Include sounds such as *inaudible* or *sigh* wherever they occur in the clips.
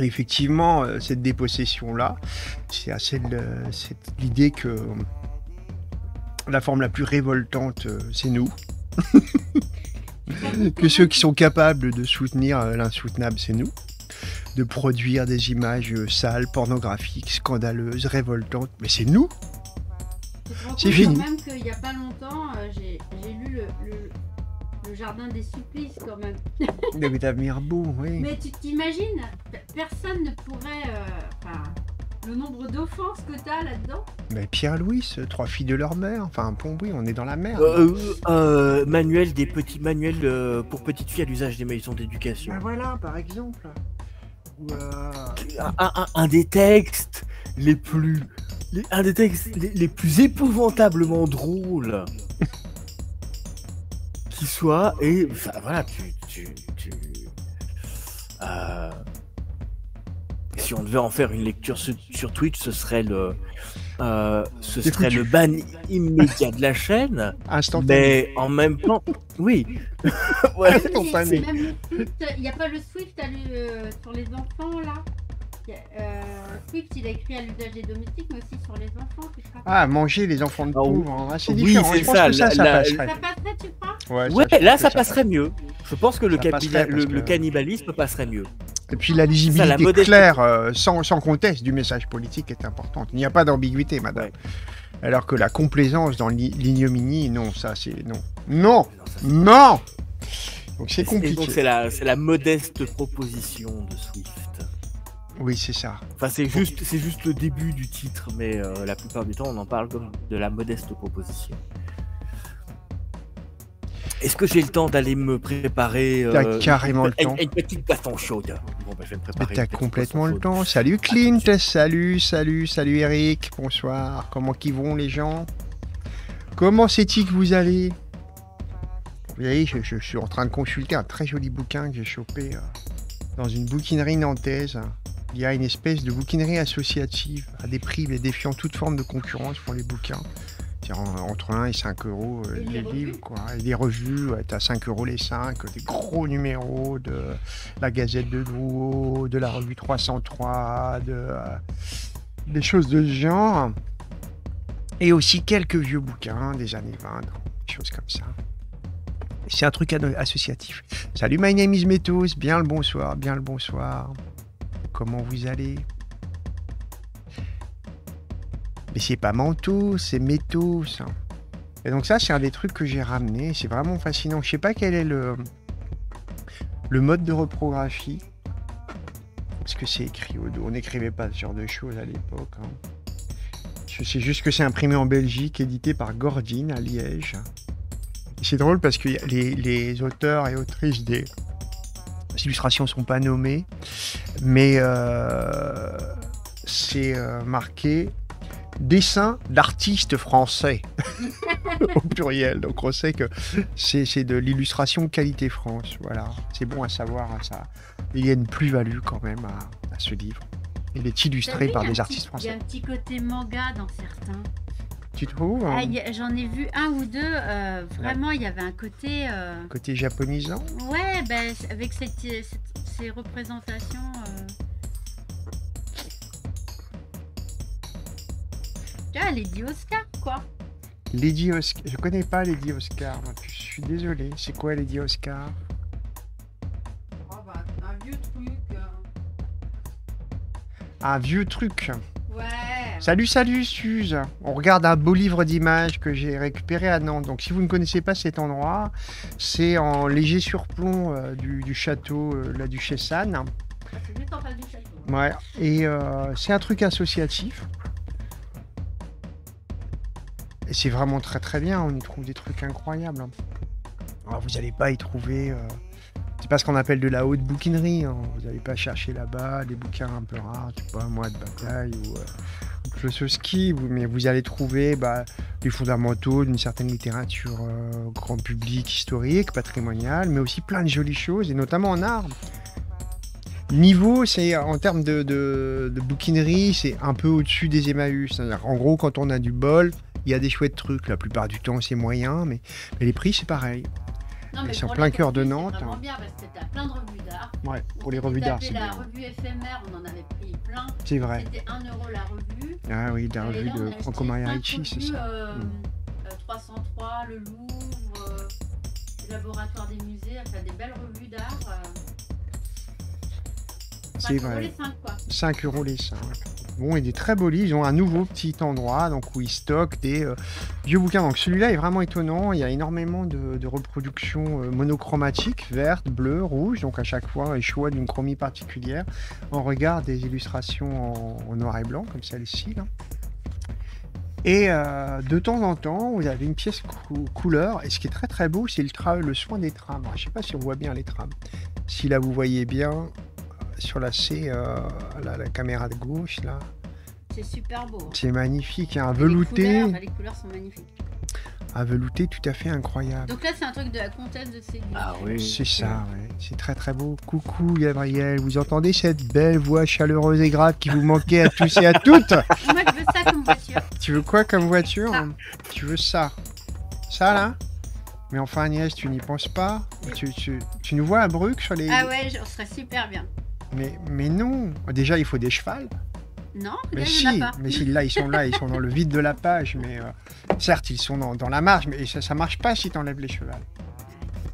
effectivement, euh, cette dépossession-là, c'est assez l'idée que la forme la plus révoltante, euh, c'est nous. *laughs* que ceux qui sont capables de soutenir euh, l'insoutenable, c'est nous. De produire des images sales, pornographiques, scandaleuses, révoltantes, mais c'est nous. C'est fini. a pas longtemps, j'ai lu le jardin des supplices quand même. *laughs* oui. Mais tu t'imagines, personne ne pourrait. Euh, le nombre d'offenses que t'as là-dedans Mais Pierre-Louis, trois filles de leur mère. Enfin, bon, oui, on est dans la mer. Euh, euh, manuel des petits manuels pour petites filles à l'usage des maisons d'éducation. Ben voilà, par exemple. Un, des textes les plus. un des textes les plus épouvantablement drôles *laughs* soit. Et voilà, tu. tu, tu euh, si on devait en faire une lecture sur, Twitch, ce serait le. Euh, ce serait le ban immédiat de la chaîne. Mais en même temps, oui. Ah, ouais, Il n'y a pas le Swift euh, sur les enfants là euh, Swift il a écrit à l'usage des domestiques, mais aussi sur les enfants. ah, manger les enfants de ah, pauvres, hein. ah, c'est différent. Oui, c'est ça, ça, ça, passerait. tu crois Ouais, là, ça passerait mieux. Je pense que le, cannibalisme passerait mieux. Et puis la lisibilité claire, euh, sans, conteste, du message politique est importante. Il n'y a pas d'ambiguïté, madame. Alors que la complaisance dans l'ignominie, non, ça c'est non. Non Non, Donc c'est compliqué. donc c'est la modeste proposition de Swift. Oui, c'est ça. Enfin, c'est juste, c'est juste le début du titre, mais euh, la plupart du temps, on en parle comme de la modeste proposition. Est-ce que j'ai le temps d'aller me préparer euh, T'as carrément le temps. Une petite bâton chaude. Bon, bah, je vais me préparer. T'as complètement le temps. Salut Clint, salut, salut, salut Eric, bonsoir. Comment qui vont les gens Comment c'est-il que vous allez Vous voyez, je, je, suis en train de consulter un très joli bouquin que j'ai chopé euh, dans une bouquinerie nantaise il y a une espèce de bouquinerie associative à des prix mais défiant toute forme de concurrence pour les bouquins. entre 1 et 5 euros euh, les, livres, quoi. Et les revues, ouais, t'as 5 euros les 5, des gros numéros de la Gazette de Drouot, de la revue 303, euh, des choses de ce genre. Et aussi quelques vieux bouquins des années 20, des choses comme ça. C'est un truc associatif. Salut, my name is Métos, bien le bonsoir, bien le bonsoir comment vous allez Mais c'est pas Mantou, c'est ça. Et donc ça, c'est un des trucs que j'ai ramené. C'est vraiment fascinant. Je sais pas quel est le, le mode de reprographie. Parce que c'est écrit au dos. On n'écrivait pas ce genre de choses à l'époque. Hein. Je sais juste que c'est imprimé en Belgique, édité par Gordine à Liège. C'est drôle parce que les auteurs et autrices des, les illustrations sont pas nommées, mais euh, c'est euh, marqué dessin d'artistes français *laughs* au pluriel. Donc on sait que c'est de l'illustration qualité France. Voilà, c'est bon à savoir hein, ça. Il y a une plus-value quand même à, ce livre. Il est illustré par des artistes français. Il y a un petit côté manga dans certains tu trouves ah, euh? J'en ai vu un ou deux. Euh, vraiment, il y avait un côté. Euh, côté japonisant Ouais, ben, avec ces représentations. Tu ah, Lady Oscar, quoi. Lady Oscar. Je connais pas Lady Oscar. Je suis désolé. C'est quoi Lady Oscar oh, bah, Un vieux truc. Hein. Un vieux truc. Ouais. Salut, salut, Suze. On regarde un beau livre d'images que j'ai récupéré à Nantes. Donc, si vous ne connaissez pas cet endroit, c'est en léger surplomb euh, du, château euh, la Duchesse Anne. c'est juste en face du château. Ouais. Et euh, c'est un truc associatif. Et c'est vraiment très très bien. On y trouve des trucs incroyables. Hein. vous n'allez pas y trouver. C'est pas ce qu'on appelle de la haute bouquinerie. Hein. Vous n'allez pas chercher là-bas des bouquins un peu rares, tu sais pas, de bataille ou le mais vous allez trouver les bah, fondamentaux d'une certaine littérature euh, grand public, historique, patrimoniale, mais aussi plein de jolies choses, et notamment en art. Niveau, c'est en termes de, bouquinerie, c'est un peu au-dessus des Emmaüs. En gros, quand on a du bol, il y a des chouettes trucs. La plupart du temps, c'est moyen, mais les prix, c'est pareil. Non, mais sur plein cœur de Nantes. C'est hein. bien parce que t'as plein de revues d'art. Ouais, pour les revues d'art, c'est bien. La revue éphémère, on en avait pris plein. C'est vrai. C'était 1 euro la revue. Ah oui, la revue de Franco Maria Ricci, c'est ça. 303, euh, mm. euh, Le Louvre, euh, le Laboratoire des musées, enfin des belles revues d'art. C'est vrai. 5 euros les 5. Bon, et des très beaux Ils ont un nouveau petit endroit donc, où ils stockent des euh, vieux bouquins. Donc celui-là est vraiment étonnant. Il y a énormément de, reproductions euh, monochromatiques, vertes, bleues, rouges. Donc à chaque fois, un choix d'une chromie particulière. On regarde des illustrations en, noir et blanc, comme celle-ci. Là. Et euh, de temps en temps, vous avez une pièce couleur. Et ce qui est très très beau, c'est le, soin des trames. je ne sais pas si on voit bien les trames. Si là vous voyez bien, sur la C, euh, la caméra de gauche là. C'est super beau. C'est magnifique, un hein. velouté. Les couleurs, sont magnifiques. Un ah, velouté tout à fait incroyable. Donc là, c'est un truc de la comtesse de Ségur. Ah oui. C'est ça, c'est très très beau. Coucou Gabriel, vous entendez cette belle voix chaleureuse et grave qui vous manquait à tous et à toutes Moi, je veux ça comme voiture. Tu veux quoi comme voiture Tu veux ça Ça là mais enfin Agnès, tu n'y penses pas tu, nous vois à Bruxelles sur les... Ah ouais, on serait super bien. Mais, mais non, déjà il faut des chevals. Non, mais si, mais si, là ils sont là, ils sont dans le vide de la page, mais euh, certes ils sont dans, la marge, mais ça, ça marche pas si t'enlèves les chevals.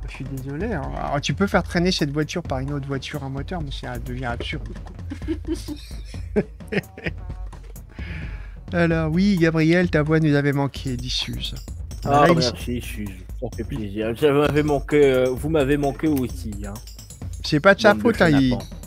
Je suis désolé. Hein. Ah, tu peux faire traîner cette voiture par une autre voiture à moteur, mais ça devient absurde. *laughs* Alors oui, Gabriel, ta voix nous avait manqué, dit Suze. Ah, merci, Suze, ça fait plaisir. Vous manqué, euh, vous m'avez manqué aussi. Hein. C'est pas de sa faute, hein,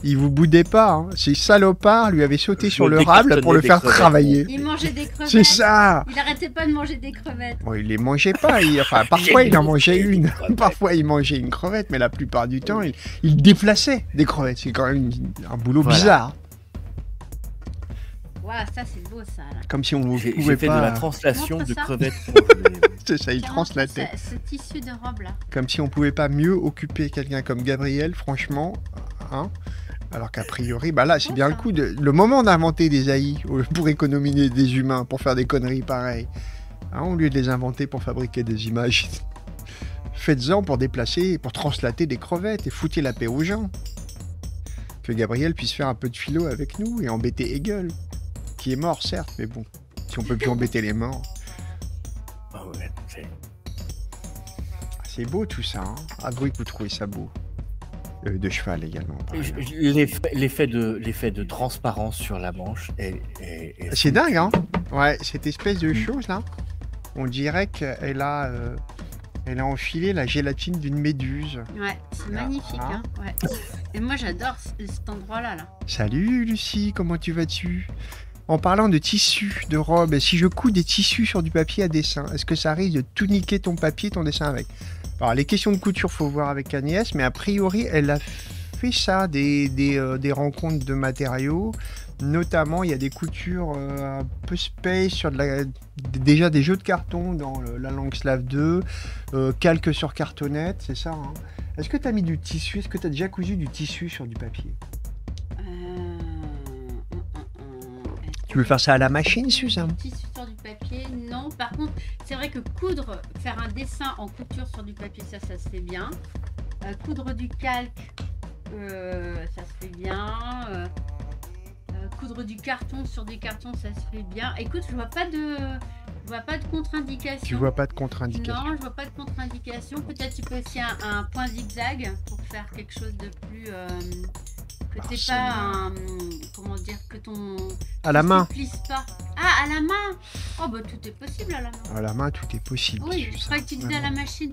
il, vous boudait pas. Hein. Ces salopards lui avaient sauté sur le rable pour le faire travailler. Il mangeait des crevettes. C'est ça Il arrêtait pas de manger des crevettes. Bon, il les mangeait pas. enfin, *laughs* parfois il en mangeait une. *laughs* parfois il mangeait une crevette, mais la plupart du temps il, déplaçait des crevettes. C'est quand même un boulot bizarre. Ah ça c'est beau Comme si on pouvait pas. de la translation de crevettes. *laughs* c'est ça, il translatait. Ce, tissu de robe là. Comme si on pouvait pas mieux occuper quelqu'un comme Gabriel, franchement, hein. Alors qu'a priori, bah là, c'est bien le coup de. Le moment d'inventer des AI pour économiser des humains, pour faire des conneries pareilles, hein, au lieu de les inventer pour fabriquer des images, *laughs* faites-en pour déplacer, pour translater des crevettes et foutez la paix aux gens. Que Gabriel puisse faire un peu de philo avec nous et embêter Hegel qui est mort, certes, mais bon, si on peut plus embêter les morts. Ah c'est... beau tout ça, hein Ah oui, vous trouvez ça beau. Euh, de cheval également. L'effet de, de transparence sur la manche et ah, C'est dingue, hein Ouais, cette espèce de mm. chose, là, on dirait qu'elle a... Euh, elle a enfilé la gélatine d'une méduse. Ouais, c'est magnifique. Hein, hein Et moi, j'adore cet endroit-là. Là. Salut Lucie, comment tu vas-tu en parlant de tissus, de robes, si je couds des tissus sur du papier à dessin, est-ce que ça risque de tout niquer ton papier, ton dessin avec Alors, les questions de couture, faut voir avec Agnès, mais a priori, elle a fait ça, des, euh, rencontres de matériaux. Notamment, il y a des coutures euh, un peu space sur déjà des jeux de carton dans la langue slave 2, euh, calque sur cartonnette, c'est ça. Hein. Est-ce que tu as mis du tissu Est-ce que tu as déjà cousu du tissu sur du papier Tu veux faire ça à la machine, Suzanne Petit sur du papier, non. Par contre, c'est vrai que coudre, faire un dessin en couture sur du papier, ça, ça se fait bien. Euh, coudre du calque, euh, ça se fait bien. Euh, coudre du carton sur du carton, ça se fait bien. Écoute, je vois pas de, je vois pas de contre-indication. Tu vois pas de contre-indication Non, je vois pas de contre-indication. Peut-être tu peux aussi un, point zigzag pour faire quelque chose de plus que t'es pas un. Comment dire Que ton. À la main. Pas. Ah, à la main Oh, bah tout est possible à la main. À la main, tout est possible. Oui, je crois que tu disais à la machine.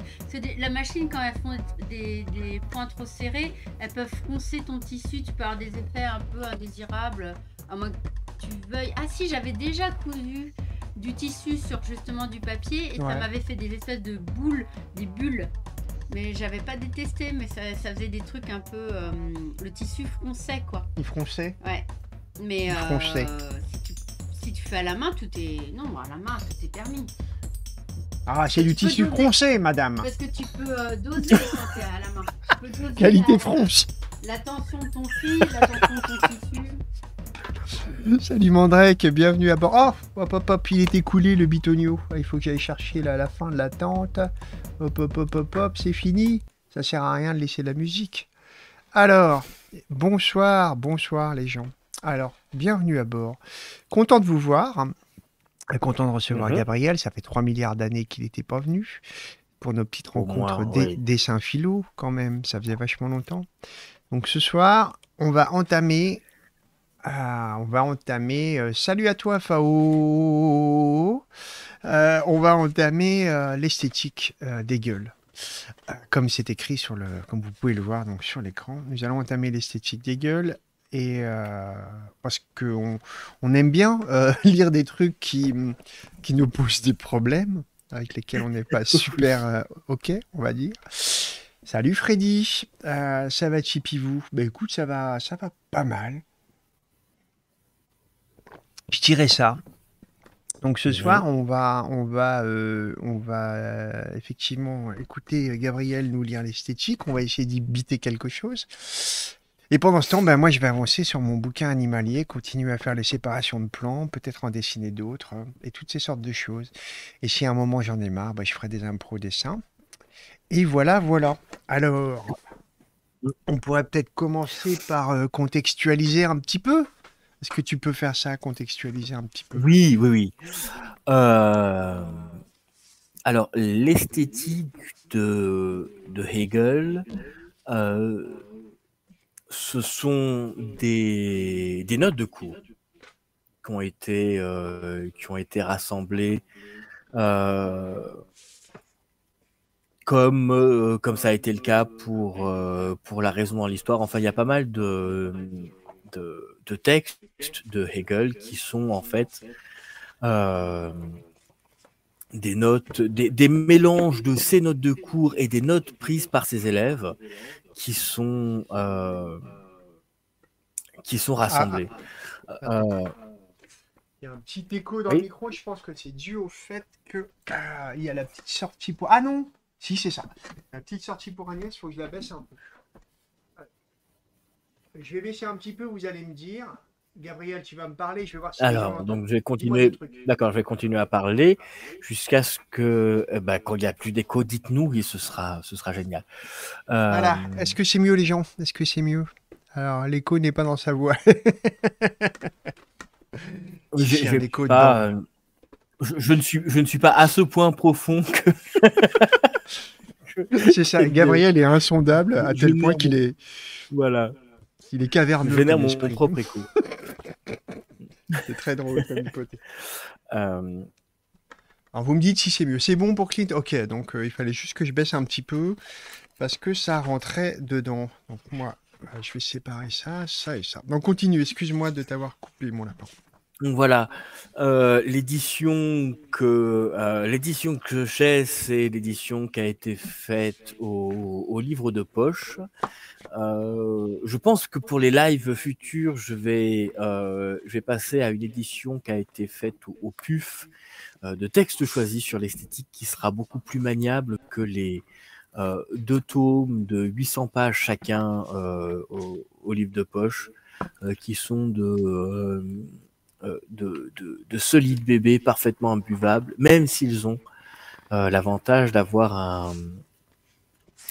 la machine, quand elles font des, points trop serrés, elles peuvent froncer ton tissu. Tu peux avoir des effets un peu indésirables. À moins que tu veuilles. Ah, si, j'avais déjà cousu du tissu sur justement du papier et ça m'avait fait des espèces de boules, des bulles. Mais j'avais pas détesté, mais ça, faisait des trucs un peu. Euh, le tissu froncé quoi. Il fronçait Ouais. Mais. Euh, si tu, fais à la main, tout est. Non, à la main, tout est permis. Ah, c'est du tissu froncé, madame. Parce que tu peux euh, doser quand à la main. Tu peux doser Qualité la, fronce. La tension de ton fil, la tension de ton tissu. Salut que bienvenue à bord. Oh, hop, il était coulé le bitonio. Ah, il faut que j'aille chercher la, la fin de l'attente. Hop, hop, hop, hop, hop, c'est fini. Ça sert à rien de laisser la musique. Alors, bonsoir, bonsoir les gens. Alors, bienvenue à bord. Content de vous voir. Content de recevoir mhm. Gabriel. Ça fait 3 milliards d'années qu'il n'était pas venu. Pour nos petites rencontres des ouais. philo, quand même. Ça faisait vachement longtemps. Donc ce soir, on va entamer ah, on va entamer. Euh, salut à toi, Fao. Euh, on va entamer euh, l'esthétique des gueules. Comme c'est écrit sur le, comme vous pouvez le voir donc sur l'écran, nous allons entamer l'esthétique des gueules et parce qu'on on aime bien *laughs* lire des trucs qui nous posent des problèmes avec lesquels on n'est pas *laughs* super ok, on va dire. Salut Freddy, ça va vous Ben écoute, ça va, ça va pas mal. Je dirais ça. Donc ce soir, on va, on va, euh, on va euh, effectivement écouter euh, Gabriel nous lire l'esthétique. On va essayer d'y biter quelque chose. Et pendant ce temps, ben, moi, je vais avancer sur mon bouquin animalier, continuer à faire les séparations de plans, peut-être en dessiner d'autres, hein, et toutes ces sortes de choses. Et si à un moment j'en ai marre, ben, je ferai des impros dessins. Et voilà, voilà. Alors, on pourrait peut-être commencer par contextualiser un petit peu est-ce que tu peux faire ça, contextualiser un petit peu Oui, oui, oui. Euh, alors, l'esthétique de, de Hegel, euh, ce sont des, notes de cours qui ont été, euh, qui ont été rassemblées comme, comme ça a été le cas pour, pour la raison dans l'histoire. Enfin, il y a pas mal de, de, de textes de Hegel qui sont en fait euh, des notes, des, mélanges de ses notes de cours et des notes prises par ses élèves qui sont, euh, qui sont rassemblées. Ah, ah. Euh, il y a un petit écho dans le micro, je pense que c'est dû au fait que ah, il y a la petite sortie pour. Ah non Si, c'est ça. La petite sortie pour Agnès, il faut que je la baisse un peu. Je vais laisser un petit peu, vous allez me dire. Gabriel, tu vas me parler, je vais voir si Alors, donc je vais continuer. D'accord, je vais continuer à parler jusqu'à ce que, eh ben, quand il n'y a plus d'écho, dites-nous et ce sera, ce sera génial. Euh, voilà. Est-ce que c'est mieux, les gens Est-ce que c'est mieux Alors, l'écho n'est pas dans sa voix. *laughs* Euh, je, je, ne suis, je ne suis pas à ce point profond que. *laughs* C'est ça. *laughs* Gabriel est insondable à tel point qu'il est. Voilà. Il est caverneux. vénère mon, propre écho. *laughs* c'est très drôle comme hypothèse. Euh. Alors vous me dites si c'est mieux. C'est bon pour Clint Ok, donc euh, il fallait juste que je baisse un petit peu parce que ça rentrait dedans. Donc moi, euh, je vais séparer ça, ça et ça. Donc continue, excuse-moi de t'avoir coupé mon lapin. Donc Voilà. Euh, l'édition que euh, l'édition que j'ai, c'est l'édition qui a été faite au, livre de poche. Euh, je pense que pour les lives futurs, je vais euh, je vais passer à une édition qui a été faite au, PUF de texte choisi sur l'esthétique, qui sera beaucoup plus maniable que les deux tomes de 800 pages chacun au, livre de poche, qui sont de euh, de, de, solides bébés parfaitement imbuvables, même s'ils ont euh, l'avantage d'avoir un...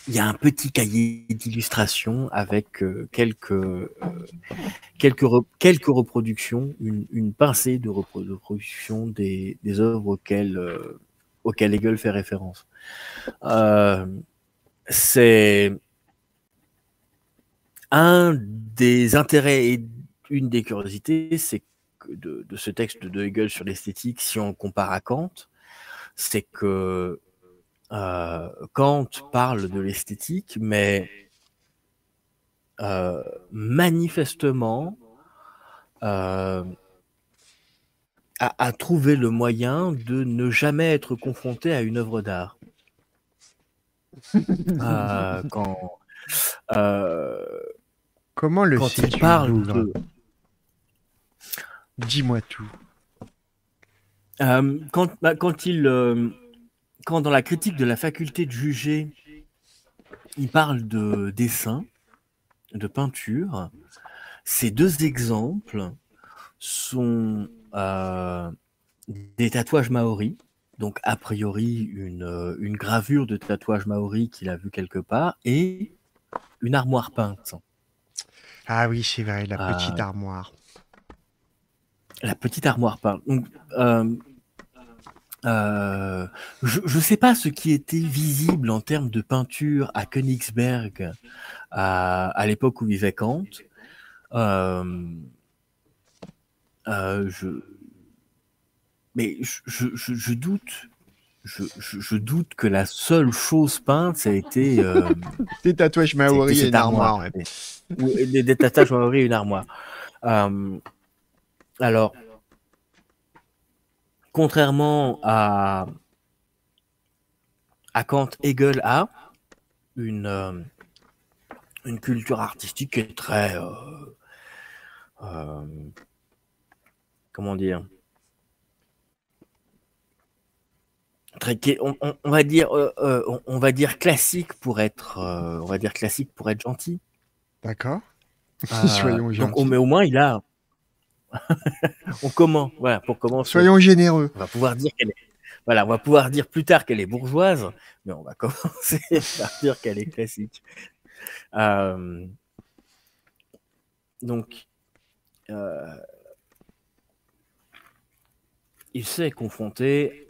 Il y a un petit cahier d'illustration avec euh, quelques, quelques, quelques reproductions, une, une pincée de reproduction des, des œuvres auxquelles, auxquelles Hegel fait référence. c'est un des intérêts et une des curiosités, c'est de, ce texte de Hegel sur l'esthétique, si on compare à Kant, c'est que euh, Kant parle de l'esthétique, mais euh, manifestement euh, a, trouvé le moyen de ne jamais être confronté à une œuvre d'art. *laughs* quand, Comment le quand il parle de... Dis-moi tout. Euh, bah, quand, il, euh, quand dans la critique de la faculté de juger, il parle de dessin, de peinture, ces deux exemples sont euh, des tatouages maoris, donc a priori une, gravure de tatouage maori qu'il a vu quelque part, et une armoire peinte. Ah oui, c'est vrai, la petite armoire. La petite armoire parle. Euh, euh, je ne sais pas ce qui était visible en termes de peinture à Königsberg à, l'époque où vivait Kant. Euh, je, mais je, doute je, doute que la seule chose peinte, ça a été. des tatouages Maori, et une armoire. des, tatouages Maori, et une armoire. Alors, contrairement à, à Kant, Hegel a une, euh, une culture artistique qui est très. Euh, euh, comment dire très, on, va dire, va dire classique pour être, on va dire classique pour être gentil. D'accord. mais *laughs* au moins, il a, *laughs* on commence, voilà, pour commencer. Soyons généreux. On va pouvoir dire voilà, on va pouvoir dire plus tard qu'elle est bourgeoise, mais on va *laughs* commencer par dire qu'elle est classique. Euh, donc, euh, il s'est confronté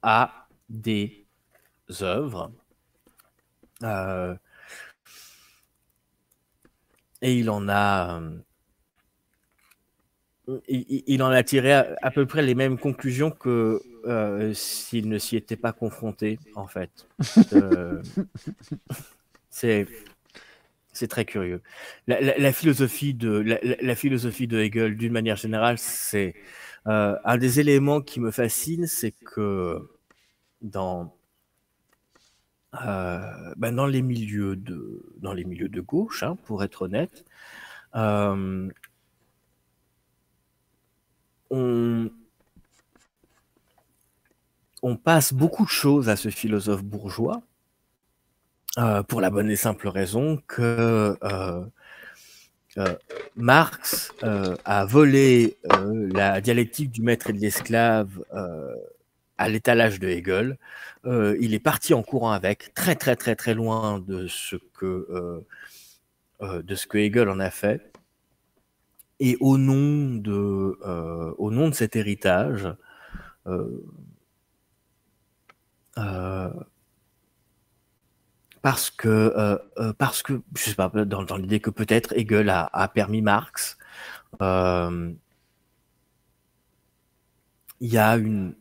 à des œuvres euh, et il en a il, en a tiré à, peu près les mêmes conclusions que euh, s'il ne s'y était pas confronté, en fait. Euh, c'est c'est très curieux. La, philosophie de la, philosophie de Hegel, d'une manière générale, c'est euh, un des éléments qui me fascine, c'est que dans ben dans les milieux de dans les milieux de gauche, hein, pour être honnête, on, passe beaucoup de choses à ce philosophe bourgeois euh, pour la bonne et simple raison que euh, euh, Marx a volé la dialectique du maître et de l'esclave à l'étalage de Hegel. il est parti en courant avec, très très très très loin de ce que, de ce que Hegel en a fait. Et au nom de, euh, au nom de cet héritage, euh, euh, parce que, parce que, je sais pas, dans, l'idée que peut-être Hegel a, permis Marx, il y a une,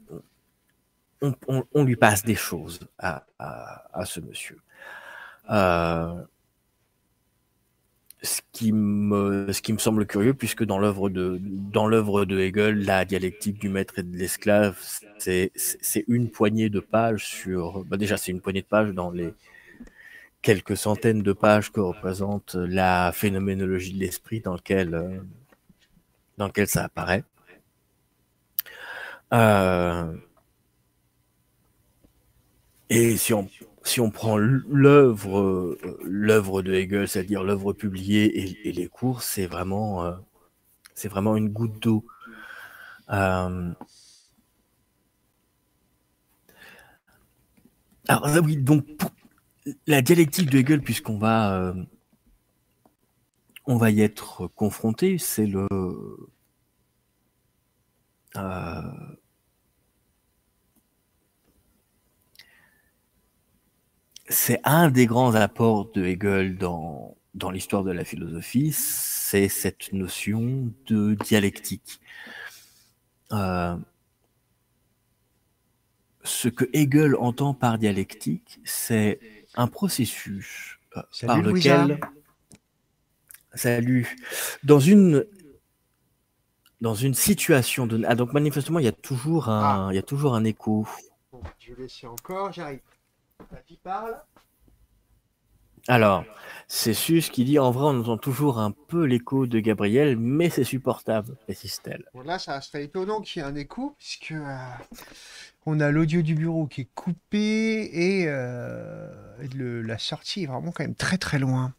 on, lui passe des choses à, ce monsieur ce qui me, ce qui me semble curieux, puisque dans l'œuvre de, dans l'œuvre de Hegel, la dialectique du maître et de l'esclave, c'est, une poignée de pages sur, bah, déjà, c'est une poignée de pages dans les quelques centaines de pages que représente la phénoménologie de l'esprit dans lequel, euh, dans lequel ça apparaît. Euh, et si on si on prend l'œuvre, euh, l'œuvre de Hegel, c'est-à-dire l'œuvre publiée et, les cours, c'est vraiment, euh, c'est vraiment une goutte d'eau. Euh, alors oui, donc la dialectique de Hegel, puisqu'on va, on va y être confronté, c'est le c'est un des grands apports de Hegel dans, dans l'histoire de la philosophie, c'est cette notion de dialectique. Euh, ce que Hegel entend par dialectique, c'est un processus euh, par lequel... Salut. Dans une, dans une situation de... Ah, donc manifestement, il y a toujours un, ah. il y a toujours un écho. je vais encore, j'arrive parle Alors, c'est Sus qui dit en vrai, on entend toujours un peu l'écho de Gabriel, mais c'est supportable, précise-t-elle. là, ça serait étonnant qu'il y ait un écho, puisque euh, on a l'audio du bureau qui est coupé et euh, la sortie est vraiment quand même très très loin.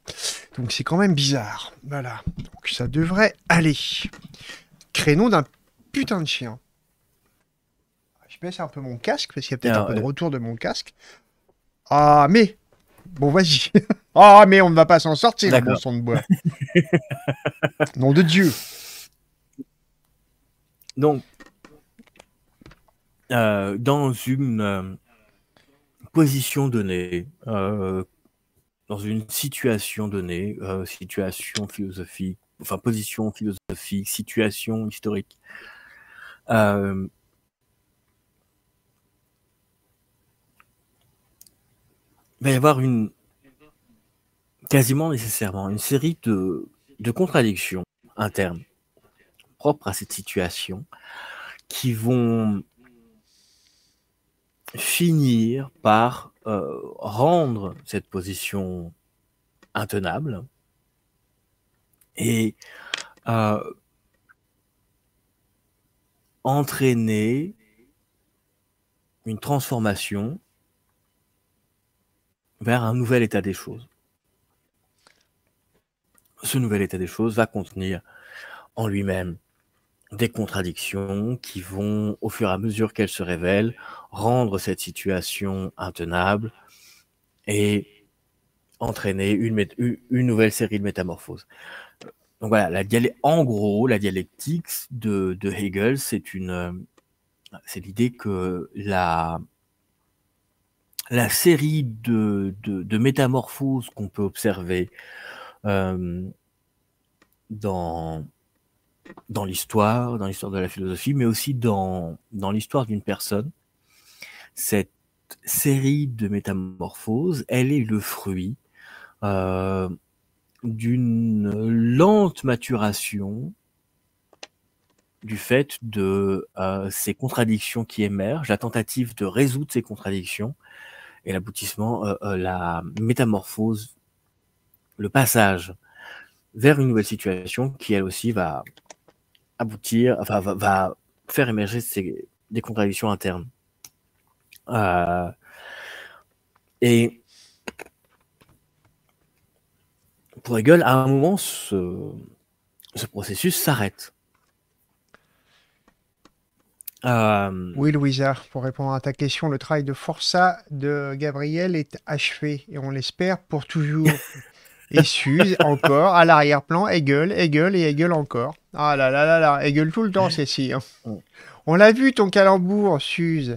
Donc, c'est quand même bizarre. Voilà. Donc, ça devrait aller. Créneau d'un putain de chien je baisse un peu mon casque parce qu'il y a peut-être ah un peu de retour de mon casque ah, mais Bon, vas-y. *laughs* Ah, mais on ne va pas s'en sortir, La son de bois. *laughs* Nom de Dieu. Donc, euh, dans une euh, position donnée, euh, dans une situation donnée, situation philosophique, enfin position philosophique, situation historique, va y avoir une quasiment nécessairement une série de, contradictions internes propres à cette situation qui vont finir par euh, rendre cette position intenable et euh, entraîner une transformation vers un nouvel état des choses. Ce nouvel état des choses va contenir en lui-même des contradictions qui vont, au fur et à mesure qu'elles se révèlent, rendre cette situation intenable et entraîner une, nouvelle série de métamorphoses. Donc voilà, la en gros, la dialectique de, Hegel, c'est l'idée que la, la série de, métamorphoses qu'on peut observer euh, dans, dans l'histoire, dans l'histoire de la philosophie, mais aussi dans, dans l'histoire d'une personne, cette série de métamorphoses, elle est le fruit euh, d'une lente maturation du fait de euh, ces contradictions qui émergent, la tentative de résoudre ces contradictions, et l'aboutissement, euh, euh, la métamorphose, le passage vers une nouvelle situation qui elle aussi va aboutir, enfin va, faire émerger des contradictions internes. Euh, et pour Hegel, à un moment, ce, ce processus s'arrête. Euh, oui, Louisa, pour répondre à ta question, le travail de forçat de Gabriel est achevé, et on l'espère pour toujours. *laughs* et Suze encore, à l'arrière-plan, Hegel, gueule, et gueule encore. Ah là là là là, gueule tout le temps, celle-ci. *laughs* On l'a vu ton calembour, Suze.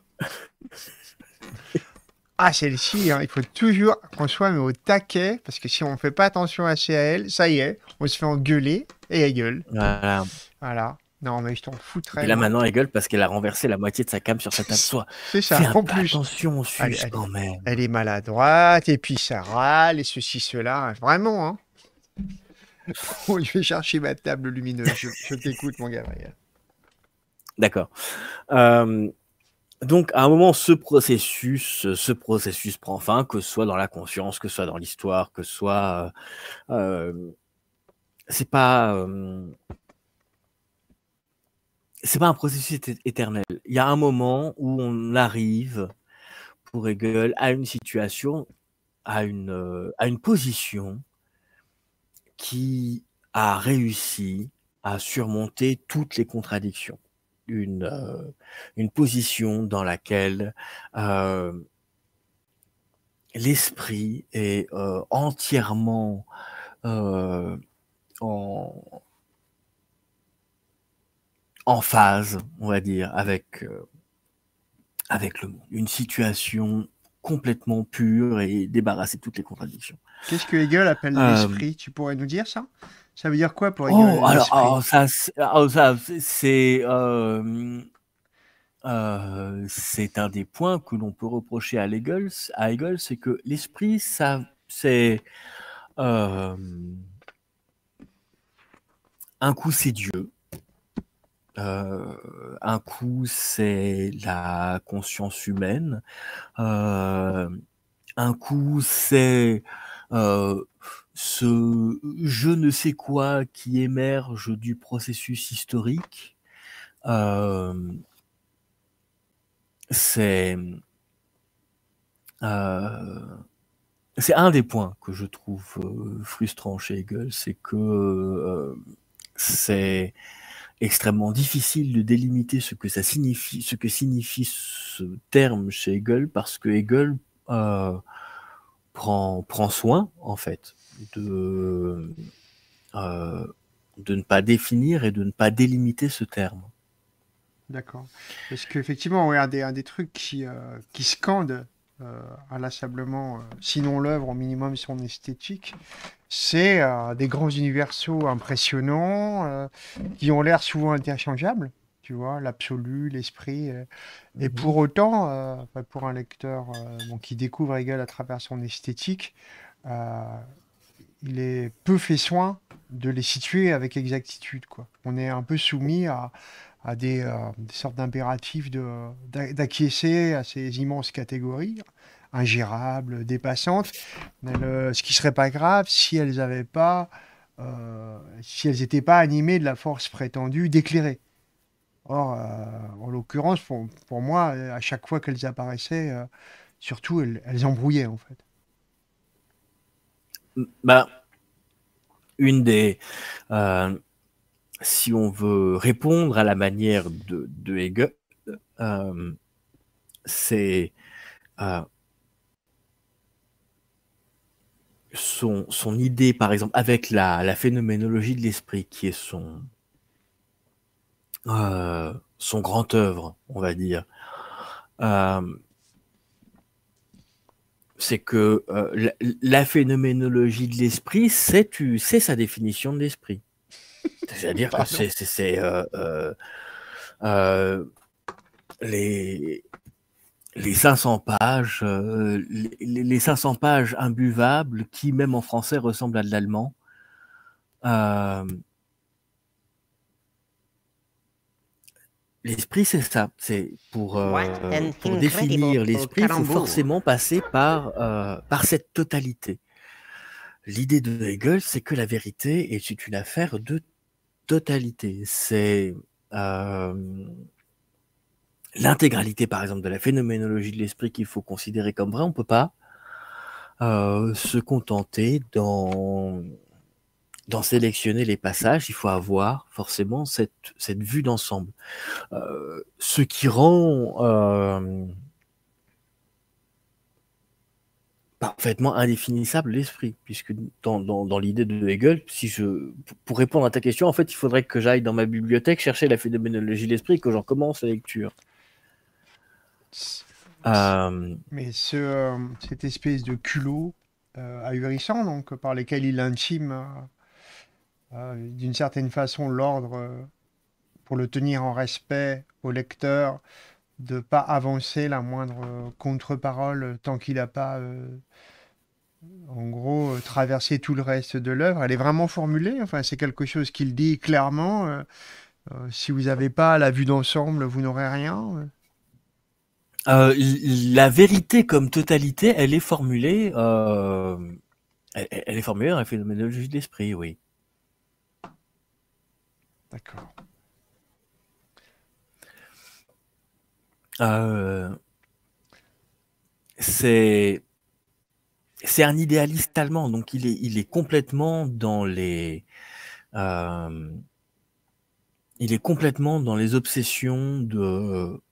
*laughs* ah, celle-ci, hein, il faut toujours qu'on soit mais au taquet, parce que si on ne fait pas attention à elle, ça y est, on se fait engueuler et gueule Voilà. Voilà. Non, mais je t'en foutrais. Et là, maintenant, elle gueule parce qu'elle a renversé la moitié de sa cam sur sa table. Soit. C'est ça, Fais en plus. Attention, on elle, quand même. Elle est maladroite, et puis ça râle, et ceci, cela. Vraiment, hein. *laughs* On je vais chercher ma table lumineuse. Je, t'écoute, mon Gabriel. D'accord. Euh, donc, à un moment, ce processus, ce processus prend fin, que ce soit dans la conscience, que ce soit dans l'histoire, que ce soit. Euh, euh, c'est pas c'est pas un processus éternel. Il y a un moment où on arrive pour Hegel à une situation, à une, euh, à une position qui a réussi à surmonter toutes les contradictions. Une, euh, une position dans laquelle euh, l'esprit est entièrement en, en phase, on va dire, avec, euh, avec le monde. Une situation complètement pure et débarrassée de toutes les contradictions. Qu'est-ce que Hegel appelle euh, l'esprit Tu pourrais nous dire ça Ça veut dire quoi pour Hegel c'est un des points que l'on peut reprocher à Hegel, à Hegel c'est que l'esprit, ça, c'est euh, un coup c'est Dieu, euh, un coup, c'est la conscience humaine. Euh, un coup, c'est euh, ce je ne sais quoi qui émerge du processus historique. c'est c'est un des points que je trouve frustrant chez Hegel, c'est que c'est extrêmement difficile de délimiter ce que ça signifie, ce que signifie ce terme chez Hegel, parce que Hegel euh, prend, prend soin, en fait, de, euh, de ne pas définir et de ne pas délimiter ce terme. D'accord. Parce qu'effectivement, effectivement un, des, un des trucs qui, euh, scandent qui scande inlassablement, sinon l'œuvre, au minimum son esthétique, c'est euh, des grands universaux impressionnants euh, qui ont l'air souvent interchangeables, tu vois, l'absolu, l'esprit. Euh. et mmh pour autant, bah, pour un lecteur qui découvre Hegel à travers son esthétique, il est peu fait soin de les situer avec exactitude. On est un peu soumis à, des, sortes d'impératifs d'acquiescer à ces immenses catégories, ingérables, dépassantes, ce qui serait pas grave si elles n'avaient pas, euh, si elles n'étaient pas animées de la force prétendue d'éclairer. Or, euh, en l'occurrence, pour, moi, à chaque fois qu'elles apparaissaient, euh, surtout, elles, embrouillaient, en fait. Bah, une des. si on veut répondre à la manière de, de Hegel, c'est son, idée, par exemple, avec la, phénoménologie de l'esprit, qui est son, euh, son grand œuvre, on va dire, euh, c'est que euh, la, phénoménologie de l'esprit, c'est sa définition de l'esprit. C'est-à-dire bah, que c'est les, les 500 pages, euh, les, 500 pages imbuvables qui, même en français, ressemblent à de l'allemand. Euh, l'esprit, c'est ça. C'est pour, euh, pour définir l'esprit, il faut forcément passer par, par cette totalité. L'idée de Hegel, c'est que la vérité est une affaire de totalité. C'est l'intégralité, par exemple, de la phénoménologie de l'esprit qu'il faut considérer comme vrai, on ne peut pas euh, se contenter d'en sélectionner les passages. Il faut avoir forcément cette, vue d'ensemble. Euh, ce qui rend euh, parfaitement indéfinissable l'esprit, puisque dans, l'idée de Hegel, si je, pour répondre à ta question, en fait, il faudrait que j'aille dans ma bibliothèque chercher la phénoménologie de l'esprit et que j'en commence la lecture. Euh, Mais ce, euh, cette espèce de culot euh, ahurissant, donc, par lesquels il intime d'une certaine façon l'ordre pour le tenir en respect au lecteur, de pas avancer la moindre contre-parole tant qu'il n'a pas, en gros, traversé tout le reste de l'œuvre. Elle est vraiment formulée, enfin, c'est quelque chose qu'il dit clairement. si vous n'avez pas la vue d'ensemble, vous n'aurez rien. Euh, la vérité comme totalité, elle est formulée, euh, elle, est formulée dans la phénoménologie de l'esprit, oui. D'accord. Euh, c'est c'est un idéaliste allemand, donc il est il est complètement dans les il est complètement dans les obsessions de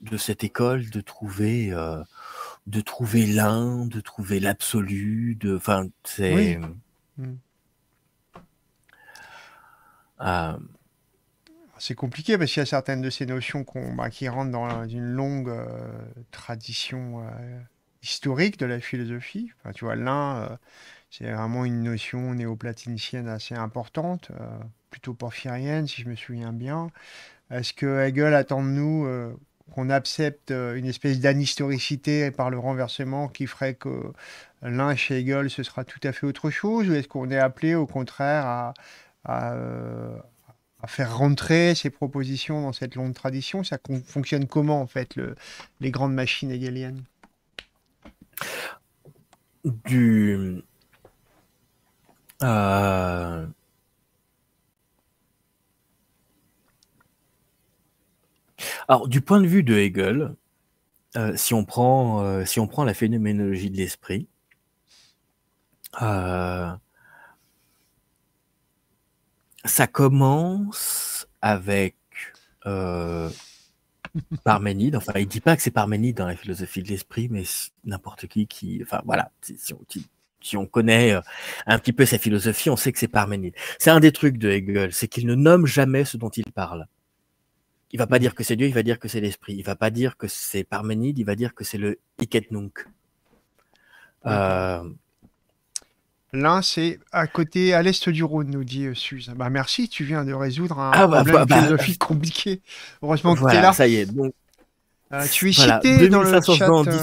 de cette école de trouver euh, de trouver l'un, de trouver l'absolu, de enfin c'est euh, mm. euh, c'est compliqué parce qu'il y a certaines de ces notions qu'on bah, qui rentrent dans une longue tradition historique de la philosophie. tu vois, l'un, c'est vraiment une notion néoplatonicienne assez importante, plutôt porphyrienne si je me souviens bien. Est-ce que Hegel attend de nous qu'on accepte euh, une espèce d'anhistoricité par le renversement qui ferait que l'un chez Hegel, ce sera tout à fait autre chose Ou est-ce qu'on est appelé au contraire à, euh, faire rentrer ces propositions dans cette longue tradition Ça fonctionne comment en fait, le, les grandes machines hegeliennes du, euh, Alors, du point de vue de Hegel, euh, euh, si, on prend, la phénoménologie de l'esprit, euh, ça commence avec Parménide. Enfin, il ne dit pas que c'est Parménide dans la philosophie de l'esprit, mais n'importe qui qui. Enfin, voilà, si si on connaît un petit peu sa philosophie, on sait que c'est Parménide. C'est un des trucs de Hegel, c'est qu'il ne nomme jamais ce dont il parle. Il va pas dire que c'est Dieu, il va dire que c'est l'esprit. Il va pas dire que c'est Parménide, il va dire que c'est le Iketnunk. Euh, L'un, c'est à côté, à l'est du Rhône, nous dit euh, Suze. Bah, merci, tu viens de résoudre un ah, bah, problème de bah, bah, philosophique compliqué. Heureusement que tu es là. Ça y est. Euh, tu es cité dans le chat,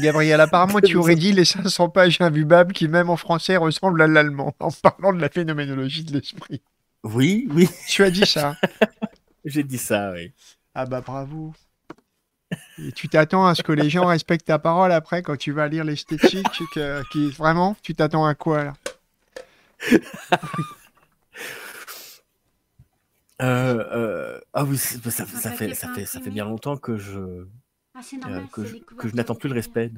Gabriel. Apparemment, tu aurais dit les 500 pages imbubables qui, même en français, ressemblent à l'allemand en parlant de la phénoménologie de l'esprit. Oui, oui. Tu as dit ça. *laughs* J'ai dit ça, oui. Ah bah bravo. Et tu t'attends à ce que les gens respectent ta parole après quand tu vas lire l'esthétique vraiment tu t'attends à quoi là euh, euh, ah oui, bah, ça, fait, ça, fait, ça fait bien longtemps que je, ah, euh, que, n'attends plus le respect.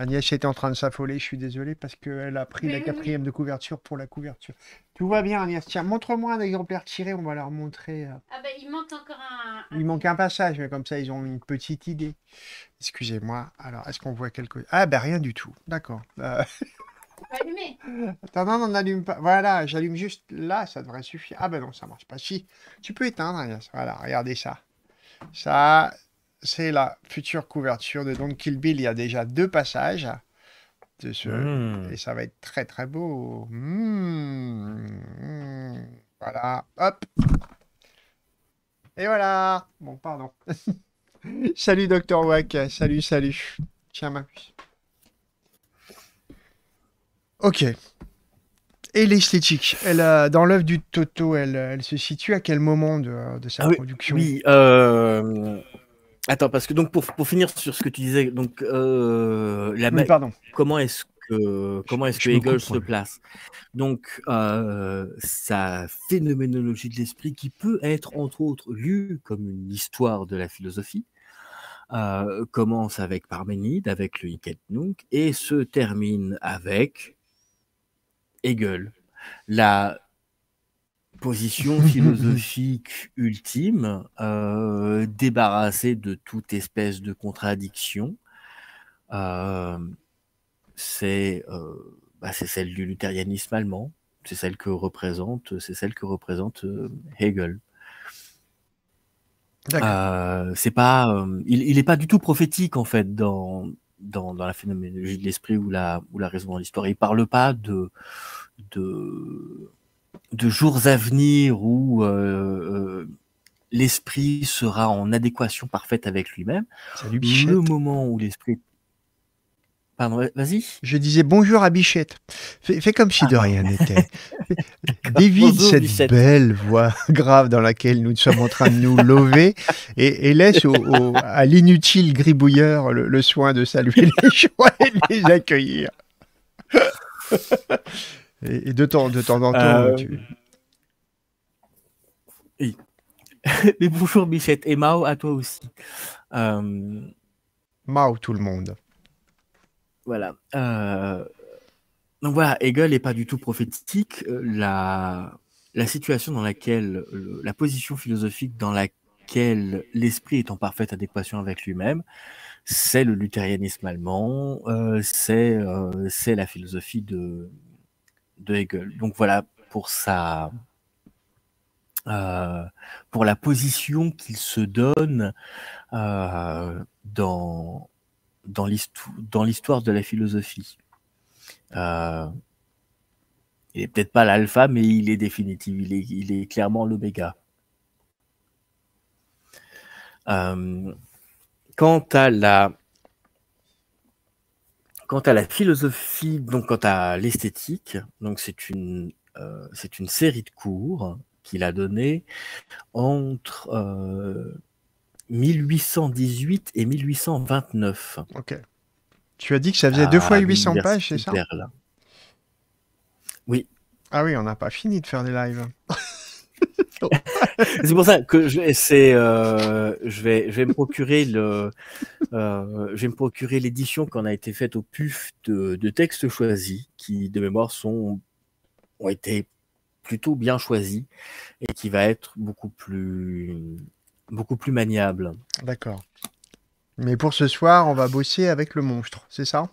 Agnès était en train de s'affoler, je suis désolé parce qu'elle a pris la quatrième de couverture pour la couverture. Tout va bien Agnès, tiens, montre-moi un exemplaire tiré, on va leur montrer. Euh. Ah ben, il manque encore un... Il manque un passage, mais comme ça ils ont une petite idée. Excusez-moi, alors est-ce qu'on voit quelque... chose Ah ben, rien du tout, d'accord. Euh... Attends, non, non, n'allume pas. Voilà, j'allume juste là, ça devrait suffire. Ah ben non, ça marche pas. Si, tu peux éteindre, Agnès. Voilà, regardez ça. Ça, c'est la future couverture de Don Kill Bill. Il y a déjà deux passages de ce hmm. et ça va être très très beau. Hmm. Voilà, hop. Et voilà. Bon, pardon. *laughs* salut Docteur Wack. Salut, salut. Tiens ma puce. Ok. Et l'esthétique, elle, euh, dans l'œuvre du Toto, elle, se situe à quel moment de, sa ah production Oui, euh, Attends, parce que donc pour, finir sur ce que tu disais, donc euh, la pardon. comment est-ce que comment est-ce que Hegel se place Donc euh, sa phénoménologie de l'esprit qui peut être entre autres lue comme une histoire de la philosophie euh, commence avec Parménide, avec le Nunk, et se termine avec Hegel. La position *laughs* philosophique ultime, euh, débarrassée de toute espèce de contradiction. Euh, euh, bah, c'est celle du luthérianisme allemand, c'est celle que représente, c'est celle que représente Hegel. c'est pas, il n'est pas du tout prophétique en fait dans, dans, dans la phénoménologie de l'esprit ou la, ou la raison dans l'histoire. Il parle pas de, de de jours à venir où euh, euh, l'esprit sera en adéquation parfaite avec lui-même. Le moment où l'esprit... Pardon, vas-y. Je disais bonjour à Bichette. Fais, comme si de ah. rien n'était. *laughs* Dévide cette belle voix *laughs* grave dans laquelle nous sommes en train de nous lever et, laisse au, à l'inutile gribouilleur le, soin de saluer les gens *laughs* et les accueillir. Et, de, temps, en temps. Euh, oui. *laughs* Mais bonjour Bichette et Mao à toi aussi. Euh, Mao tout le monde. Voilà. Euh, donc voilà, Hegel n'est pas du tout prophétique. La, situation dans laquelle, la position philosophique dans laquelle l'esprit est en parfaite adéquation avec lui-même, c'est le luthérianisme allemand, c'est la philosophie de, de Donc voilà pour sa euh, pour la position qu'il se donne euh, dans, dans l'histoire de la philosophie. Euh, il n'est peut-être pas l'alpha, mais il est définitif, il est, il est clairement l'oméga. quant à la Quant à la philosophie, donc quant à l'esthétique, donc c'est une, euh, c'est une série de cours qu'il a donné entre 1818 euh, et 1829. Ok. Tu as dit que ça faisait ah deux fois 800 pages, c'est ça Oui. Ah oui, on n'a pas fini de faire des lives. *laughs* c'est pour ça que je, vais, euh, vais me procurer le, euh, je me procurer l'édition qu'on a été faite au PUF de, textes choisis qui, de mémoire, sont ont été plutôt bien choisis et qui va être beaucoup plus, beaucoup plus maniable. D'accord. Mais pour ce soir, on va bosser avec le monstre, c'est ça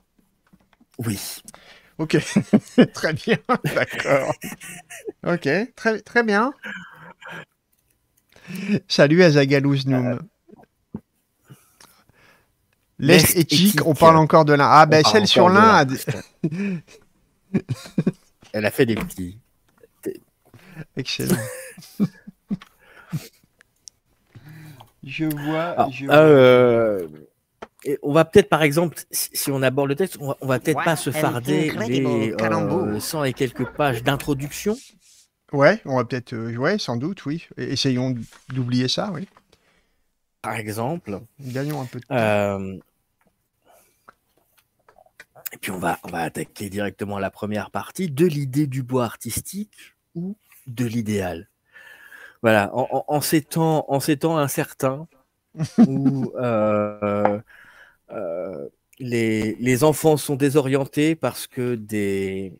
Oui. Ok, *laughs* très bien, d'accord. Ok, très, très bien. *laughs* Salut à Zagalouz euh, L'Est éthique, on parle encore de l'Inde. Ah, ben celle sur l'Inde. *laughs* Elle a fait des petits. *laughs* Excellent. je vois. Ah, ah, euh, on va peut-être, par exemple, si on aborde le texte, on va, va peut-être pas se farder les 100 euh, et quelques pages d'introduction. Ouais, on va peut-être. jouer, euh, sans doute, oui. Essayons d'oublier ça, oui. Par exemple. Gagnons un peu de temps. Euh, et puis on va, on va attaquer directement la première partie de l'idée du bois artistique ou de l'idéal. Voilà, en, ces temps, en ces temps incertains *laughs* où euh, les enfants sont désorientés parce que des,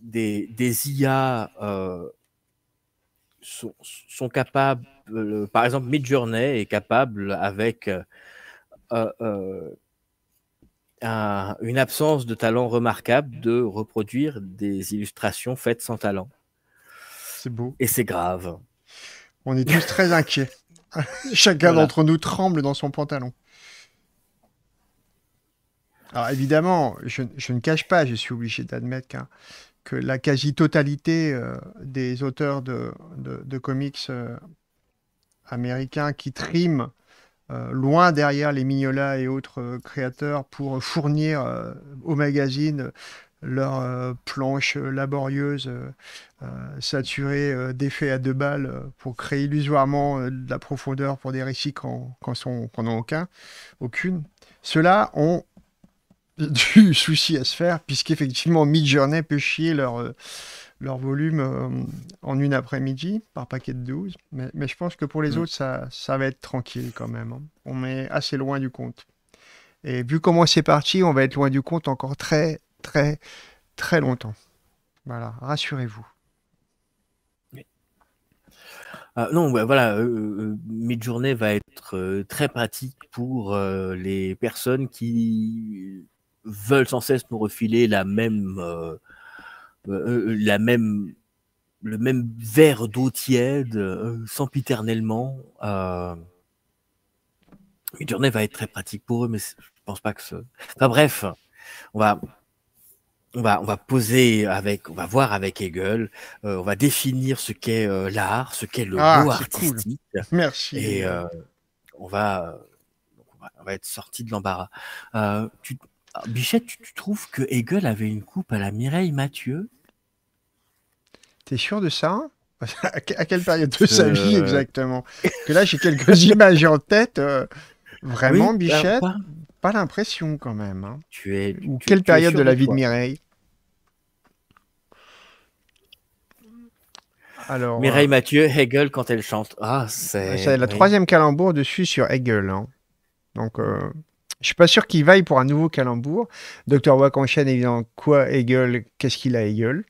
des, IA euh, sont, capables, euh, par exemple Midjourney est capable avec euh, une absence de talent remarquable de reproduire des illustrations faites sans talent. C'est beau. Et c'est grave. On est tous très inquiets. *laughs* Chacun d'entre nous tremble dans son pantalon. Alors évidemment, je, ne cache pas, je suis obligé d'admettre qu'un que la quasi-totalité euh, des auteurs de, comics euh, américains qui triment euh, loin derrière les Mignola et autres créateurs pour fournir au magazine leurs planches laborieuses saturées d'effets à deux balles pour créer illusoirement de la profondeur pour des récits qu'en n'en aucun, aucune. Ceux-là ont du *laughs* souci à se faire, puisqu'effectivement, mid-journée peut chier leur, euh, leur volume euh, en une après-midi par paquet de 12. Mais, je pense que pour les mm. autres, ça, ça va être tranquille quand même. Hein. On est assez loin du compte. Et vu comment c'est parti, on va être loin du compte encore très, très, très longtemps. Voilà, rassurez-vous. Ah, non, bah, voilà, euh, mid-journée va être très pratique pour les personnes qui veulent sans cesse nous refiler la même, euh, euh, euh, la même, le même verre d'eau tiède, euh, sempiternellement. Une journée va être très pratique pour eux, mais je pense pas que ce. Enfin bref, on va, on va, on va poser avec, on va voir avec Hegel, on va définir ce qu'est l'art, ce qu'est le beau ah, artistique. Et on va, on va être sorti de l'embarras. Tu, ah, Bichette, tu, trouves que Hegel avait une coupe à la Mireille Mathieu T'es sûr de ça *laughs* à, quelle période de sa vie euh. exactement Que là, j'ai quelques *laughs* images en tête. Euh, vraiment, bah, Bichette Pas, l'impression quand même. Hein. Tu es, Ou quelle période de la vie de Mireille Alors, Mireille euh, Mathieu, Hegel quand elle chante. Ah, c'est. la troisième calembour dessus sur Hegel. Hein. Donc, je ne suis pas sûr qu'il vaille pour un nouveau calembour. Docteur est évidemment, quoi Hegel Qu'est-ce qu'il a Hegel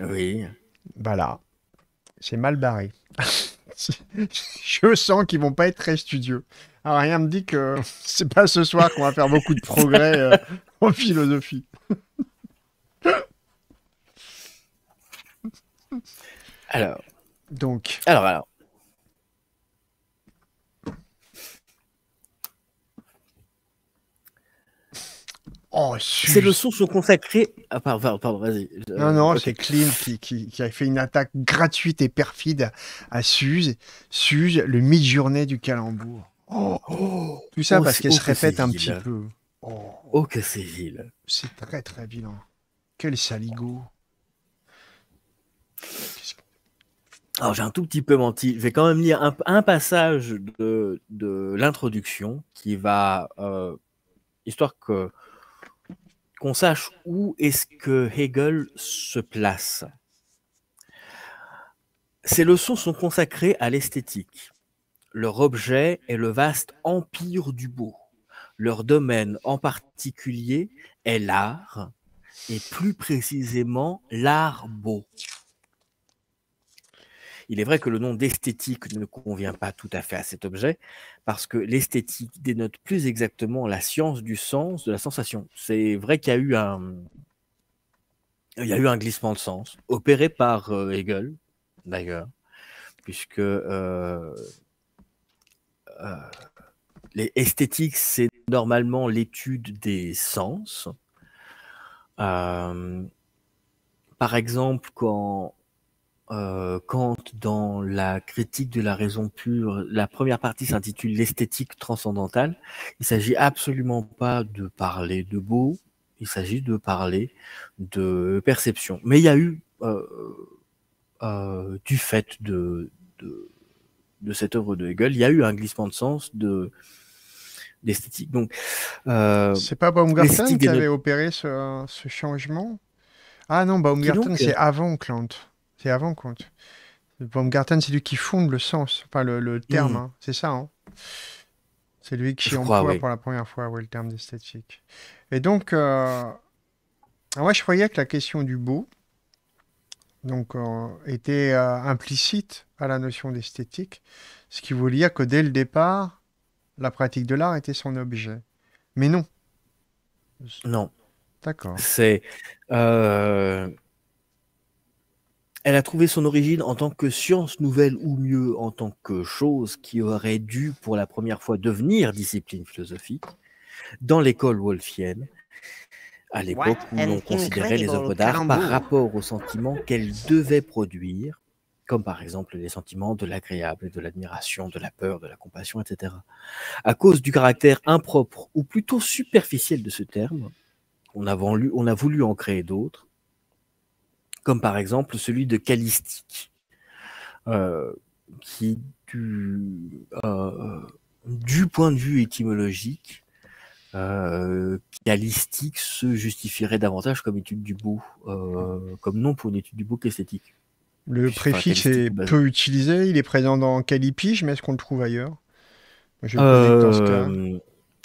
Oui. Voilà. C'est mal barré. *laughs* je sens qu'ils ne vont pas être très studieux. Alors, rien me dit que *laughs* c'est pas ce soir qu'on va faire beaucoup de progrès euh, *laughs* en philosophie. alors. Donc. Alors, alors. Oh, c'est le son consacré. Ah, pardon, vas-y. Non, non, euh, c'est Clean qui, a fait une attaque gratuite et perfide à Suze. Suze, le mid-journée du calembour. Oh. Oh. Tout ça parce qu'elle se répète un petit peu. Oh, que c'est vil. C'est très, très vilain. Quel saligo. Alors, j'ai un tout petit peu menti. Je vais quand même lire un, passage de, l'introduction qui va. Euh, histoire que qu'on sache où est-ce que Hegel se place. Ces leçons sont consacrées à l'esthétique. Leur objet est le vaste empire du beau. Leur domaine en particulier est l'art, et plus précisément l'art beau. Il est vrai que le nom d'esthétique ne convient pas tout à fait à cet objet, parce que l'esthétique dénote plus exactement la science du sens, de la sensation. C'est vrai qu'il y a eu un... Il y eu un glissement de sens, opéré par euh, Hegel, d'ailleurs, puisque l'esthétique, euh, les c'est normalement l'étude des sens. Euh, par exemple, quand euh, Kant dans la critique de la raison pure. La première partie s'intitule l'esthétique transcendantale. Il s'agit absolument pas de parler de beau, il s'agit de parler de perception. Mais il y a eu euh, euh, du fait de, de, de cette œuvre de Hegel, il y a eu un glissement de sens de d'esthétique. Donc, euh, c'est pas Baumgarten qui avait opéré ce, ce changement. Ah non, Baumgarten, c'est euh, avant Kant. C'est avant qu'on. Baumgarten, c'est lui qui fonde le sens, enfin le, terme, mm. hein. c'est ça. Hein c'est lui qui emploie pour la première fois le terme d'esthétique. Et donc, euh, moi je croyais que la question du beau donc, euh, était euh, implicite à la notion d'esthétique, ce qui voulait dire que dès le départ, la pratique de l'art était son objet. Mais non. Non. D'accord. C'est elle a trouvé son origine en tant que science nouvelle ou mieux en tant que chose qui aurait dû pour la première fois devenir discipline philosophique dans l'école wolfienne, à l'époque où l'on considérait les œuvres d'art par rapport aux sentiments qu'elles devaient produire, comme par exemple les sentiments de l'agréable, de l'admiration, de la peur, de la compassion, etc. À cause du caractère impropre ou plutôt superficiel de ce terme, on a voulu, on a voulu en créer d'autres comme par exemple celui de Calistique, euh, qui euh, du, point de vue étymologique, euh, Calistique se justifierait davantage comme étude du beau, comme nom pour une étude du beau qu'esthétique. Le préfixe est peu utilisé, il est présent dans Calipige, mais est-ce qu'on le trouve ailleurs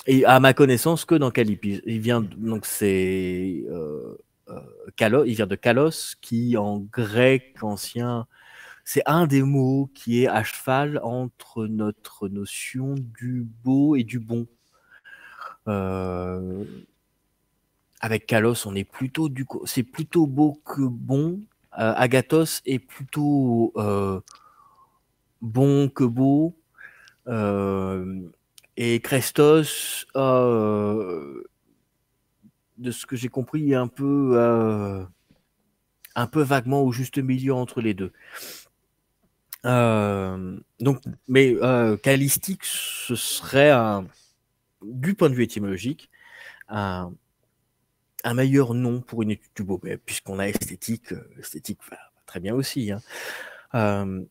Et à ma connaissance, que dans Calipige. Il vient donc c'est euh, Kalos, il vient de Kalos, qui en grec ancien, c'est un des mots qui est à cheval entre notre notion du beau et du bon. Euh, avec Kalos, on est plutôt du, c'est plutôt beau que bon. Euh, Agathos est plutôt bon que beau. et Crestos de ce que j'ai compris, un peu, euh, un peu vaguement au juste milieu entre les deux. Euh, donc, mais euh, Calistique, ce serait, du point de vue étymologique, un, meilleur nom pour une étude du beau, puisqu'on a esthétique, esthétique va, très bien aussi. Hein.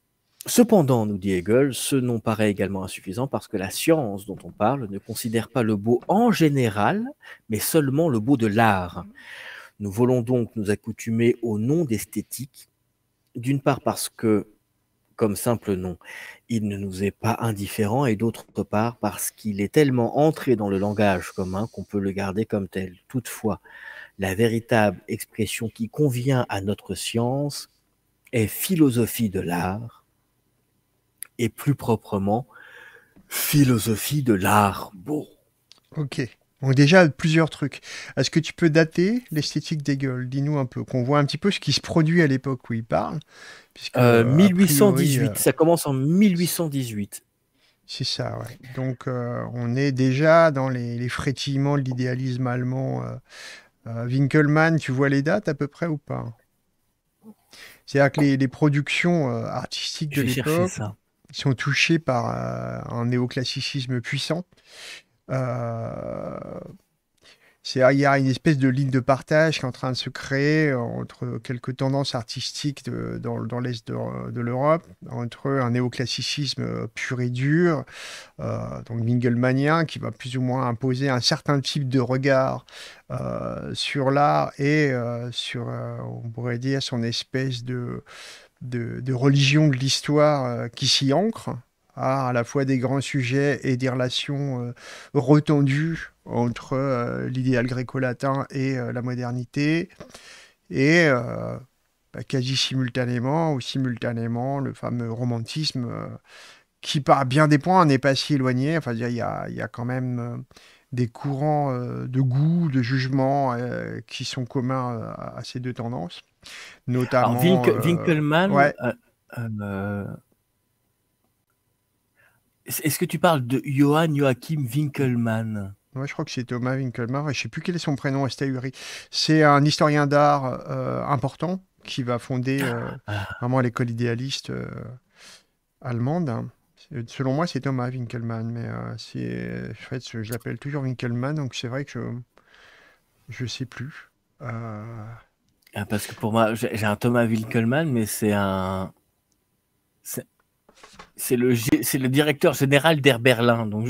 Cependant, nous dit Hegel, ce nom paraît également insuffisant parce que la science dont on parle ne considère pas le beau en général, mais seulement le beau de l'art. Mmh. Nous voulons donc nous accoutumer au nom d'esthétique, d'une part parce que, comme simple nom, il ne nous est pas indifférent, et d'autre part parce qu'il est tellement entré dans le langage commun qu'on peut le garder comme tel. Toutefois, la véritable expression qui convient à notre science est philosophie de l'art et plus proprement philosophie de l'art beau. Ok. Donc déjà, plusieurs trucs. Est-ce que tu peux dater l'esthétique des Dis-nous un peu, qu'on voit un petit peu ce qui se produit à l'époque où il parle. 1818, euh, euh, ça commence en 1818. C'est ça, ouais. Donc euh, on est déjà dans les, frétillements de l'idéalisme allemand. Winkelmann, tu vois les dates à peu près ou pas C'est-à-dire que les, productions artistiques de l'époque sont touchés par euh, un néoclassicisme puissant. Euh, il y a une espèce de ligne de partage qui est en train de se créer entre quelques tendances artistiques dans, l'Est de, l'Europe, entre un néoclassicisme pur et dur, euh, donc minglemanien, qui va plus ou moins imposer un certain type de regard euh, sur l'art et sur, on pourrait dire, son espèce de de, religion de l'histoire euh, qui s'y ancre, à la fois des grands sujets et des relations euh, retendues entre euh, l'idéal gréco-latin et la modernité, et bah, quasi simultanément ou simultanément le fameux romantisme qui par bien des points n'est pas si éloigné. Enfin, il y y a, quand même des courants euh, de goût, de jugement euh, qui sont communs euh, à ces deux tendances, notamment. Alors, Winkelmann. Est-ce que tu parles de Johann Joachim Winkelmann Ouais, je crois que c'est Thomas Winkelmann. Je ne sais plus quel est son prénom, Estahuri. C'est un historien d'art important qui va fonder ah, ah. vraiment l'école idéaliste allemande. Euh, selon moi, c'est Thomas Winkelmann, mais euh, c'est, en fait, je, l'appelle toujours Winkelmann, donc c'est vrai que je ne sais plus. Euh, ah, parce que pour moi, j'ai un Thomas Winkelmann, mais c'est un. C'est le, c'est le directeur général d'Air Berlin. Donc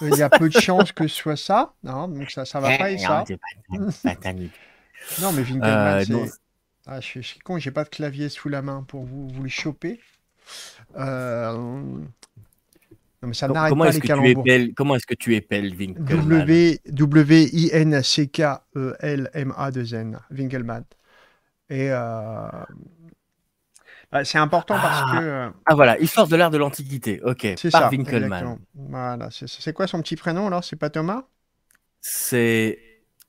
Il y a peu de chances que ce soit ça, Non, hein, donc ça ça va eh, pas et ça. *laughs* non, mais Winkelmann, c'est. Ah, je, suis con, j'ai pas de clavier sous la main pour vous, vous le choper. Euh, comment est-ce que tu épelles Winkelmann w i n c k e l m a n Winkelmann. Et euh, bah, c'est important parce ah. que. Euh, ah voilà, histoire de l'art de l'Antiquité, ok, c'est par ça, Winkelmann. Voilà, c'est, c'est quoi son petit prénom alors C'est pas Thomas C'est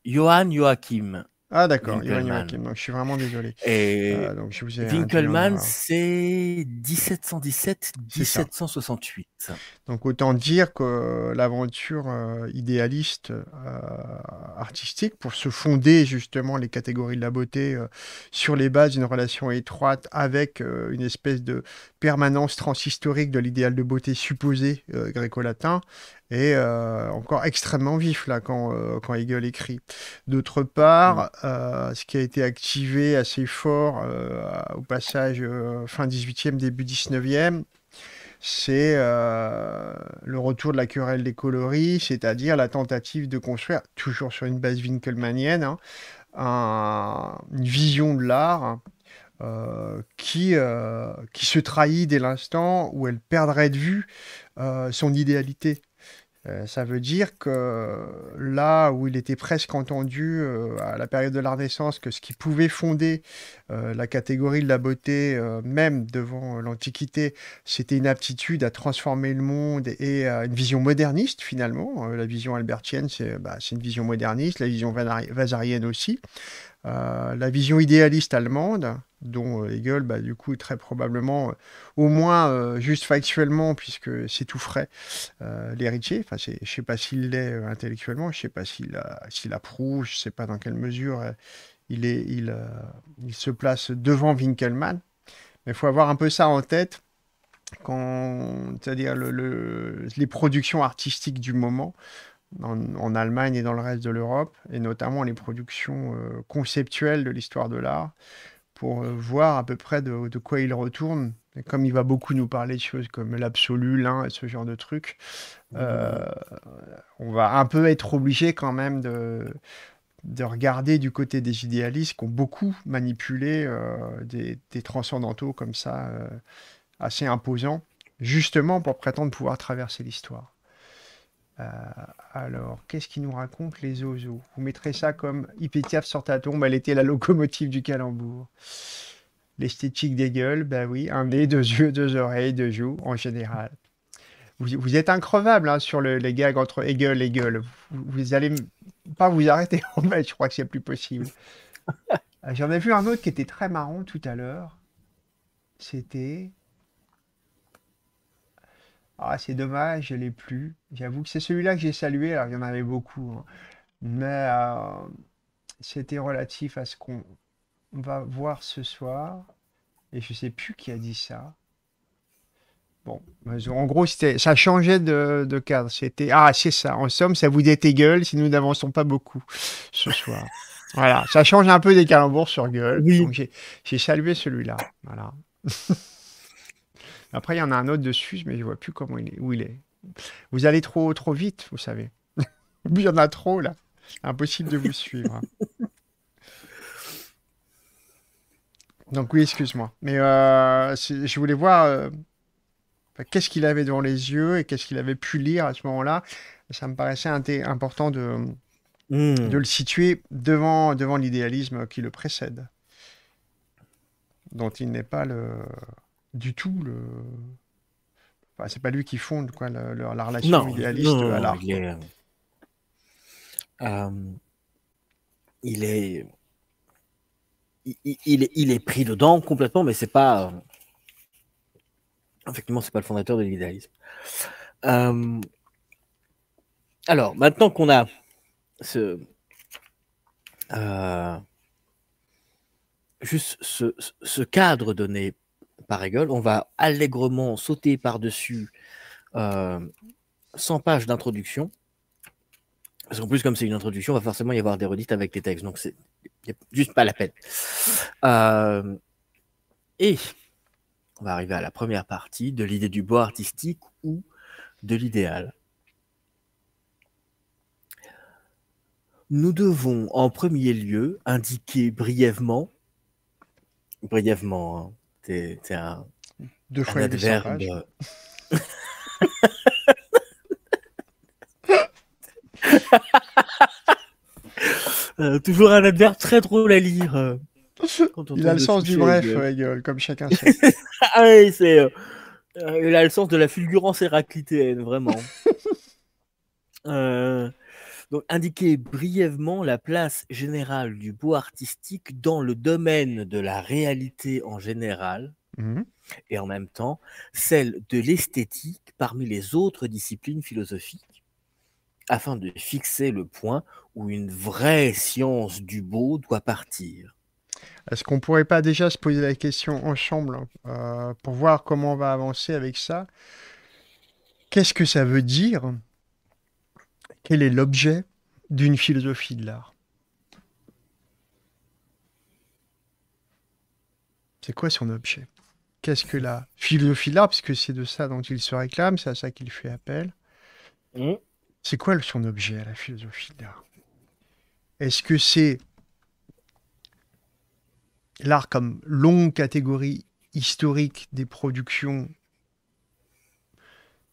Johan Joachim. Ah d'accord, je suis vraiment désolé. Et euh, c'est 1717-1768. Donc autant dire que l'aventure euh, idéaliste euh, artistique, pour se fonder justement les catégories de la beauté sur les bases d'une relation étroite avec une espèce de permanence transhistorique de l'idéal de beauté supposé gréco-latin, et euh, encore extrêmement vif là quand, euh, Hegel écrit. D'autre part, mm. euh, ce qui a été activé assez fort au passage fin 18e, début 19e, c'est le retour de la querelle des coloris, c'est-à-dire la tentative de construire, toujours sur une base winkelmannienne, hein, une vision de l'art. qui, qui se trahit dès l'instant où elle perdrait de vue son idéalité. Euh, ça veut dire que là où il était presque entendu euh, à la période de la Renaissance que ce qui pouvait fonder euh, la catégorie de la beauté, même devant l'Antiquité, c'était une aptitude à transformer le monde et à une vision moderniste finalement. la vision albertienne, c'est bah, une vision moderniste, la vision vasarienne aussi. la vision idéaliste allemande, dont euh, Hegel, bah, du coup, très probablement, euh, au moins euh, juste factuellement, puisque c'est tout frais, l'héritier. Enfin, je ne sais pas s'il l'est intellectuellement, je ne sais pas s'il s'il approuve, je ne sais pas dans quelle mesure il, est, il, il se place devant Winkelmann. Mais il faut avoir un peu ça en tête c'est-à-dire le, les productions artistiques du moment en, Allemagne et dans le reste de l'Europe, et notamment les productions conceptuelles de l'histoire de l'art, pour euh, voir à peu près de, quoi il retourne. comme il va beaucoup nous parler de choses comme l'absolu, l'un et ce genre de trucs, euh, on va un peu être obligé quand même de, de regarder du côté des idéalistes qui ont beaucoup manipulé euh, des, des, transcendantaux comme ça, assez imposants, justement pour prétendre pouvoir traverser l'histoire. Euh, alors, qu'est-ce qu'ils nous racontent les oiseaux Vous mettrez ça comme Ipétiaf sort à tombe, elle était la locomotive du calembour. L'esthétique des gueules, ben oui, un nez, deux yeux, deux oreilles, deux joues, en général. Vous, êtes increvable hein, sur les gags entre et et gueule. Vous, allez pas vous arrêter en fait, je crois que c'est plus possible. *laughs* Euh, j'en ai vu un autre qui était très marrant tout à l'heure. C'était. Ah, c'est dommage, je l'ai plus. J'avoue que c'est celui-là que j'ai salué, alors il y en avait beaucoup. Hein. Mais euh, c'était relatif à ce qu'on va voir ce soir. Et je sais plus qui a dit ça. Bon, en gros, c'était, ça changeait de, cadre. C'était, ah, c'est ça. En somme, ça vous gueule si nous n'avançons pas beaucoup ce soir. *laughs* voilà, ça change un peu des calembours sur gueule. Donc j'ai j'ai salué celui-là. Voilà. *laughs* Après, il y en a un autre dessus, mais je ne vois plus comment il est, où il est. Vous allez trop, trop vite, vous savez. *laughs* il y en a trop, là. Impossible de vous suivre. Donc oui, excuse-moi. Mais euh, je voulais voir euh, qu'est-ce qu'il avait devant les yeux et qu'est-ce qu'il avait pu lire à ce moment-là. Ça me paraissait important de, hmm. de le situer devant, devant l'idéalisme qui le précède, dont il n'est pas le du tout le. c'est pas lui qui fonde quoi, la relation idéaliste à l'art. Euh, il, est... il est. Il, pris dedans complètement, mais c'est pas. Effectivement, c'est pas le fondateur de l'idéalisme. Euh, alors, maintenant qu'on a ce. Euh, juste ce cadre donné par On va allègrement sauter par-dessus 100 euh, pages d'introduction. Parce qu'en plus, comme c'est une introduction, il va forcément y avoir des redites avec les textes. Donc, c'est juste pas la peine. Euh, et on va arriver à la première partie de l'idée du bois artistique ou de l'idéal. Nous devons en premier lieu indiquer brièvement, brièvement, hein, T'es un. Deux fois adverbe. *laughs* Euh, toujours un adverbe très drôle à lire. Euh, il a le sens du bref, comme chacun *laughs* sait. Ah euh, il a le sens de la fulgurance héraclitaine, vraiment. *laughs* Donc, indiquer brièvement la place générale du beau artistique dans le domaine de la réalité en général mmh. et en même temps celle de l'esthétique parmi les autres disciplines philosophiques afin de fixer le point où une vraie science du beau doit partir. Est-ce qu'on pourrait pas déjà se poser la question ensemble euh, pour voir comment on va avancer avec ça Qu'est-ce que ça veut dire quel est l'objet d'une philosophie de l'art C'est quoi son objet Qu'est-ce que la philosophie de l'art Puisque c'est de ça dont il se réclame, c'est à ça qu'il fait appel. Mmh. C'est quoi son objet à la philosophie de l'art Est-ce que c'est l'art comme longue catégorie historique des productions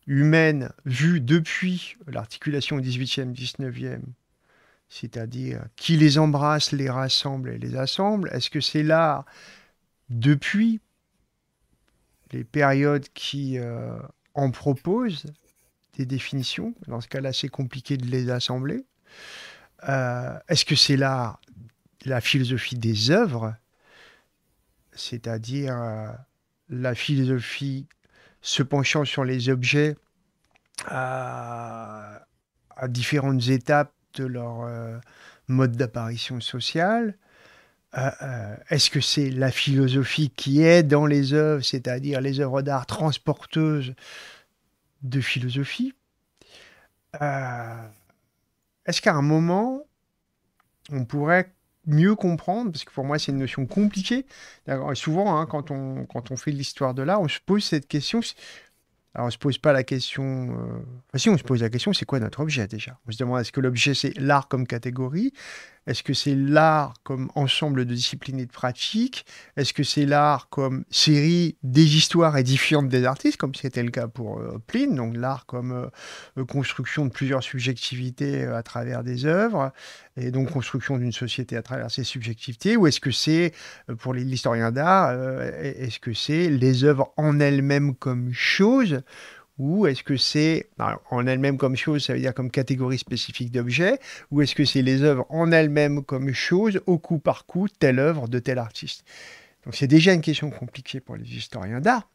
humaine vue depuis l'articulation 18e, 19e, c'est-à-dire qui les embrasse, les rassemble et les assemble Est-ce que c'est là depuis les périodes qui euh, en proposent des définitions Dans ce cas-là, c'est compliqué de les assembler. Euh, est-ce que c'est là la philosophie des œuvres, c'est-à-dire euh, la philosophie se penchant sur les objets à, différentes étapes de leur euh, mode d'apparition sociale. Euh, euh, est-ce que c'est la philosophie qui est dans les œuvres, c'est-à-dire les œuvres d'art transporteuses de philosophie Est-ce qu'à un moment, on pourrait mieux comprendre, parce que pour moi c'est une notion compliquée. Et souvent, hein, quand, on, quand on fait l'histoire de l'art, on se pose cette question. Alors on se pose pas la question. Euh, enfin, si on se pose la question, c'est quoi notre objet déjà On se demande est-ce que l'objet c'est l'art comme catégorie est-ce que c'est l'art comme ensemble de disciplines et de pratiques Est-ce que c'est l'art comme série des histoires édifiantes des artistes, comme c'était le cas pour euh, Plin Donc l'art comme euh, euh, construction de plusieurs subjectivités à travers des œuvres, et donc construction d'une société à travers ces subjectivités Ou est-ce que c'est, pour l'historien d'art, est-ce que c'est les œuvres en elles-mêmes comme chose ou est-ce que c'est en elle-même comme chose, ça veut dire comme catégorie spécifique d'objet, ou est-ce que c'est les œuvres en elles-mêmes comme chose, au coup par coup, telle œuvre de tel artiste Donc c'est déjà une question compliquée pour les historiens d'art,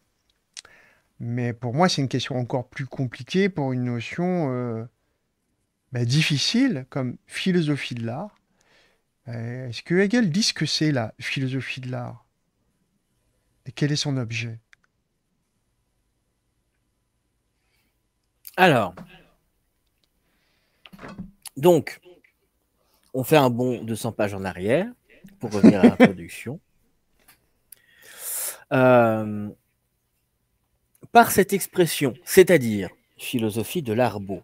mais pour moi c'est une question encore plus compliquée pour une notion euh, bah, difficile comme philosophie de l'art. Euh, est-ce que Hegel dit ce que c'est la philosophie de l'art Et quel est son objet Alors, donc, on fait un bond de 100 pages en arrière pour revenir à l'introduction. *laughs* Euh, par cette expression, c'est-à-dire philosophie de l'arbo,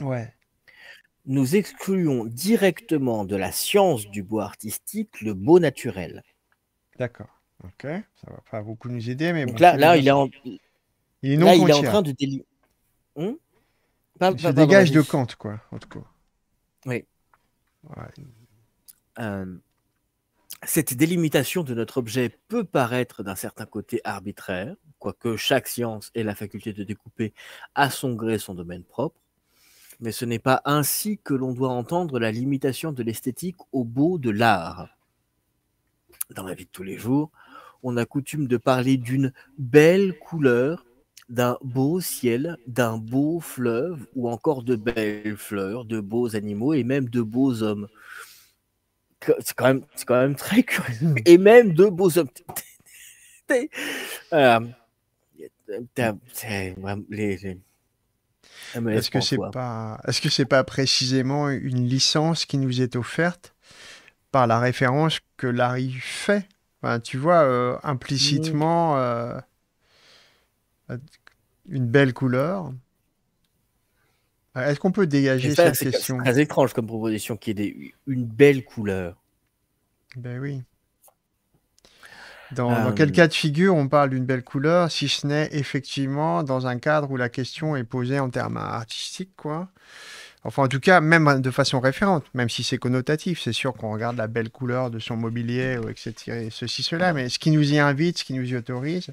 ouais. nous excluons directement de la science du beau artistique le beau naturel. D'accord. Ok. Ça va pas beaucoup nous aider, mais bon, là, il est là, il est en train hein. de délivrer. On hein dégage de Kant, quoi, en tout cas. Oui. Euh, cette délimitation de notre objet peut paraître d'un certain côté arbitraire, quoique chaque science ait la faculté de découper à son gré son domaine propre, mais ce n'est pas ainsi que l'on doit entendre la limitation de l'esthétique au beau de l'art. Dans la vie de tous les jours, on a coutume de parler d'une belle couleur d'un beau ciel, d'un beau fleuve, ou encore de belles fleurs, de beaux animaux et même de beaux hommes. C'est quand, même, quand même très *laughs* curieux. Et même de beaux hommes. Est-ce que c'est pas, est-ce que c'est pas précisément une licence qui nous est offerte par la référence que Larry fait enfin, Tu vois, euh, mmh. implicitement. Euh, une belle couleur. Est-ce qu'on peut dégager cette question C'est très étrange comme proposition qui est ait une belle couleur. Ben oui. Dans, euh. quel cas de figure on parle d'une belle couleur, si ce n'est effectivement dans un cadre où la question est posée en termes artistiques, quoi Enfin, en tout cas, même hein, de façon référente, même si c'est connotatif, c'est sûr qu'on regarde la belle couleur de son mobilier, ou etc., ceci, cela, mais ce qui nous y invite, ce qui nous y autorise,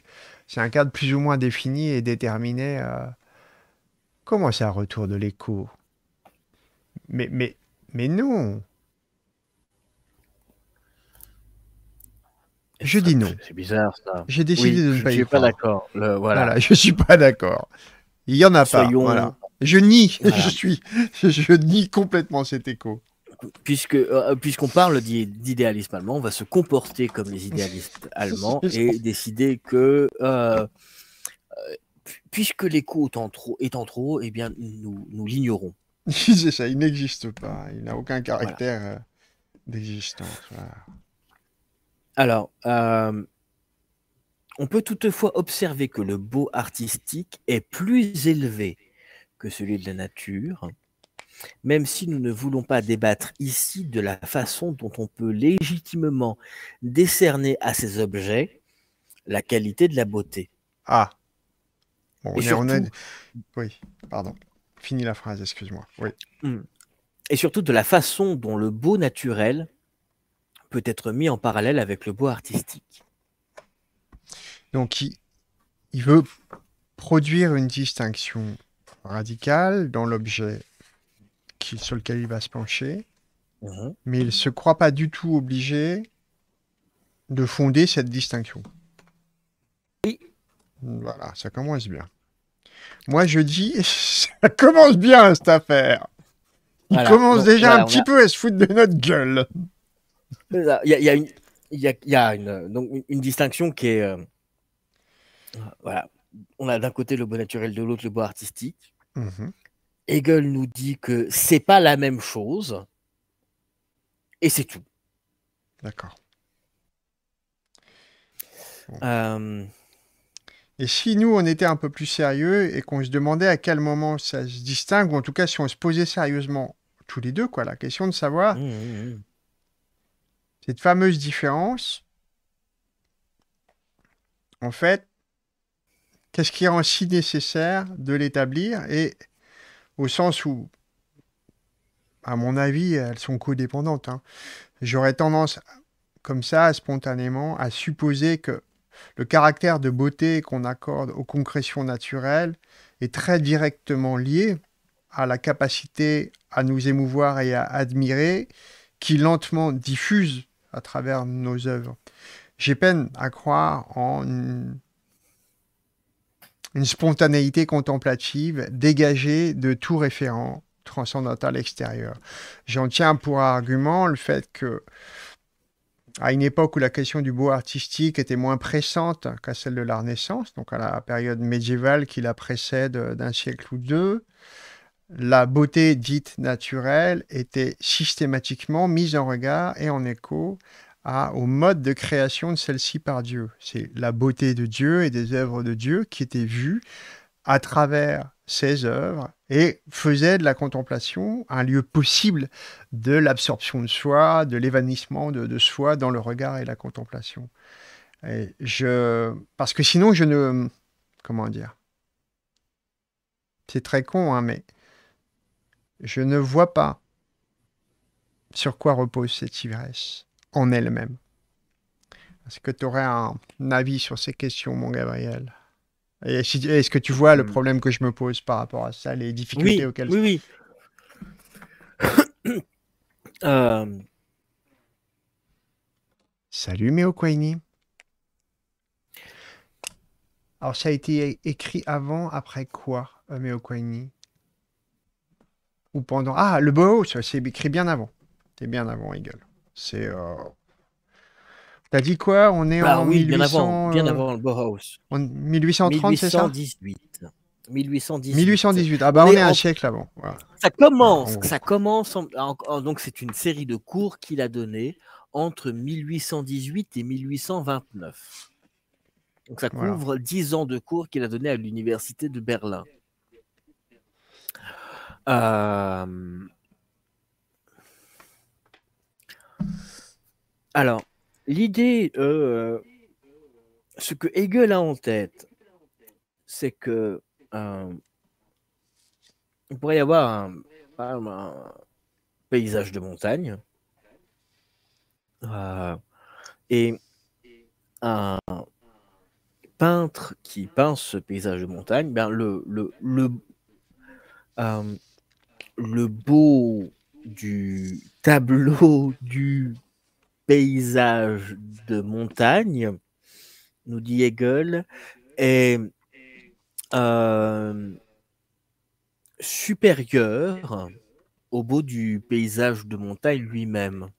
c'est un cadre plus ou moins défini et déterminé. Euh, comment ça, retour de l'écho mais, mais, mais non Je dis non. C'est bizarre ça. J'ai décidé de ne pas Je suis pas d'accord. Voilà. voilà. *laughs* Je suis pas d'accord. Il y en a pas. Je nie, *laughs* je suis, je nie complètement cet écho. Puisque, euh, puisqu'on parle d'idéalisme allemand, on va se comporter comme les idéalistes *laughs* allemands et décider que, euh, euh, puisque l'écho est en trop, étant trop, eh bien, nous, nous l'ignorons. *laughs* C'est ça, il n'existe pas, il n'a aucun caractère d'existence. Alors, on peut toutefois observer que le beau artistique est plus élevé que celui de la nature, même si nous ne voulons pas débattre ici de la façon dont on peut légitimement décerner à ces objets la qualité de la beauté. Ah. Oui, pardon. Fini la phrase, excuse-moi. Oui. Hmm. Et surtout de la façon dont le beau naturel peut être mis en parallèle avec le beau artistique. Donc, il veut produire une distinction radical dans l'objet sur lequel il va se pencher, mhm. mais il ne se croit pas du tout obligé de fonder cette distinction. Oui. Voilà, ça commence bien. Moi, je dis, *laughs* ça commence bien cette affaire. Il commence déjà un petit peu à se foutre de notre gueule. Il y a, une, distinction qui est. Euh, voilà. On a d'un côté le beau naturel, de l'autre le beau artistique. Mhm. Hegel nous dit que c'est pas la même chose, et c'est tout. D'accord. Euh, et si nous, on était un peu plus sérieux et qu'on se demandait à quel moment ça se distingue, ou en tout cas si on se posait sérieusement tous les deux, quoi, la question de savoir mmh, mmh, mmh. cette fameuse différence, en fait, qu'est-ce qui rend si nécessaire de l'établir Et au sens où, à mon avis, elles sont codépendantes. Hein. J'aurais tendance, comme ça, spontanément, à supposer que le caractère de beauté qu'on accorde aux concrétions naturelles est très directement lié à la capacité à nous émouvoir et à admirer qui lentement diffuse à travers nos œuvres. J'ai peine à croire en une spontanéité contemplative dégagée de tout référent transcendantal extérieur. J'en tiens pour argument le fait que, à une époque où la question du beau artistique était moins pressante qu'à celle de la Renaissance, donc à la période médiévale qui la précède d'un siècle ou deux, la beauté dite naturelle était systématiquement mise en regard et en écho au mode de création de celle-ci par Dieu. C'est la beauté de Dieu et des œuvres de Dieu qui étaient vues à travers ses œuvres et faisaient de la contemplation un lieu possible de l'absorption de soi, de l'évanissement de, soi dans le regard et la contemplation. Et je, parce que sinon, je ne... Comment dire C'est très con, hein, mais je ne vois pas sur quoi repose cette ivresse en elle-même. Est-ce que tu aurais un avis sur ces questions, mon Gabriel Est-ce que tu vois le hmm. problème que je me pose par rapport à ça, les difficultés auxquelles... Oui, oui. *coughs* Euh. Salut Meo Alors ça a été écrit avant, après quoi, euh, Meo Ou pendant... Ah, le beau, ça s'est écrit bien avant. C'est bien avant, Hegel. C'est. Euh, t'as dit quoi On est bah en oui, bien, avant, le Bauhaus. En 1830, c'est ça 1818. 1818. Ah bah on, est un siècle avant. Ça commence, ça commence. donc c'est une série de cours qu'il a donné entre 1818 et 1829. Donc ça couvre 10 ans de cours qu'il a donné à l'université de Berlin. Euh... Alors, l'idée, euh, ce que Hegel a en tête, c'est que euh, il pourrait y avoir un, paysage de montagne euh, et un peintre qui peint ce paysage de montagne, ben le, le, le beau du tableau du paysage de montagne, nous dit Hegel, est euh, supérieur au beau du paysage de montagne lui-même.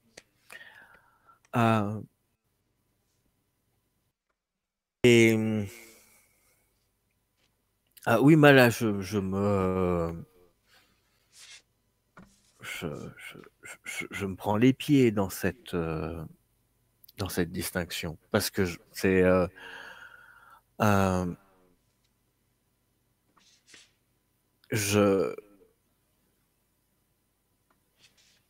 Euh, et ah oui, là, je, me je, me prends les pieds dans cette, euh, dans cette distinction. Parce que c'est. Euh, euh, je.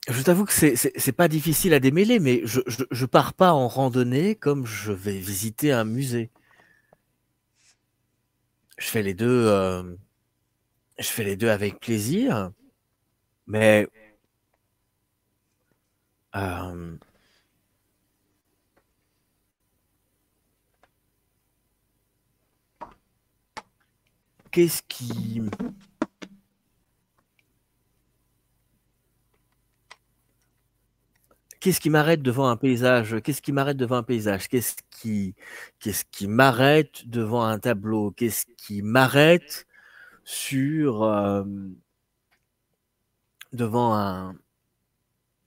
Je t'avoue que c'est pas difficile à démêler, mais je, je, je, pars pas en randonnée comme je vais visiter un musée. Je fais les deux, je fais les deux avec plaisir, mais euh, qu'est-ce qui... Qu'est-ce qui m'arrête devant un paysage Qu'est-ce qui m'arrête devant un paysage Qu'est-ce qui, qu'est-ce qui m'arrête devant un tableau Qu'est-ce qui m'arrête sur euh, devant un,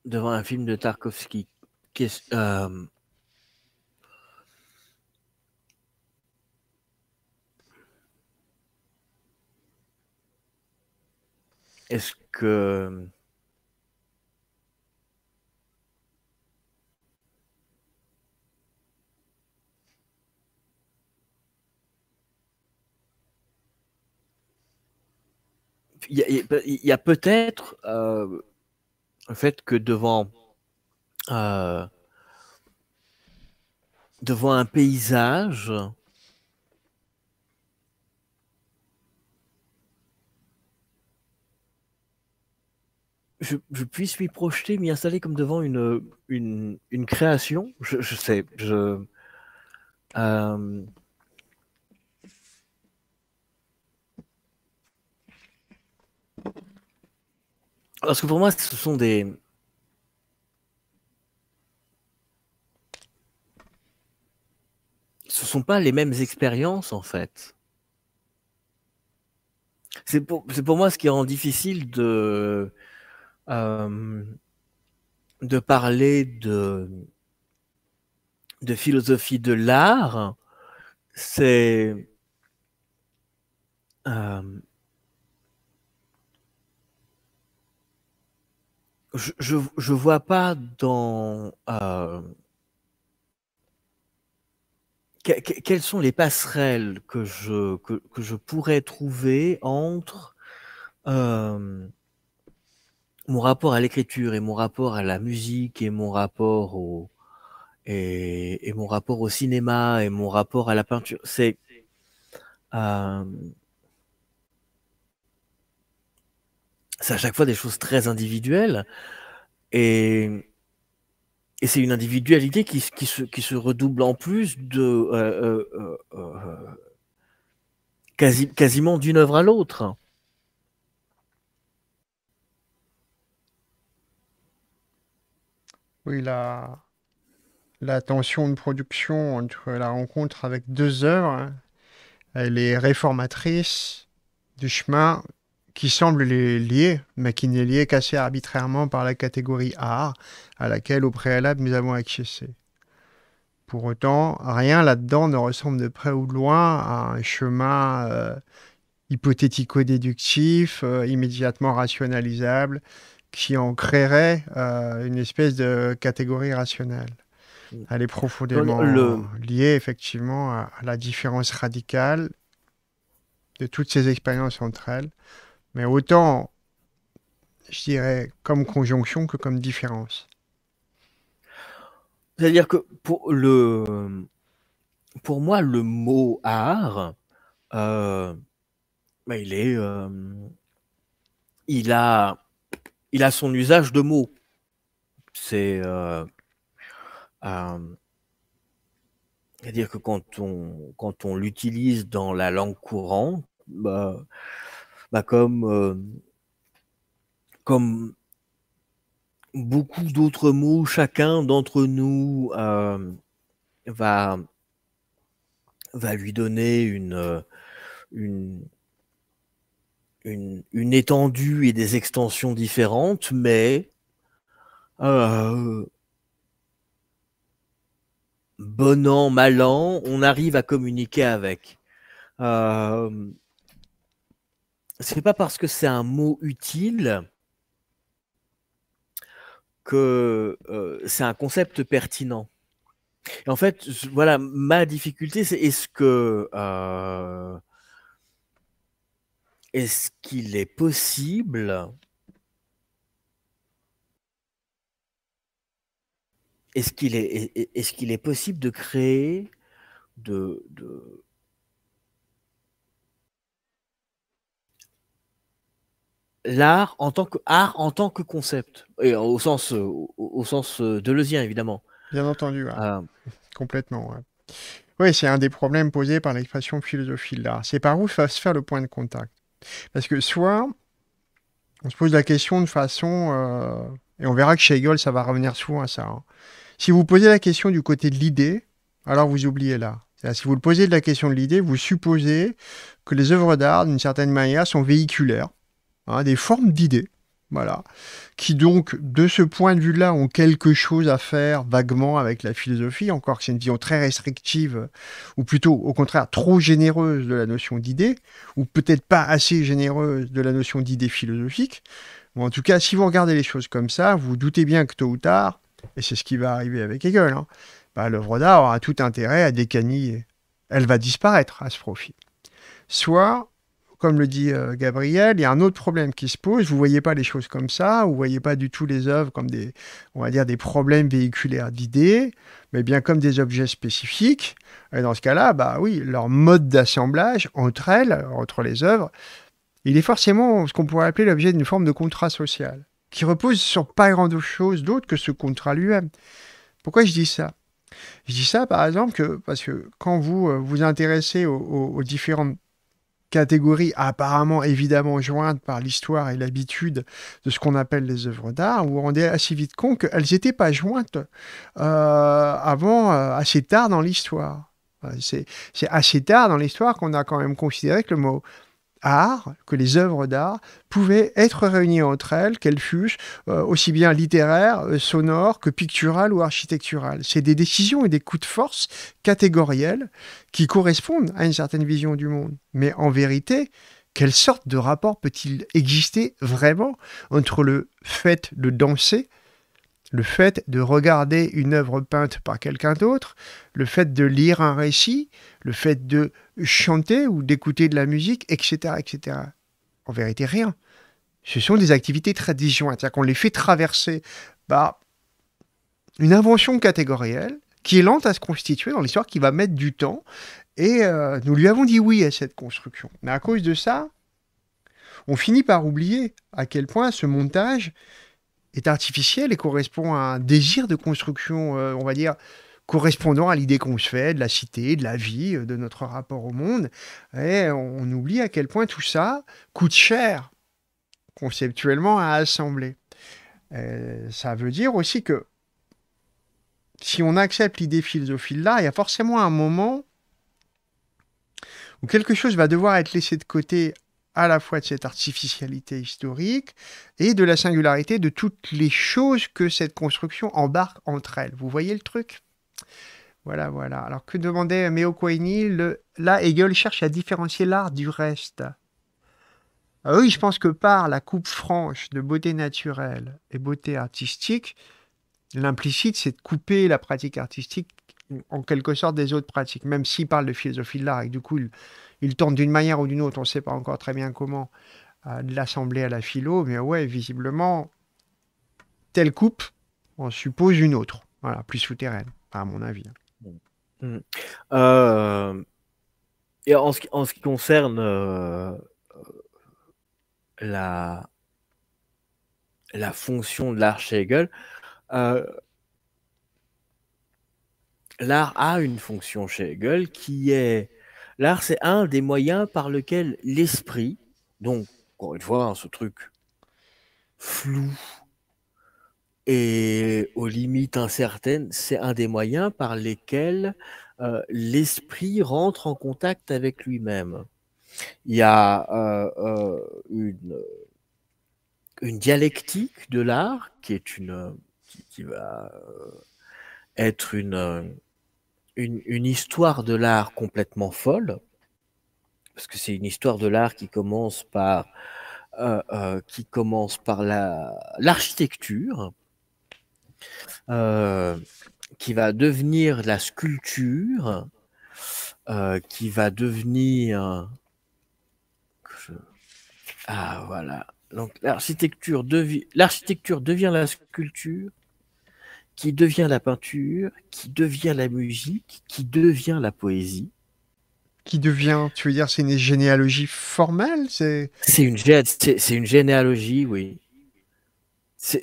devant un film de Tarkovsky. Qu'est-ce, euh, Est-ce que il y a, peut-être euh, le fait que devant, euh, devant un paysage, Je, puisse m'y projeter, m'y installer comme devant une, une, création. Je, sais, je. Euh, Parce que pour moi, ce sont des. Ce sont pas les mêmes expériences, en fait. C'est pour, pour, moi ce qui rend difficile de, euh, de parler de, de philosophie de l'art. C'est. Euh, je, je, vois pas dans euh, quelles sont les passerelles que je, que, je pourrais trouver entre euh, mon rapport à l'écriture et mon rapport à la musique et mon rapport au et, mon rapport au cinéma et mon rapport à la peinture. C'est euh, c'est à chaque fois des choses très individuelles. Et, c'est une individualité qui, se, redouble en plus de euh, euh, euh, quasiment d'une œuvre à l'autre. Oui, la, la tension de production entre la rencontre avec deux œuvres, elle est réformatrice du chemin qui semblent les lier, mais qui n'est lié qu'assez arbitrairement par la catégorie art à laquelle au préalable nous avons accessé. Pour autant, rien là-dedans ne ressemble de près ou de loin à un chemin euh, hypothético-déductif, euh, immédiatement rationalisable, qui en créerait euh, une espèce de catégorie rationnelle. Mm. Elle est profondément liée effectivement à la différence radicale de toutes ces expériences entre elles, mais autant, je dirais, comme conjonction que comme différence. C'est-à-dire que pour, le, pour moi, le mot art, euh, bah, il est. Euh, il, a, il a son usage de mots. C'est. Euh, à dire que quand on, quand on l'utilise dans la langue courante, bah, bah, euh, comme, beaucoup d'autres mots, chacun d'entre nous euh, va, lui donner euh, une, une, étendue et des extensions différentes, mais bon an, mal an, on arrive à communiquer avec c'est pas parce que c'est un mot utile que euh, c'est un concept pertinent. en fait, voilà, ma difficulté, c'est est-ce que euh, est-ce qu'il est possible est-ce qu'il est, est, ce qu'il est possible de créer de l'art en tant que art en tant que concept et au sens euh, au, sens euh, évidemment bien entendu euh, *laughs* complètement oui c'est un des problèmes posés par l'expression philosophie de l'art c'est par où va se faire le point de contact parce que soit on se pose la question de façon et on verra que chez Hegel ça va revenir souvent à ça hein. si vous posez la question du côté de l'idée alors vous oubliez l'art si vous le posez de la question de l'idée, vous supposez que les œuvres d'art, d'une certaine manière, sont véhiculaires, Hein, des formes d'idées, voilà, qui donc, de ce point de vue-là, ont quelque chose à faire vaguement avec la philosophie, encore que c'est une vision très restrictive, ou plutôt au contraire trop généreuse de la notion d'idée, ou peut-être pas assez généreuse de la notion d'idée philosophique. en tout cas, si vous regardez les choses comme ça, vous, doutez bien que tôt ou tard, et c'est ce qui va arriver avec Hegel, hein, bah, l'œuvre d'art aura tout intérêt à décaniller. Elle va disparaître à ce profit. Soit comme le dit euh, Gabriel, il y a un autre problème qui se pose. Vous voyez pas les choses comme ça, vous voyez pas du tout les œuvres comme des, on va dire, des problèmes véhiculaires d'idées, mais bien comme des objets spécifiques. Et dans ce cas-là, bah oui, leur mode d'assemblage entre elles, entre les œuvres, il est forcément ce qu'on pourrait appeler l'objet d'une forme de contrat social, qui repose sur pas grand-chose d'autre que ce contrat lui-même. Pourquoi je dis ça Je dis ça, par exemple, que, parce que quand vous euh, vous intéressez aux différentes catégorie apparemment évidemment jointe par l'histoire et l'habitude de ce qu'on appelle les œuvres d'art, vous rendez assez vite compte qu'elles n'étaient pas jointes euh, avant euh, assez tard dans l'histoire. Euh, c'est assez tard dans l'histoire qu'on a quand même considéré que le mot art, que les œuvres d'art pouvaient être réunies entre elles, qu'elles fussent euh, aussi bien littéraires, euh, sonores que picturales ou architecturales. C'est des décisions et des coups de force catégoriels qui correspondent à une certaine vision du monde. Mais en vérité, quelle sorte de rapport peut-il exister vraiment entre le fait de danser le fait de regarder une œuvre peinte par quelqu'un d'autre, le fait de lire un récit, le fait de chanter ou d'écouter de la musique, etc., etc. En vérité, rien. Ce sont des activités très disjointes, c'est-à-dire qu'on les fait traverser par une invention catégorielle qui est lente à se constituer dans l'histoire, qui va mettre du temps, et euh, nous lui avons dit oui à cette construction. Mais à cause de ça, on finit par oublier à quel point ce montage est artificielle et correspond à un désir de construction, euh, on va dire, correspondant à l'idée qu'on se fait de la cité, de la vie, euh, de notre rapport au monde. Et on, oublie à quel point tout ça coûte cher conceptuellement à assembler. Euh, ça veut dire aussi que si on accepte l'idée philosophique là, il y a forcément un moment où quelque chose va devoir être laissé de côté à la fois de cette artificialité historique et de la singularité de toutes les choses que cette construction embarque entre elles. Vous voyez le truc Voilà, voilà. Alors que demandait Meo Là, Hegel cherche à différencier l'art du reste. Ah oui, je pense que par la coupe franche de beauté naturelle et beauté artistique, l'implicite, c'est de couper la pratique artistique en quelque sorte des autres pratiques, même s'il parle de philosophie de l'art et du coup, il tente d'une manière ou d'une autre, on ne sait pas encore très bien comment, euh, de l'assembler à la philo, mais ouais, visiblement, telle coupe, on suppose une autre, voilà, plus souterraine, à mon avis. Hein. Mmh. Mmh. Euh, et en ce, qui, concerne euh, la, la fonction de l'art chez Hegel, l'art a une fonction chez Hegel qui est L'art, c'est un des moyens par lesquels l'esprit, donc, encore une fois, hein, ce truc flou et aux limites incertaines, c'est un des moyens par lesquels euh, l'esprit rentre en contact avec lui-même. Il y a euh, euh, une, une, dialectique de l'art qui est une qui va être une une, histoire de l'art complètement folle, parce que c'est une histoire de l'art qui commence par euh, euh, qui commence par l'architecture, euh, qui va devenir la sculpture, euh, qui va devenir ah voilà donc l'architecture devient l'architecture devient la sculpture qui devient la peinture, qui devient la musique, qui devient la poésie. Qui devient, tu veux dire, c'est une généalogie formelle C'est une, une, généalogie, oui. C'est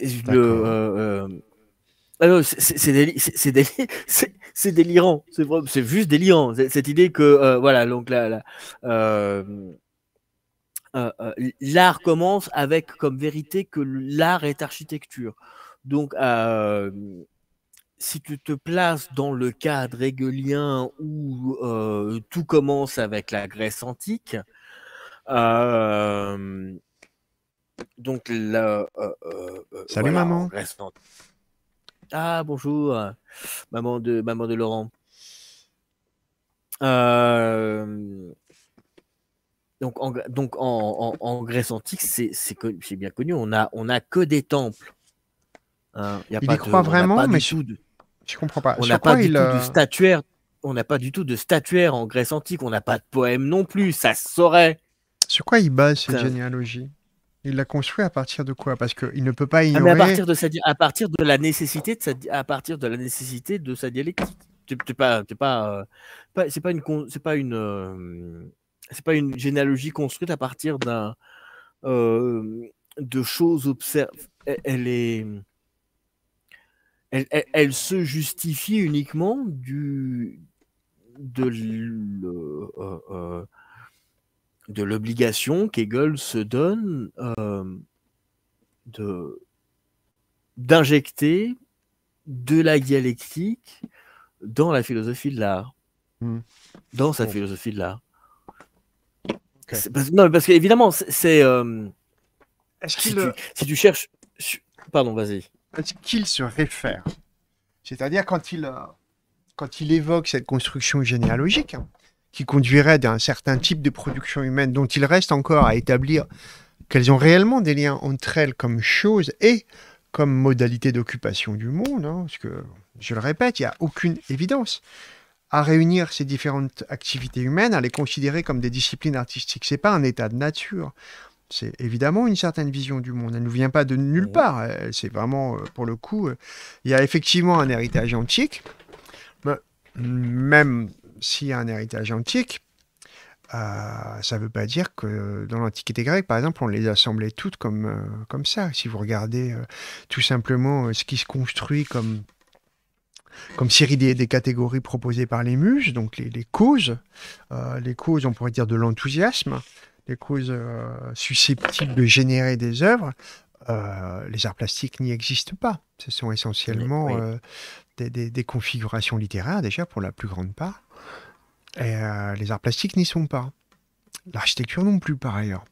délirant, c'est juste délirant. Cette idée que, euh, voilà, donc la, euh, euh, l'art commence avec comme vérité que l'art est architecture. Donc, euh, si tu te places dans le cadre régulier, où euh, tout commence avec la Grèce antique, euh, donc la, Salut maman. Ah bonjour, maman de maman de Laurent. donc en, donc en, Grèce antique, c'est bien connu, on a, on a que des temples. Hein. il y a il pas y de, croit vraiment, mais je, de... je comprends pas. On n'a pas du tout de euh, statuaire. On n'a pas du tout de statuaire en Grèce antique. On n'a pas de poème non plus. Ça se saurait. Sur quoi il base cette généalogie il l'a construit à partir de quoi Parce qu'il ne peut pas ah, ignorer. à partir de sa, à partir de la nécessité de sa, à partir de la nécessité de sa dialectique. C'est pas, c'est euh, pas, c'est pas une, c'est pas une, euh, c'est pas une généalogie construite à partir d'un de choses observées. elle est, elle, se justifie uniquement du de euh, euh, de l'obligation qu'Hegel se donne euh, de d'injecter de la dialectique dans la philosophie de l'art, hmm. dans sa philosophie de l'art. Parce, non, parce qu'évidemment, c'est. si, tu cherches. Pardon, vas-y à ce qu'il se réfère. C'est-à-dire quand il, euh, quand il évoque cette construction généalogique hein, qui conduirait à un certain type de production humaine dont il reste encore à établir qu'elles ont réellement des liens entre elles comme chose et comme modalité d'occupation du monde, hein, parce que, je le répète, il n'y a aucune évidence à réunir ces différentes activités humaines, à les considérer comme des disciplines artistiques. Ce n'est pas un état de nature c'est évidemment une certaine vision du monde. Elle ne nous vient pas de nulle mmh. part. C'est vraiment, euh, pour le coup, euh, il y a effectivement un héritage antique, mais même s'il y a un héritage antique, euh, ça ne veut pas dire que dans l'Antiquité grecque, par exemple, on les assemblait toutes comme, comme ça. Si vous regardez tout simplement ce qui se construit comme, comme série des, catégories proposées par les muses, donc les causes, les causes, on pourrait dire, de l'enthousiasme, les causes euh, susceptibles de générer des œuvres, euh, les arts plastiques n'y existent pas. Ce sont essentiellement euh, des, configurations littéraires, déjà pour la plus grande part. Et les arts plastiques n'y sont pas. L'architecture non plus, par ailleurs.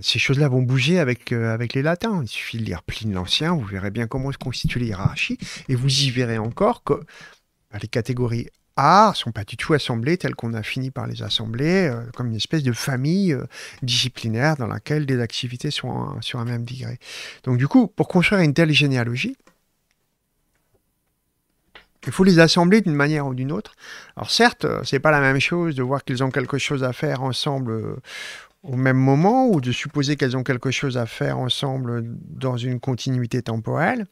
Ces choses-là vont bouger avec, avec les latins. Il suffit de lire Pline l'Ancien, vous verrez bien comment se constitue les hiérarchies, et vous y verrez encore que bah, les catégories sont pas du tout assemblés tels qu'on a fini par les assembler, euh, comme une espèce de famille euh, disciplinaire dans laquelle des activités sont sur un même degré. Donc du coup, pour construire une telle généalogie, il faut les assembler d'une manière ou d'une autre. Alors certes, euh, c'est pas la même chose de voir qu'ils ont quelque chose à faire ensemble au même moment ou de supposer qu'ils ont quelque chose à faire ensemble dans une continuité temporelle.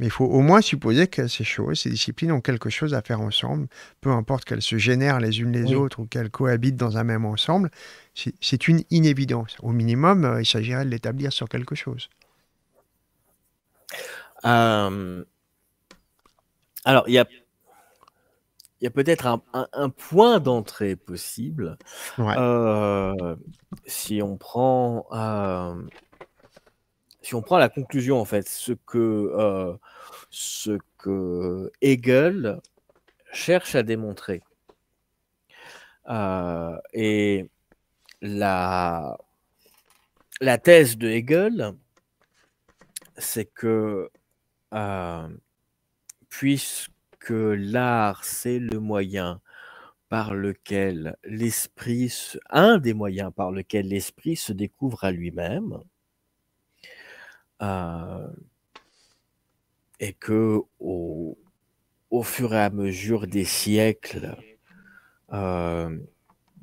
Mais il faut au moins supposer que ces choses, ces disciplines ont quelque chose à faire ensemble, peu importe qu'elles se génèrent les unes les autres ou qu'elles cohabitent dans un même ensemble. C'est une inévidence. Au minimum, euh, il s'agirait de l'établir sur quelque chose. Euh, alors, il y a, peut-être un, point d'entrée possible. Euh, si on prend si on prend la conclusion, en fait, ce que, euh, ce que Hegel cherche à démontrer, euh, et la, thèse de Hegel, c'est que euh, puisque l'art, c'est le moyen par lequel l'esprit, un des moyens par lequel l'esprit se découvre à lui-même, euh, et que au, fur et à mesure des siècles, euh,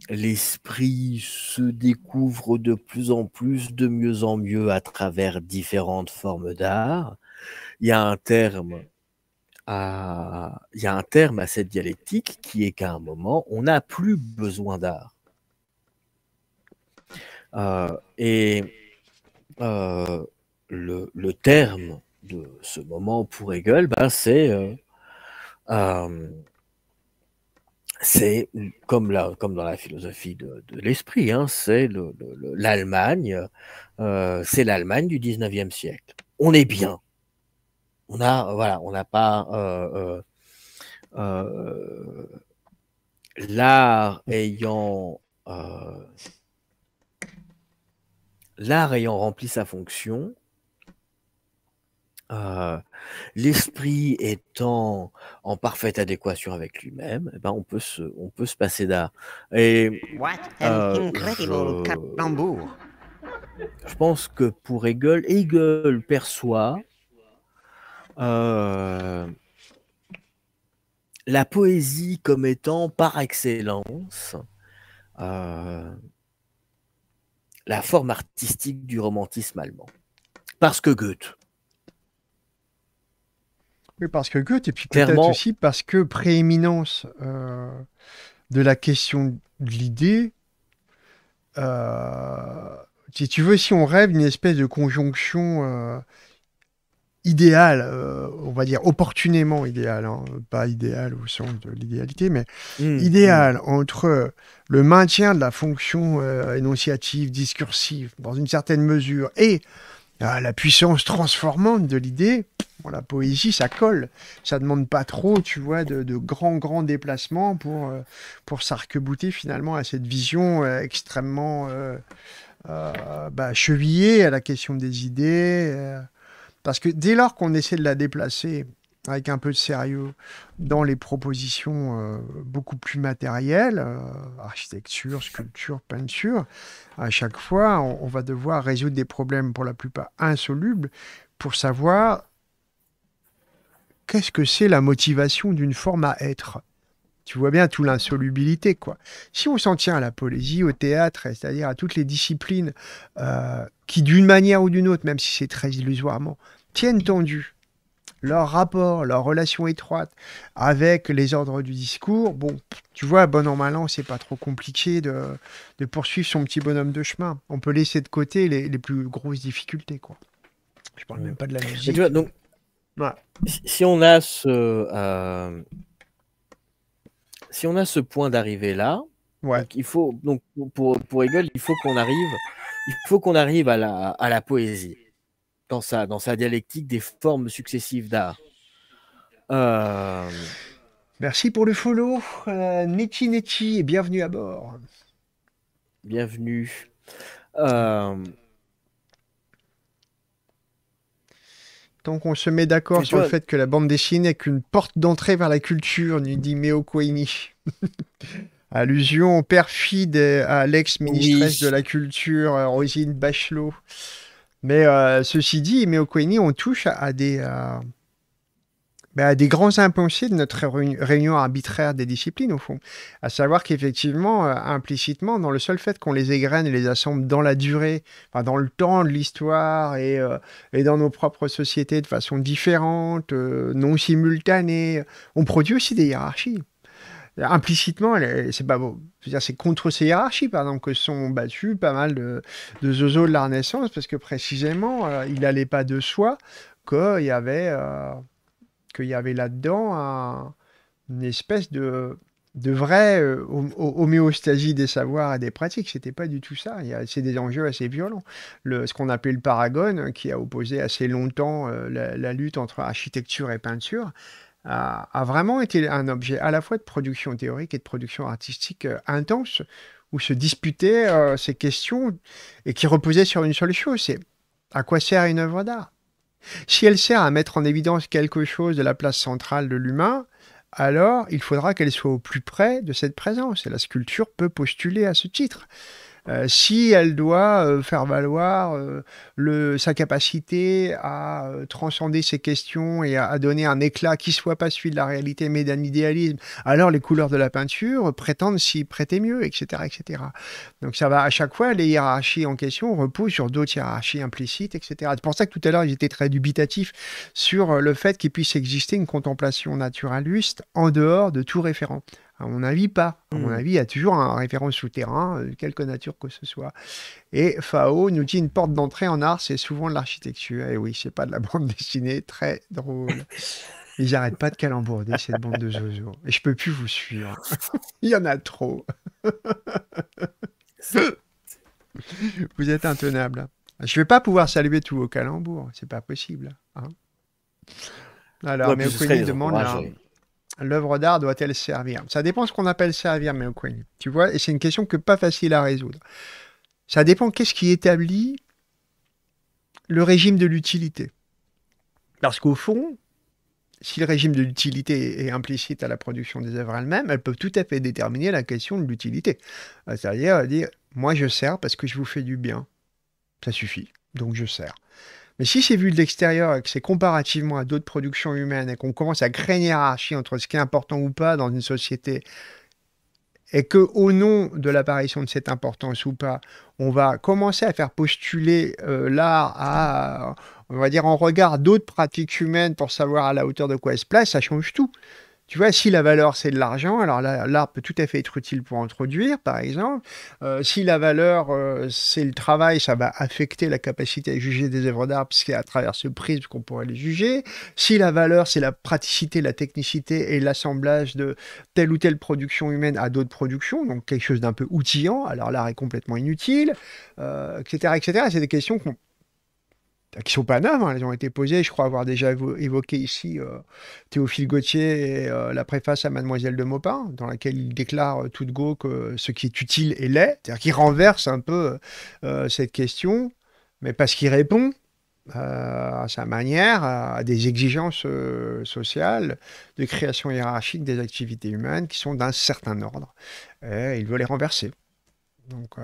l'esprit se découvre de plus en plus, de mieux en mieux à travers différentes formes d'art. Il y a un terme à, il y a un terme à cette dialectique qui est qu'à un moment, on n'a plus besoin d'art. Euh, et le, terme de ce moment pour Hegel, ben, c'est euh, euh, c'est comme, comme dans la philosophie de, l'esprit, hein, c'est l'Allemagne, euh, c'est l'Allemagne du 19e siècle. On est bien. On a, voilà, on n'a pas l'art ayant l'art ayant rempli sa fonction, ah, l'esprit étant en parfaite adéquation avec lui-même, eh ben on peut se, on peut se passer d'art. Et euh, je, pense que pour Hegel, Hegel perçoit euh, la poésie comme étant par excellence euh, la forme artistique du romantisme allemand. Parce que Goethe, oui, parce que Goethe, et puis peut-être aussi parce que prééminence euh, de la question de l'idée. Euh, si tu veux, si on rêve d'une espèce de conjonction euh, idéale, on va dire opportunément idéale, hein, pas idéale au sens de l'idéalité, mais idéal mmh, idéale mmh. entre le maintien de la fonction énonciative, discursive, dans une certaine mesure, et la puissance transformante de l'idée, la poésie, ça colle. Ça demande pas trop, tu vois, de, grands, grands déplacements pour, euh, pour s'arquebouter finalement à cette vision euh, extrêmement euh, bah, chevillée à la question des idées. parce que dès lors qu'on essaie de la déplacer avec un peu de sérieux dans les propositions beaucoup plus matérielles, architecture, sculpture, peinture, à chaque fois, on va devoir résoudre des problèmes pour la plupart insolubles pour savoir qu'est-ce que c'est la motivation d'une forme à être tu vois bien tout l'insolubilité, quoi. Si on s'en tient à la poésie, au théâtre, c'est-à-dire à toutes les disciplines euh, qui, d'une manière ou d'une autre, même si c'est très illusoirement, tiennent tendu leur rapport, leur relation étroite avec les ordres du discours, bon, tu vois, bon an mal an, c'est pas trop compliqué de, poursuivre son petit bonhomme de chemin. On peut laisser de côté les, plus grosses difficultés, quoi. Je parle même pas de la musique. donc, si on a ce, euh, si on a ce point d'arrivée là, il faut donc pour, pour Hegel, il faut qu'on arrive, il faut qu'on arrive à la, à la poésie dans sa, dans sa dialectique des formes successives d'art. Euh, Merci pour le follow, euh, Neti et bienvenue à bord. Bienvenue. Euh... Donc on se met d'accord sur le fait que la bande dessinée n'est qu'une porte d'entrée vers la culture, nous dit Meo *laughs* Allusion perfide à l'ex-ministresse de la culture, euh, Rosine Bachelot. Mais euh, ceci dit, Meo on touche à, des, euh, ben, à des grands impensés de notre réunion arbitraire des disciplines, au fond. À savoir qu'effectivement, euh, implicitement, dans le seul fait qu'on les égrène et les assemble dans la durée, dans le temps de l'histoire et, euh, et, dans nos propres sociétés de façon différente, euh, non simultanée, on produit aussi des hiérarchies implicitement, c'est pas c'est contre ces hiérarchies, par exemple, que sont battus pas mal de, de zozos de la Renaissance, parce que précisément, il n'allait pas de soi qu'il y avait qu'il y avait là-dedans une espèce de, de vraie euh, homéostasie des savoirs et des pratiques. Ce n'était pas du tout ça. C'est des enjeux assez violents. Le, ce qu'on appelait le Paragone, qui a opposé assez longtemps euh, la, lutte entre architecture et peinture, a, vraiment été un objet à la fois de production théorique et de production artistique euh, intense, où se disputaient ces questions et qui reposaient sur une seule chose, c'est à quoi sert une œuvre d'art si elle sert à mettre en évidence quelque chose de la place centrale de l'humain, alors il faudra qu'elle soit au plus près de cette présence, et la sculpture peut postuler à ce titre. Euh, si elle doit euh, faire valoir euh, sa capacité à transcender ses questions et à, donner un éclat qui ne soit pas celui de la réalité mais d'un idéalisme, alors les couleurs de la peinture prétendent s'y prêter mieux, etc., etc. Donc ça va à chaque fois, les hiérarchies en question reposent sur d'autres hiérarchies implicites, etc. C'est pour ça que tout à l'heure j'étais très dubitatif sur le fait qu'il puisse exister une contemplation naturaliste en dehors de tout référent. À mon avis, pas. À mon mm. avis, il y a toujours un référent souterrain, de euh, quelque nature que ce soit. Et FAO nous dit une porte d'entrée en art, c'est souvent de l'architecture. Et eh oui, c'est pas de la bande *laughs* dessinée, très drôle. Ils n'arrêtent pas de calembourder cette bande de zozo. Et je peux plus vous suivre. *laughs* il y en a trop. *laughs* vous êtes intenable. Je vais pas pouvoir saluer tous vos calembours, c'est pas possible. Hein Alors, ouais, mais demande. Là, l'œuvre d'art doit-elle servir Ça dépend ce qu'on appelle servir, mais au coin, Tu vois, et c'est une question que pas facile à résoudre. Ça dépend qu'est-ce qui établit le régime de l'utilité. Parce qu'au fond, si le régime de l'utilité est implicite à la production des œuvres elles-mêmes, elles peuvent tout à fait déterminer la question de l'utilité. Euh, c'est-à-dire dire, moi je sers parce que je vous fais du bien. Ça suffit, donc je sers. Mais si c'est vu de l'extérieur et que c'est comparativement à d'autres productions humaines et qu'on commence à créer une hiérarchie entre ce qui est important ou pas dans une société et que au nom de l'apparition de cette importance ou pas, on va commencer à faire postuler euh, l'art à, on va dire, en regard d'autres pratiques humaines pour savoir à la hauteur de quoi elle se place, ça change tout. Tu vois, si la valeur c'est de l'argent, alors l'art peut tout à fait être utile pour introduire, par exemple. Euh, si la valeur euh, c'est le travail, ça va affecter la capacité à juger des œuvres d'art, puisque à travers ce prisme qu'on pourrait les juger. Si la valeur c'est la praticité, la technicité et l'assemblage de telle ou telle production humaine à d'autres productions, donc quelque chose d'un peu outillant, alors l'art est complètement inutile, etc., euh, etc. C'est des questions qu'on qui sont pas neuves, hein, elles ont été posées, je crois avoir déjà évoqué ici euh, Théophile Gauthier et euh, la préface à Mademoiselle de Maupin, dans laquelle il déclare euh, tout de go que ce qui est utile est laid, c'est-à-dire qu'il renverse un peu cette question, mais parce qu'il répond à sa manière à des exigences sociales de création hiérarchique des activités humaines qui sont d'un certain ordre. Et il veut les renverser. Donc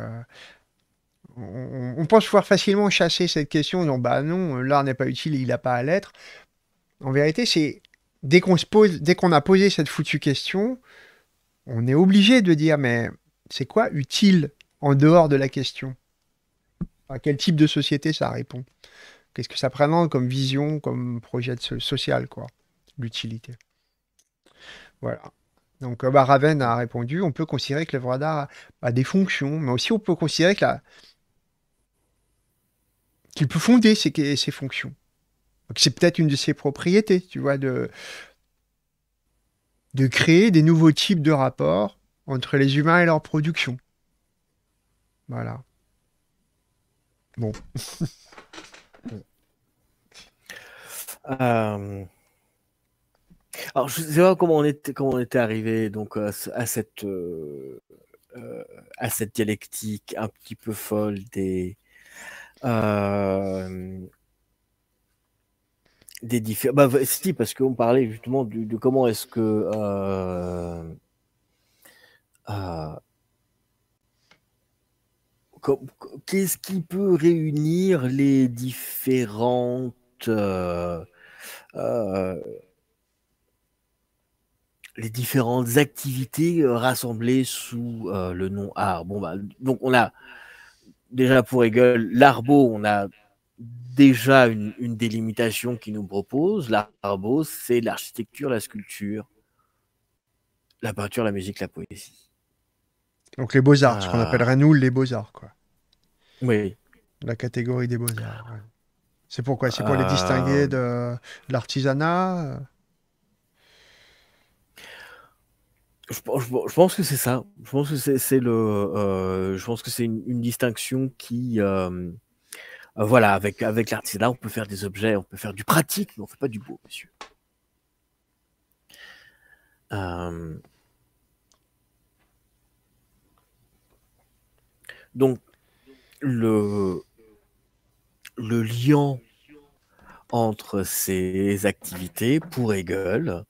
on, pense pouvoir facilement chasser cette question en disant bah non, l'art n'est pas utile, il n'a pas à l'être. En vérité, c'est dès qu'on se pose, dès qu'on a posé cette foutue question, on est obligé de dire mais c'est quoi utile en dehors de la question À quel type de société ça répond Qu'est-ce que ça présente comme vision, comme projet social, quoi L'utilité. Voilà. Donc euh, bah, Raven a répondu, on peut considérer que l'œuvre d'art a des fonctions, mais aussi on peut considérer que la, qu'il peut fonder ses, ses fonctions. c'est peut-être une de ses propriétés, tu vois, de, de créer des nouveaux types de rapports entre les humains et leur production. Voilà. Bon. *laughs* Euh, alors, je ne sais pas comment on était, comment on était arrivé donc, cette, euh, euh, à cette dialectique un petit peu folle des, euh, des différents. Bah, si, parce qu'on parlait justement de comment est-ce que. Euh, euh, qu'est-ce qui peut réunir les différentes. les différentes activités rassemblées sous le nom art. Bon, bah, donc on a déjà pour Hegel, l'arbo, on a déjà une, délimitation qui nous propose. L'arbo, c'est l'architecture, la sculpture, la peinture, la musique, la poésie. Donc les beaux-arts, ce qu'on ah. appellerait nous les beaux-arts, quoi. Oui. La catégorie des beaux-arts. C'est pourquoi C'est pour les euh, distinguer de l'artisanat euh, je, pense que c'est ça. Je pense que c'est le. Euh, je pense que c'est une, distinction qui. Euh, voilà, avec, avec l'artisanat, on peut faire des objets, on peut faire du pratique, mais on ne fait pas du beau, monsieur. Donc, le, le lien entre ces activités pour Hegel,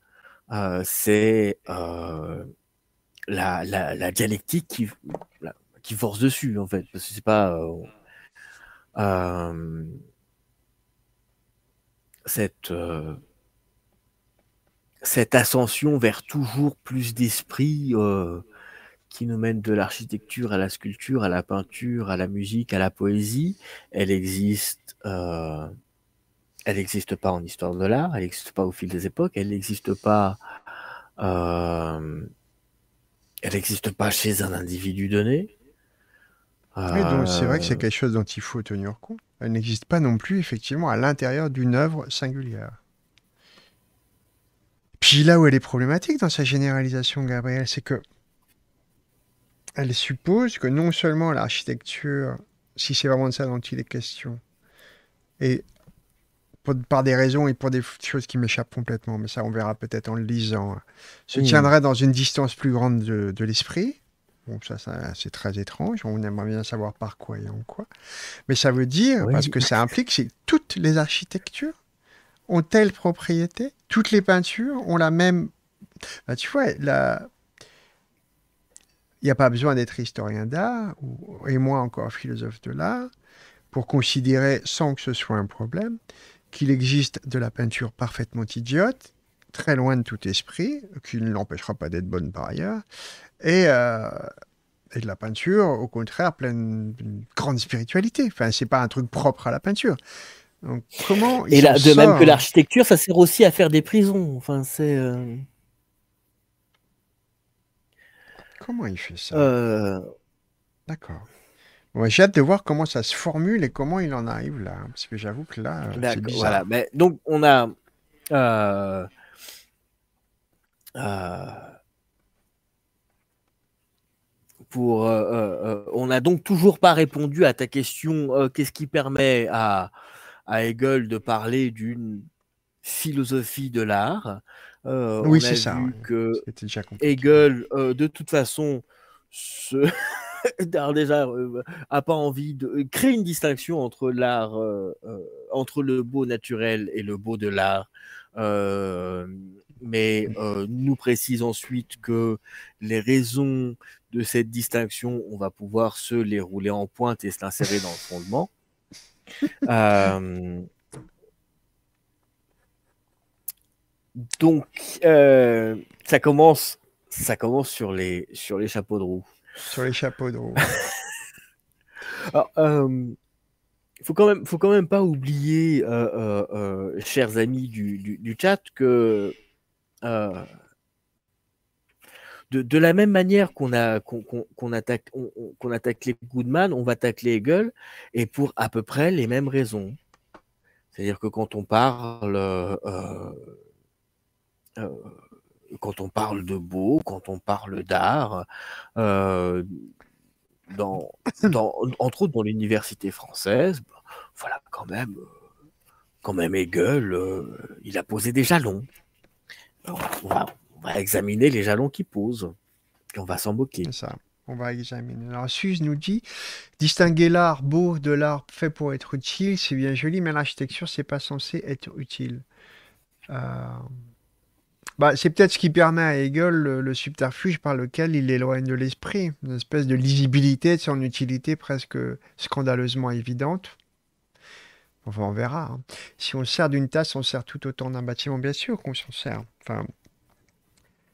euh, c'est euh, la, dialectique qui, force dessus, en fait. Parce que c'est pas. Euh, cette, cette ascension vers toujours plus d'esprit qui nous mène de l'architecture à la sculpture, à la peinture, à la musique, à la poésie, elle existe elle n'existe pas en histoire de l'art, elle n'existe pas au fil des époques, elle n'existe pas, euh, elle n'existe pas chez un individu donné. c'est vrai que c'est euh, quelque chose dont il faut tenir compte. Elle n'existe pas non plus effectivement à l'intérieur d'une œuvre singulière. Puis là où elle est problématique dans sa généralisation, Gabriel, c'est que elle suppose que non seulement l'architecture, si c'est vraiment de ça dont il est question, et par des raisons et pour des choses qui m'échappent complètement, mais ça on verra peut-être en le lisant, se hmm. tiendrait dans une distance plus grande de, l'esprit. Bon, ça, c'est très étrange, on aimerait bien savoir par quoi et en quoi. Mais ça veut dire, parce que ça implique, c'est toutes les architectures ont telle propriété, toutes les peintures ont la même... Bah, tu vois, il n'y a pas besoin d'être historien d'art, et moi encore philosophe de l'art, pour considérer sans que ce soit un problème qu'il existe de la peinture parfaitement idiote, très loin de tout esprit, qui ne l'empêchera pas d'être bonne par ailleurs, et, euh, de la peinture, au contraire, pleine d'une grande spiritualité. Enfin, n'est pas un truc propre à la peinture. comment Et là, de même que l'architecture, ça sert aussi à faire des prisons. Enfin, c'est. Euh, comment il fait ça euh, D'accord j'ai hâte de voir comment ça se formule et comment il en arrive là. Parce que j'avoue que là. Euh, D'accord, voilà. Mais ben, donc, on a. Euh, euh, pour, on n'a donc toujours pas répondu à ta question qu'est-ce qui permet à, à Hegel de parler d'une philosophie de l'art Oui, c'est ça. que Hegel, de toute façon, se d'art *laughs* déjà a euh, pas envie de euh, créer une distinction entre l'art, euh, entre le beau naturel et le beau de l'art. mais mmh. nous précise ensuite que les raisons de cette distinction, on va pouvoir se les rouler en pointe et s'insérer dans le *laughs* fondement. donc, ça commence, ça commence sur les sur les chapeaux de roue. Sur les chapeaux de *laughs* ah, euh, faut quand même, faut quand même pas oublier, euh, euh, chers amis du, chat, que de, la même manière qu'on a qu'on attaque les Goodman, on va les Hegel, et pour à peu près les mêmes raisons. C'est-à-dire que quand on parle quand on parle de beau, quand on parle d'art, euh, *coughs* dans, entre autres dans l'université française, bah, voilà quand même, euh, quand même Hegel, euh, il a posé des jalons. on, va, examiner les jalons qu'il pose, on va s'en moquer. ça. On va examiner. Alors, Suze nous dit distinguer l'art beau de l'art fait pour être utile, c'est bien joli, mais l'architecture, c'est pas censé être utile. Bah, c'est peut-être ce qui permet à Hegel le, subterfuge par lequel il éloigne de l'esprit, une espèce de lisibilité de son utilité presque scandaleusement évidente. Enfin, on verra. Hein. Si on sert d'une tasse, on sert tout autant d'un bâtiment, bien sûr qu'on s'en sert.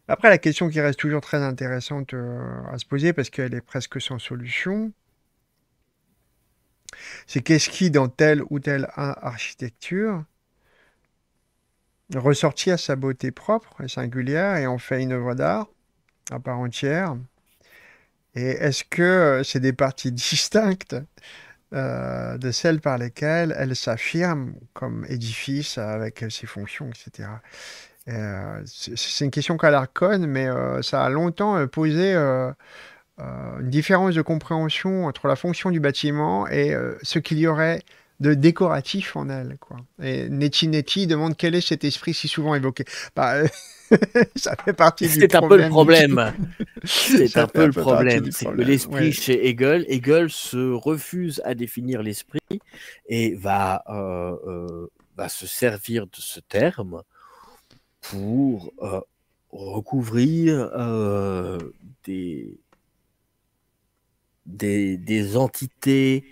après, la question qui reste toujours très intéressante euh, à se poser, parce qu'elle est presque sans solution, c'est qu'est-ce qui, dans telle ou telle architecture, ressorti à sa beauté propre et singulière et en fait une œuvre d'art à part entière. Et est-ce que c'est des parties *laughs* distinctes euh, de celles par lesquelles elle s'affirme comme édifice avec ses fonctions, etc. Euh, c'est une question qu'Alarcon, mais euh, ça a longtemps posé une différence de compréhension entre la fonction du bâtiment et ce qu'il y aurait de décoratif en elle. Quoi. Et Neti demande quel est cet esprit si souvent évoqué. Bah, euh, *laughs* ça fait partie du C'est un peu le problème. C'est un peu le problème. C'est que l'esprit chez Hegel, Hegel se refuse à définir l'esprit et va, euh, euh, se servir de ce terme pour recouvrir des, des, des, entités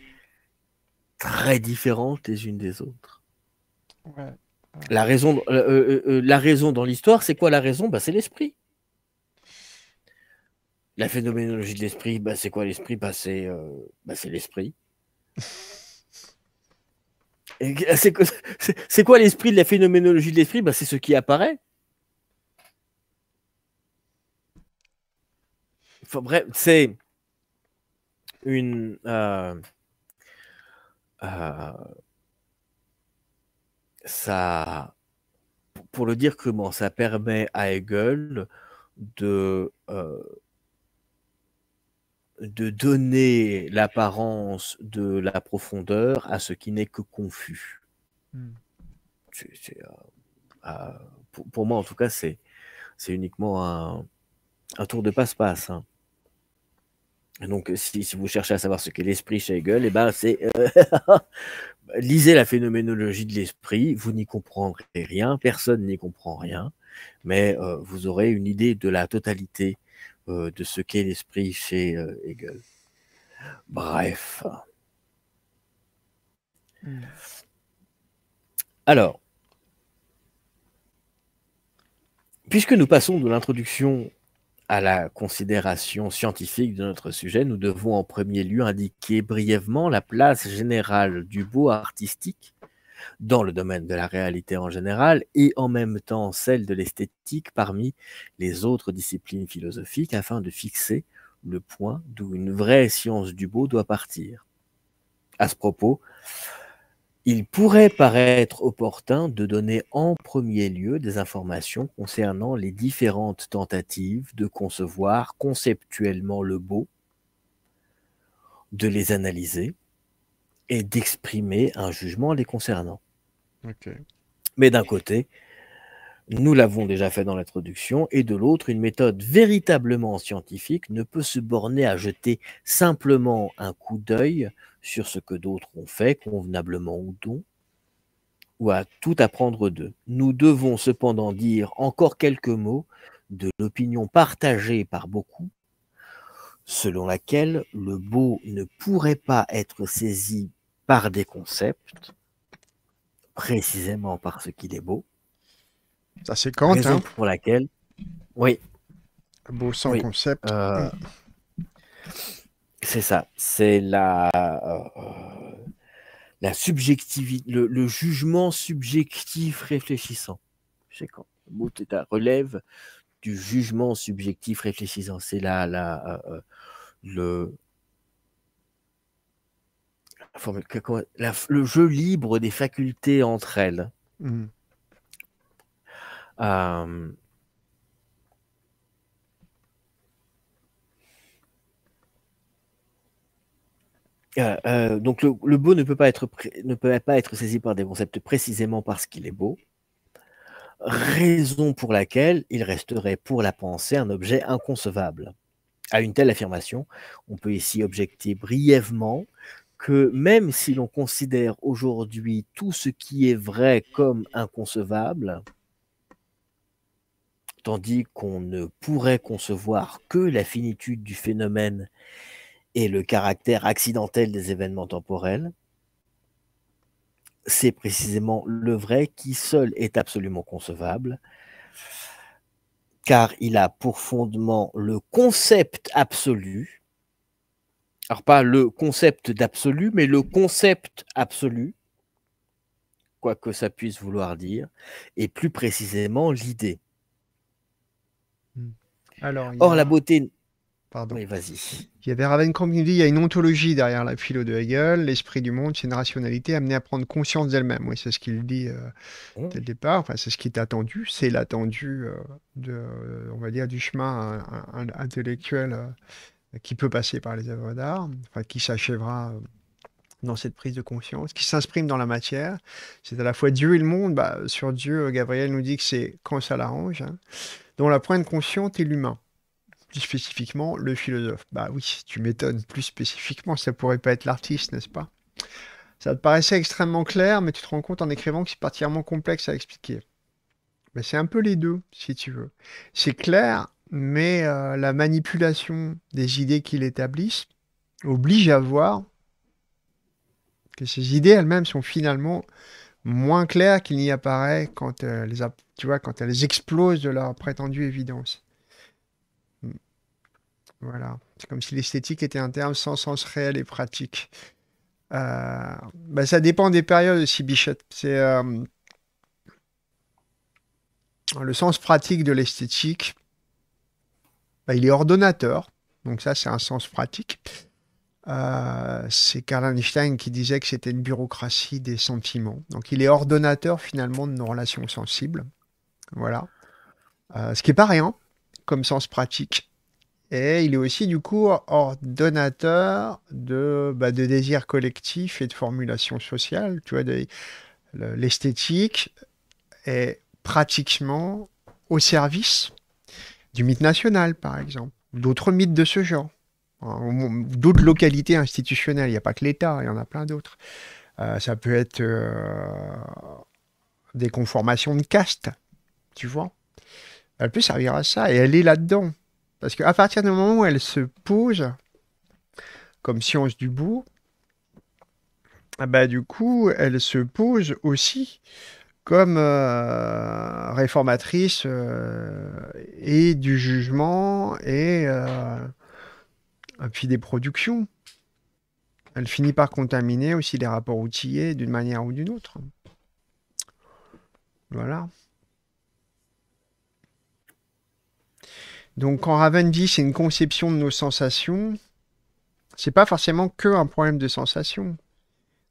très différentes les unes des autres. La raison, euh, euh, euh, la raison dans l'histoire, c'est quoi la raison bah, C'est l'esprit. La phénoménologie de l'esprit, bah, c'est quoi l'esprit bah, bah, C'est l'esprit. *laughs* c'est quoi, l'esprit de la phénoménologie de l'esprit C'est ce qui apparaît. bref, c'est une. Euh, ça, pour le dire comment, ça permet à Hegel de, euh, de donner l'apparence de la profondeur à ce qui n'est que confus. Hmm. Euh, pour, moi, en tout cas, c'est uniquement un, un tour de passe-passe. Hein. Donc, euh, si, vous cherchez à savoir ce qu'est l'esprit chez Hegel, eh ben, c'est euh, *laughs* lisez la phénoménologie de l'esprit, vous n'y comprendrez rien, personne n'y comprend rien, mais euh, vous aurez une idée de la totalité de ce qu'est l'esprit chez Hegel. Bref. Hmm. Alors, puisque nous passons de l'introduction à la considération scientifique de notre sujet, nous devons en premier lieu indiquer brièvement la place générale du beau artistique dans le domaine de la réalité en général et en même temps celle de l'esthétique parmi les autres disciplines philosophiques afin de fixer le point d'où une vraie science du beau doit partir. À ce propos, il pourrait paraître opportun de donner en premier lieu des informations concernant les différentes tentatives de concevoir conceptuellement le beau, de les analyser et d'exprimer un jugement les concernant. Mais d'un côté, nous l'avons déjà fait dans l'introduction, et de l'autre, une méthode véritablement scientifique ne peut se borner à jeter simplement un coup d'œil sur ce que d'autres ont fait, convenablement ou non, ou à tout apprendre d'eux. Nous devons cependant dire encore quelques mots de l'opinion partagée par beaucoup, selon laquelle le beau ne pourrait pas être saisi par des concepts, précisément parce qu'il est beau. Ça c'est quand raison hein. pour laquelle, oui. Beau sans concept. Euh, hmm. C'est ça, c'est la, euh, euh, la subjectivité, le, jugement subjectif réfléchissant. sais quand le mot est à relève du jugement subjectif réfléchissant. C'est la, la, euh, le, le jeu libre des facultés entre elles. Mmh. Euh, euh, donc le, beau ne peut, pas être ne peut pas être saisi par des concepts précisément parce qu'il est beau, raison pour laquelle il resterait pour la pensée un objet inconcevable. À une telle affirmation, on peut ici objecter brièvement que même si l'on considère aujourd'hui tout ce qui est vrai comme inconcevable, tandis qu'on ne pourrait concevoir que la finitude du phénomène et le caractère accidentel des événements temporels, c'est précisément le vrai qui seul est absolument concevable, car il a pour fondement le concept absolu, alors pas le concept d'absolu, mais le concept absolu, quoi que ça puisse vouloir dire, et plus précisément l'idée. Hmm. Alors, Or, la beauté il y avait Ravenkamp qui nous dit il y a une ontologie derrière la philo de Hegel. L'esprit du monde, c'est une rationalité amenée à prendre conscience d'elle-même. Oui, c'est ce qu'il dit euh, oh. dès le départ. Enfin, c'est ce qui est attendu. C'est l'attendu euh, de, on va dire, du chemin intellectuel euh, qui peut passer par les œuvres d'art, enfin, qui s'achèvera dans cette prise de conscience, qui s'insprime dans la matière. C'est à la fois Dieu et le monde. Bah, sur Dieu, Gabriel nous dit que c'est quand ça l'arrange, hein, dont la pointe consciente est l'humain plus spécifiquement le philosophe. Bah oui, tu m'étonnes, plus spécifiquement, ça pourrait pas être l'artiste, n'est-ce pas Ça te paraissait extrêmement clair, mais tu te rends compte en écrivant que c'est particulièrement complexe à expliquer. Mais bah, c'est un peu les deux, si tu veux. C'est clair, mais euh, la manipulation des idées qu'il établit oblige à voir que ces idées elles-mêmes sont finalement moins claires qu'il n'y apparaît quand, euh, quand elles explosent de leur prétendue évidence. Voilà. C'est comme si l'esthétique était un terme sans sens réel et pratique. Euh, bah, ça dépend des périodes aussi, Bichette. C'est euh, le sens pratique de l'esthétique. Bah, il est ordonnateur, donc ça c'est un sens pratique. Euh, c'est Karl Einstein qui disait que c'était une bureaucratie des sentiments. Donc il est ordonnateur finalement de nos relations sensibles. Voilà. ce qui n'est pas rien comme sens pratique. Et il est aussi du coup ordonnateur de, bah, de désirs collectifs et de formulations sociales. Tu vois, l'esthétique est pratiquement au service du mythe national, par exemple, d'autres mythes de ce genre, hein, d'autres localités institutionnelles. Il n'y a pas que l'État, il y en a plein d'autres. Euh, ça peut être euh, des conformations de caste, tu vois. Elle peut servir à ça et elle est là-dedans. Parce qu'à partir du moment où elle se pose, comme science du bout, ah bah, du coup, elle se pose aussi comme euh, réformatrice euh, et du jugement euh, et, puis des productions. Elle finit par contaminer aussi les rapports outillés d'une manière ou d'une autre. Voilà. Donc quand Raven dit c'est une conception de nos sensations, c'est pas forcément que un problème de sensation,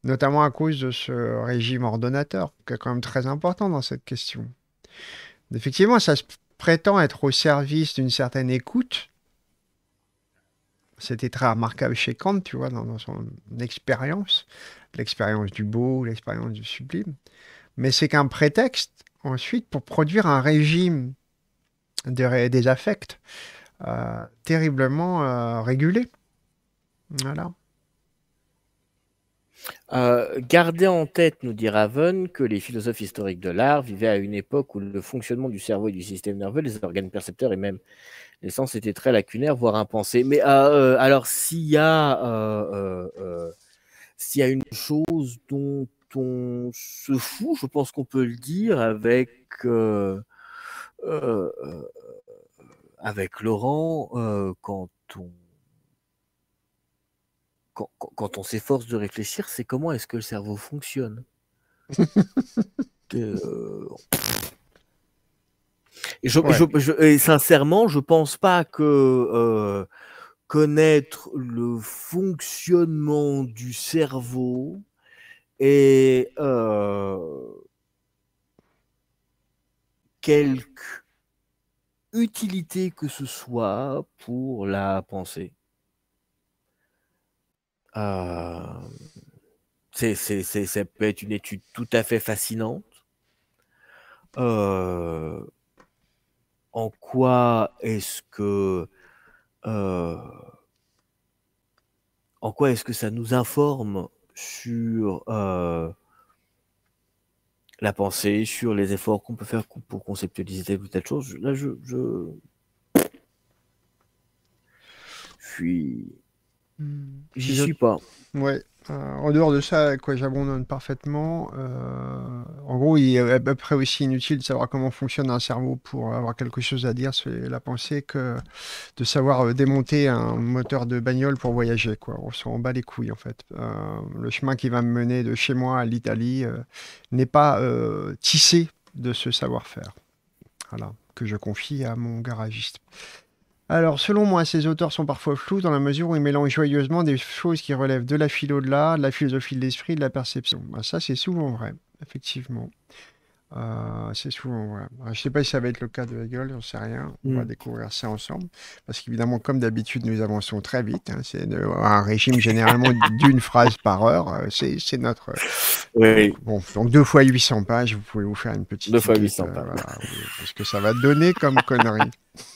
notamment à cause de ce régime ordonnateur, qui est quand même très important dans cette question. Effectivement, ça se prétend être au service d'une certaine écoute. C'était très remarquable chez Kant, tu vois, dans, dans son expérience, l'expérience du beau, l'expérience du sublime. Mais c'est qu'un prétexte, ensuite, pour produire un régime des affects euh, terriblement euh, régulés. Voilà. Euh, gardez en tête, nous dit Raven, que les philosophes historiques de l'art vivaient à une époque où le fonctionnement du cerveau et du système nerveux, les organes percepteurs et même les sens étaient très lacunaires, voire impensés. Mais alors, s'il y, y, a une chose dont on se fout, je pense qu'on peut le dire avec avec Laurent, quand on quand, on s'efforce de réfléchir, c'est comment est-ce que le cerveau fonctionne. *laughs* et, je, je, et, sincèrement, je pense pas que connaître le fonctionnement du cerveau et quelque utilité que ce soit pour la pensée. Euh, c'est, ça peut être une étude tout à fait fascinante. Euh, en quoi est-ce que euh, en quoi est-ce que ça nous informe sur la pensée, sur les efforts qu'on peut faire pour conceptualiser telle ou telle chose. Là, je, je... je suis. Hmm. suis pas. Ouais, euh, en dehors de ça, quoi, j'abandonne parfaitement. Euh, en gros, il est à peu près aussi inutile de savoir comment fonctionne un cerveau pour avoir quelque chose à dire c'est la pensée que de savoir euh, démonter un moteur de bagnole pour voyager. Quoi. On s'en bat les couilles, en fait. le chemin qui va me mener de chez moi à l'Italie n'est pas tissé de ce savoir-faire. Voilà, que je confie à mon garagiste. Alors, selon moi, ces auteurs sont parfois flous dans la mesure où ils mélangent joyeusement des choses qui relèvent de la philo de l'art, de la philosophie de l'esprit, de la perception. Ben, ça, c'est souvent vrai, effectivement. Euh, c'est souvent vrai. je ne sais pas si ça va être le cas de Hegel, j'en sais rien. On va mm. découvrir ça ensemble. Parce qu'évidemment, comme d'habitude, nous avançons très vite. Hein. C'est un régime généralement *laughs* d'une phrase par heure. Euh, c'est notre. Euh, oui. Bon, donc deux fois 800 pages, vous pouvez vous faire une petite. Deux fois 800 pages. parce que ça va donner comme connerie. *laughs*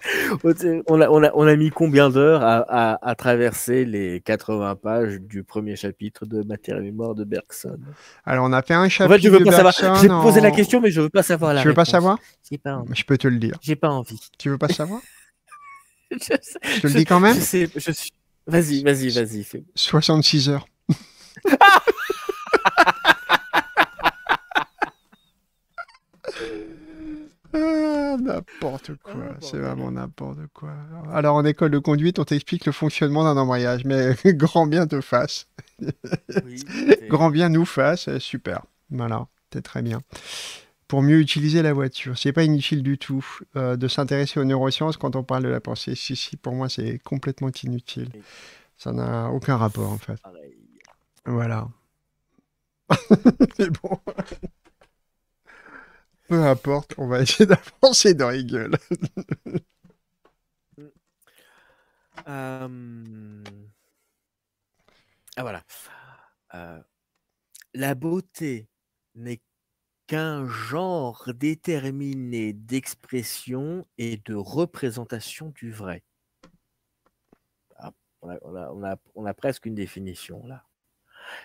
*laughs* on, a, on, a, mis combien d'heures à, traverser les 80 pages du premier chapitre de Matière et Mémoire de Bergson Alors, on a fait un chapitre. je veux pas J'ai posé la question, mais je veux pas savoir la Tu veux pas savoir Je peux te le dire. J'ai pas envie. Tu veux pas savoir *laughs* je, te le dis quand même Vas-y, vas-y, vas-y. 66 heures. *laughs* Ah, n'importe ah, quoi, c'est vraiment n'importe quoi. Alors en école de conduite, on t'explique le fonctionnement d'un embrayage, mais *laughs* grand bien te fasse. *laughs* grand bien nous fasse, euh, super. Voilà, c'est très bien. Pour mieux utiliser la voiture, c'est pas inutile du tout euh, de s'intéresser aux neurosciences quand on parle de la pensée. Si, si, pour moi, c'est complètement inutile. Ça n'a aucun rapport en fait. Voilà. *laughs* c'est bon. Peu importe, on va *laughs* essayer d'avancer dans les gueules. *laughs* Euh, ah voilà. Euh, la beauté n'est qu'un genre déterminé d'expression et de représentation du vrai. Ah, on a presque une définition là.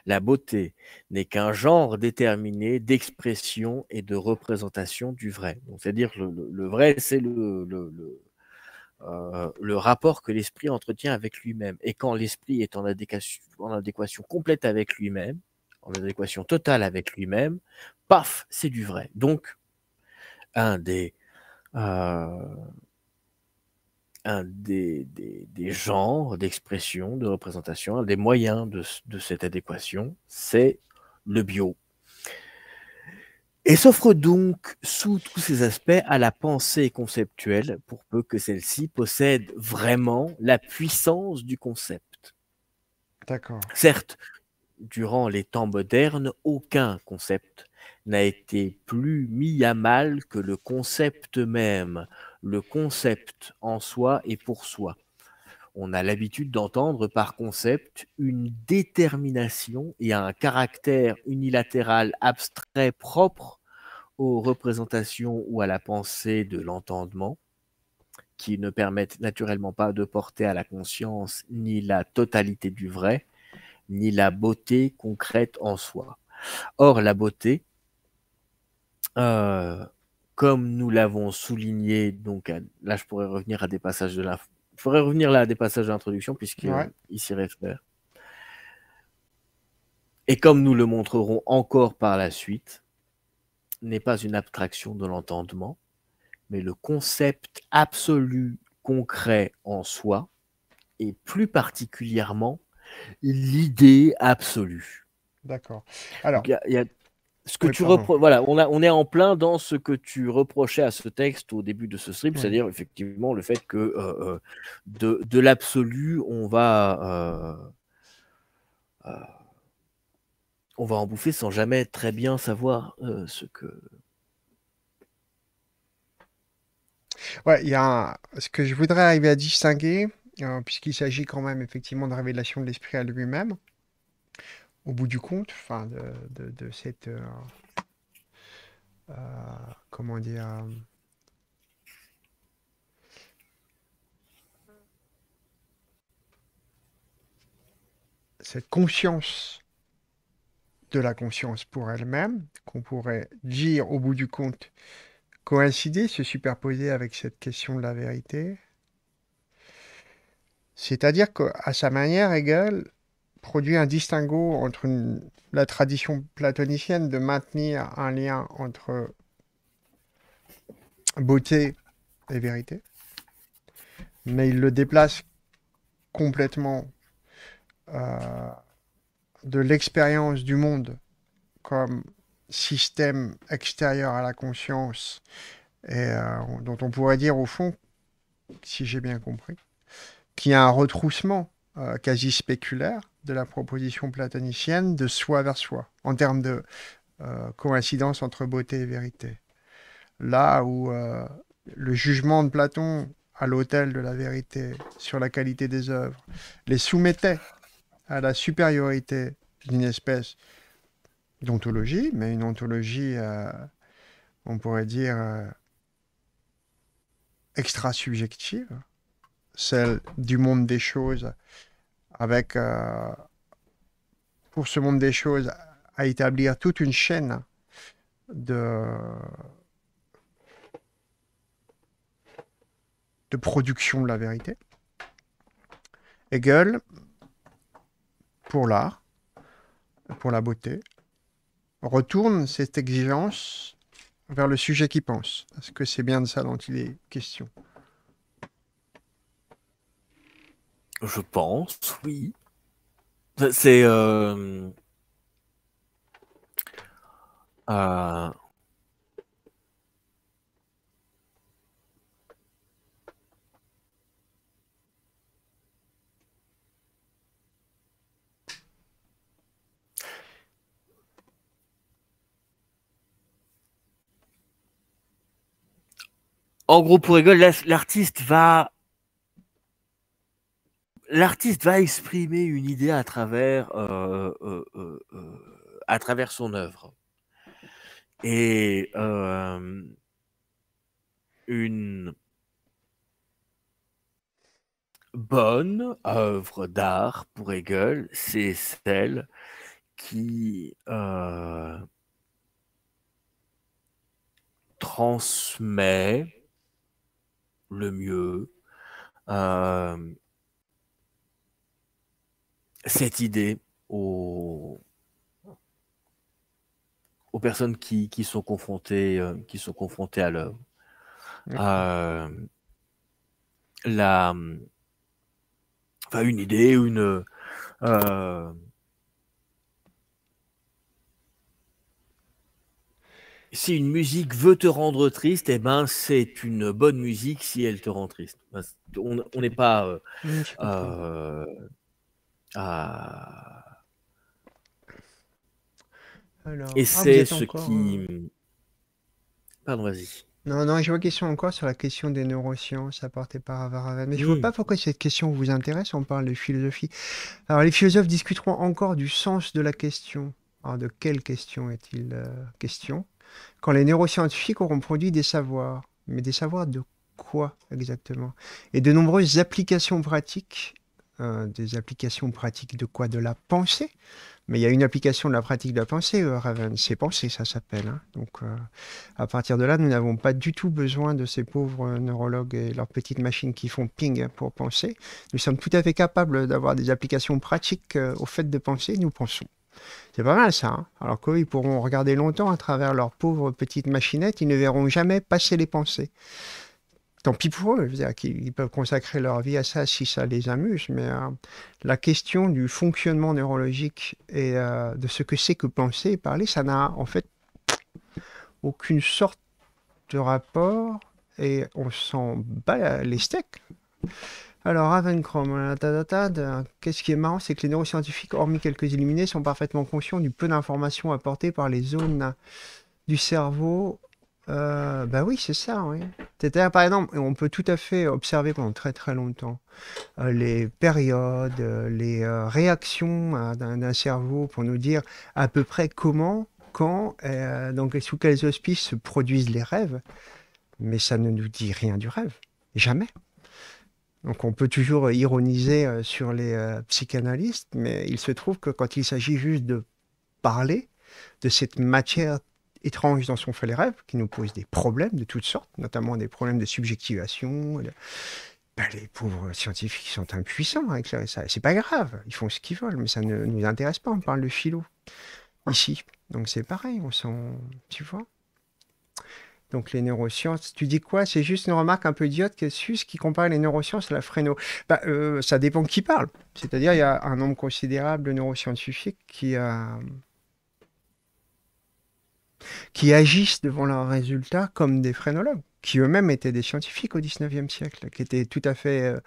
La beauté n'est qu'un genre déterminé d'expression et de représentation du vrai. C'est-à-dire que le, vrai, c'est euh, le, rapport que l'esprit entretient avec lui-même. Et quand l'esprit est en adéquation, complète avec lui-même, en adéquation totale avec lui-même, paf, c'est du vrai. Donc, un des, euh, un des, genres d'expression, de représentation, un des moyens de, de cette adéquation, c'est le bio. Et s'offre donc sous tous ses aspects à la pensée conceptuelle, pour peu que celle-ci possède vraiment la puissance du concept. D'accord. Certes, durant les temps modernes, aucun concept n'a été plus mis à mal que le concept même le concept en soi et pour soi. On a l'habitude d'entendre par concept une détermination et un caractère unilatéral abstrait propre aux représentations ou à la pensée de l'entendement, qui ne permettent naturellement pas de porter à la conscience ni la totalité du vrai, ni la beauté concrète en soi. Or, la beauté, euh, comme nous l'avons souligné, donc euh, là je pourrais revenir à des passages de la, revenir là à des passages d'introduction puisqu'il euh, s'y réfère. Et comme nous le montrerons encore par la suite, n'est pas une abstraction de l'entendement, mais le concept absolu, concret en soi, et plus particulièrement l'idée absolue. D'accord. Alors, y a que tu voilà, on, est en plein dans ce que tu reprochais à ce texte au début de ce strip, c'est-à-dire effectivement le fait que euh, euh, de, l'absolu, on va euh, on va en bouffer sans jamais très bien savoir ce que. Ouais, il y a ce que je voudrais arriver à distinguer, puisqu'il s'agit quand même effectivement de révélation de l'esprit à lui-même au bout du compte, de, cette. Euh, euh, comment dire. cette conscience de la conscience pour elle-même, qu'on pourrait dire au bout du compte coïncider, se superposer avec cette question de la vérité. C'est-à-dire qu'à sa manière, Hegel produit un distinguo entre la tradition platonicienne de maintenir un lien entre beauté et vérité, mais il le déplace complètement euh, de l'expérience du monde comme système extérieur à la conscience, et euh, dont on pourrait dire au fond, si j'ai bien compris, qu'il y a un retroussement euh, quasi spéculaire de la proposition platonicienne de soi vers soi, en termes de euh, coïncidence entre beauté et vérité. Là où euh, le jugement de Platon à l'autel de la vérité sur la qualité des œuvres les soumettait à la supériorité d'une espèce d'ontologie, mais une ontologie, euh, on pourrait dire, extra-subjective, celle du monde des choses avec, euh, pour ce monde des choses, à établir toute une chaîne de, de production de la vérité. Hegel, pour l'art, pour la beauté, retourne cette exigence vers le sujet qui pense, parce que c'est bien de ça dont il est question. Je pense, oui. C'est. Euh, euh, en gros, pour rigoler, l'artiste va l'artiste va exprimer une idée à travers, euh, euh, euh, à travers son œuvre. Et une bonne œuvre d'art pour Hegel, c'est celle qui transmet le mieux cette idée aux, aux personnes qui, sont confrontées, euh, qui sont confrontées à l'œuvre. Euh, une idée, une, euh, si une musique veut te rendre triste, eh ben, c'est une bonne musique si elle te rend triste. On n'est pas. Ah. Alors... Et ah, c'est ce qui. Euh, Pardon, vas-y. Non, non, j'ai une question encore sur la question des neurosciences apportée par Avaravan. Mais je ne vois pas pourquoi cette question vous intéresse, on parle de philosophie. Alors, les philosophes discuteront encore du sens de la question. Alors, de quelle question est-il euh, question Quand les neuroscientifiques auront produit des savoirs. Mais des savoirs de quoi exactement Et de nombreuses applications pratiques euh, des applications pratiques de quoi De la pensée. Mais il y a une application de la pratique de la pensée, euh, Raven. C'est pensée, ça s'appelle. Hein. Donc, euh, à partir de là, nous n'avons pas du tout besoin de ces pauvres neurologues et leurs petites machines qui font ping pour penser. Nous sommes tout à fait capables d'avoir des applications pratiques au fait de penser. Nous pensons. C'est pas mal ça. Hein. Alors qu'ils ils pourront regarder longtemps à travers leurs pauvres petites machinettes, ils ne verront jamais passer les pensées tant pis pour eux, ils peuvent consacrer leur vie à ça si ça les amuse, mais euh, la question du fonctionnement neurologique et euh, de ce que c'est que penser et parler, ça n'a en fait aucune sorte de rapport et on s'en bat les steaks. Alors, Ravencrom, qu'est-ce qui est marrant, c'est que les neuroscientifiques, hormis quelques éliminés, sont parfaitement conscients du peu d'informations apportées par les zones du cerveau ben bah oui, c'est ça. Oui. cest par exemple, on peut tout à fait observer pendant très très longtemps euh, les périodes, euh, les réactions d'un cerveau pour nous dire à peu près comment, quand, donc sous quels auspices se produisent les rêves. Mais ça ne nous dit rien du rêve. Jamais. Donc on peut toujours ironiser sur les psychanalystes, mais il se trouve que quand il s'agit juste de parler de cette matière étranges dans son fait les rêves, qui nous pose des problèmes de toutes sortes, notamment des problèmes de subjectivation. Bah, les pauvres scientifiques sont impuissants à éclairer ça. C'est pas grave, ils font ce qu'ils veulent, mais ça ne nous intéresse pas. On parle de philo ici. Donc c'est pareil, on sent. Tu vois donc les neurosciences. Tu dis quoi C'est juste une remarque un peu idiote que ce qui compare les neurosciences à la fréno. Bah, euh, ça dépend qui parle. C'est-à-dire il y a un nombre considérable de neuroscientifiques qui, a, euh, qui agissent devant leurs résultats comme des phrénologues, qui eux-mêmes étaient des scientifiques au 19e siècle, qui étaient tout à fait euh,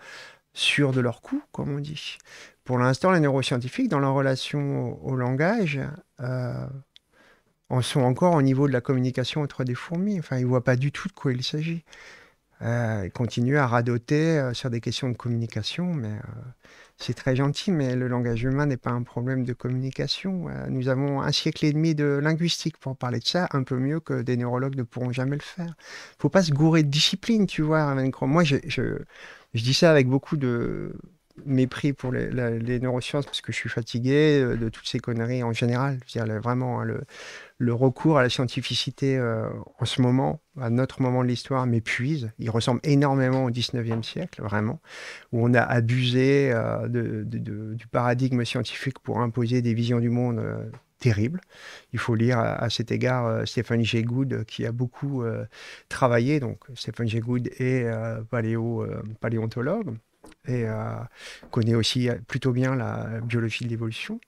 sûrs de leur coup, comme on dit. Pour l'instant, les neuroscientifiques, dans leur relation au, langage, euh, en sont encore au niveau de la communication entre des fourmis. Enfin, ils ne voient pas du tout de quoi il s'agit. Euh, ils continuent à radoter sur des questions de communication, mais c'est très gentil, mais le langage humain n'est pas un problème de communication. Euh, nous avons un siècle et demi de linguistique pour parler de ça, un peu mieux que des neurologues ne pourront jamais le faire. Faut pas se gourer de discipline, tu vois. Moi, je, je dis ça avec beaucoup de mépris pour les, neurosciences parce que je suis fatigué euh, de toutes ces conneries en général. Je vraiment, hein, le, recours à la scientificité euh, en ce moment, à notre moment de l'histoire, m'épuise. Il ressemble énormément au 19e siècle, vraiment, où on a abusé euh, du paradigme scientifique pour imposer des visions du monde. terribles Il faut lire à, cet égard Stéphane Stephen qui a beaucoup travaillé. Donc Stephen Jay est paléontologue et euh, connaît aussi euh, plutôt bien la biologie de l'évolution.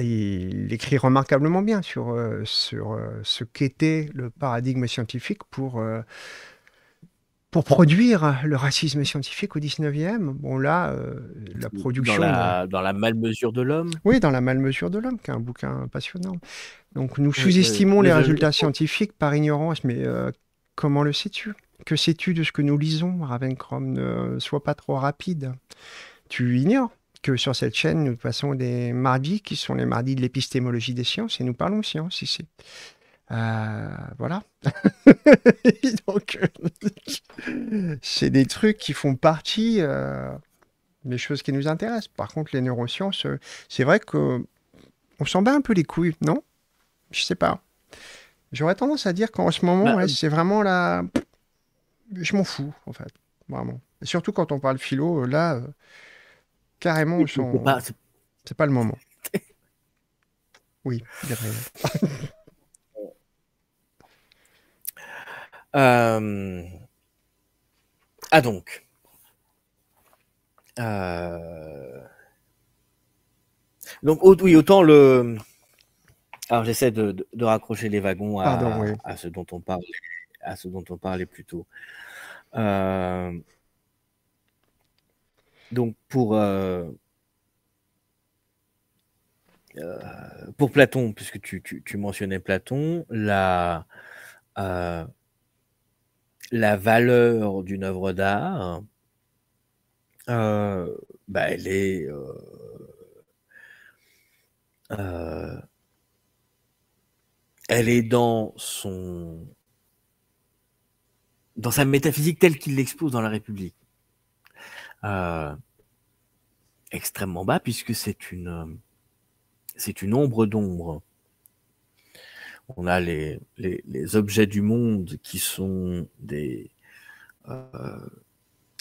il écrit remarquablement bien sur, euh, sur ce qu'était le paradigme scientifique pour pour produire le racisme scientifique au 19e. Bon, là, la production. Dans la, malmesure de l'homme Oui, dans la malmesure de l'homme, qui est un bouquin passionnant. Donc, nous sous-estimons les résultats scientifiques par ignorance, mais comment le sais-tu que sais-tu de ce que nous lisons Ravencrom ne sois pas trop rapide. Tu ignores que sur cette chaîne, nous passons des mardis qui sont les mardis de l'épistémologie des sciences et nous parlons sciences ici. Euh, voilà. *laughs* donc, *laughs* c'est des trucs qui font partie euh, des choses qui nous intéressent. Par contre, les neurosciences, euh, c'est vrai que on s'en bat un peu les couilles, non Je sais pas. J'aurais tendance à dire qu'en ce moment, bah, c'est vraiment la je m'en fous, en fait, vraiment. surtout quand on parle philo, euh, là, euh, carrément, sont... c'est pas le moment. *laughs* Oui, *laughs* euh... Ah donc. Euh, donc, oui, autant le. Alors, j'essaie de, raccrocher les wagons à, à, ce dont on parlait, à ce dont on parlait plus tôt. Euh, donc pour, euh, euh, pour Platon, puisque tu, mentionnais Platon, la, la valeur d'une œuvre d'art, bah elle est elle est dans son dans sa métaphysique telle qu'il l'expose dans la République. Euh, extrêmement bas, puisque c'est une, euh, c'est une ombre d'ombre. On a les, les, objets du monde qui sont des, euh,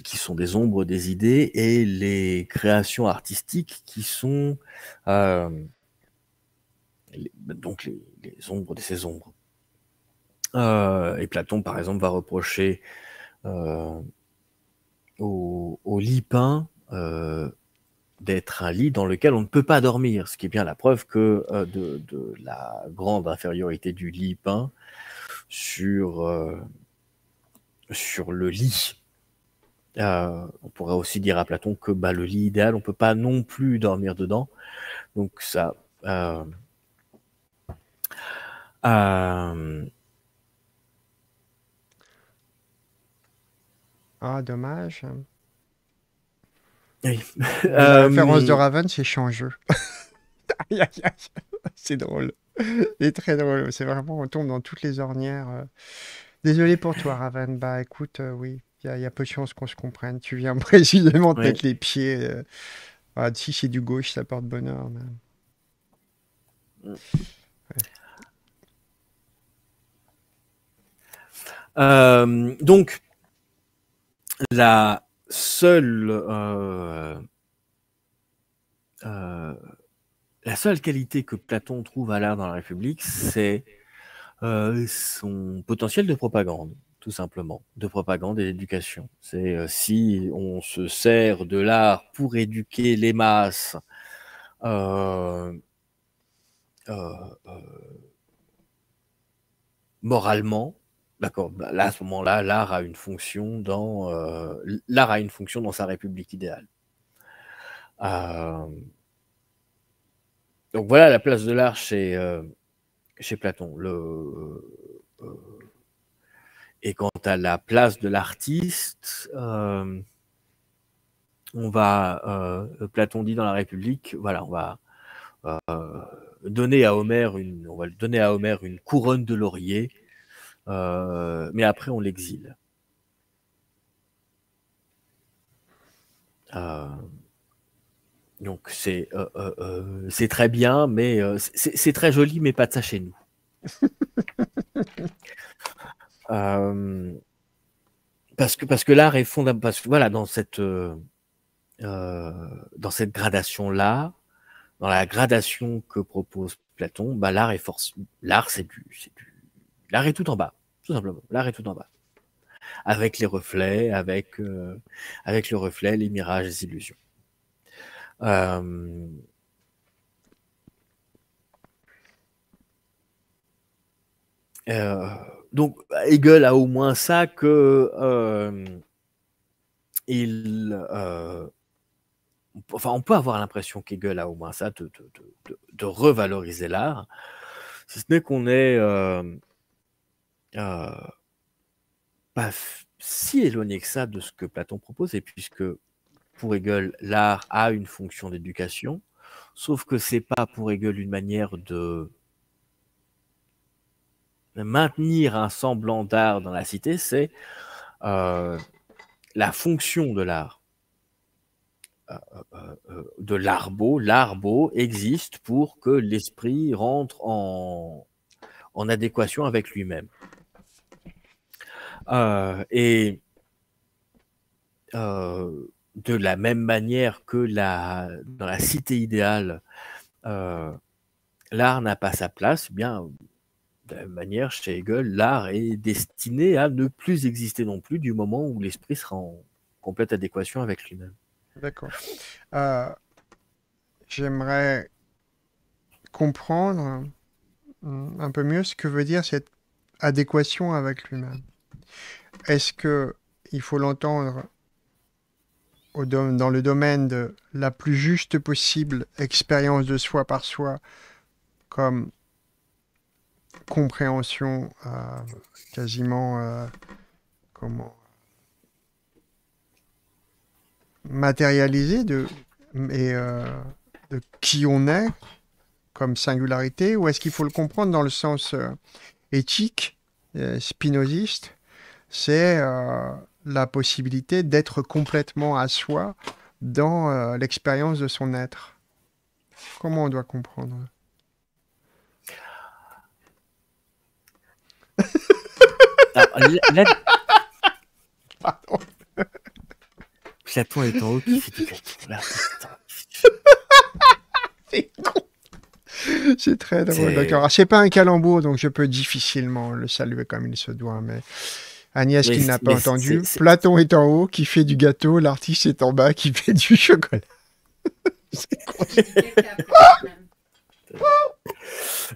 qui sont des ombres des idées et les créations artistiques qui sont donc les, ombres de ces ombres. Euh, et Platon, par exemple, va reprocher euh, au, lit peint euh, d'être un lit dans lequel on ne peut pas dormir, ce qui est bien la preuve que de, la grande infériorité du lit peint sur, sur le lit. on pourrait aussi dire à Platon que bah, le lit idéal, on ne peut pas non plus dormir dedans. Donc ça, euh, Ah, dommage. *laughs* La euh, référence de Raven, c'est changeux. *laughs* c'est drôle. C'est très drôle. C'est vraiment, on tombe dans toutes les ornières. Euh. Désolé pour toi, Raven. Bah écoute, euh, oui, il y, a peu de chances qu'on se comprenne. Tu viens *laughs* précisément mettre les pieds. Ah, si c'est du gauche, ça porte bonheur. donc, la seule euh, euh, la seule qualité que Platon trouve à l'art dans la République, c'est euh, son potentiel de propagande, tout simplement, de propagande et d'éducation. C'est si on se sert de l'art pour éduquer les masses. moralement, D'accord. Bah, là, à ce moment-là, l'art a une fonction dans euh, l'art une fonction dans sa République idéale. Euh, donc voilà la place de l'art chez, euh, chez Platon. et quant à la place de l'artiste, on va Platon dit dans la République, voilà, on va donner à Homer une, on va donner à Homère une couronne de laurier euh, mais après, on l'exile. Euh, donc c'est euh, c'est très bien, mais c'est très joli, mais pas de ça chez nous. *laughs* parce que parce que l'art est fondamental. voilà, dans cette dans cette gradation là, dans la gradation que propose Platon, bah, l'art est force. L'art c'est du, du L'arrêt tout en bas, tout simplement. L'arrêt tout en bas. Avec les reflets, avec, euh, avec le reflet, les mirages, les illusions. Euh, euh, donc Hegel a au moins ça que il. enfin, on peut avoir l'impression qu'Hegel a au moins ça de, de, revaloriser l'art, si ce n'est qu'on est euh, pas si éloigné que ça de ce que Platon propose, et puisque pour Hegel, l'art a une fonction d'éducation, sauf que c'est pas pour Hegel une manière de maintenir un semblant d'art dans la cité, c'est euh, la fonction de l'art. Euh, de l'arbo, l'arbo existe pour que l'esprit rentre en, en adéquation avec lui-même. Euh, et euh, de la même manière que la, dans la cité idéale, euh, l'art n'a pas sa place, eh bien, de la même manière, chez Hegel, l'art est destiné à ne plus exister non plus du moment où l'esprit sera en complète adéquation avec lui-même. D'accord. J'aimerais comprendre hum, un peu mieux ce que veut dire cette adéquation avec lui-même est-ce que il faut l'entendre dans le domaine de la plus juste possible expérience de soi par soi comme compréhension euh, quasiment euh, comment matérialisée de euh, de qui on est comme singularité ou est-ce qu'il faut le comprendre dans le sens éthique spinoziste c'est euh, la possibilité d'être complètement à soi dans euh, l'expérience de son être. Comment on doit comprendre *laughs* haut *laughs* C'est très drôle, d'accord. Ah, c'est pas un calembour, donc je peux difficilement le saluer comme il se doit, mais Agnès qui n'a pas entendu. Platon est en haut qui fait du gâteau, l'artiste est en bas qui *laughs* fait du chocolat. *laughs*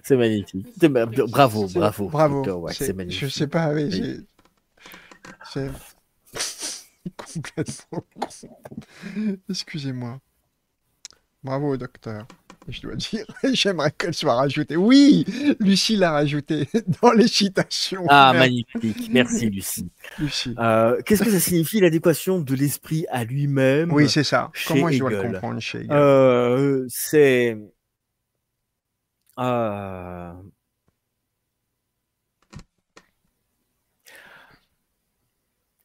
c'est magnifique. Bravo, bravo. Bravo. c'est magnifique. Je sais pas, *laughs* Excusez-moi. Bravo, docteur je dois dire. *laughs* J'aimerais qu'elle soit rajoutée. Oui, Lucie l'a rajoutée *laughs* dans les citations. Ah, magnifique. Merci, Lucie. Euh, qu'est-ce que ça signifie l'adéquation de l'esprit à lui-même Oui, c'est ça. Comment je dois le comprendre chez euh, C'est. Euh,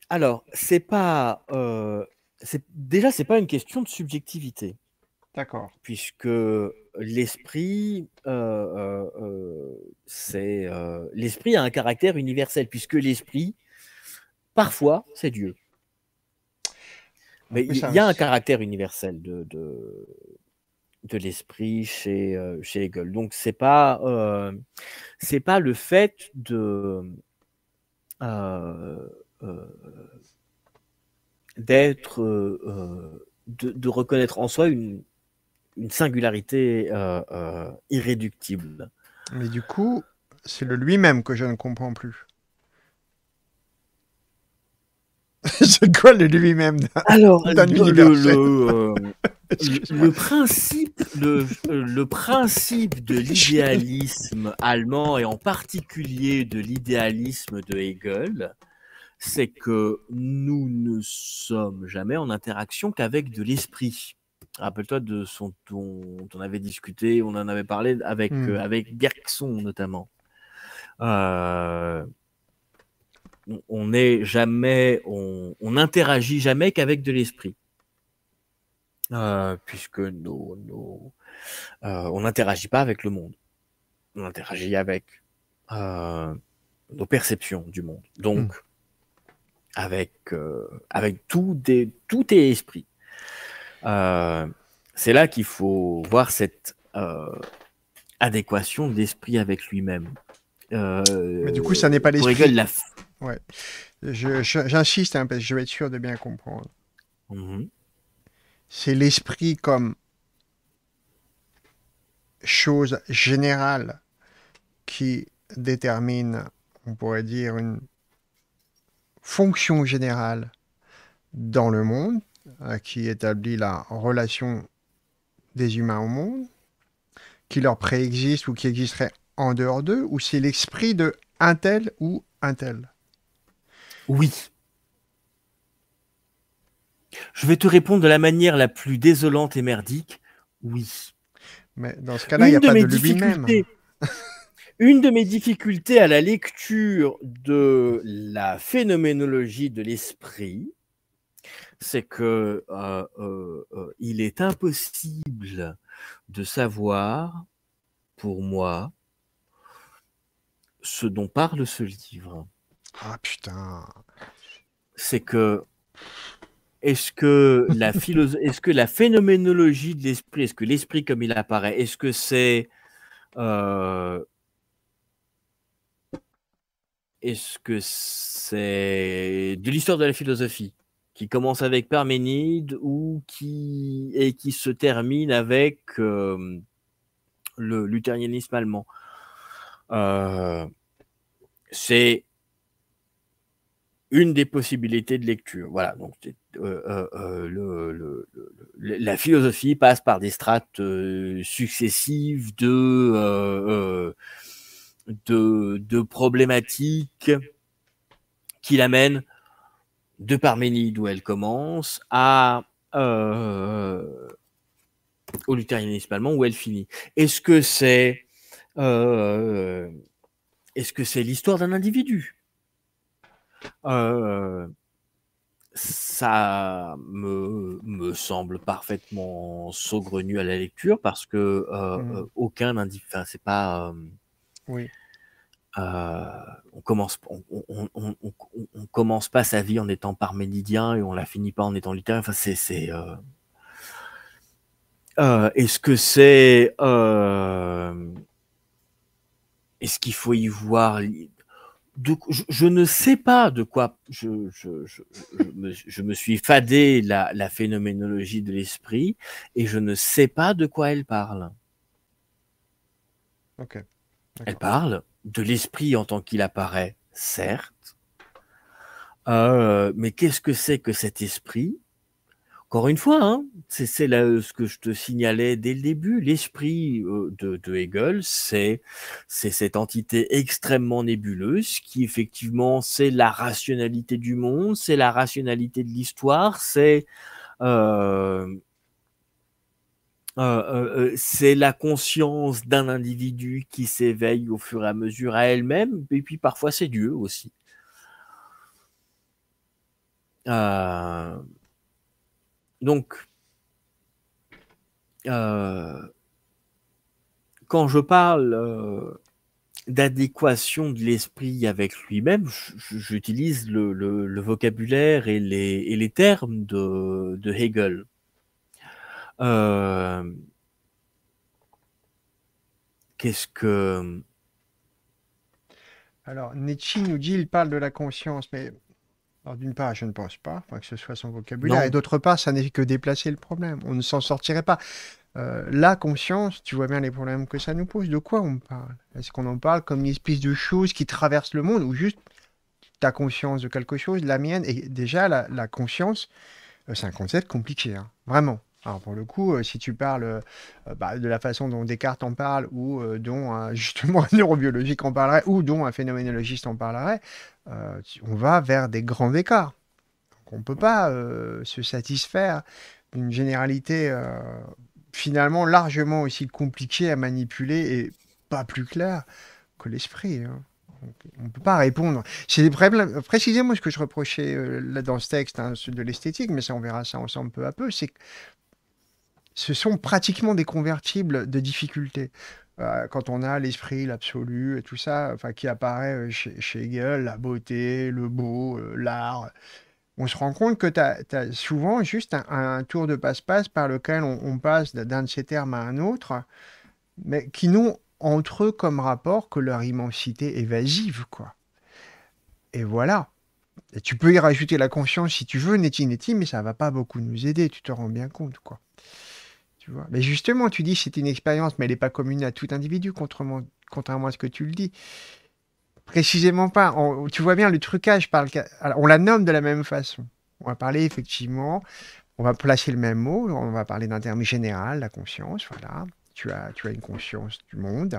alors, c'est pas. Déjà, c'est pas une question de subjectivité. D'accord. Puisque l'esprit, euh, euh, euh, c'est l'esprit a un caractère universel, puisque l'esprit, parfois, c'est Dieu. Mais il y, a un caractère universel de, de, l'esprit chez, chez Hegel. Donc, ce n'est pas, c'est pas le fait de d'être de, reconnaître en soi une, une singularité euh, euh, irréductible. Mais du coup, c'est le lui-même que je ne comprends plus. *laughs* c'est quoi le lui-même Alors, *laughs* euh, *laughs* le principe de l'idéalisme allemand et en particulier de l'idéalisme de Hegel, c'est que nous ne sommes jamais en interaction qu'avec de l'esprit rappelle-toi de son dont on avait discuté, on en avait parlé avec, hmm. euh, avec notamment. Euh, on n'est jamais, on, jamais qu'avec de l'esprit. Euh, puisque nos, nos on n'interagit pas avec le monde. On interagit avec nos perceptions du monde. Donc, hmm. avec, avec tout, des, tout est esprit. Euh, c'est là qu'il faut voir cette euh, adéquation d'esprit avec lui-même. Euh, Mais du coup, ça n'est pas l'esprit. La... Ouais. J'insiste, un hein, parce je vais être sûr de bien comprendre. Mhm. C'est l'esprit comme chose générale qui détermine, on pourrait dire, une fonction générale dans le monde, euh, qui établit la relation des humains au monde, qui leur préexiste ou qui existerait en dehors d'eux, ou c'est l'esprit de un tel ou un tel Oui. Je vais te répondre de la manière la plus désolante et merdique. Oui. Mais dans ce cas-là, il n'y a pas de lui *laughs* Une de mes difficultés à la lecture de la phénoménologie de l'esprit, c'est que euh, euh, euh, il est impossible de savoir, pour moi, ce dont parle ce livre. Ah putain. C'est que est-ce que la est-ce que la phénoménologie de l'esprit, est-ce que l'esprit comme il apparaît, est-ce que c'est est-ce que c'est de l'histoire de la philosophie qui commence avec Parménide ou qui et qui se termine avec le luthérianisme allemand. Euh, c'est une des possibilités de lecture. Voilà, donc euh, euh, la philosophie passe par des strates successives de, de, de problématiques qui l'amènent de Parménide où elle commence à euh, au Luthérien allemand où elle finit. Est-ce que c'est euh, est-ce que c'est l'histoire d'un individu euh, Ça me, semble parfaitement saugrenu à la lecture parce que mmh. aucun individu, enfin c'est pas oui. Euh, on commence, on, commence pas sa vie en étant parménidien et on la finit pas en étant littéraire. c'est, euh, euh, est-ce que c'est, est-ce qu'il faut y voir je, ne sais pas de quoi je, je, me, suis fadé la, phénoménologie de l'esprit et je ne sais pas de quoi elle parle. Ok. Elle parle, de l'esprit en tant qu'il apparaît, certes, euh, mais qu'est-ce que c'est que cet esprit Encore une fois, hein, c'est ce que je te signalais dès le début, l'esprit euh, de, Hegel, c'est cette entité extrêmement nébuleuse qui effectivement, c'est la rationalité du monde, c'est la rationalité de l'histoire, c'est... Euh, euh, euh, euh, c'est la conscience d'un individu qui s'éveille au fur et à mesure à elle-même, et puis parfois c'est Dieu aussi. donc, quand je parle d'adéquation de l'esprit avec lui-même, j'utilise le, vocabulaire et les, termes de Hegel. Euh, qu'est-ce que... Alors, Nietzsche nous dit il parle de la conscience, mais d'une part, je ne pense pas que ce soit son vocabulaire, et d'autre part, ça n'est que déplacer le problème. On ne s'en sortirait pas. Euh, la conscience, tu vois bien les problèmes que ça nous pose. De quoi on parle Est-ce qu'on en parle comme une espèce de chose qui traverse le monde, ou juste ta conscience de quelque chose, la mienne Et déjà, la, conscience, euh, c'est un concept compliqué, hein, vraiment. Alors pour le coup, euh, si tu parles euh, euh, bah, de la façon dont Descartes en parle, ou dont *laughs* justement un neurobiologique en parlerait, ou dont un phénoménologiste en parlerait, on va vers des grands écarts. on ne peut pas se satisfaire d'une généralité finalement largement aussi compliquée à manipuler et pas plus claire que l'esprit. Hein. On ne peut pas répondre. C'est précisément ce que je reprochais dans ce texte hein, de l'esthétique, mais ça, on verra ça ensemble peu à peu. C'est que ce sont pratiquement des convertibles de difficultés. Euh, quand on a l'esprit, l'absolu et tout ça, enfin, qui apparaît euh, chez, chez Hegel, la beauté, le beau, euh, l'art, on se rend compte que tu as, souvent juste un, tour de passe-passe par lequel on, passe d'un de ces termes à un autre, mais qui n'ont entre eux comme rapport que leur immensité évasive, quoi. Et voilà. tu peux y rajouter la conscience si tu veux, nest mais ça va pas beaucoup nous aider, tu te rends bien compte, quoi. Mais justement, tu dis c'est une expérience, mais elle n'est pas commune à tout individu, contrairement, à ce que tu le dis. Précisément pas. tu vois bien le trucage on la nomme de la même façon. On va parler effectivement, on va placer le même mot, on va parler d'un terme général, la conscience, voilà. Tu as, tu as une conscience du monde.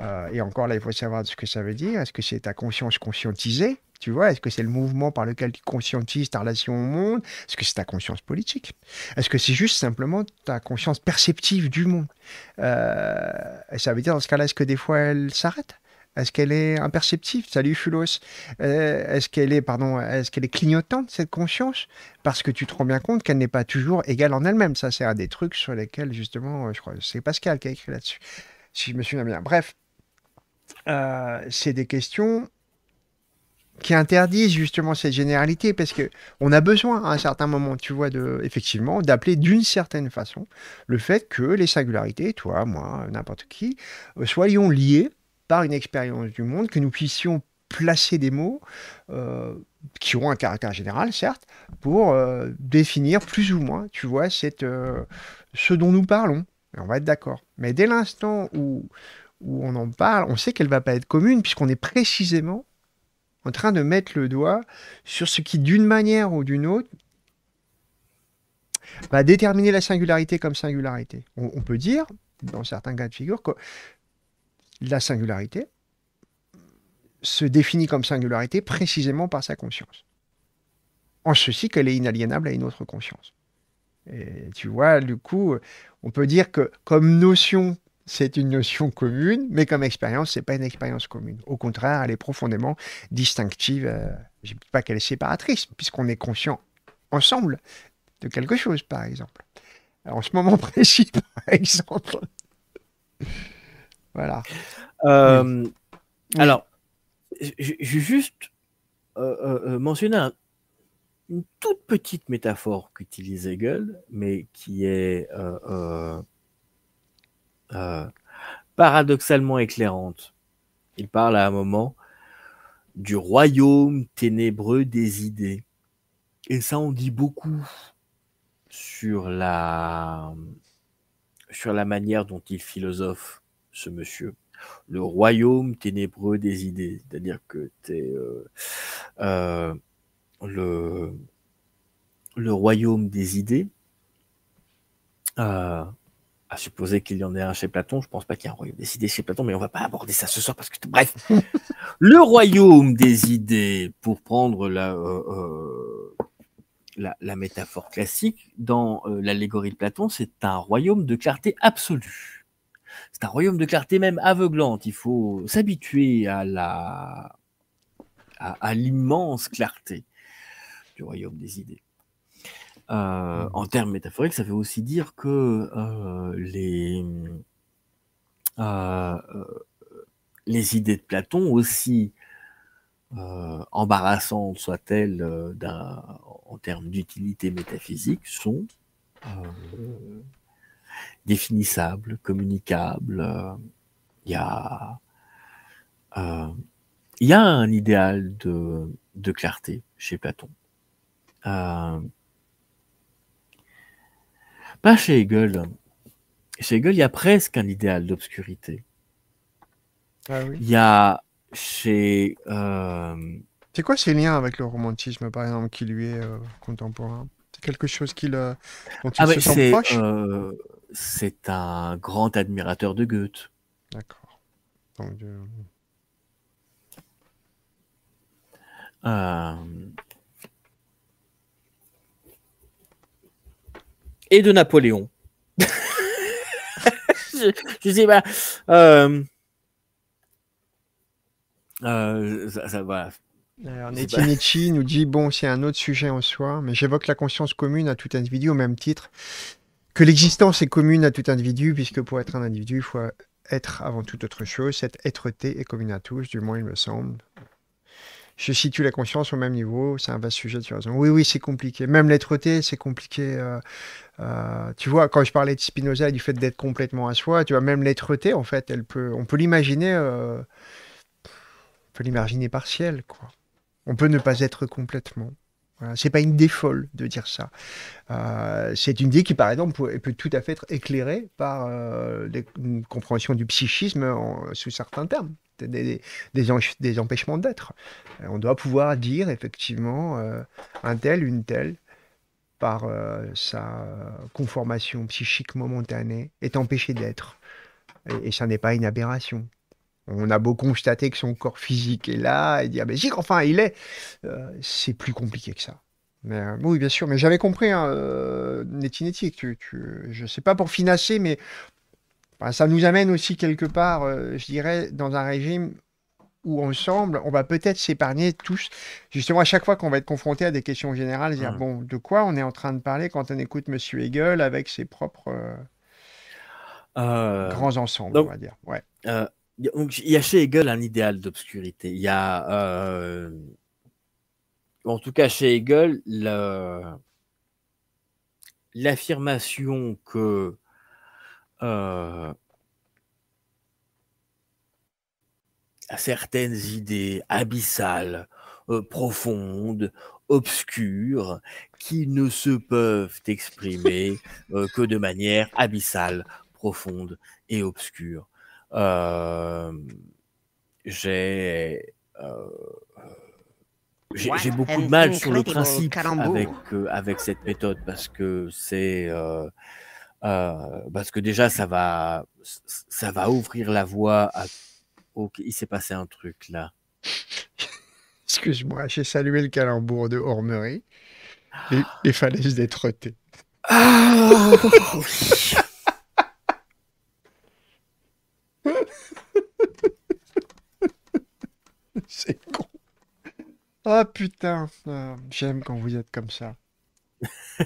Euh, et encore là, il faut savoir ce que ça veut dire. Est-ce que c'est ta conscience conscientisée tu vois, est-ce que c'est le mouvement par lequel tu conscientises ta relation au monde Est-ce que c'est ta conscience politique Est-ce que c'est juste simplement ta conscience perceptive du monde euh, Ça veut dire, dans ce cas-là, est-ce que des fois elle s'arrête est-ce qu'elle est imperceptive Salut Fulos. Euh, est-ce qu'elle est, pardon, est-ce qu'elle est clignotante cette conscience Parce que tu te rends bien compte qu'elle n'est pas toujours égale en elle-même. Ça, c'est un des trucs sur lesquels justement, euh, je crois, que c'est Pascal qui a écrit là-dessus, si je me souviens bien. Bref, c'est des questions qui interdisent justement cette généralité parce que on a besoin à un certain moment, tu vois, de, effectivement, d'appeler d'une certaine façon le fait que les singularités, toi, moi, n'importe qui, euh, soyons liés par une expérience du monde, que nous puissions placer des mots euh, qui ont un caractère général, certes, pour euh, définir plus ou moins, tu vois, ce dont nous parlons. on va être d'accord. Mais dès l'instant où, on en parle, on sait qu'elle ne va pas être commune puisqu'on est précisément en train de mettre le doigt sur ce qui, d'une manière ou d'une autre, va déterminer la singularité comme singularité. On, peut dire, dans certains cas de figure, que la singularité se définit comme singularité précisément par sa conscience. En ceci qu'elle est inaliénable à une autre conscience. Et tu vois, du coup, on peut dire que comme notion c'est une notion commune, mais comme expérience, c'est pas une expérience commune. Au contraire, elle est profondément distinctive. Euh, je ne dis pas qu'elle est séparatrice, puisqu'on est conscient ensemble de quelque chose, par exemple. en ce moment *laughs* précis, par exemple. voilà. Euh, je Alors, juste euh, euh, mentionner une toute petite métaphore qu'utilise Hegel, mais qui est euh, paradoxalement éclairante. Il parle à un moment du royaume ténébreux des idées. Et ça, on dit beaucoup sur la, sur la manière dont il philosophe, ce monsieur. Le royaume ténébreux des idées. C'est-à-dire que tu es euh, euh, le, le royaume des idées à supposer qu'il y en ait un chez Platon, je ne pense pas qu'il y ait un royaume des idées chez Platon, mais on ne va pas aborder ça ce soir parce que bref, *laughs* le royaume des idées, pour prendre la, euh, euh, la, métaphore classique dans euh, l'allégorie de Platon, c'est un royaume de clarté absolue. C'est un royaume de clarté même aveuglante. Il faut s'habituer à la à l'immense clarté du royaume des idées. Euh, mmh. en termes métaphoriques, ça veut aussi dire que euh, les, euh, les idées de Platon, aussi embarrassantes soient-elles en termes d'utilité métaphysique, sont définissables, communicables. Il y a il y un idéal de, clarté chez Platon. Pas chez Hegel. Chez Hegel, il y a presque un idéal d'obscurité. Ah oui. Il y a chez. Euh, c'est quoi ses liens avec le romantisme, par exemple, qui lui est euh, contemporain C'est quelque chose qu'il euh, dont il ah se sent C'est un grand admirateur de Goethe. D'accord. Donc, euh, et de Napoléon. *laughs* je, dis, bah euh, euh, ça, nous dit Bon, c'est un autre sujet en soi, mais j'évoque la conscience commune à tout individu au même titre que l'existence est commune à tout individu, puisque pour être un individu, il faut être avant toute autre chose. Cette être-té est commune à tous, du moins, il me semble je situe la conscience au même niveau. C'est un vaste sujet, de raison. Oui, oui, c'est compliqué. Même l'être té c'est compliqué. Euh, euh, tu vois, quand je parlais de Spinoza et du fait d'être complètement à soi, tu vois, même l'être té en fait, elle peut, on peut l'imaginer, euh, on peut l'imaginer partiel, quoi. On peut ne pas être complètement. Voilà. C'est pas une idée de dire ça. c'est une idée qui, par exemple, peut, tout à fait être éclairée par les, une compréhension du psychisme sous certains termes des, des, empêchements d'être. Euh, on doit pouvoir dire effectivement euh, un tel, une telle, par euh, sa conformation psychique momentanée, est empêché d'être. Et, ça n'est pas une aberration. On a beau constater que son corps physique est là et dire, mais si, enfin, il est. c'est plus compliqué que ça. Mais, oui, bien sûr, mais j'avais compris, hein, euh, ne tu, je sais pas pour finasser, mais ça nous amène aussi quelque part, euh, je dirais, dans un régime où ensemble, on va peut-être s'épargner tous, justement à chaque fois qu'on va être confronté à des questions générales, dire, mmh. bon, de quoi on est en train de parler quand on écoute M. Hegel avec ses propres euh, euh, grands ensembles, on va dire. Ouais. il y a chez Hegel un idéal d'obscurité. Il y a, en tout cas chez Hegel, l'affirmation que euh, à certaines idées abyssales, euh, profondes, obscures, qui ne se peuvent exprimer euh, que de manière abyssale, profonde et obscure. J'ai j'ai beaucoup de mal sur le principe avec, cette méthode parce que c'est euh, parce que déjà, ça va, ça va ouvrir la voie à. Ok, il s'est passé un truc là. *laughs* Excuse-moi, j'ai salué le calembour de Hormerie Et les falaises des trottés. Ah, ah. *laughs* C'est con. Ah putain, ah, j'aime quand vous êtes comme ça. *laughs*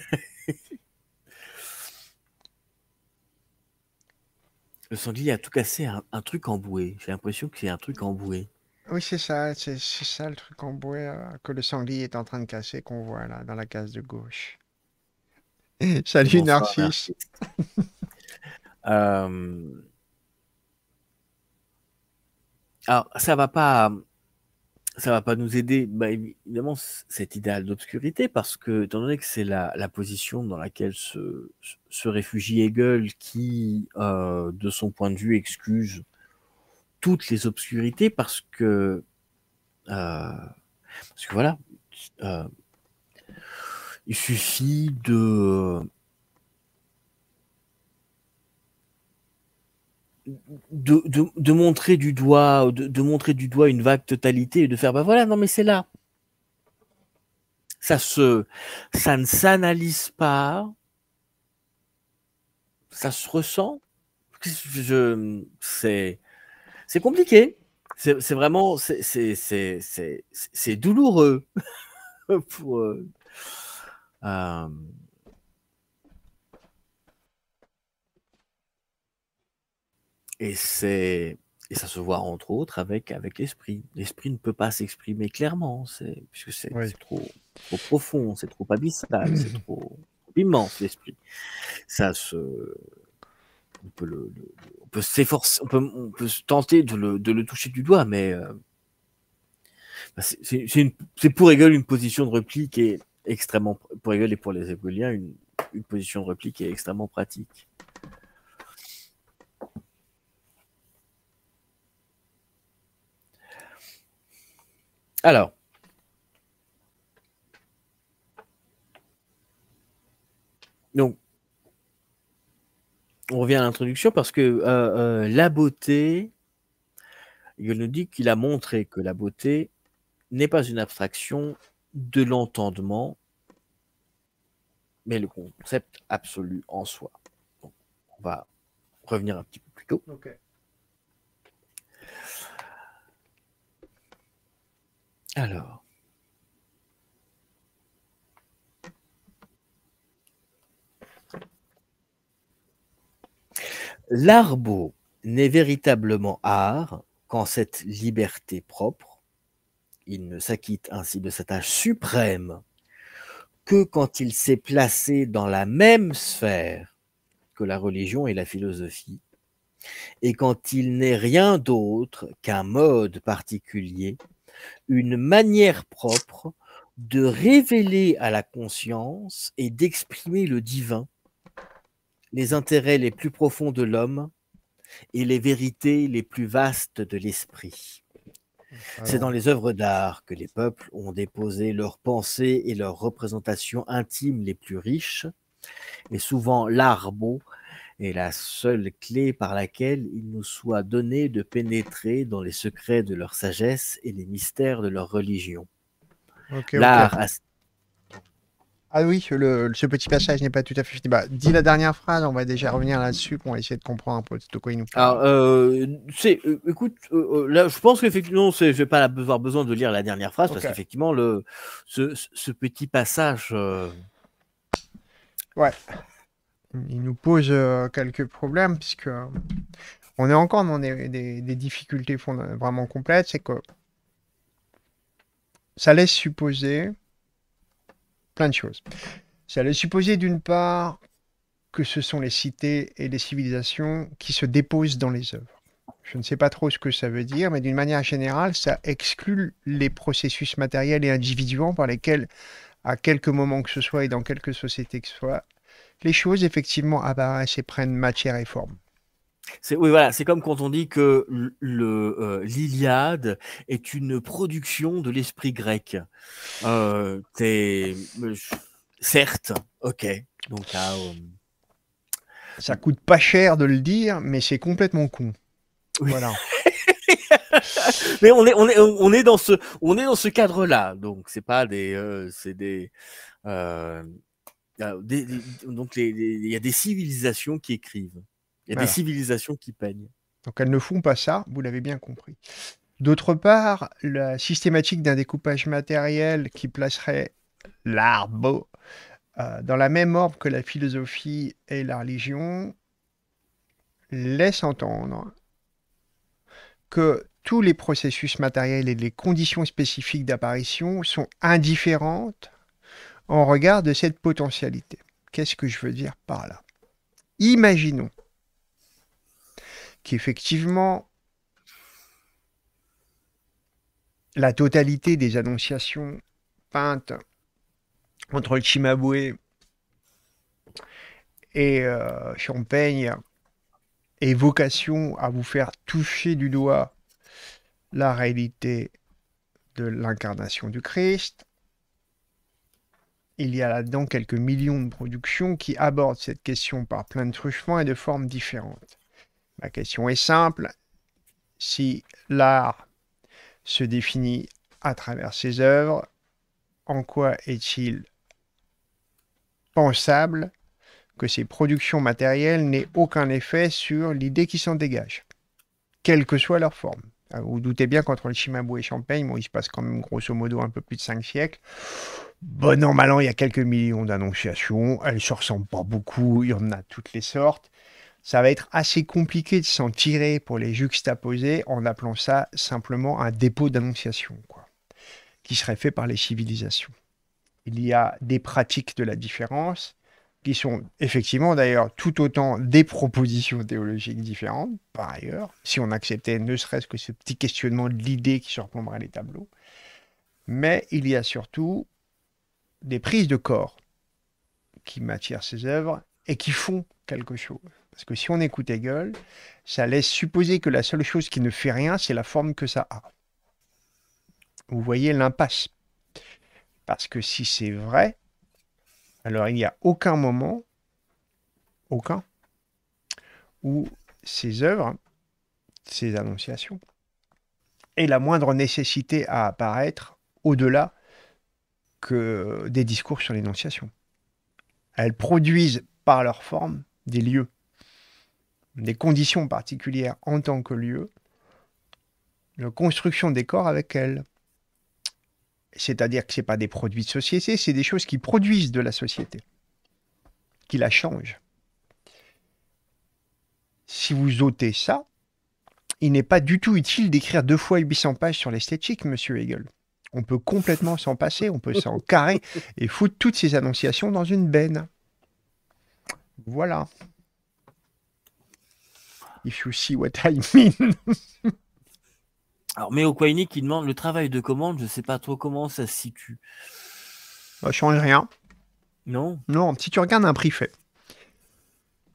Le sanglier a tout cassé un, truc emboué. J'ai l'impression que c'est un truc emboué. Oui, c'est ça, c'est ça le truc emboué euh, que le sanglier est en train de casser qu'on voit là dans la case de gauche. *laughs* Salut Narcisse. Euh, alors, ça va pas ça va pas nous aider, bah, évidemment, cet idéal d'obscurité, parce que, étant donné que c'est la, position dans laquelle se, se réfugie Hegel, qui, euh, de son point de vue, excuse toutes les obscurités, parce que, euh, parce que voilà, euh, il suffit de, de, de, montrer du doigt, de, de, montrer du doigt une vague totalité et de faire bah voilà, non mais c'est là. Ça se, ça ne s'analyse pas, ça se ressent. Je, c'est, c'est compliqué. C'est, vraiment, c'est, c'est, c'est douloureux *laughs* pour. Euh, euh, Et c'est et ça se voit entre autres avec, avec l'esprit. L'esprit ne peut pas s'exprimer clairement, puisque c'est trop, trop, profond, c'est trop abyssal, c'est *clears throat* trop, immense l'esprit. Ça se, on peut le, on peut s'efforcer, on peut, on peut tenter de le, de le, toucher du doigt, mais euh, bah, c'est pour Hegel une position de repli qui est extrêmement pour Hegel et pour les Hegeliens une, une position de repli qui est extrêmement pratique. Alors. Donc, on revient à l'introduction parce que euh, euh, la beauté, il nous dit qu'il a montré que la beauté n'est pas une abstraction de l'entendement, mais le concept absolu en soi. on va revenir un petit peu plus tôt. Ok. Alors. L'arbo n'est véritablement art qu'en cette liberté propre. Il ne s'acquitte ainsi de sa tâche suprême que quand il s'est placé dans la même sphère que la religion et la philosophie, et quand il n'est rien d'autre qu'un mode particulier une manière propre de révéler à la conscience et d'exprimer le divin, les intérêts les plus profonds de l'homme et les vérités les plus vastes de l'esprit. C'est dans les œuvres d'art que les peuples ont déposé leurs pensées et leurs représentations intimes les plus riches, et souvent l'art beau est la seule clé par laquelle il nous soit donné de pénétrer dans les secrets de leur sagesse et les mystères de leur religion. L'art Ah oui, le, ce petit passage n'est pas tout à fait fini. Bah, dis la dernière phrase, on va déjà revenir là-dessus, pour essayer de comprendre un peu de quoi il nous parle. Euh, euh, écoute, euh, là, je pense qu'effectivement, je vais pas avoir besoin de lire la dernière phrase, parce qu'effectivement, ce, ce petit passage... Ouais il nous pose euh, quelques problèmes puisque euh, on est encore dans des, difficultés vraiment complètes, c'est que ça laisse supposer plein de choses. Ça laisse supposer d'une part que ce sont les cités et les civilisations qui se déposent dans les œuvres. Je ne sais pas trop ce que ça veut dire, mais d'une manière générale, ça exclut les processus matériels et individuels par lesquels, à quelque moment que ce soit et dans quelques sociétés que ce soit, les choses effectivement apparaissent ah bah, et prennent matière et forme. C'est, oui, voilà, c'est comme quand on dit que euh, l'Iliade est une production de l'esprit grec. Euh, euh, certes, ok. Donc, ah, Ça coûte pas cher de le dire, mais c'est complètement con. Voilà. *laughs* mais on est, on, est, on est dans ce, on est dans ce cadre-là. Donc, c'est pas des. c'est des donc, il y a des civilisations qui écrivent. Il y a des civilisations qui peignent. Donc, elles ne font pas ça, vous l'avez bien compris. D'autre part, la systématique d'un découpage matériel qui placerait l'art beau dans la même orbe que la philosophie et la religion laisse entendre que tous les processus matériels et les conditions spécifiques d'apparition sont indifférentes en regard de cette potentialité. Qu'est-ce que je veux dire par là Imaginons qu'effectivement, la totalité des annonciations peintes entre le Chimaboué et euh, Champagne et vocation à vous faire toucher du doigt la réalité de l'incarnation du Christ, il y a là-dedans quelques millions de productions qui abordent cette question par plein de truchements et de formes différentes. Ma question est simple. Si l'art se définit à travers ses œuvres, en quoi est-il pensable que ces productions matérielles n'aient aucun effet sur l'idée qui s'en dégage, quelle que soit leur forme ah, vous doutez bien qu'entre le Chimabou et Champagne, il se passe quand même grosso modo un peu plus de 5 siècles. Bon normalement, il y a quelques millions d'annonciations. Elles ne se ressemblent pas beaucoup, il y en a toutes les sortes. Ça va être assez compliqué de s'en tirer pour les juxtaposer en appelant ça simplement un dépôt d'annonciations, qui serait fait par les civilisations. Il y a des pratiques de la différence, qui sont effectivement d'ailleurs tout autant des propositions théologiques différentes, par ailleurs, si on acceptait ne serait-ce que ce petit questionnement de l'idée qui surplomberait les tableaux. Mais il y a surtout des prises de corps qui m'attirent ces œuvres et qui font quelque chose. Parce que si on écoute Hegel, ça laisse supposer que la seule chose qui ne fait rien, c'est la forme que ça a. Vous voyez l'impasse. Parce que si c'est vrai, alors, il n'y a aucun moment, aucun, où ces œuvres, ces annonciations, aient la moindre nécessité à apparaître au-delà que des discours sur l'énonciation. Elles produisent par leur forme des lieux, des conditions particulières en tant que lieux, de construction des corps avec elles. C'est-à-dire que ce pas des produits de société, c'est des choses qui produisent de la société, qui la changent. Si vous ôtez ça, il n'est pas du tout utile d'écrire deux fois 800 pages sur l'esthétique, monsieur Hegel. On peut complètement s'en passer, on peut s'en carrer et foutre toutes ces annonciations dans une benne. Voilà. If you see what I mean. *laughs* Alors, Méo Kwaini qui demande le travail de commande, je ne sais pas trop comment ça se situe. Ça bah, change rien. Non. Non, si tu regardes un prix fait,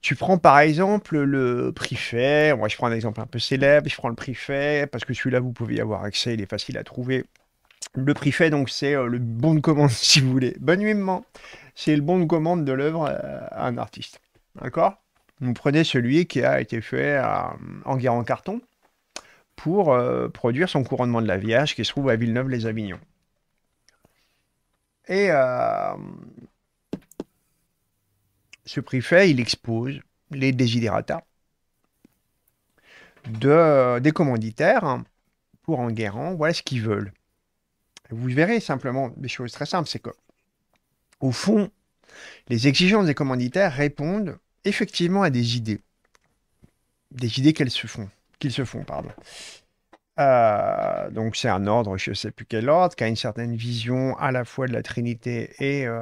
tu prends par exemple le prix fait, moi je prends un exemple un peu célèbre, je prends le prix fait, parce que celui-là vous pouvez y avoir accès, il est facile à trouver. Le prix fait, donc c'est euh, le bon de commande *laughs* si vous voulez. Bonne c'est le bon de commande de l'œuvre euh, à un artiste. D'accord Vous prenez celui qui a été fait euh, en guerre en carton pour euh, produire son couronnement de la Vierge qui se trouve à Villeneuve-les-Avignon. Et euh, ce préfet, il expose les desiderata des commanditaires pour Enguerrand. Voilà ce qu'ils veulent. Vous verrez simplement des choses très simples. C'est que, au fond, les exigences des commanditaires répondent effectivement à des idées. Des idées qu'elles se font qu'ils se font, pardon. Euh, donc c'est un ordre, je ne sais plus quel ordre, qui a une certaine vision à la fois de la Trinité et, euh,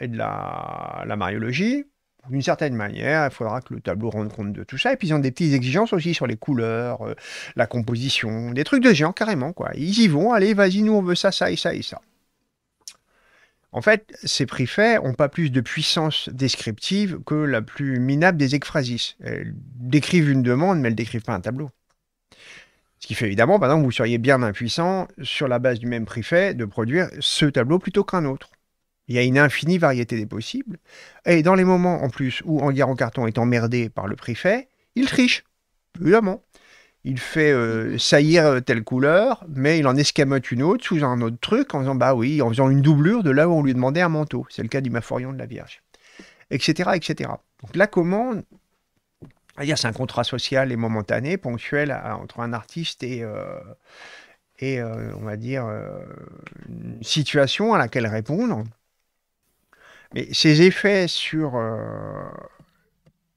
de la, mariologie. D'une certaine manière, il faudra que le tableau rende compte de tout ça. Et puis ils ont des petites exigences aussi sur les couleurs, euh, la composition, des trucs de géant carrément. quoi. Ils y vont, allez, vas-y, nous on veut ça, ça et ça et ça. En fait, ces préfets n'ont pas plus de puissance descriptive que la plus minable des ekphrasis. Elles décrivent une demande, mais elles ne décrivent pas un tableau. Ce qui fait évidemment, que que vous seriez bien impuissant, sur la base du même préfet, de produire ce tableau plutôt qu'un autre. Il y a une infinie variété des possibles. Et dans les moments, en plus, où en Carton est emmerdé par le préfet, il triche, évidemment il fait euh, saillir euh, telle couleur, mais il en escamote une autre sous un autre truc en faisant bah oui, en faisant une doublure de là où on lui demandait un manteau. C'est le cas du Maforion de la Vierge, etc., etc. Donc la commande, c'est un contrat social et momentané, ponctuel entre un artiste et euh, et on va dire une situation à laquelle répondre. Mais ses effets sur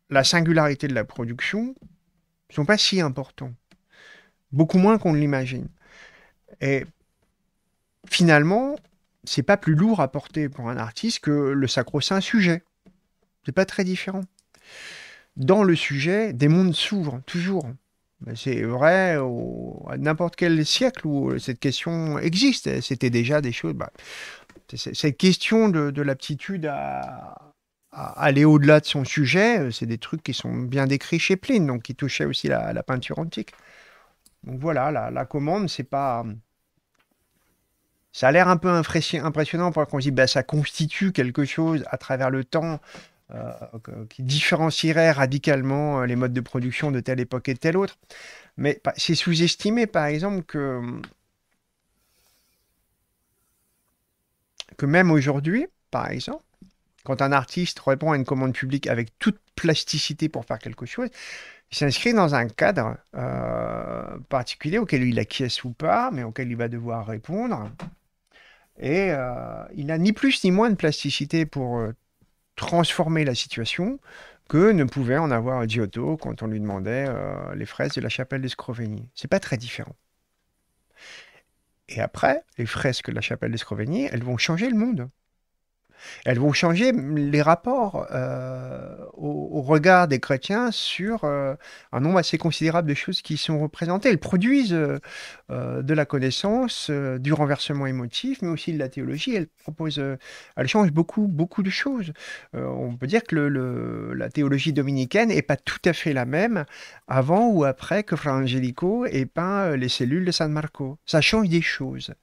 la singularité de la production sont pas si importants. Beaucoup moins qu'on ne l'imagine. Et finalement, c'est pas plus lourd à porter pour un artiste que le sacro-saint sujet. C'est pas très différent. Dans le sujet, des mondes s'ouvrent, toujours. Ben, c'est vrai à n'importe quel siècle où cette question existe. C'était déjà des choses. Bah, cette question de l'aptitude à, aller au-delà de son sujet. Euh, c'est des trucs qui sont bien décrits chez Pline, donc qui touchaient aussi la, la peinture antique. Donc voilà, la, commande, c'est pas. Ça a l'air un peu impressionnant pour qu'on se dise, bah, ça constitue quelque chose à travers le temps euh, qui différencierait radicalement euh, les modes de production de telle époque et de telle autre. Mais c'est sous-estimé, par exemple, que, que même aujourd'hui, par exemple, quand un artiste répond à une commande publique avec toute plasticité pour faire quelque chose, il s'inscrit dans un cadre euh, particulier auquel il acquiesce ou pas, mais auquel il va devoir répondre. Et euh, il n'a ni plus ni moins de plasticité pour euh, transformer la situation que ne pouvait en avoir Giotto quand on lui demandait les fraises de la chapelle de Scrovegni. C'est pas très différent. Et après, les fresques de la chapelle Scrovegni, elles vont changer le monde. Elles vont changer les rapports euh, au, regard des chrétiens sur euh, un nombre assez considérable de choses qui sont représentées. Elles produisent euh, de la connaissance, du renversement émotif, mais aussi de la théologie. Elles, proposent, changent beaucoup, beaucoup de choses. on peut dire que la théologie dominicaine n'est pas tout à fait la même avant ou après que Fra Angelico ait peint les cellules de San Marco. Ça change des choses.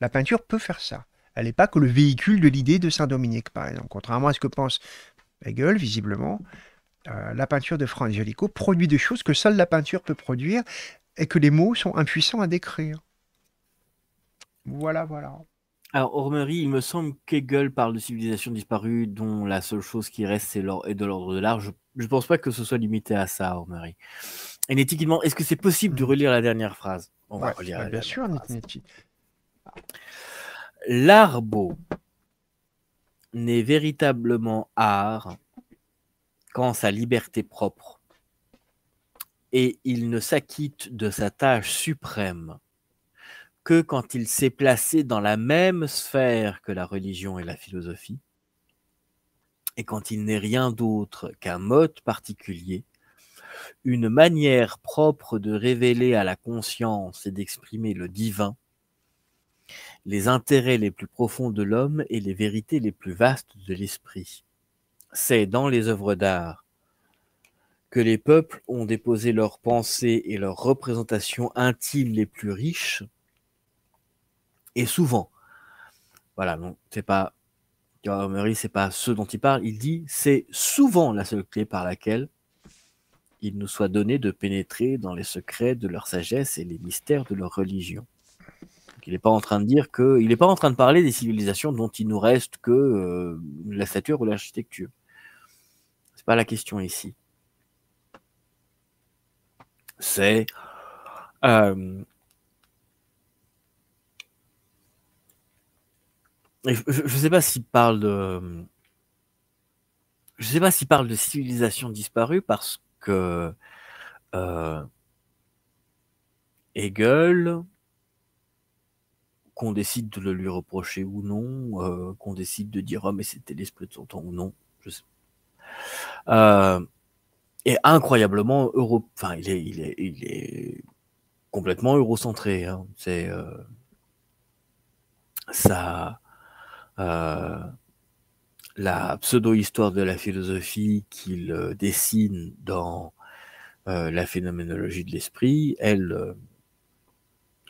La peinture peut faire ça. Elle n'est pas que le véhicule de l'idée de Saint-Dominique, par exemple. Contrairement à ce que pense Hegel, visiblement, euh, la peinture de Franz produit des choses que seule la peinture peut produire et que les mots sont impuissants à décrire. Voilà, voilà. Alors, Ormery, il me semble qu'Hegel parle de civilisation disparue dont la seule chose qui reste est, de l'ordre de l'art. Je ne pense pas que ce soit limité à ça, Ormery. Et est-ce que c'est possible de hmm. relire la dernière phrase On va relire la Bien sûr, phrase l'arbo n'est véritablement art qu'en sa liberté propre et il ne s'acquitte de sa tâche suprême que quand il s'est placé dans la même sphère que la religion et la philosophie, et quand il n'est rien d'autre qu'un mode particulier, une manière propre de révéler à la conscience et d'exprimer le divin, les intérêts les plus profonds de l'homme et les vérités les plus vastes de l'esprit. C'est dans les œuvres d'art que les peuples ont déposé leurs pensées et leurs représentations intimes les plus riches, et souvent, voilà, non, c'est pas c'est pas ce dont il parle, il dit c'est souvent la seule clé par laquelle il nous soit donné de pénétrer dans les secrets de leur sagesse et les mystères de leur religion il n'est pas en train de dire que, il n'est pas en train de parler des civilisations dont il nous reste que euh, la stature ou l'architecture. C'est pas la question ici. C'est euh, je ne sais pas s'il parle de. Je sais pas s'il parle de civilisation disparue parce que euh, Hegel, qu'on décide de le lui reprocher ou non, euh, qu'on décide de dire oh mais c'était l'esprit de son temps ou non, je sais. Euh, et incroyablement euro, il est, il il est complètement eurocentré. Hein. C'est ça, euh, la pseudo-histoire de la philosophie qu'il dessine dans la phénoménologie de l'esprit, elle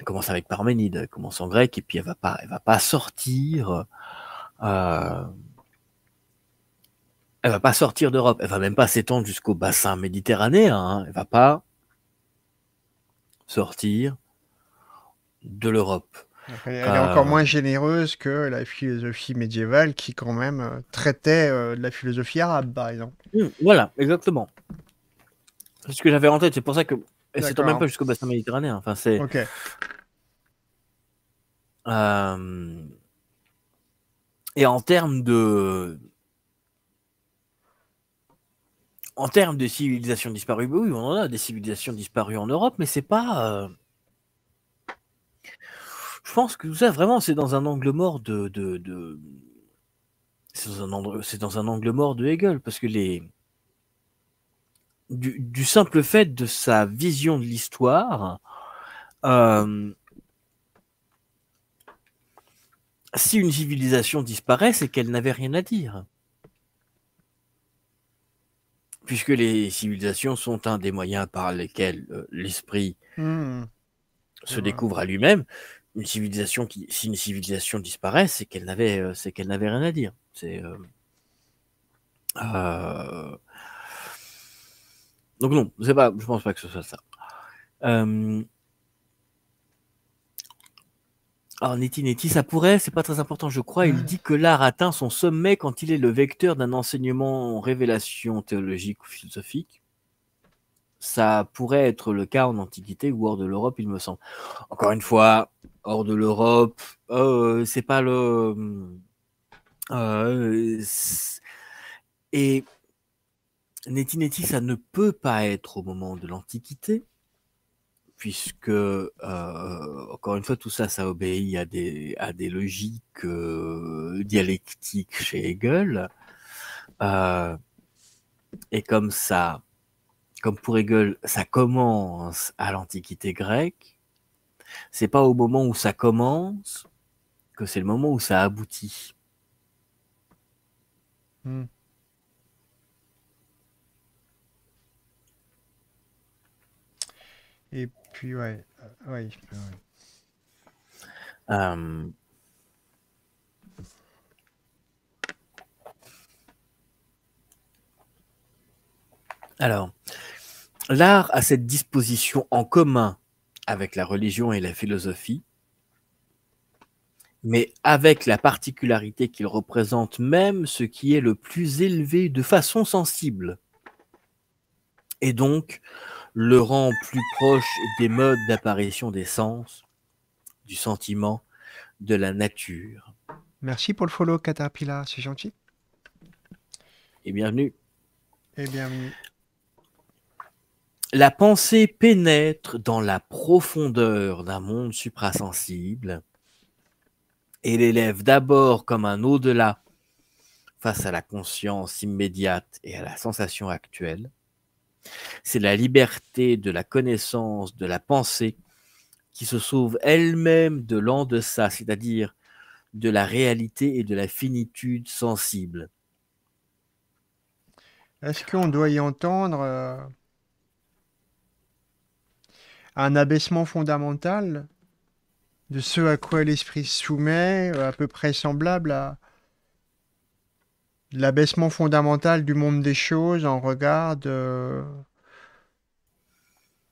elle commence avec Parménide, elle commence en grec, et puis elle va pas, elle va pas sortir. Euh, elle va pas sortir d'Europe. Elle va même pas s'étendre jusqu'au bassin méditerranéen. Hein. Elle va pas sortir de l'Europe. Elle, est encore euh. moins généreuse que la philosophie médiévale qui quand même euh, traitait euh, de la philosophie arabe, par exemple. Mmh, voilà, exactement. C'est ce que j'avais en tête. C'est pour ça que et c'est même pas jusqu'au bassin méditerranéen. Enfin, c'est. Ok. Euh, et en termes de. En termes de civilisations disparues, oui, on en a des civilisations disparues en Europe, mais c'est pas. Euh, je pense que tout ça, vraiment, c'est dans un angle mort de. de, C'est dans, dans, un angle mort de Hegel, parce que les du, simple fait de sa vision de l'histoire, euh, si une civilisation disparaît, c'est qu'elle n'avait rien à dire. Puisque les civilisations sont un des moyens par lesquels euh, l'esprit hmm, se découvre à lui-même, une civilisation qui, si une civilisation disparaît, c'est qu'elle n'avait, euh, c'est qu'elle n'avait rien à dire. C'est donc non, c'est pas, je pense pas que ce soit ça. Euh, alors Neti ça pourrait, c'est pas très important, je crois. Il dit que l'art atteint son sommet quand il est le vecteur d'un enseignement en révélation théologique ou philosophique. Ça pourrait être le cas en Antiquité ou hors de l'Europe, il me semble. Encore une fois, hors de l'Europe, euh, c'est pas le. Euh, et Neti ça ne peut pas être au moment de l'Antiquité, puisque, euh, encore une fois, tout ça, ça obéit à des, à des logiques euh, dialectiques chez Hegel. Euh, et comme ça, comme pour Hegel, ça commence à l'Antiquité grecque, c'est pas au moment où ça commence que c'est le moment où ça aboutit. Hmm. Et puis, ouais. Euh, euh, Alors, l'art a cette disposition en commun avec la religion et la philosophie, mais avec la particularité qu'il représente même ce qui est le plus élevé de façon sensible. Et donc, le rend plus proche des modes d'apparition des sens, du sentiment, de la nature. Merci pour le follow, Caterpillar, c'est gentil. Et bienvenue. Et bienvenue. La pensée pénètre dans la profondeur d'un monde suprasensible et l'élève d'abord comme un au-delà face à la conscience immédiate et à la sensation actuelle. C'est la liberté de la connaissance, de la pensée, qui se sauve elle-même de l'en deçà, c'est-à-dire de la réalité et de la finitude sensible. Est-ce qu'on doit y entendre euh, un abaissement fondamental de ce à quoi l'esprit soumet, à peu près semblable à, l'abaissement fondamental du monde des choses en regard de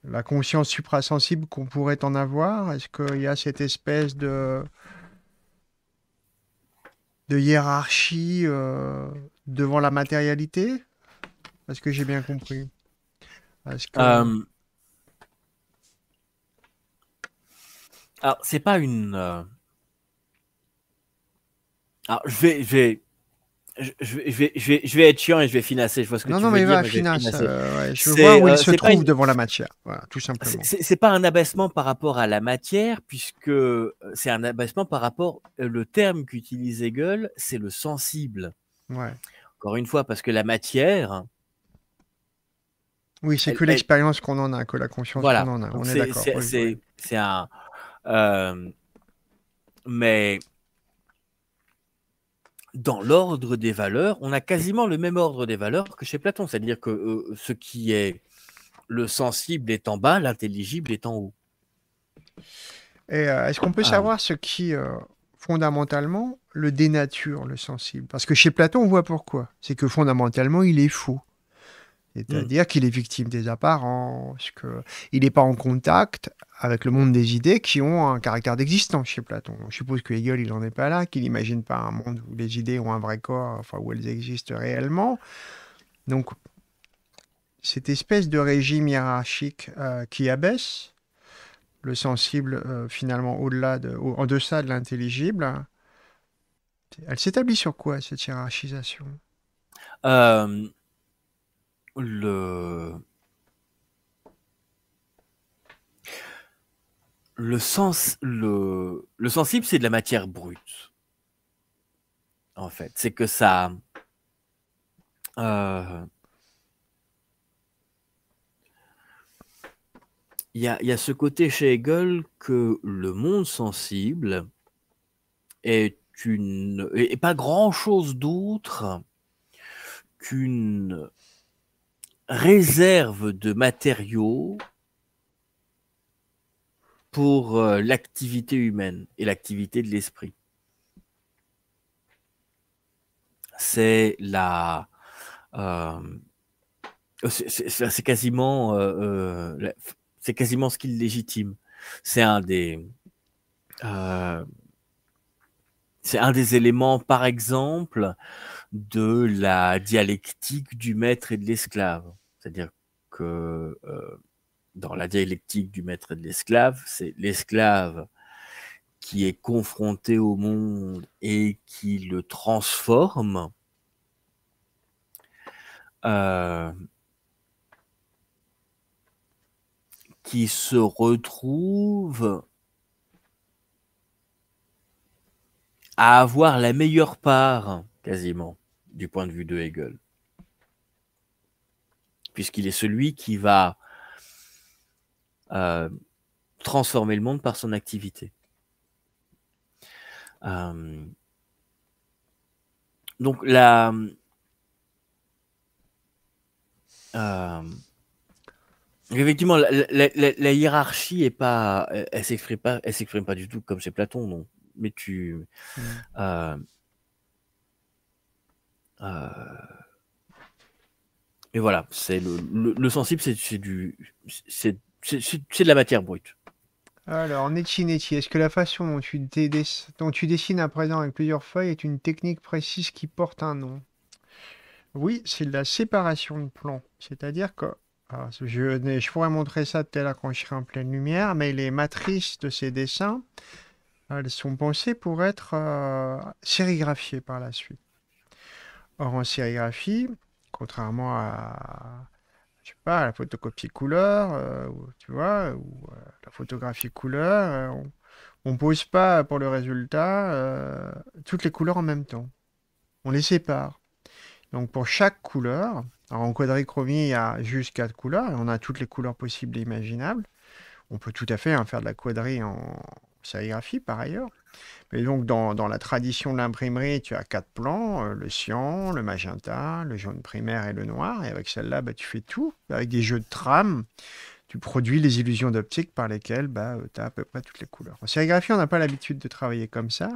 la conscience suprasensible qu'on pourrait en avoir Est-ce qu'il y a cette espèce de, hiérarchie euh, devant la matérialité Est-ce que j'ai bien compris -ce euh, Alors, c'est pas une. Euh, alors, je vais je, vais, je, être chiant et je vais finasser, Je vois ce que tu veux dire. dire, non, mais je, euh, je vois où il euh, se trouve devant la matière. tout simplement. C'est pas un abaissement par rapport à la matière, puisque euh, c'est un abaissement par rapport. Euh, le terme qu'utilise Hegel, c'est le sensible. Ouais. Encore une fois, parce que la matière. Oui, c'est que l'expérience qu'on en a, que la conscience qu'on en a. On est, d'accord. C'est un. mais dans l'ordre des valeurs, on a quasiment le même ordre des valeurs que chez Platon, c'est-à-dire que euh, ce qui est le sensible est en bas, l'intelligible est en haut. Euh, est-ce qu'on peut ah savoir ce qui euh, fondamentalement le dénature, le sensible Parce que chez Platon, on voit pourquoi. C'est que fondamentalement, il est faux. C'est-à-dire qu'il est victime des apparences, qu'il n'est pas en contact avec le monde des idées qui ont un caractère d'existence chez Platon. Je suppose que Hegel, il n'en est pas là, qu'il n'imagine pas un monde où les idées ont un vrai corps, enfin où elles existent réellement. Donc, cette espèce de régime hiérarchique euh, qui abaisse le sensible euh, finalement au-delà en deçà de l'intelligible, elle s'établit sur quoi cette hiérarchisation euh, le, le sens, le, le sensible, c'est de la matière brute. En fait, c'est que ça, euh, il y a, y a, ce côté chez Hegel que le monde sensible est une et pas grand chose d'autre qu'une réserve de matériaux pour euh, l'activité humaine et l'activité de l'esprit. C'est la... Euh, c'est quasiment, euh, c'est quasiment ce qu'il légitime. C'est un des... C'est un des éléments, par exemple, de la dialectique du maître et de l'esclave. C'est-à-dire que euh, dans la dialectique du maître et de l'esclave, c'est l'esclave qui est confronté au monde et qui le transforme. Euh, qui se retrouve à avoir la meilleure part, quasiment, du point de vue de Hegel puisqu'il est celui qui va euh, transformer le monde par son activité. Euh, donc la, euh, effectivement, la, hiérarchie est pas, elle, s'exprime pas, elle s'exprime pas du tout comme chez Platon, non. Mais tu, mmh. Et voilà, c'est le, sensible, c'est du, c'est de la matière brute. Alors, Nechi Nechi, est-ce que la façon dont tu, tu dessines à présent avec plusieurs feuilles est une technique précise qui porte un nom Oui, c'est la séparation de plans. C'est-à-dire que ah, je, je, pourrais montrer ça tel à quand je serai en pleine lumière, mais les matrices de ces dessins, elles sont pensées pour être euh, sérigraphiées par la suite. Or, en sérigraphie, Contrairement à, pas, la photocopie couleur, euh, tu vois, ou euh, la photographie couleur, euh, on, ne pose pas pour le résultat toutes les couleurs en même temps. On les sépare. Donc pour chaque couleur, en quadrichromie, il y a juste quatre couleurs, et on a toutes les couleurs possibles et imaginables. On peut tout à fait hein, faire de la quadrille en sérigraphie par ailleurs. Mais donc, dans, la tradition de l'imprimerie, tu as quatre plans, euh, le cyan, le magenta, le jaune primaire et le noir. Et avec celle-là, bah, tu fais tout. Avec des jeux de trame, tu produis les illusions d'optique par lesquelles bah, euh, tu as à peu près toutes les couleurs. En sérigraphie, on n'a pas l'habitude de travailler comme ça.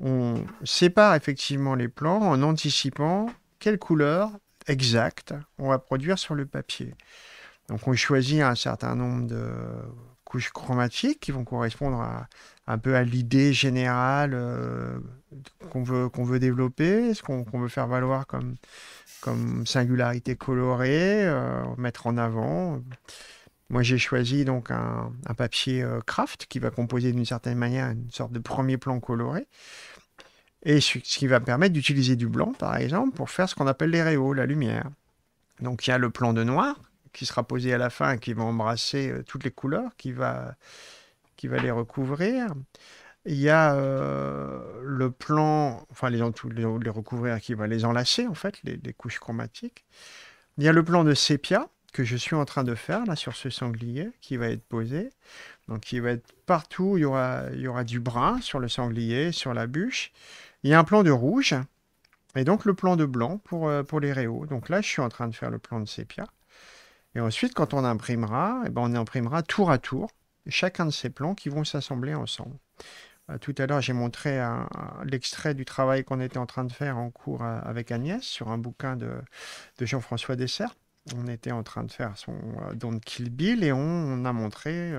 On sépare effectivement les plans en anticipant quelle couleur exacte on va produire sur le papier. Donc on choisit un certain nombre de couches chromatiques qui vont correspondre à, un peu à l'idée générale euh, qu'on veut, qu'on veut développer, ce qu'on veut faire valoir comme, comme singularité colorée, euh, mettre en avant. Moi, j'ai choisi donc un, papier kraft euh, craft qui va composer d'une certaine manière une sorte de premier plan coloré. Et ce, qui va permettre d'utiliser du blanc, par exemple, pour faire ce qu'on appelle les réaux, la lumière. Donc, il y a le plan de noir qui sera posé à la fin, qui va embrasser euh, toutes les couleurs, qui va, qui va les recouvrir. Il y a euh, le plan, enfin les, les, recouvrir qui va les enlacer en fait, les, couches chromatiques. Il y a le plan de sépia que je suis en train de faire là sur ce sanglier qui va être posé. Donc il va être partout, il y aura, il y aura du brun sur le sanglier, sur la bûche. Il y a un plan de rouge et donc le plan de blanc pour, euh, pour les réaux. Donc là je suis en train de faire le plan de sépia. Et ensuite, quand on imprimera, eh ben, on imprimera tour à tour chacun de ces plans qui vont s'assembler ensemble. Euh, tout à l'heure, j'ai montré l'extrait du travail qu'on était en train de faire en cours euh, avec Agnès sur un bouquin de, Jean-François Dessert. On était en train de faire son Don euh, Don't et on, a montré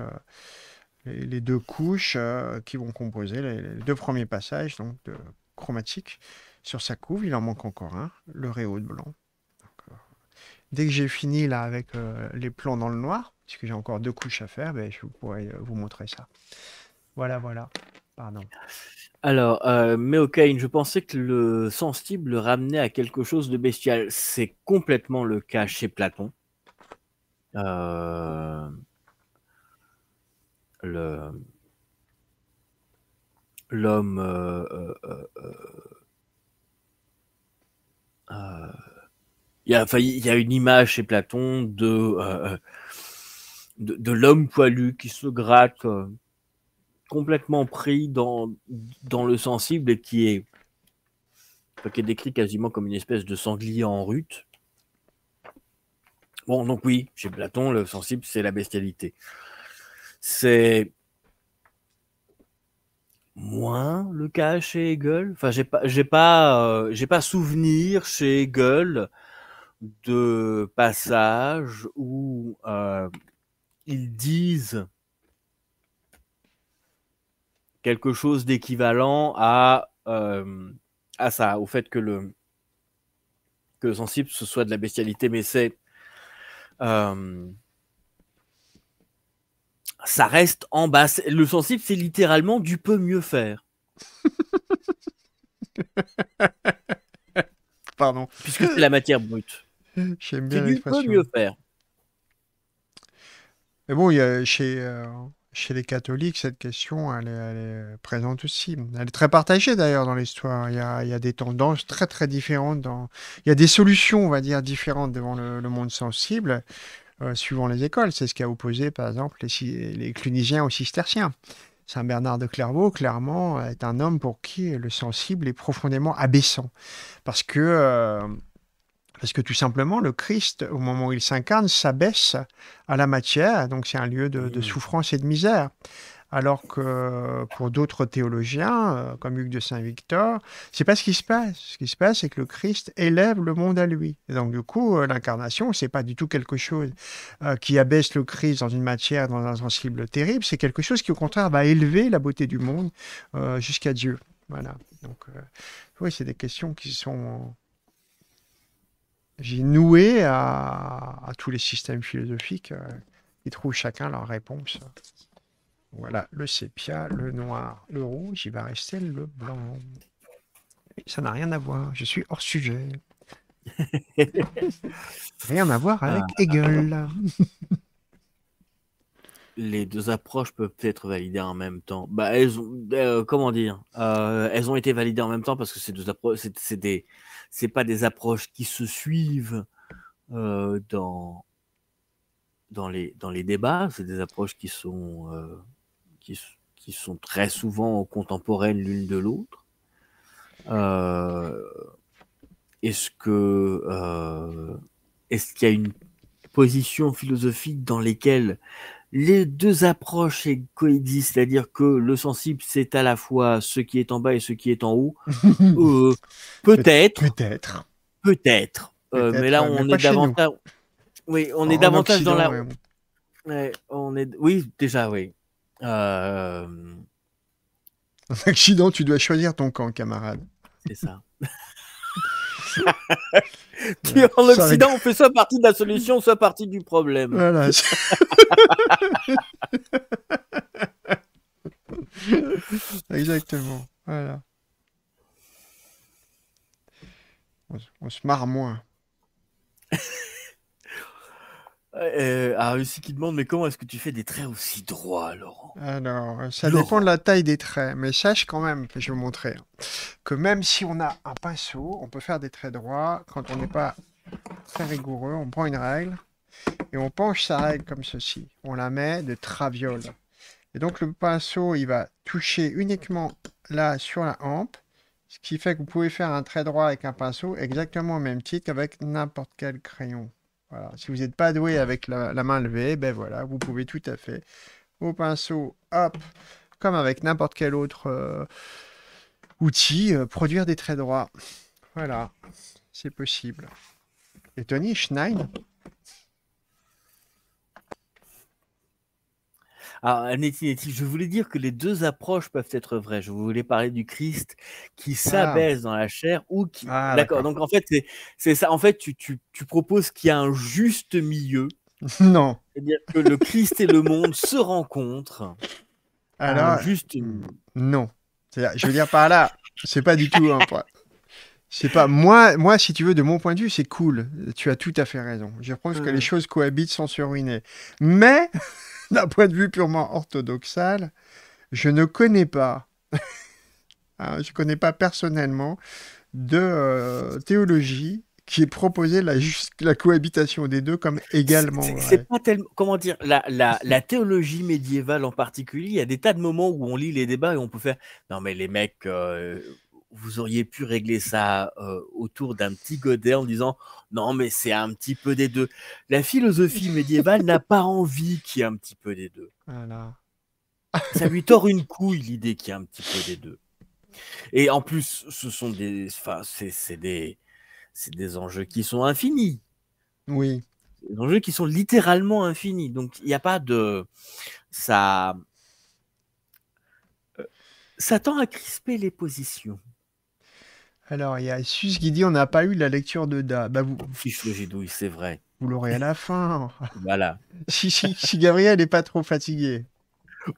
les, deux couches qui vont composer les, deux premiers passages donc de Sur sa couve, il en manque encore un, le de blanc. Dès que j'ai fini là avec euh, les plans dans le noir, puisque j'ai encore deux couches à faire, ben, je pourrais euh, vous montrer ça. Voilà, voilà. Pardon. Alors, euh, mais ok, je pensais que le sensible ramenait à quelque chose de bestial. C'est complètement le cas chez Platon. Euh, le l'homme il y a, une image chez Platon de, euh, l'homme poilu qui se gratte euh, complètement pris dans, le sensible et qui est, décrit quasiment comme une espèce de sanglier en rut. Bon, donc oui, chez Platon, le sensible, c'est la bestialité. C'est moins le cas chez Hegel. Enfin, j'ai pas, euh, pas souvenir chez Hegel de passage où euh, ils disent quelque chose d'équivalent à, euh, à ça, au fait que le, que sensible, ce soit de la bestialité, mais c'est... Euh, ça reste en bas. Le sensible, c'est littéralement du peu mieux faire. *laughs* Pardon. Puisque c'est la matière brute. *laughs* J'aime bien l'expression. Tu peux mieux faire. Mais bon, il y a, chez, euh, chez les catholiques, cette question, elle est, présente aussi. Elle est très partagée d'ailleurs dans l'histoire. Il, il, y a des tendances très très différentes. Dans... Il y a des solutions, on va dire, différentes devant le, monde sensible, euh, suivant les écoles. C'est ce qui a opposé, par exemple, les, les clunisiens aux cisterciens. Saint Bernard de Clairvaux, clairement, est un homme pour qui le sensible est profondément abaissant. Parce que. Euh, parce que tout simplement, le Christ, au moment où il s'incarne, s'abaisse à la matière, donc c'est un lieu de, mmh. souffrance et de misère. Alors que pour d'autres théologiens, euh, comme Hugues de Saint-Victor, c'est pas ce qui se passe. Ce qui se passe, c'est que le Christ élève le monde à lui. Et donc du coup, euh, l'incarnation, c'est pas du tout quelque chose euh, qui abaisse le Christ dans une matière, dans un sensible terrible. C'est quelque chose qui, au contraire, va élever la beauté du monde jusqu'à Dieu. Voilà. Donc, oui, c'est des questions qui sont j'ai noué à, tous les systèmes philosophiques euh, Ils trouvent chacun leur réponse. Voilà, le sépia, le noir, le rouge, il va rester le blanc. Ça n'a rien à voir, je suis hors sujet. *laughs* rien à voir avec ah. Hegel. *laughs* les deux approches peuvent être validées en même temps. Bah, euh, comment dire euh, Elles ont été validées en même temps parce que ces deux approches, c'est des, c'est pas des approches qui se suivent euh, dans, dans, les, dans les débats, c'est des approches qui sont, euh, qui, qui, sont très souvent contemporaines l'une de l'autre. Euh, est-ce que est-ce qu'il y a une position philosophique dans lesquelles les deux approches coexistent, c'est-à-dire que le sensible, c'est à la fois ce qui est en bas et ce qui est en haut. *laughs* Euh, peut-être. Peut-être. Peut-être. Euh, mais là, on est davantage. Oui, on est davantage dans la. on est. Oui, déjà, oui. Euh... En tu dois choisir ton camp, camarade. C'est ça. *laughs* *laughs* en Occident on fait soit partie de la solution, soit partie du problème. *laughs* Exactement. Voilà. on se marre moins. *laughs* Euh, ah, qui demande, mais comment est-ce que tu fais des traits aussi droits, Laurent Alors, ah ça dépend de la taille des traits, mais sache quand même, je vais vous montrer, hein, que même si on a un pinceau, on peut faire des traits droits. Quand on n'est pas très rigoureux, on prend une règle et on penche sa règle comme ceci. On la met de traviole. Et donc, le pinceau, il va toucher uniquement là sur la hampe, ce qui fait que vous pouvez faire un trait droit avec un pinceau exactement au même titre qu'avec n'importe quel crayon. Si vous n'êtes pas doué avec la, main levée, ben voilà, vous pouvez tout à fait au pinceau, hop, comme avec n'importe quel autre euh, outil, euh, produire des traits droits. Voilà, c'est possible. Et Tony Schnein, Alors, je voulais dire que les deux approches peuvent être vraies. Je voulais parler du Christ qui ah. s'abaisse dans la chair ou qui. Ah, d'accord. Donc, en fait, c'est ça. En fait, tu, proposes qu'il y a un juste milieu. *laughs* Non. C'est-à-dire que le Christ et le monde se rencontrent. Alors. Juste... Non. Je veux dire par là, c'est pas du tout un point. C'est pas moi, moi, si tu veux, de mon point de vue, c'est cool. Tu as tout à fait raison. Je pense que les mm. choses cohabitent sans se ruiner. Mais, *laughs* d'un point de vue purement orthodoxal, je ne connais pas, je *laughs* hein, je connais pas personnellement de euh, théologie qui ait proposé la, la cohabitation des deux comme également. C'est pas tellement. Comment dire la, théologie médiévale en particulier, il y a des tas de moments où on lit les débats et on peut faire. Non, mais les mecs, euh, vous auriez pu régler ça euh, autour d'un petit godet en disant non, mais c'est un petit peu des deux. La philosophie médiévale n'a pas envie qu'il y ait un petit peu des deux. ça lui tord une couille l'idée qu'il y a un petit peu des deux. Et en plus, ce sont des, enfin, c'est des, des enjeux qui sont infinis. Oui. Des enjeux qui sont littéralement infinis. Donc il n'y a pas de ça. Euh, ça tend à crisper les positions. Alors, il y a Sus qui dit on n'a pas eu la lecture de Da. Bah, vous... Fiche le c'est vrai. Vous l'aurez à la fin. *laughs* voilà. Si, si, Gabriel n'est pas trop fatigué.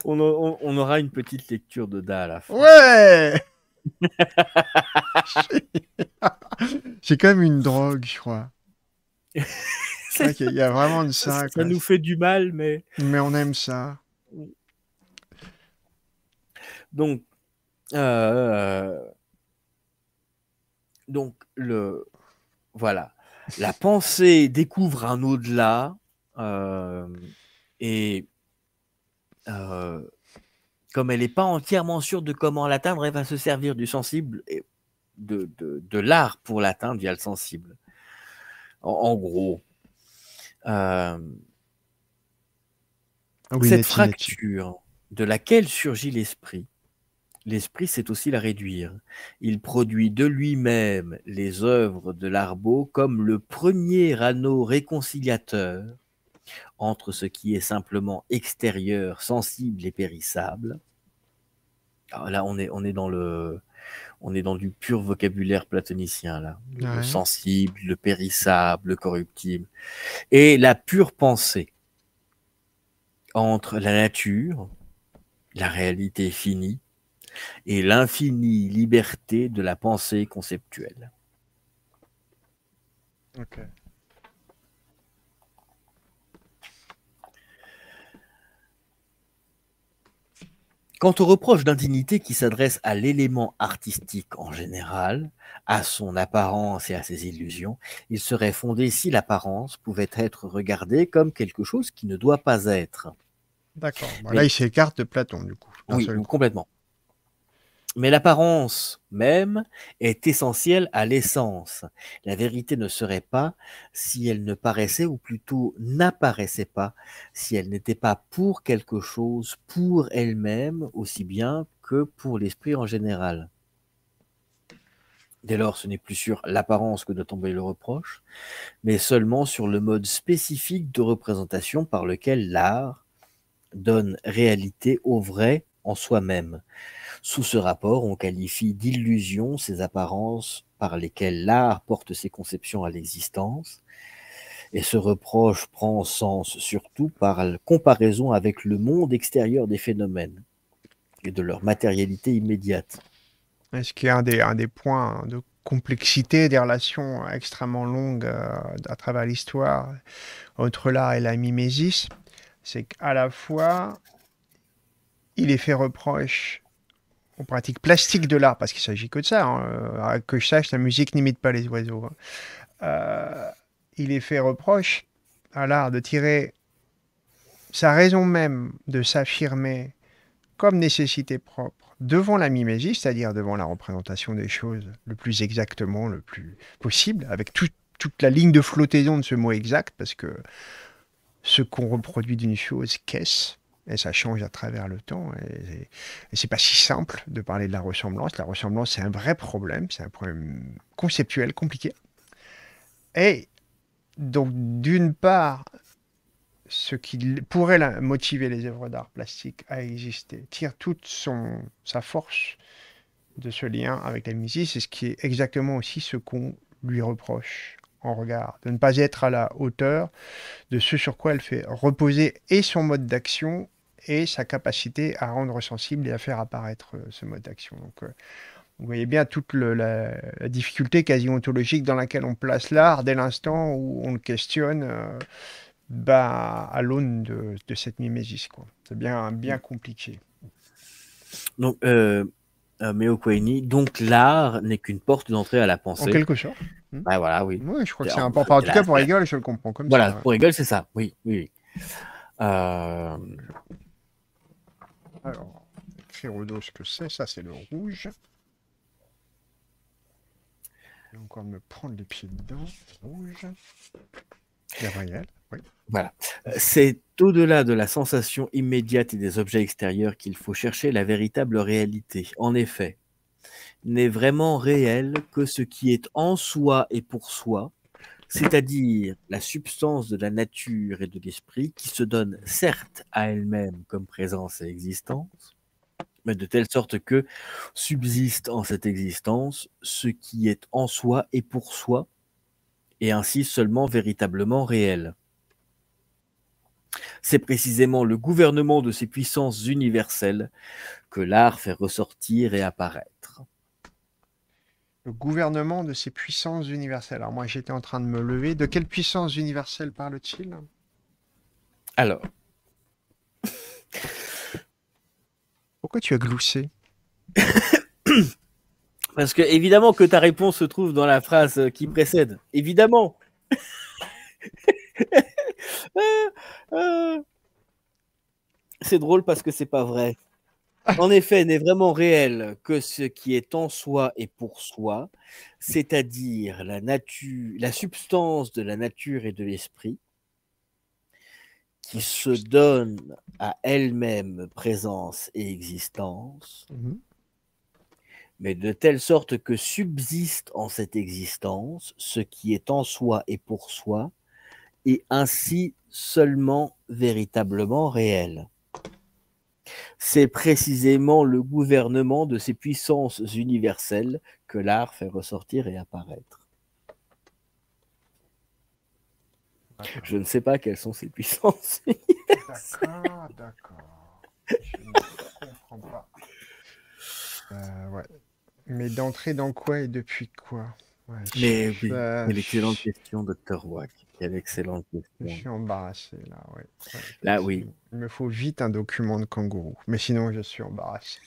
On, aura une petite lecture de Da à la fin. Ouais *laughs* C'est comme une drogue, je crois. *laughs* Il y a vraiment de ça. Ça nous fait du mal, mais. Mais on aime ça. Donc, euh, donc le voilà, la pensée découvre un au-delà euh, et euh, comme elle n'est pas entièrement sûre de comment l'atteindre, elle va se servir du sensible et de, l'art pour l'atteindre via le sensible. En, gros. Euh, cette fracture de laquelle surgit l'esprit L'esprit sait aussi la réduire. Il produit de lui-même les œuvres de l'arbeau comme le premier anneau réconciliateur entre ce qui est simplement extérieur, sensible et périssable. Ah, là, on est, on est dans le, on est dans du pur vocabulaire platonicien là, le sensible, le périssable, le corruptible, et la pure pensée entre la nature, la réalité finie et l'infinie liberté de la pensée conceptuelle. Quant au reproche d'indignité qui s'adresse à l'élément artistique en général, à son apparence et à ses illusions, il serait fondé si l'apparence pouvait être regardée comme quelque chose qui ne doit pas être. D'accord. là, il s'écarte de Platon, du coup. Oui, complètement. Mais l'apparence même est essentielle à l'essence. La vérité ne serait pas si elle ne paraissait, ou plutôt n'apparaissait pas, si elle n'était pas pour quelque chose, pour elle-même, aussi bien que pour l'esprit en général. Dès lors, ce n'est plus sur l'apparence que doit tomber le reproche, mais seulement sur le mode spécifique de représentation par lequel l'art donne réalité au vrai en soi-même. Sous ce rapport, on qualifie d'illusion ces apparences par lesquelles l'art porte ses conceptions à l'existence. Et ce reproche prend sens surtout par la comparaison avec le monde extérieur des phénomènes et de leur matérialité immédiate. est Ce qui est un des, un des points de complexité des relations extrêmement longues euh, à travers l'histoire entre l'art et la mimésis, c'est qu'à la fois, il est fait reproche on pratique plastique de l'art, parce qu'il s'agit que de ça, hein. euh, que je sache, la musique n'imite pas les oiseaux. Hein. Euh, il est fait reproche à l'art de tirer sa raison même de s'affirmer comme nécessité propre devant la mimésie, c'est-à-dire devant la représentation des choses le plus exactement, le plus possible, avec toute la ligne de flottaison de ce mot exact, parce que ce qu'on reproduit d'une chose, qu'est-ce et ça change à travers le temps. Et, et c'est pas si simple de parler de la ressemblance. La ressemblance, c'est un vrai problème, c'est un problème conceptuel compliqué. Et donc, d'une part, ce qui pourrait la, motiver les œuvres d'art plastique à exister tire toute son, sa force de ce lien avec la musique. C'est ce qui est exactement aussi ce qu'on lui reproche en regard, de ne pas être à la hauteur de ce sur quoi elle fait reposer et son mode d'action et sa capacité à rendre sensible et à faire apparaître euh, ce mode d'action. Donc, euh, vous voyez bien toute la, difficulté quasi ontologique dans laquelle on place l'art dès l'instant où on le questionne euh, bah, à l'aune de, cette mimésis. C'est bien, bien mm. compliqué. Donc, euh, Meo donc l'art n'est qu'une porte d'entrée à la pensée. En quelque sorte. Mm. Bah, voilà, oui. je crois que c'est important. En tout cas, pour Hegel, je le comprends comme voilà, ça. Voilà, pour Hegel, c'est ça. Oui, oui. oui. Euh... Alors, écrire au dos ce que c'est. Ça, c'est le rouge. Je vais encore me prendre les pieds dedans. Rouge. Gabriel. Oui. Voilà. C'est au-delà de la sensation immédiate et des objets extérieurs qu'il faut chercher la véritable réalité. En effet, n'est vraiment réel que ce qui est en soi et pour soi, c'est-à-dire la substance de la nature et de l'esprit qui se donne certes à elle-même comme présence et existence, mais de telle sorte que subsiste en cette existence ce qui est en soi et pour soi, et ainsi seulement véritablement réel. C'est précisément le gouvernement de ces puissances universelles que l'art fait ressortir et apparaître gouvernement de ces puissances universelles. Alors moi j'étais en train de me lever. De quelle puissance universelle parle-t-il Alors. *laughs* Pourquoi tu as gloussé *coughs* Parce que évidemment que ta réponse se trouve dans la phrase qui précède. Évidemment. *laughs* c'est drôle parce que c'est pas vrai. *laughs* en effet, n'est vraiment réel que ce qui est en soi et pour soi, c'est-à-dire la, nature, la substance de la nature et de l'esprit, qui se donne à elle-même présence et existence, mmh mais de telle sorte que subsiste en cette existence ce qui est en soi et pour soi, et ainsi seulement véritablement réel. C'est précisément le gouvernement de ces puissances universelles que l'art fait ressortir et apparaître. Je ne sais pas quelles sont ces puissances *laughs* D'accord, d'accord. Je ne comprends pas. Euh, Mais d'entrer dans quoi et depuis quoi Mais oui, question, Dr. Wack. Quelle excellente question. Je suis embarrassé là, oui. là, oui. Il me faut vite un document de kangourou, mais sinon je suis embarrassé.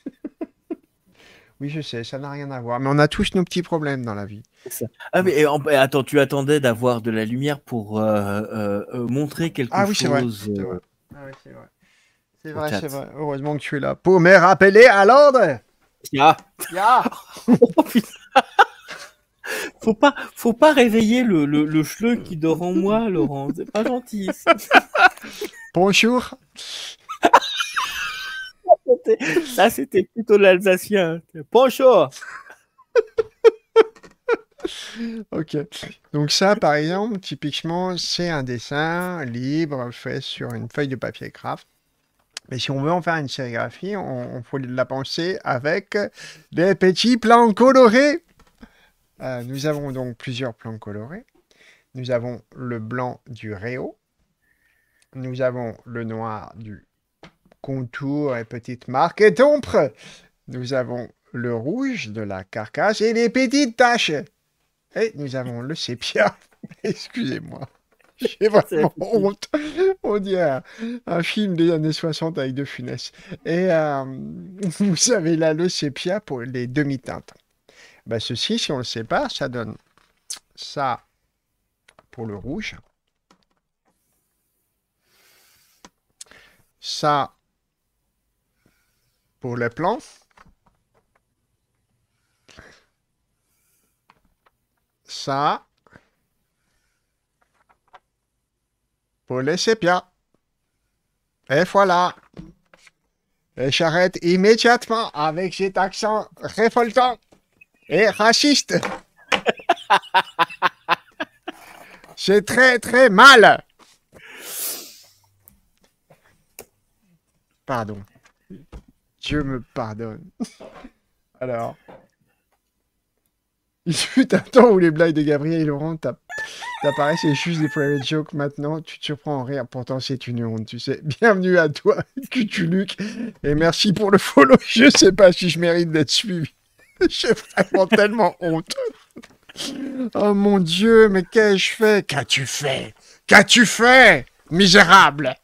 *laughs* oui, je sais, ça n'a rien à voir, mais on a tous nos petits problèmes dans la vie. Ah mais attends, tu attendais d'avoir de la lumière pour euh, euh, euh, montrer quelque ah chose. Vrai. Ah oui, c'est vrai. C'est vrai, c'est vrai. Heureusement que tu es là pour me rappeler à l'ordre. Ya. Tiens *laughs* oh, faut pas, faut pas réveiller le, le, le chleu qui dort en moi, Laurent. C'est pas gentil. *laughs* Bonjour. Là, *laughs* c'était plutôt l'alsacien. Bonjour. *laughs* ok. Donc ça, par exemple, typiquement, c'est un dessin libre fait sur une feuille de papier craft. Mais si on veut en faire une sérigraphie, on, on faut la penser avec des petits plans colorés. Euh, nous avons donc plusieurs plans colorés. Nous avons le blanc du réo. Nous avons le noir du contour et petites marques et d'ombre. Nous avons le rouge de la carcasse et les petites taches. Et nous avons le sépia. *laughs* Excusez-moi. J'ai vraiment honte. On dirait un, film des années 60 avec De funesses. Et euh, *laughs* vous savez là, le sépia pour les demi-teintes. Bah, ceci, si on le sépare, ça donne ça pour le rouge. Ça pour le plan. Ça pour les sépia. Et voilà. Et j'arrête immédiatement avec cet accent révoltant et eh, raciste. C'est très très mal. Pardon. Dieu me pardonne. Alors. Il *laughs* fut un temps où les blagues de Gabriel Laurent t'apparaissent juste des private jokes. Maintenant, tu te surprends en rire. Pourtant, c'est une honte, tu sais. Bienvenue à toi, *laughs* Cutuluc. Et merci pour le follow. Je sais pas si je mérite d'être suivi. *laughs* J'ai vraiment tellement honte. Oh mon Dieu, mais qu'ai-je fait Qu'as-tu fait Qu'as-tu fait, misérable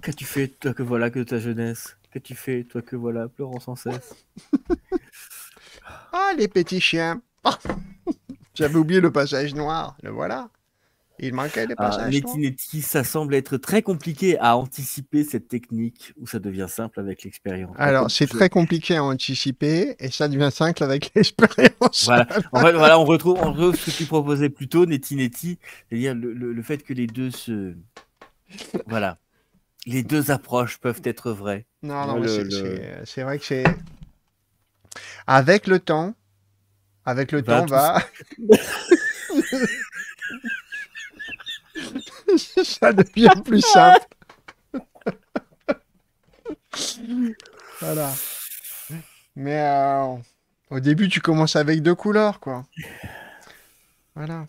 Qu'as-tu fait, toi que voilà, que ta jeunesse Qu'as-tu fait, toi que voilà, pleurant sans cesse *laughs* Ah, les petits chiens *laughs* J'avais oublié le passage noir, le voilà. Il des ah, ça semble être très compliqué à anticiper cette technique où ça devient simple avec l'expérience. Bah, Alors, c'est très compliqué à anticiper et ça devient simple avec *laughs* l'expérience. Voilà. En fait, voilà, on retrouve, ce que tu proposais plus tôt, c'est-à-dire le, fait que les deux Voilà. Les deux approches peuvent être vraies. Non, non, c'est vrai que c'est. Avec le temps, avec le temps, va. *laughs* *laughs* *laughs* ça devient plus simple. *laughs* voilà. Mais euh, au début, tu commences avec deux couleurs, quoi. Voilà.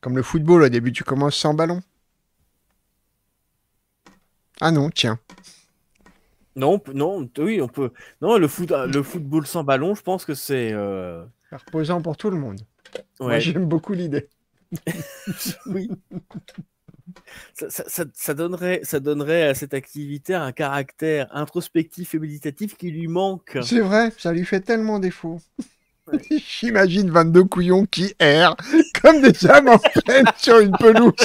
Comme le football, au début, tu commences sans ballon. Ah non, tiens. Non, non, oui, on peut. Non, le, foot, euh, le football sans ballon, je pense que c'est. Euh... Reposant pour tout le monde. j'aime beaucoup l'idée oui. Ça, donnerait, ça donnerait à cette activité un caractère introspectif et méditatif qui lui manque. C'est vrai, ça lui fait tellement défaut. *laughs* J'imagine 22 couillons qui errent comme des âmes en pleine sur une pelouse. *laughs*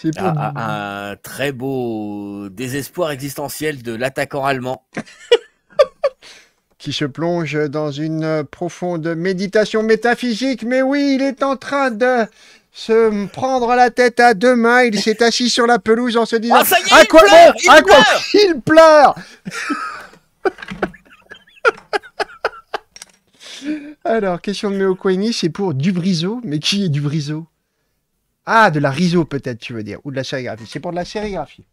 C'est ah, un, très beau désespoir existentiel de l'attaquant allemand qui se plonge dans une profonde méditation métaphysique. Mais oui, il est en train de se prendre la tête à deux mains. Il s'est assis sur la pelouse en se disant À quoi il À pleure. *laughs* Alors, question de Meokoini, c'est pour du briseau. Mais qui est du briseau Ah, de la riso peut-être, tu veux dire. Ou de la sérigraphie. C'est pour de la sérigraphie.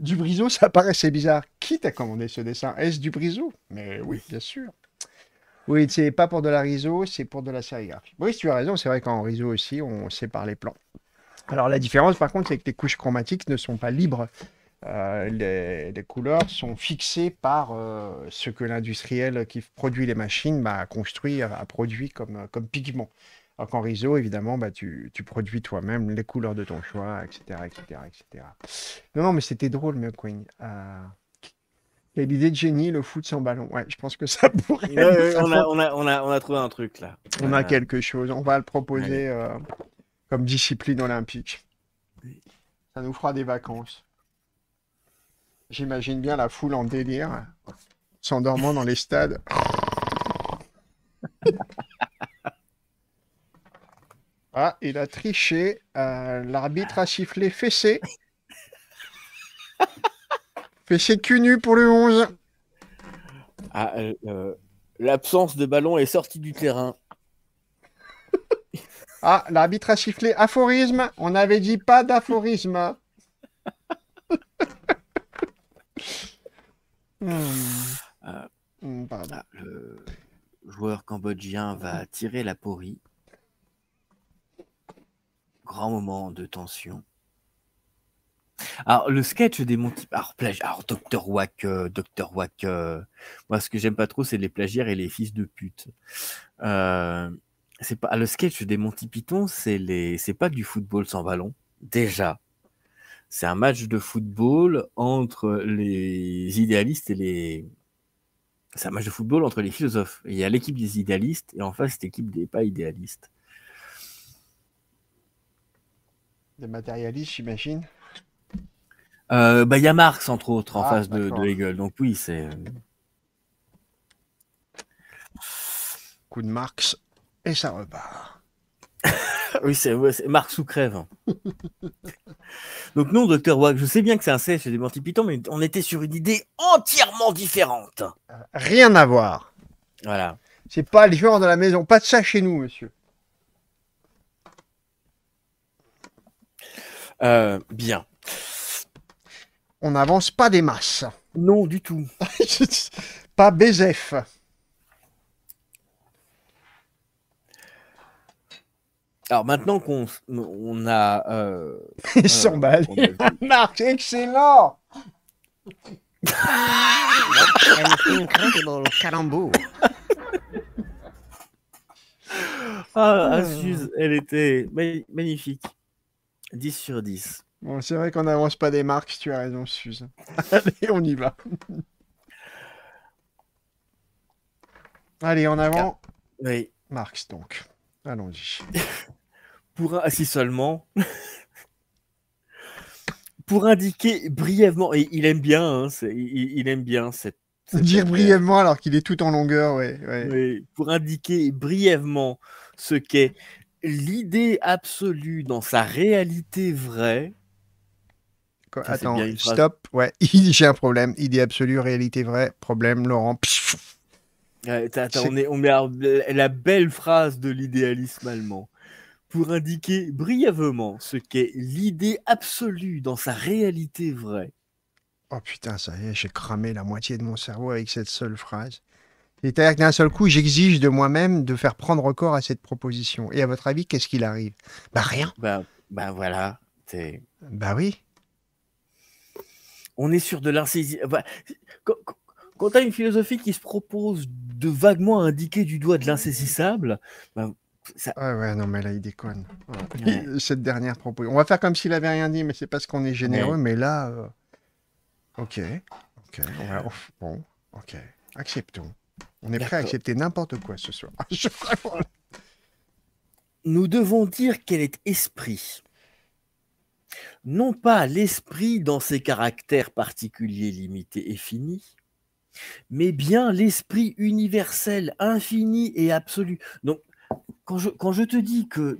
Du briseau, *laughs* ça paraissait bizarre. Qui t'a commandé ce dessin Est-ce du briseau Mais oui, bien sûr. Oui, c'est pas pour de la riso, c'est pour de la sérigraphie. Oui, tu as raison, c'est vrai qu'en riso aussi, on sépare les plans. Alors la différence, par contre, c'est que les couches chromatiques ne sont pas libres. Euh, les, couleurs sont fixées par euh, ce que l'industriel qui produit les machines bah, a construit, a produit comme, comme pigment. Alors qu'en réseau, évidemment, bah, tu, produis toi-même les couleurs de ton choix, etc. etc., etc. Non, non, mais c'était drôle, McQueen. Euh, Il l'idée de génie, le foot sans ballon. Ouais, je pense que ça pourrait. on, a, trouvé un truc là. On a quelque chose. On va le proposer euh, comme discipline olympique. Ça nous fera des vacances. J'imagine bien la foule en délire, s'endormant dans les stades. Ah, il a triché. Euh, l'arbitre a sifflé fessé. *laughs* fessé cul nu pour le 11. Ah, euh, euh, l'absence de ballon est sortie du terrain. *laughs* ah, l'arbitre a sifflé aphorisme. On avait dit pas d'aphorisme. *laughs* Hmm. Hmm, ah, le joueur cambodgien va tirer la pourrie grand moment de tension. Alors, le sketch des Monty... Python... Alors Dr. Wack, euh, Dr. Wack... Euh, moi, ce que j'aime pas trop, c'est les plagiaires et les fils de pute. Euh, c'est pas... Le sketch des Monty Python, c'est les... pas du football sans ballon, déjà. C'est un match de football entre les idéalistes et les... C'est un match de football entre les philosophes. Il y a l'équipe des idéalistes et en face, l'équipe des pas idéalistes. Des matérialistes, j'imagine euh, bah, Il y a Marx, entre autres, en ah, face de, de, Hegel. Donc oui, c'est... Euh, Coup de Marx, et ça repart. *laughs* oui, c'est Marx ou crève. Hein. *laughs* Donc non, docteur Wack, je sais bien que c'est un c'est des Monty mais on était sur une idée entièrement différente. Euh, rien à voir. Voilà. C'est pas le genre de la maison, pas de ça chez nous, monsieur. Euh, bien. On n'avance pas des masses. Non, du tout. *laughs* pas Bzef. Alors maintenant qu'on on a... Euh, Ils *laughs* euh, *laughs* excellent ah, elle était magnifique. 10 sur 10. Bon, c'est vrai qu'on n'avance pas des marques, tu as raison, Suze. *laughs* Allez, on y va. Allez, en avant. Oui. Marx, donc. Allons-y. *laughs* Pour si seulement. *laughs* Pour indiquer brièvement, et il aime bien, hein, il, aime bien cette Dire brièvement alors qu'il est tout en longueur, Oui, pour indiquer brièvement ce qu'est l'idée absolue dans sa réalité vraie. attends, stop. Ouais, *laughs* j'ai un problème. Idée absolue, réalité vraie, problème, Laurent. on est, euh, la belle phrase de l'idéalisme allemand pour indiquer brièvement ce qu'est l'idée absolue dans sa réalité vraie. Oh putain, ça y est, j'ai cramé la moitié de mon cerveau avec cette seule phrase. C'est-à-dire que d'un seul coup, j'exige de moi-même de faire prendre corps à cette proposition. Et à votre avis, qu'est-ce qu'il arrive Bah rien. Bah, bah voilà. Bah oui. On est sûr de l'insaisissable. quand tu as une philosophie qui se propose de vaguement indiquer du doigt de l'insaisissable, bah, ça... Ouais, ah ouais, non, mais là, il déconne. *laughs* Cette dernière proposition. On va faire comme s'il avait rien dit, mais c'est parce qu'on est généreux, mais là. Euh, ok. Ok. Bon, ok. Acceptons. On est prêt à accepter n'importe quoi ce soir. *laughs* Nous devons dire qu'elle est esprit. Non pas l'esprit dans ses caractères particuliers, limités et finis, mais bien l'esprit universel, infini et absolu. Donc, quand je, te dis que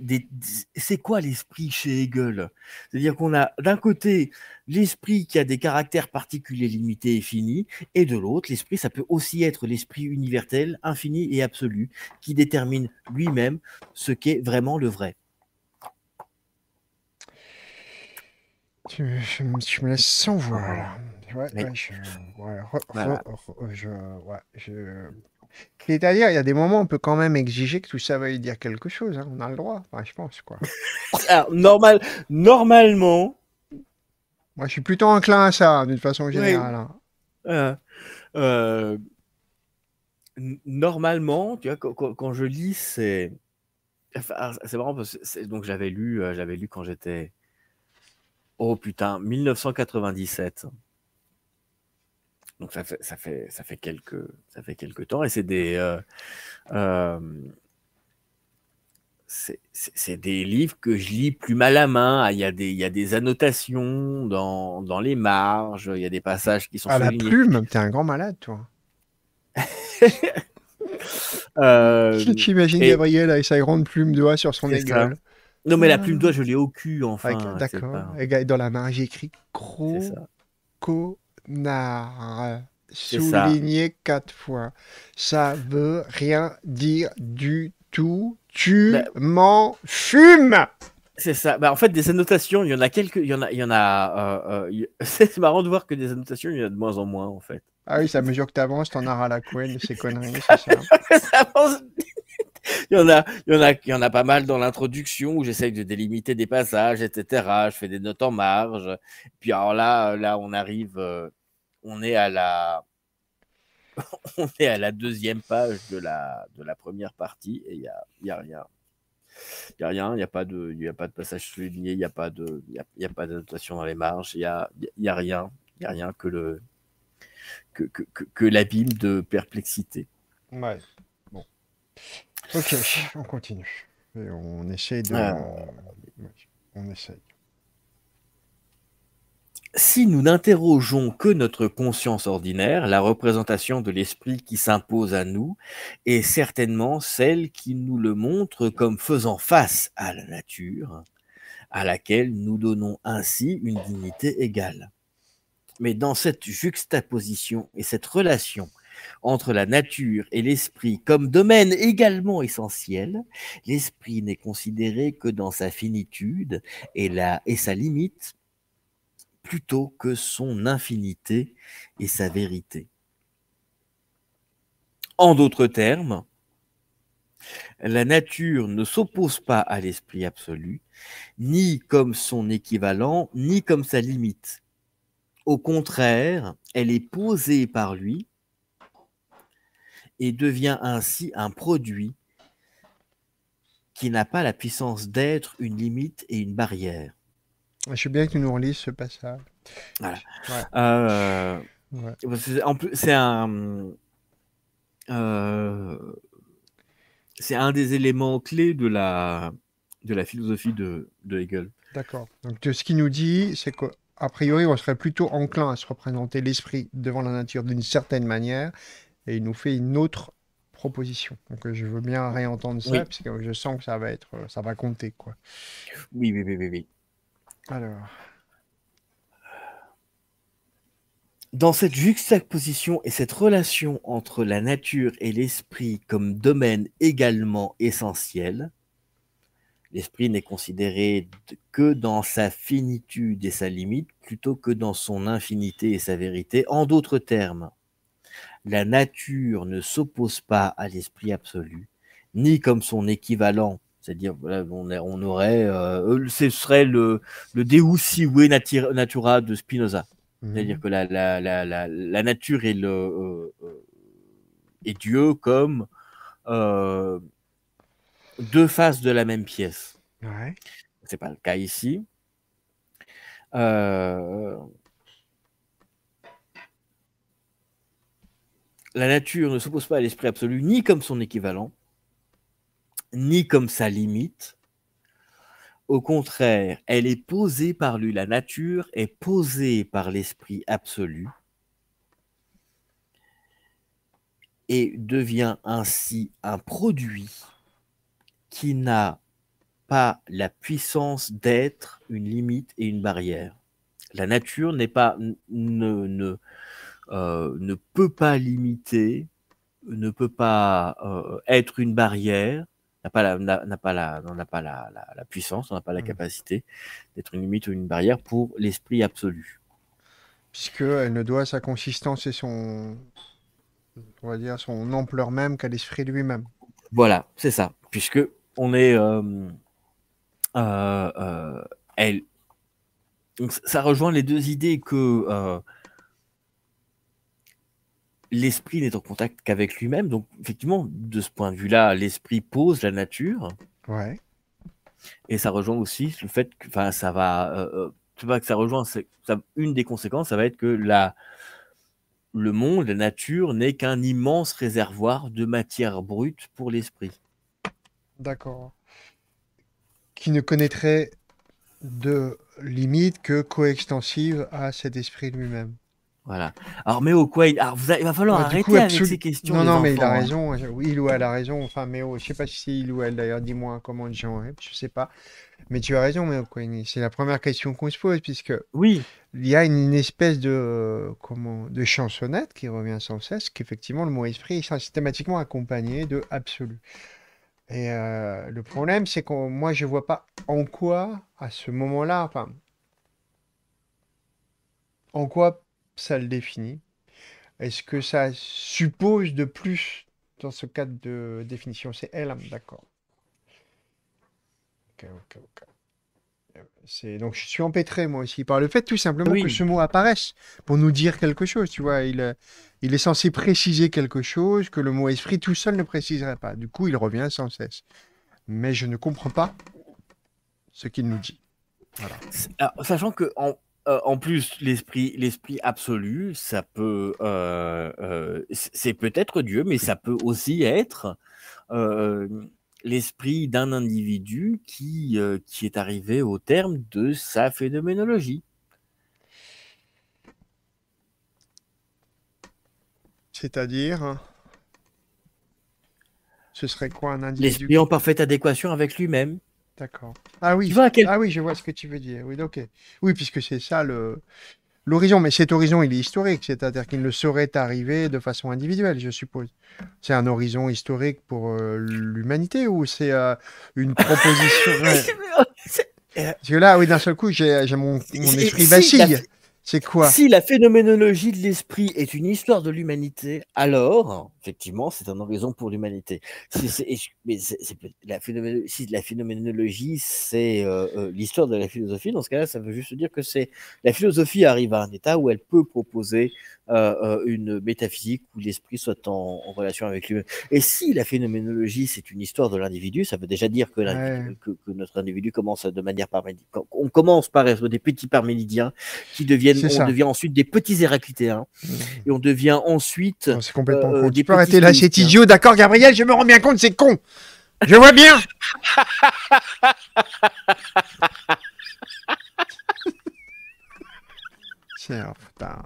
c'est quoi l'esprit chez Hegel C'est-à-dire qu'on a d'un côté l'esprit qui a des caractères particuliers limités et finis, et de l'autre, l'esprit, ça peut aussi être l'esprit universel, infini et absolu, qui détermine lui-même ce qu'est vraiment le vrai. Tu, me, laisses sans voix là. je, c'est-à-dire, il y a des moments où on peut quand même exiger que tout ça veuille dire quelque chose. Hein. On a le droit, je pense. *laughs* Ah, normal, normalement. Moi, je suis plutôt enclin à ça, d'une façon générale. Hein. Ah. Euh, normalement, tu vois, quand, je lis, c'est. c'est marrant parce que donc j'avais lu, euh, j'avais lu quand j'étais. Oh putain, 1997. Donc ça fait, ça fait, quelques, ça fait quelques temps. Et c'est des, euh, euh, c'est des livres que je lis plus mal à la main. Il y a des, il y des annotations dans, les marges. Il y a des passages qui sont. À ah, la plume, t'es un grand malade, toi. *laughs* euh, Gabriel avec sa grande plume de doigt sur son égal. Non, mais la ah. plume doigt, je l'ai au cul, enfin. D'accord. Dans la main, j'écris gros. Co Nar, Souligné quatre fois. Ça veut rien dire du tout. Tu bah, m'en fumes C'est ça. Bah, en fait, des annotations, il y en a quelques. Il y en a. Il y en a euh, euh, *laughs* c'est marrant de voir que des annotations, il y en a de moins en moins, en fait. Ah oui, ça mesure que t'avances, t'en as à la couenne, ces conneries, c'est *laughs* ça. il y en a, il y en a, il y en a pas mal dans l'introduction où j'essaye de délimiter des passages, etc. Je fais des notes en marge. Puis alors là, là, on arrive. Euh, on est à la, *laughs* on est à la deuxième page de la, de la première partie et il n'y a, rien. Il n'y a rien, il n'y a, pas de, y a pas de passage souligné, il n'y a pas de y a, y a pas d'annotation dans les marges, il n'y a, y a rien. Il a rien que le que, que, l'abîme de perplexité. Ouais. Bon. Ok, on continue. on essaye de. Ah. on essaye si nous n'interrogeons que notre conscience ordinaire, la représentation de l'esprit qui s'impose à nous est certainement celle qui nous le montre comme faisant face à la nature, à laquelle nous donnons ainsi une dignité égale. Mais dans cette juxtaposition et cette relation entre la nature et l'esprit comme domaine également essentiel, l'esprit n'est considéré que dans sa finitude et, et sa limite plutôt que son infinité et sa vérité. En d'autres termes, la nature ne s'oppose pas à l'esprit absolu, ni comme son équivalent, ni comme sa limite. Au contraire, elle est posée par lui et devient ainsi un produit qui n'a pas la puissance d'être une limite et une barrière. Je suis bien que tu nous relises ce passage. Voilà. Euh, bah, c'est, en plus, c'est un. Euh, c'est un des éléments clés de la, de la philosophie de, de Hegel. D'accord. Donc, ce qu'il nous dit, c'est que a priori, on serait plutôt enclin à se représenter l'esprit devant la nature d'une certaine manière, et il nous fait une autre proposition. Donc je veux bien réentendre ça, parce que je sens que ça va être, ça va compter, quoi. Oui, oui, oui, oui. oui. Alors. Dans cette juxtaposition et cette relation entre la nature et l'esprit comme domaine également essentiel, l'esprit n'est considéré que dans sa finitude et sa limite plutôt que dans son infinité et sa vérité. En d'autres termes, la nature ne s'oppose pas à l'esprit absolu, ni comme son équivalent c'est-à-dire, on, aurait, euh, euh, ce serait le, le Deus natura de Spinoza. Mhm. C'est-à-dire que la, nature et, euh, Dieu comme deux faces de la même pièce. Ce n'est pas le cas ici. La nature ne s'oppose pas à l'esprit absolu ni comme son équivalent ni comme sa limite. Au contraire, elle est posée par lui, la nature est posée par l'esprit absolu et devient ainsi un produit qui n'a pas la puissance d'être une limite et une barrière. La nature euh, ne, peut pas limiter, ne peut pas euh, être une barrière, n'a pas la, n'a pas la, on n'a pas la, la, puissance, on n'a pas la mmh. capacité d'être une limite ou une barrière pour l'esprit absolu. Puisqu'elle ne doit sa consistance et son, on va dire, son ampleur même qu'à l'esprit lui-même. Voilà, c'est ça. Puisque on est, euh, euh, euh, elle, Donc, ça rejoint les deux idées que l'esprit n'est en contact qu'avec lui-même. Donc, effectivement, de ce point de vue-là, l'esprit pose la nature. Ouais. Et ça rejoint aussi le fait que, enfin, ça va, euh, euh, tu vois que ça rejoint, une des conséquences, ça va être que la, le monde, la nature, n'est qu'un immense réservoir de matière brute pour l'esprit. D'accord. Qui ne connaîtrait de limite que coextensive à cet esprit lui-même. Voilà. Alors, Méo, quoi il... Ah, vous va falloir bah, arrêter avec ces questions. Non, non, mais il a hein. raison. Euh, il ou elle a raison. Enfin, Méo, je sais pas si c'est il ou elle d'ailleurs. Dis-moi comment je je sais pas. Mais tu as raison, Méo C'est la première question qu'on se pose, puisque oui. il y a une, espèce de, comment, de chansonnette qui revient sans cesse, qu'effectivement, le mot esprit est systématiquement accompagné de absolu. Et euh, le problème, c'est que moi, je vois pas en quoi, à ce moment-là, enfin, en quoi ça le définit. Est-ce que ça suppose de plus dans ce cadre de définition C'est elle, hein, d'accord. Ok, ok, ok. Donc je suis empêtré moi aussi par le fait tout simplement que ce mot apparaisse pour nous dire quelque chose. Tu vois, il, il est censé préciser quelque chose que le mot esprit tout seul ne préciserait pas. Du coup, il revient sans cesse. Mais je ne comprends pas ce qu'il nous dit. sachant que en, euh, en plus, l'esprit, l'esprit absolu, ça peut, euh, euh, c'est peut-être Dieu, mais ça peut aussi être l'esprit d'un individu qui, qui est arrivé au terme de sa phénoménologie. C'est-à-dire, ce serait quoi un individu L'esprit en parfaite adéquation avec lui-même. D'accord. Ah oui. Ah oui, je vois ce que tu veux dire. Oui, ok. Oui, puisque c'est ça le l'horizon. Mais cet horizon, il est historique, c'est-à-dire qu'il ne saurait arriver de façon individuelle, je suppose. C'est un horizon historique pour euh, l'humanité ou c'est euh, une proposition *laughs* Parce que là, oui, d'un seul coup, j'ai mon esprit vacille. C'est quoi Si la phénoménologie de l'esprit est une histoire de l'humanité, alors, effectivement, c'est un horizon pour l'humanité. Si, la, si la phénoménologie, c'est euh, euh, l'histoire de la philosophie, dans ce cas-là, ça veut juste dire que c'est la philosophie arrive à un état où elle peut proposer euh, euh, une métaphysique où l'esprit soit en, relation avec lui-même. Et si la phénoménologie, c'est une histoire de l'individu, ça veut déjà dire que, que, notre individu commence de manière parménidienne. On commence par être des petits parmélidiens qui deviennent, on devient ensuite des petits héraclitéens mmh. et on devient ensuite. C'est complètement euh, con. Tu peux arrêter là, c'est idiot. D'accord, Gabriel, je me rends bien compte, c'est con. Je vois bien. *laughs* Tiens, putain.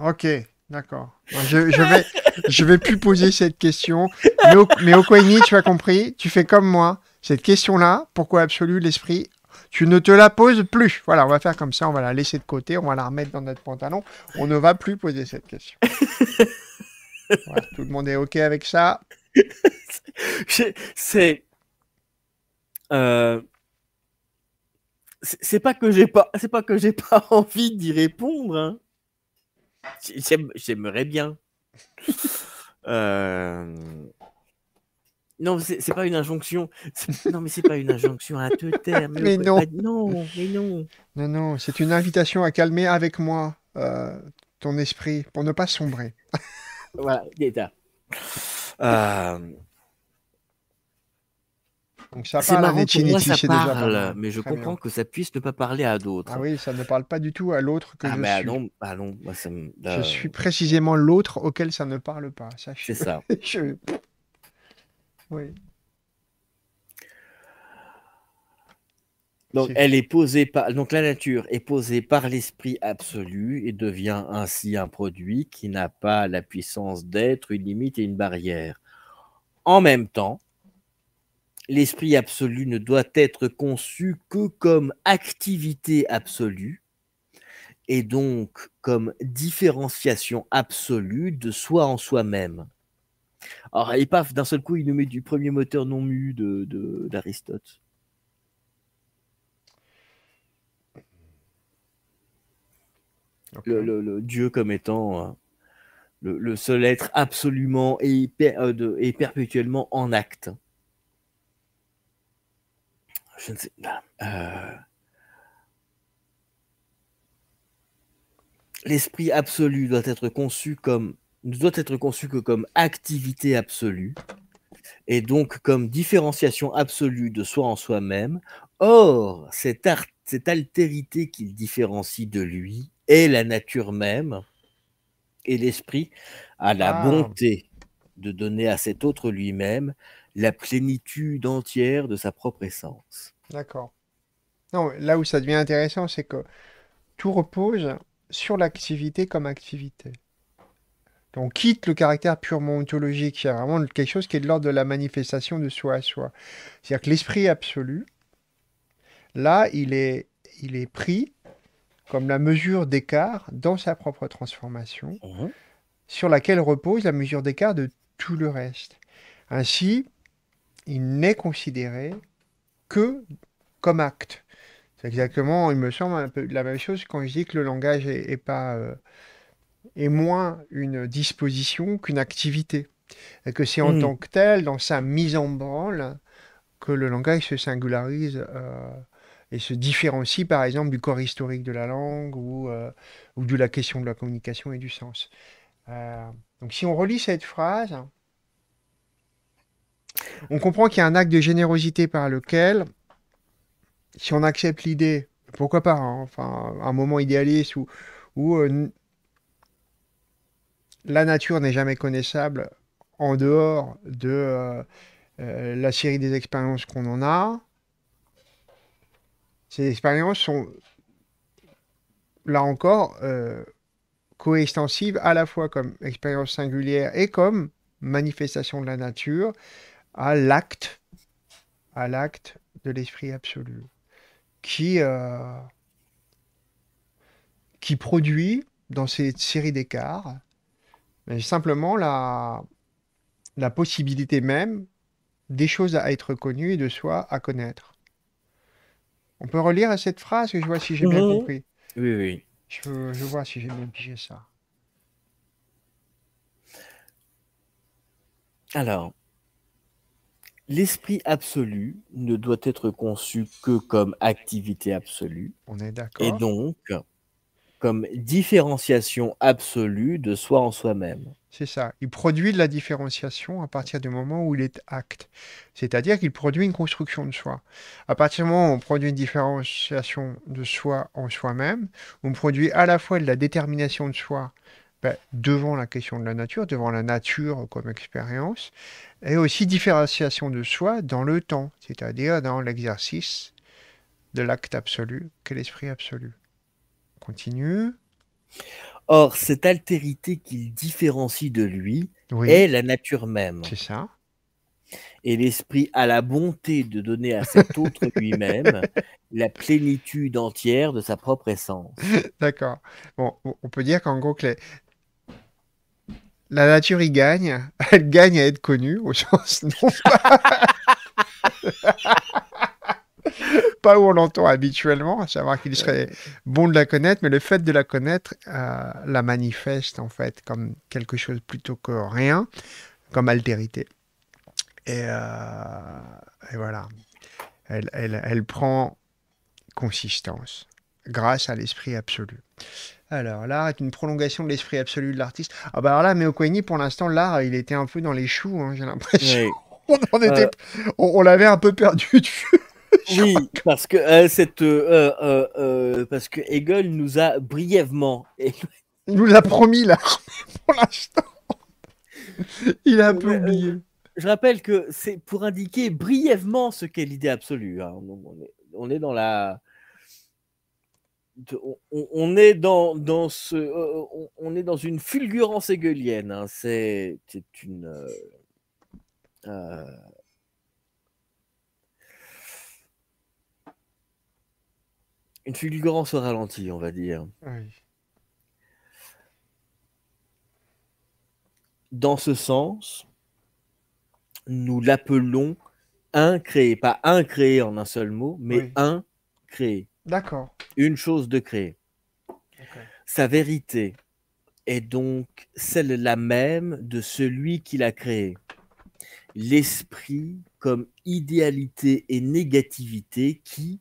Ok, d'accord. Je, je, vais, je vais plus poser cette question. Mais, au, tu as compris, tu fais comme moi. Cette question-là, pourquoi absolu l'esprit tu ne te la poses plus. Voilà, on va faire comme ça, on va la laisser de côté, on va la remettre dans notre pantalon. On ne va plus poser cette question. *laughs* tout le monde est OK avec ça euh, C'est. C'est pas que j'ai pas, c'est pas que j'ai pas *laughs* envie d'y répondre. Hein. J'aimerais bien. euh... Non, c'est pas une injonction. Non, mais c'est pas une injonction à te taire. Mais, *laughs* non. non, mais non. Non, non, c'est une invitation à calmer avec moi euh, ton esprit pour ne pas sombrer. voilà, d'état. Euh... Donc ça parle marrant, moi, ça parle, mais je comprends que ça puisse ne pas parler à d'autres. Ah oui, ça ne parle pas du tout à l'autre que ah je ah suis. Non, ah non, bah, moi bah, Je suis précisément l'autre auquel ça ne parle pas. Ça, C'est ça. *laughs* je... Oui. Donc, elle est posée par, donc la nature est posée par l'esprit absolu et devient ainsi un produit qui n'a pas la puissance d'être une limite et une barrière. En même temps, l'esprit absolu ne doit être conçu que comme activité absolue et donc comme différenciation absolue de soi en soi-même. Alors, et paf, d'un seul coup, il nous met du premier moteur non mu d'Aristote. De, le, Dieu comme étant euh, le, seul être absolument et euh, perpétuellement en acte. Euh, l'esprit absolu doit être conçu comme doit être conçu que comme activité absolue et donc comme différenciation absolue de soi en soi-même. Or, cette, altérité qu'il différencie de lui est la nature même et l'esprit a la ah. bonté de donner à cet autre lui-même la plénitude entière de sa propre essence. D'accord. Non, là où ça devient intéressant, c'est que tout repose sur l'activité comme activité. Donc, quitte le caractère purement ontologique, il y a vraiment quelque chose qui est de l'ordre de la manifestation de soi à soi. C'est-à-dire que l'esprit absolu, là, il est, il est pris comme la mesure d'écart dans sa propre transformation, mmh. sur laquelle repose la mesure d'écart de tout le reste. Ainsi, il n'est considéré que comme acte. C'est exactement, il me semble, un peu la même chose quand je dis que le langage est, pas, euh, est moins une disposition qu'une activité. Et que c'est en hmm. tant que tel, dans sa mise en branle, que le langage se singularise euh, et se différencie, par exemple, du corps historique de la langue ou, euh, ou de la question de la communication et du sens. donc si on relit cette phrase, on comprend qu'il y a un acte de générosité par lequel, si on accepte l'idée, pourquoi pas, hein, enfin, un moment idéaliste où, euh, la nature n'est jamais connaissable en dehors de euh, euh, la série des expériences qu'on en a. Ces expériences sont, là encore, coextensives à la fois comme expérience singulière et comme manifestation de la nature, à l'acte, à l'acte de l'esprit absolu, qui, euh, qui produit dans cette série d'écarts simplement la, la possibilité même des choses à être connues et de soi à connaître. On peut relire cette phrase et je vois si j'ai bien mhm. compris. Oui, oui. Je, je vois si j'ai bien pigé ça. Alors, L'esprit absolu ne doit être conçu que comme activité absolue. On est d'accord. Et donc, comme différenciation absolue de soi en soi-même. C'est ça. Il produit de la différenciation à partir du moment où il est acte. C'est-à-dire qu'il produit une construction de soi. À partir du moment où on produit une différenciation de soi en soi-même, on produit à la fois de la détermination de soi bah, devant la question de la nature, devant la nature comme expérience, et aussi différenciation de soi dans le temps, c'est-à-dire dans l'exercice de l'acte absolu qu'est l'esprit absolu. continue. Or, cette altérité qu'il différencie de lui est la nature même. C'est ça. Et l'esprit a la bonté de donner à cet *laughs* autre lui-même la plénitude entière de sa propre essence. D'accord. Bon, on peut dire qu'en gros, que les, la nature y gagne, *laughs* elle gagne à être connue, au sens *laughs* non *laughs* pas. où on l'entend habituellement, à savoir qu'il serait bon de la connaître, mais le fait de la connaître euh, la manifeste en fait comme quelque chose plutôt que rien, comme altérité. Et, euh, voilà, elle prend consistance grâce à l'esprit absolu. Alors, l'art est une prolongation de l'esprit absolu de l'artiste. Ah bah alors là, mais coigny pour l'instant, l'art, il était un peu dans les choux, hein, j'ai l'impression. *laughs* on, était... Euh. on, l'avait un peu perdu de *laughs* oui, parce que, euh, cette, euh, parce que Hegel nous a brièvement... il *laughs* nous l'a promis, l'art. pour l'instant. Il a un peu oublié. je rappelle que c'est pour indiquer brièvement ce qu'est l'idée absolue. Hein. On, est, dans la on, est dans, dans ce, euh, on, est dans une fulgurance égueulienne hein. C'est une. Euh, euh, une fulgurance au ralenti, on va dire. Dans ce sens, nous l'appelons un créé, pas un créé en un seul mot, mais un créé. D'accord. Une chose de créer. Sa vérité est donc celle-là même de celui qui l'a créé. L'esprit comme idéalité et négativité qui,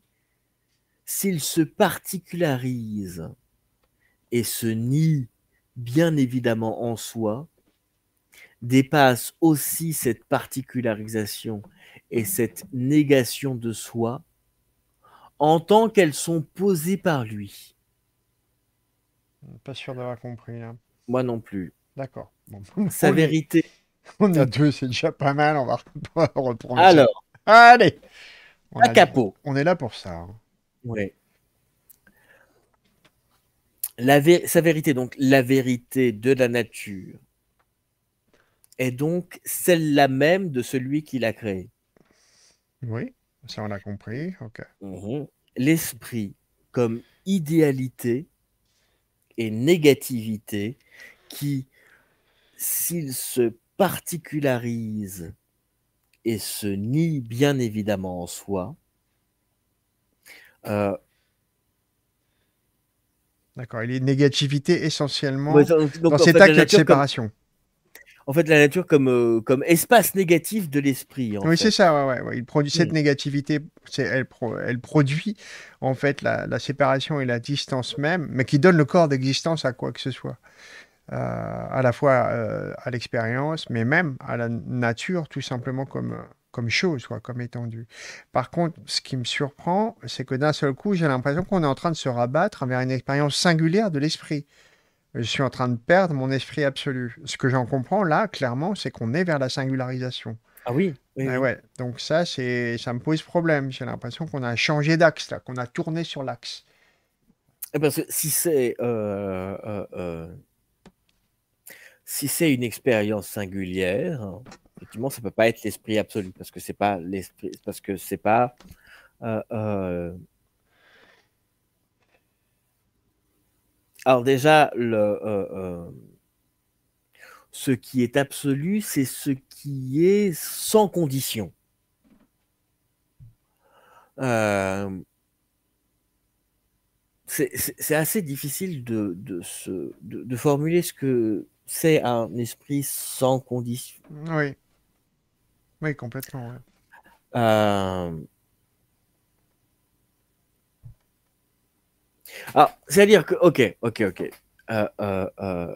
s'il se particularise et se nie bien évidemment en soi, dépasse aussi cette particularisation et cette négation de soi en tant qu'elles sont posées par lui. Pas sûr d'avoir compris. Moi non plus. D'accord. Sa vérité. *laughs* On a deux, c'est déjà pas mal. On va *laughs* reprendre. Alors. Allez. On capot. On est là pour ça. Hein. Oui. La Sa vérité, donc la vérité de la nature, est donc celle-là même de celui qui l'a créée. Oui. Ça, on a compris. Mhm. L'esprit comme idéalité et négativité qui, s'il se particularise et se nie bien évidemment en soi, euh, D'accord, il est négativité essentiellement dans cet acte de séparation en fait la nature comme, euh, comme espace négatif de l'esprit. Oui, c'est ça, il produit cette mm. négativité, elle, elle, produit en fait la, séparation et la distance même, mais qui donne le corps d'existence à quoi que ce soit. Euh, à la fois euh, à l'expérience, mais même à la nature, tout simplement comme, comme chose, quoi, comme étendue. Par contre, ce qui me surprend, c'est que d'un seul coup, j'ai l'impression qu'on est en train de se rabattre vers une expérience singulière de l'esprit je suis en train de perdre mon esprit absolu. Ce que j'en comprends là, clairement, c'est qu'on est vers la singularisation. Ah oui, ah Ouais. Donc ça, c'est, ça me pose problème. J'ai l'impression qu'on a changé d'axe, là, qu'on a tourné sur l'axe. Parce eh ben, que si c'est euh, euh, euh, si c'est une expérience singulière, effectivement, ça peut pas être l'esprit absolu parce que c'est pas l'esprit, parce que c'est pas Alors déjà, le, euh, euh, ce qui est absolu, c'est ce qui est sans condition. Euh, c'est assez difficile de, formuler ce que c'est un esprit sans condition. Oui. Oui, complètement. Ah, c'est-à-dire que, ok, ok, ok. Euh, euh, euh,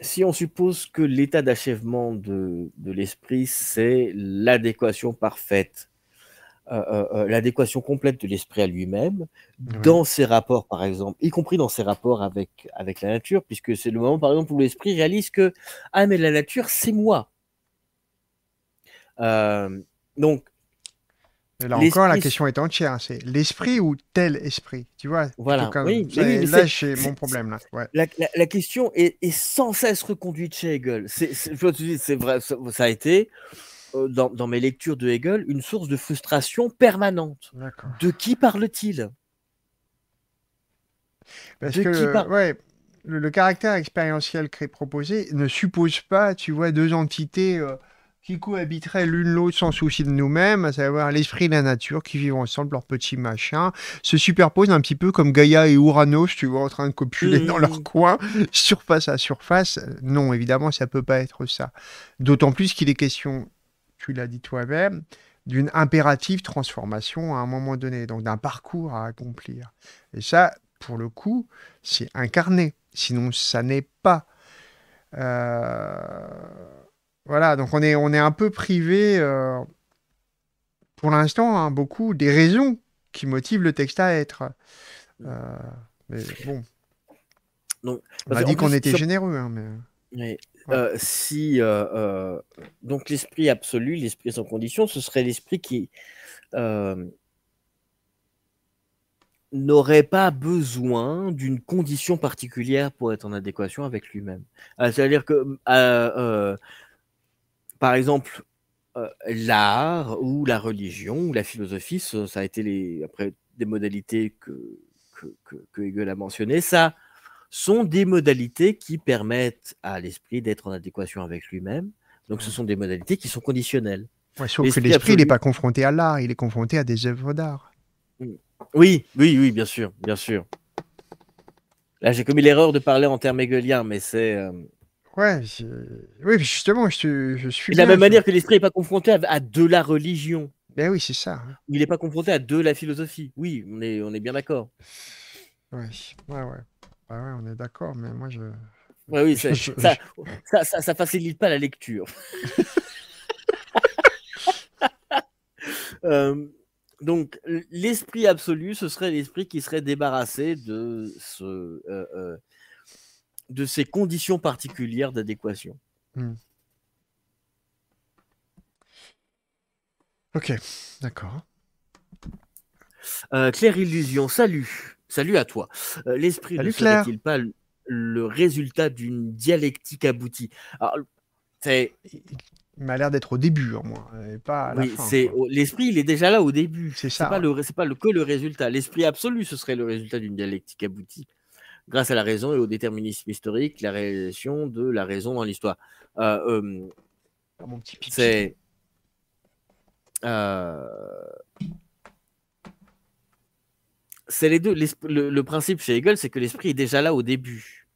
si on suppose que l'état d'achèvement de, de l'esprit, c'est l'adéquation parfaite, l'adéquation complète de l'esprit à lui-même, dans ses rapports, par exemple, y compris dans ses rapports avec, avec la nature, puisque c'est le moment, par exemple, où l'esprit réalise que, ah, mais la nature, c'est moi. donc, et là encore, la question est entière. Hein. C'est l'esprit ou tel esprit Tu vois Voilà. Oui, là, c'est mon problème. Là. La, question est, sans cesse reconduite chez Hegel. C'est vrai, ça, a été, euh, dans, mes lectures de Hegel, une source de frustration permanente. De qui parle-t-il Parce que, qui ouais, le, caractère expérientiel proposé ne suppose pas, tu vois, deux entités. Euh, qui cohabiteraient l'une l'autre sans souci de nous-mêmes, à savoir l'esprit et la nature qui vivent ensemble, leurs petits machins, se superposent un petit peu comme Gaïa et Uranos, tu vois, en train de copuler dans leur mm. coin, *laughs* surface à surface. Non, évidemment, ça peut pas être ça. D'autant plus qu'il est question, tu l'as dit toi-même, d'une impérative transformation à un moment donné, donc d'un parcours à accomplir. Et ça, pour le coup, c'est incarné. Sinon, ça n'est pas. Euh, voilà, donc on est, on est un peu privé, euh, pour l'instant, hein, beaucoup des raisons qui motivent le texte à être. Euh, mais bon. on a dit qu'on était généreux. Hein, mais... Euh, si, donc l'esprit absolu, l'esprit sans condition, ce serait l'esprit qui n'aurait pas besoin d'une condition particulière pour être en adéquation avec lui-même. Ah, c'est-à-dire que par exemple, euh, l'art ou la religion ou la philosophie, ça, a été les, après des modalités que, que, Hegel a mentionnées, ça sont des modalités qui permettent à l'esprit d'être en adéquation avec lui-même. Donc ce sont des modalités qui sont conditionnelles. sauf que l'esprit n'est pas confronté à l'art, il est confronté à des œuvres d'art. Mm. Oui, oui, oui, bien sûr, bien sûr. Là, j'ai commis l'erreur de parler en termes hegeliens, mais c'est euh, Ouais, oui, justement, je, suis. de la même manière que l'esprit n'est pas confronté à, de la religion. Ben oui, c'est ça. Hein. Il n'est pas confronté à de la philosophie. Oui, on est, on est bien d'accord. Ouais, ouais, ouais, bah on est d'accord, mais moi je. oui, ça, ne *laughs* ça, facilite pas la lecture. *laughs* Euh, donc, l'esprit absolu, ce serait l'esprit qui serait débarrassé de ce. Euh, euh, de ces conditions particulières d'adéquation. Hmm. Ok, d'accord. Euh, Claire Illusion, salut. Salut à toi. Euh, l'esprit ne serait-il pas le, résultat d'une dialectique aboutie Il m'a l'air d'être au début, au moins, pas la c'est... L'esprit, il est déjà là au début. C'est ça. pas, le... C'est pas le... que le résultat. L'esprit absolu, ce serait le résultat d'une dialectique aboutie grâce à la raison et au déterminisme historique, la réalisation de la raison dans l'histoire. Euh, euh, ah, euh, c'est. les deux. Le, principe chez Hegel, c'est que l'esprit est déjà là au début.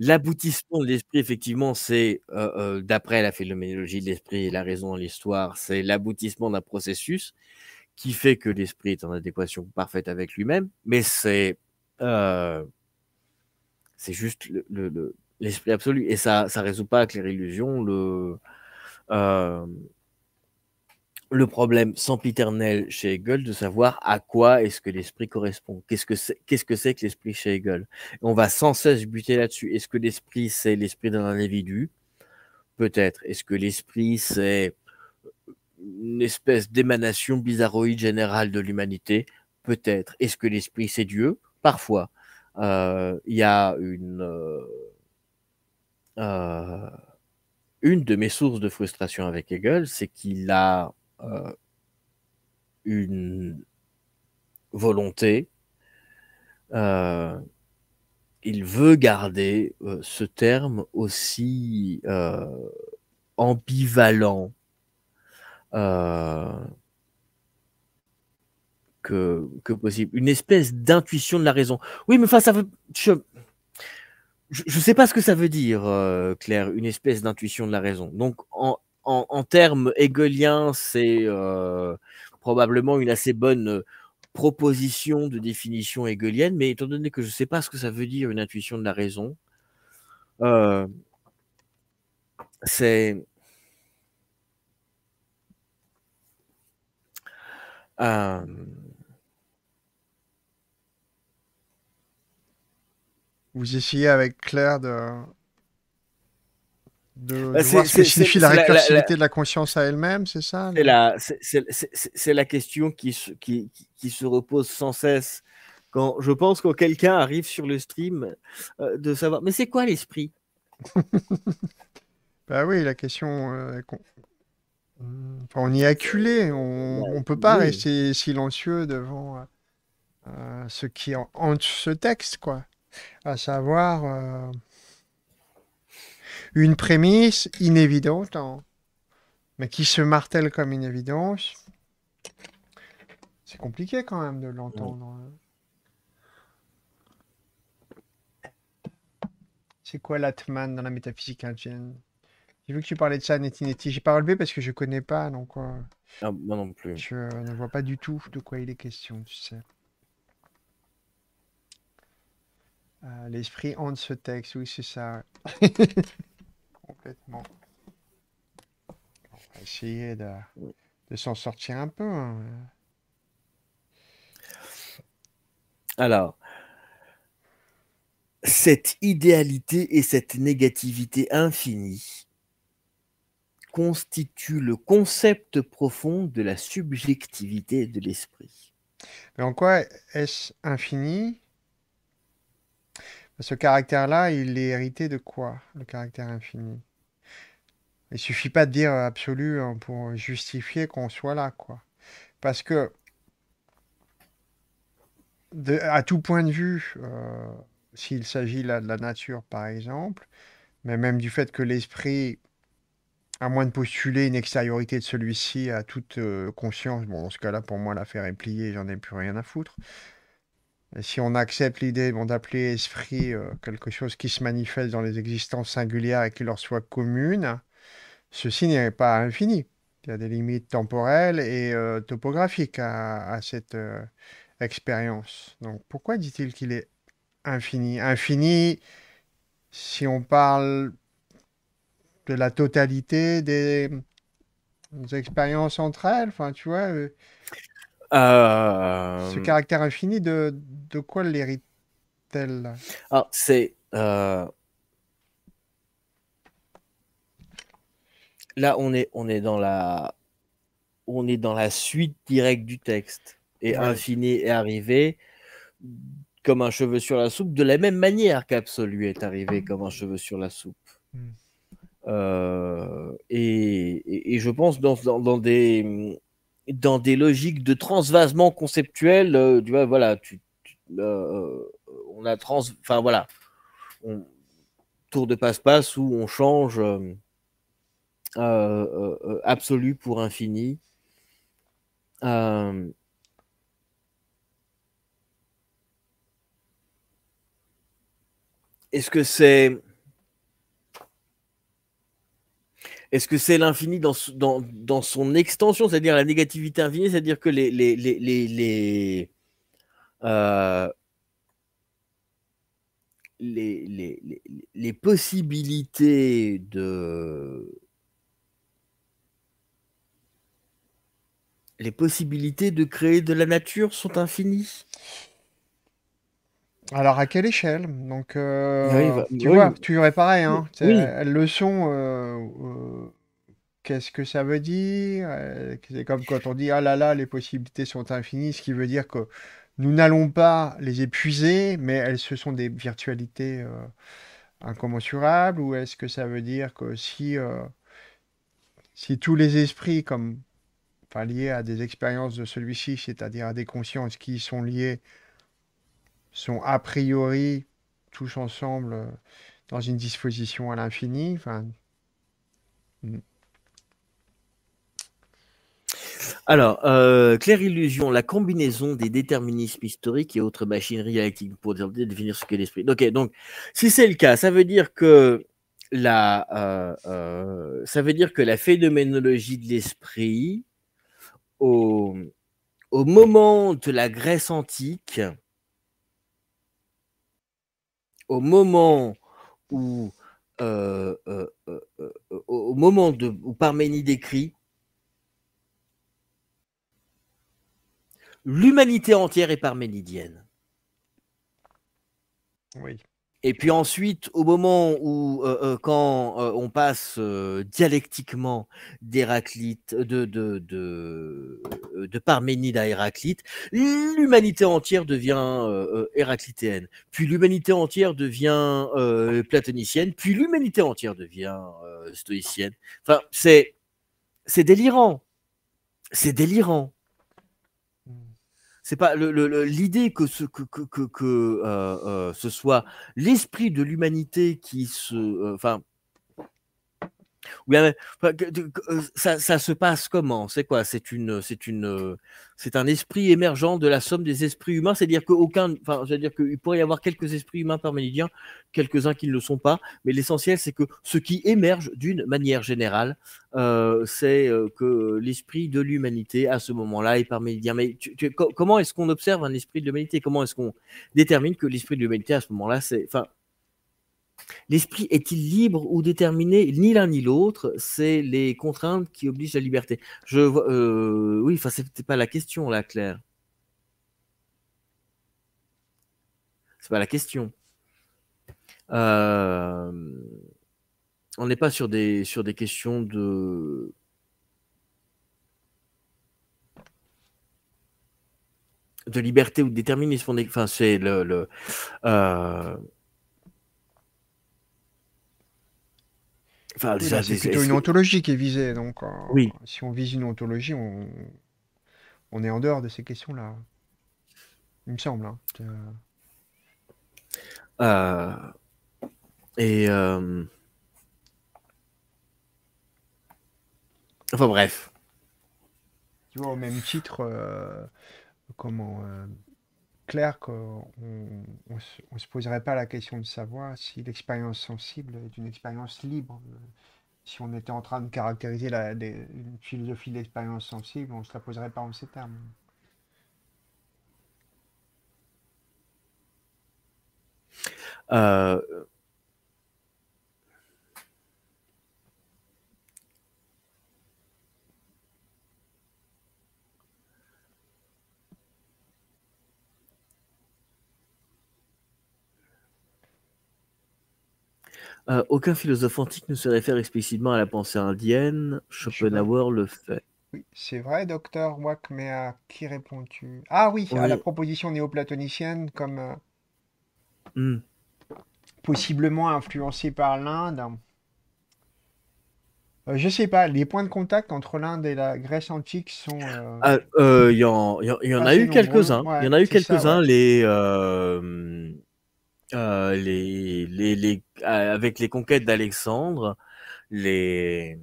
L'aboutissement de l'esprit, effectivement, c'est, d'après la phénoménologie de l'esprit et la raison dans l'histoire, c'est l'aboutissement d'un processus qui fait que l'esprit est en adéquation parfaite avec lui-même, mais c'est c'est juste l'esprit absolu. Et ça ça résout pas avec les illusions euh, le, problème sempiternel chez Hegel de savoir à quoi est-ce que l'esprit correspond. Qu'est-ce que c'est qu'est-ce que, c'est l'esprit chez Hegel On va sans cesse buter là-dessus. Est-ce que l'esprit, c'est l'esprit d'un individu Peut-être. Est-ce que l'esprit, c'est une espèce d'émanation bizarroïde générale de l'humanité Peut-être. Est-ce que l'esprit, c'est Dieu Parfois. Euh, il y a une euh, euh, une de mes sources de frustration avec Hegel, c'est qu'il a une volonté, il veut garder ce terme aussi ambivalent que, possible. Une espèce d'intuition de la raison. Oui, mais enfin, ça veut. Je ne sais pas ce que ça veut dire, euh, Claire, une espèce d'intuition de la raison. Donc, en, termes hegeliens, c'est euh, probablement une assez bonne euh, proposition de définition hegelienne, mais étant donné que je ne sais pas ce que ça veut dire une intuition de la raison, c'est. vous essayez avec Claire de, bah, voir ce que signifie la récursivité de la conscience à elle-même, c'est ça C'est la, question qui, se repose sans cesse. Quand, je pense quand quelqu'un arrive sur le stream euh, de savoir, mais c'est quoi l'esprit *laughs* Bah oui, la question. Euh, on... y est acculé, on ne peut pas rester silencieux devant euh, ce qui hante ce texte, quoi à savoir euh, une prémisse inévidente, hein, mais qui se martèle comme une évidence. C'est compliqué quand même de l'entendre. Hein. C'est quoi l'Atman dans la métaphysique indienne J'ai vu que tu parlais de ça, Netinetti. J'ai pas relevé parce que je connais pas, donc. Euh, ah, moi non plus. Je ne vois pas du tout de quoi il est question, tu sais. Euh, l'esprit hante ce texte, oui, c'est ça. Complètement. On va essayer de, s'en sortir un peu. Hein. Alors, cette idéalité et cette négativité infinie constituent le concept profond de la subjectivité de l'esprit. Mais en quoi est-ce infini ce caractère-là, il est hérité de quoi Le caractère infini. Il suffit pas de dire absolu hein, pour justifier qu'on soit là, quoi. Parce que, à tout point de vue, euh, s'il s'agit de la nature, par exemple, mais même du fait que l'esprit, à moins de postuler une extériorité de celui-ci à toute euh, conscience, bon, dans ce cas-là, pour moi, l'affaire est pliée, j'en ai plus rien à foutre si on accepte l'idée d'appeler esprit euh, quelque chose qui se manifeste dans les existences singulières et qui leur soit commune, ceci n'est pas infini. Il y a des limites temporelles et euh, topographiques à, cette euh, expérience. Donc pourquoi dit-il qu'il est infini Infini, si on parle de la totalité des, expériences entre elles, enfin tu vois. Euh, Ce caractère infini, de, quoi l'hérite-t-elle ah, C'est. Euh, là, on est, on, est dans la... on est dans la suite directe du texte. Et infini est arrivé comme un cheveu sur la soupe, de la même manière qu'absolu est arrivé comme un cheveu sur la soupe. Hmm. Euh, et, je pense dans, dans des dans des logiques de transvasement conceptuel. Euh, tu vois, voilà, euh, euh, on a trans, enfin voilà, tour de passe-passe où on change absolu pour infini. Est-ce que c'est Est-ce que c'est l'infini dans, son extension, c'est-à-dire la négativité infinie, c'est-à-dire que possibilités de les possibilités de créer de la nature sont infinies alors à quelle échelle Donc euh, ah bah, tu vois, tu verrais pareil. Hein, euh, leçon. Euh, qu'est-ce que ça veut dire C'est comme quand on dit ah là là, les possibilités sont infinies, ce qui veut dire que nous n'allons pas les épuiser, mais elles ce sont des virtualités incommensurables. Ou est-ce que ça veut dire que si si tous les esprits comme liés à des expériences de celui-ci, c'est-à-dire à des consciences qui sont liées sont a priori tous ensemble euh, dans une disposition à l'infini. Hmm. Alors, euh, claire illusion, la combinaison des déterminismes historiques et autres machineries actives pour définir ce qu'est l'esprit. Ok, donc si c'est le cas, ça veut dire que la, euh, ça veut dire que la phénoménologie de l'esprit, au, au, moment de la Grèce antique, au moment où, euh, euh, euh, au moment de, Parménide écrit, l'humanité entière est parménidienne. Oui. Et puis ensuite, au moment où, euh, euh, quand euh, on passe dialectiquement d'Héraclite, de, de, de, de, Parménide à Héraclite, l'humanité entière devient héraclitéenne, puis l'humanité entière devient platonicienne, puis l'humanité entière devient stoïcienne. Enfin, c'est, c'est délirant. C'est délirant c'est pas l'idée que ce que, que, que, que euh, euh, ce soit l'esprit de l'humanité qui se, euh, enfin, euh, ça, se passe comment C'est quoi C'est une, c'est une, c'est un esprit émergent de la somme des esprits humains. C'est-à-dire enfin, à dire qu'il pourrait y avoir quelques esprits humains par quelques-uns qui ne le sont pas. Mais l'essentiel, c'est que ce qui émerge d'une manière générale, euh, c'est euh, que l'esprit de l'humanité à ce moment-là est par Mais comment est-ce qu'on observe un esprit de l'humanité Comment est-ce qu'on détermine que l'esprit de l'humanité à ce moment-là, c'est, enfin L'esprit est-il libre ou déterminé Ni l'un ni l'autre, c'est les contraintes qui obligent la liberté. Je, euh, oui, enfin, c'était pas la question là, Claire. C'est pas la question. Euh, on n'est pas sur des sur des questions de de liberté ou de déterminisme. Enfin, c'est le, euh, c'est plutôt une ontologie qui est visée. Donc, si on vise une ontologie, on, est en dehors de ces questions-là. Il me semble. Hein, euh, et. Euh, enfin, bref. Tu vois, au même titre, euh, comment clair qu'on ne se poserait pas la question de savoir si l'expérience sensible est une expérience libre. Si on était en train de caractériser la, une philosophie de l'expérience sensible, on ne se la poserait pas en ces termes. Euh, Euh, aucun philosophe antique ne se réfère explicitement à la pensée indienne. Schopenhauer le fait. Oui, c'est vrai, docteur Wack, mais à qui réponds-tu Ah oui, à la proposition néoplatonicienne comme euh, hmm. possiblement influencée par l'Inde. Je euh, je sais pas, les points de contact entre l'Inde et la Grèce antique sont. Ah, il y, en a eu quelques-uns. Il y en a eu quelques-uns. Les euh, les, les, les, avec les conquêtes d'Alexandre, les,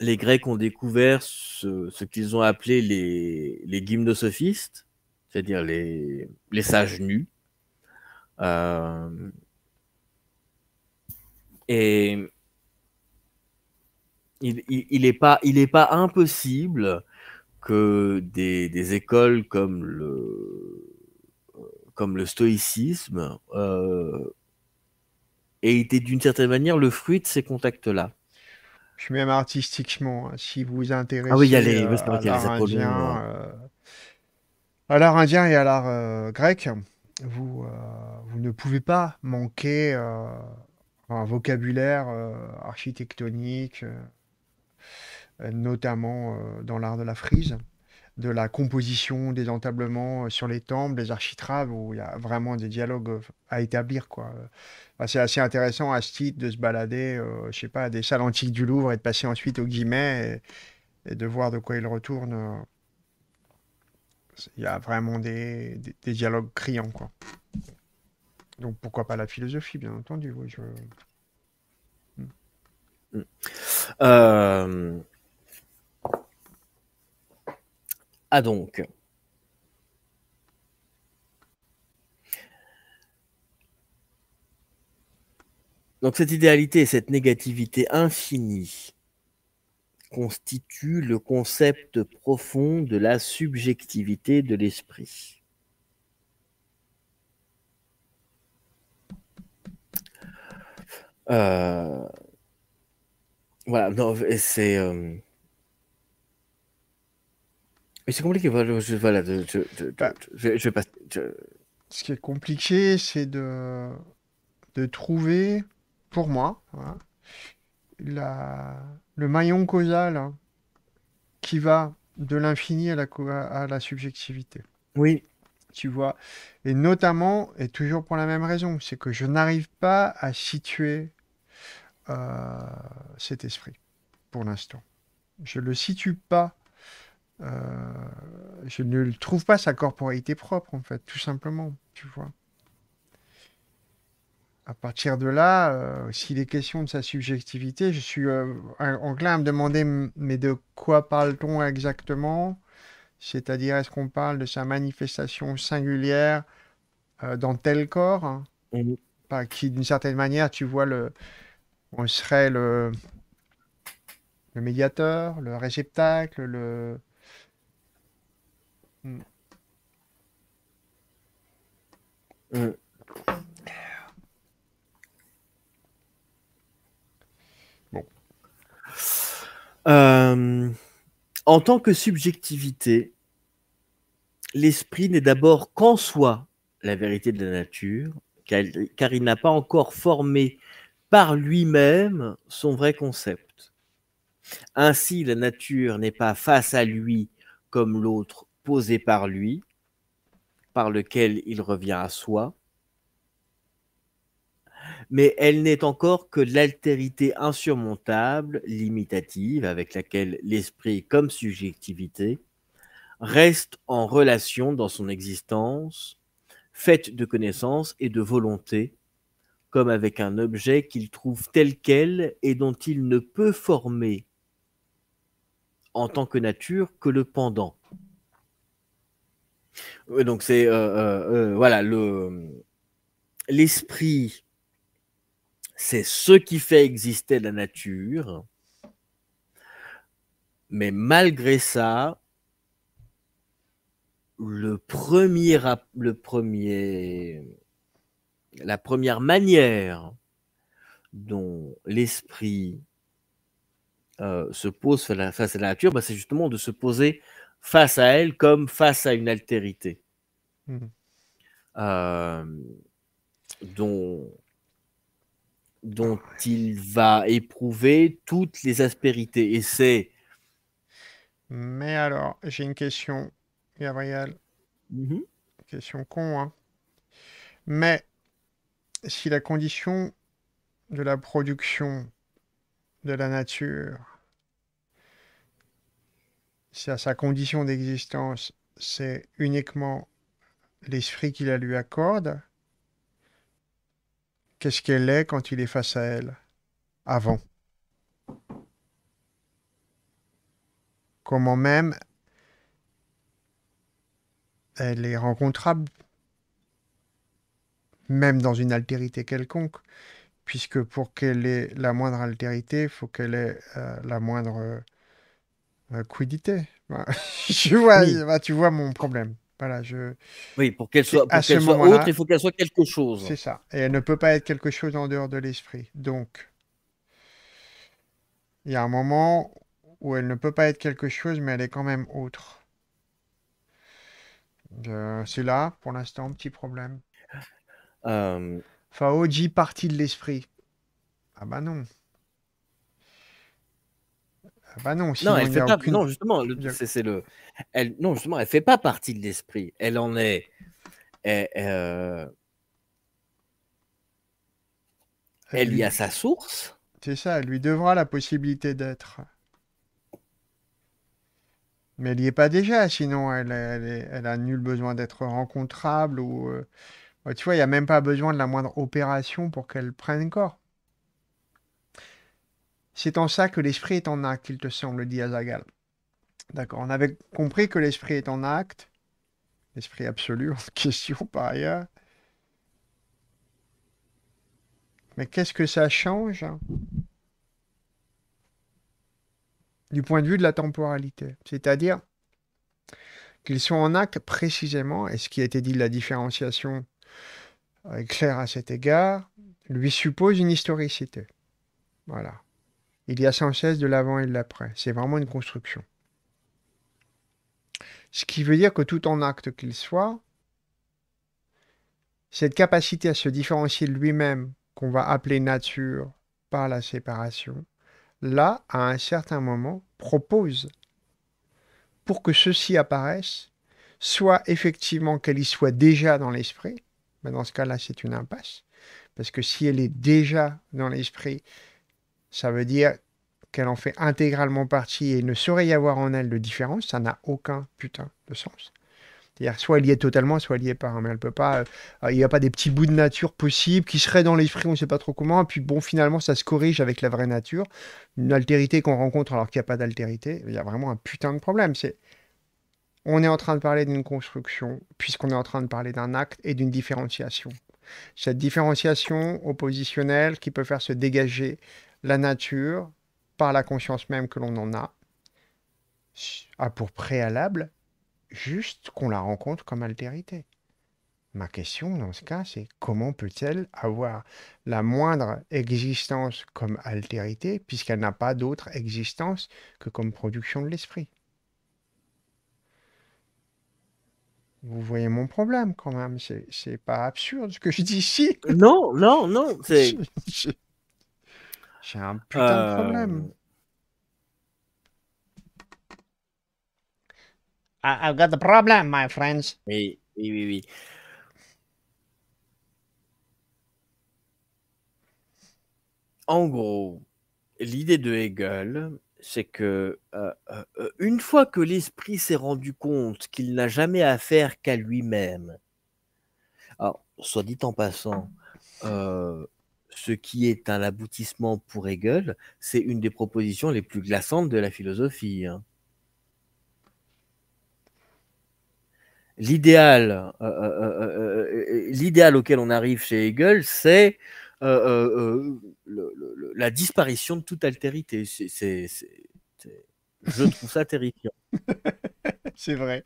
les Grecs ont découvert ce, ce qu'ils ont appelé les, les gymnosophistes, c'est-à-dire les, les sages nus. Euh, et il n'est il, il pas, pas, impossible que des, des écoles comme le, comme le stoïcisme, euh, et était d'une certaine manière le fruit de ces contacts-là. Puis même artistiquement, hein, si vous vous intéressez ah oui, y a les, euh, euh. Euh, à l'art indien, et à l'art grec, vous, vous ne pouvez pas manquer un vocabulaire architectonique, notamment dans l'art de la frise de la composition, des entablements euh, sur les temples, des architraves, où il y a vraiment des dialogues euh, à établir. quoi. Euh, bah, c'est assez intéressant à ce titre de se balader, je sais pas, des salles antiques du Louvre et de passer ensuite au guillemets et, de voir de quoi il retourne. Il y a vraiment des, dialogues criants. quoi. Donc pourquoi pas la philosophie, bien entendu. je... Mm. Mm. Euh, Ah donc. cette idéalité et cette négativité infinie constituent le concept profond de la subjectivité de l'esprit. Euh, voilà, c'est... Euh, mais c'est compliqué. Voilà, je, je, Ce qui est compliqué, c'est de, de trouver, pour moi, la, le maillon causal qui va de l'infini à la, à la subjectivité. Oui. Tu vois. Et notamment, et toujours pour la même raison, c'est que je n'arrive pas à situer euh, cet esprit pour l'instant. Je ne le situe pas euh, je ne trouve pas sa corporalité propre, en fait, tout simplement, tu vois. À partir de là, euh, s'il est question de sa subjectivité, je suis euh, enclin à me demander, mais de quoi parle-t-on exactement c'est-à-dire, est-ce qu'on parle de sa manifestation singulière dans tel corps mmh. Qui, d'une certaine manière, tu vois, le, on serait le, le médiateur, le réceptacle, le, Mm. Euh, en tant que subjectivité, l'esprit n'est d'abord qu'en soi la vérité de la nature, car, il n'a pas encore formé par lui-même son vrai concept. Ainsi, la nature n'est pas face à lui comme l'autre posé par lui, par lequel il revient à soi, mais elle n'est encore que l'altérité insurmontable, limitative, avec laquelle l'esprit comme subjectivité reste en relation dans son existence, faite de connaissances et de volonté, comme avec un objet qu'il trouve tel quel et dont il ne peut former en tant que nature que le pendant. Euh, donc c'est euh, euh, voilà le l'esprit, c'est ce qui fait exister la nature, mais malgré ça, le premier, le premier, la première manière dont l'esprit se pose face à la nature, bah, c'est justement de se poser face à elle comme face à une altérité. Mhm. Euh, dont, dont il va éprouver toutes les aspérités. Et c'est. Mais alors, j'ai une question, Gabriel. Mhm. Question con, hein. Mais si la condition de la production de la nature sa, sa condition d'existence, c'est uniquement l'esprit qui la lui accorde, qu'est-ce qu'elle est quand il est face à elle, avant Comment même elle est rencontrable, même dans une altérité quelconque, puisque pour qu'elle ait la moindre altérité, il faut qu'elle ait euh, la moindre euh, quidité. Bah, *laughs* je vois, bah, tu vois mon problème. Voilà, je... Oui, pour qu'elle soit, autre, il faut qu'elle soit quelque chose. C'est ça. Et elle ne peut pas être quelque chose en dehors de l'esprit. Donc, il y a un moment où elle ne peut pas être quelque chose, mais elle est quand même autre. Euh, c'est là, pour l'instant, un petit problème. Euh, Faoji, partie de l'esprit. Ah bah non. Ah bah non, elle fait pas, justement, c'est, le, elle, non, justement, elle fait pas partie de l'esprit. Elle en est. Elle, euh, y a sa source. C'est ça, elle lui devra la possibilité d'être. Mais elle n'y est pas déjà, sinon elle, elle, a nul besoin d'être rencontrable ou. Euh, bah, tu vois, il n'y a même pas besoin de la moindre opération pour qu'elle prenne corps. C'est en ça que l'esprit est en acte, il te semble, dit Azagal. D'accord, on avait compris que l'esprit est en acte, l'esprit absolu en *laughs* question par ailleurs. Mais qu'est-ce que ça change hein, du point de vue de la temporalité C'est-à-dire qu'ils sont en acte précisément, et ce qui a été dit, la différenciation euh, est clair à cet égard, lui suppose une historicité. Voilà. Il y a sans cesse de l'avant et de l'après. C'est vraiment une construction. Ce qui veut dire que tout en acte qu'il soit, cette capacité à se différencier de lui-même, qu'on va appeler nature par la séparation, là, à un certain moment, propose pour que ceci apparaisse, soit effectivement qu'elle y soit déjà dans l'esprit, mais dans ce cas-là, c'est une impasse, parce que si elle est déjà dans l'esprit, ça veut dire qu'elle en fait intégralement partie et il ne saurait y avoir en elle de différence, ça n'a aucun putain de sens. C'est-à-dire soit elle est totalement, soit lié par, hein. mais elle peut pas. Euh, euh, il n'y a pas des petits bouts de nature possibles qui seraient dans l'esprit, on ne sait pas trop comment. Et puis bon, finalement, ça se corrige avec la vraie nature. Une altérité qu'on rencontre alors qu'il n'y a pas d'altérité, il y a vraiment un putain de problème. C'est on est en train de parler d'une construction, puisqu'on est en train de parler d'un acte et d'une différenciation. Cette différenciation oppositionnelle qui peut faire se dégager la nature, par la conscience même que l'on en a, a pour préalable juste qu'on la rencontre comme altérité. Ma question dans ce cas, c'est comment peut-elle avoir la moindre existence comme altérité puisqu'elle n'a pas d'autre existence que comme production de l'esprit Vous voyez mon problème quand même, c'est pas absurde ce que je dis ici. Non, non, non, c'est. *laughs* J'ai un putain de problème. Euh, I've got the problem, my friends. Oui, oui, oui, En gros, l'idée de Hegel, c'est que euh, euh, une fois que l'esprit s'est rendu compte qu'il n'a jamais affaire qu'à lui-même, alors, soit dit en passant, ce qui est un aboutissement pour Hegel, c'est une des propositions les plus glaçantes de la philosophie. Hein. L'idéal, euh, euh, euh, l'idéal auquel on arrive chez Hegel, c'est la disparition de toute altérité. je trouve ça terrifiant. *laughs* c'est vrai.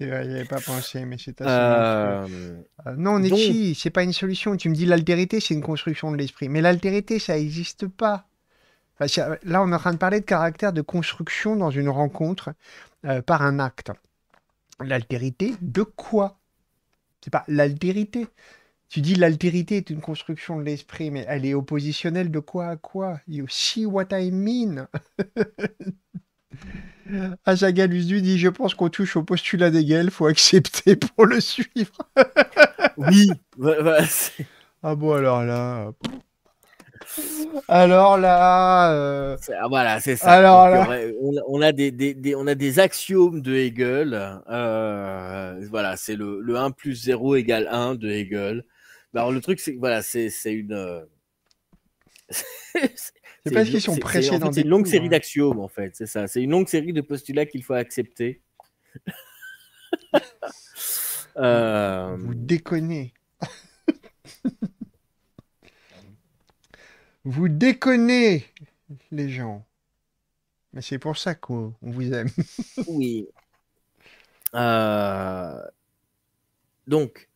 J'y n'y pas pensé, mais c'est assez. Euh, euh... non, Nietzsche, c'est pas une solution. Tu me dis l'altérité, c'est une construction de l'esprit. Mais l'altérité, ça n'existe pas. là, on est en train de parler de caractère de construction dans une rencontre euh, par un acte. L'altérité de quoi C'est pas l'altérité. Tu dis l'altérité est une construction de l'esprit, mais elle est oppositionnelle de quoi à quoi You see what I mean *laughs* *laughs* Azaga lui dit Je pense qu'on touche au postulat il faut accepter pour le suivre. *laughs* oui. Bah, bah, ah bon, alors là. Alors là. Euh, ah, voilà, c'est ça. Alors on, a des, on a des axiomes de Hegel. Euh, voilà, c'est le, 1 plus 0 égale 1 de Hegel. Bah, alors le truc, c'est que voilà, c'est une. Euh, *laughs* C'est sont dans C'est une longue série hein. d'axiomes, en fait, c'est ça. C'est une longue série de postulats qu'il faut accepter. *laughs* Vous euh, déconnez. *laughs* Vous déconnez, les gens. Mais c'est pour ça qu'on vous aime. *laughs* oui. Euh, donc,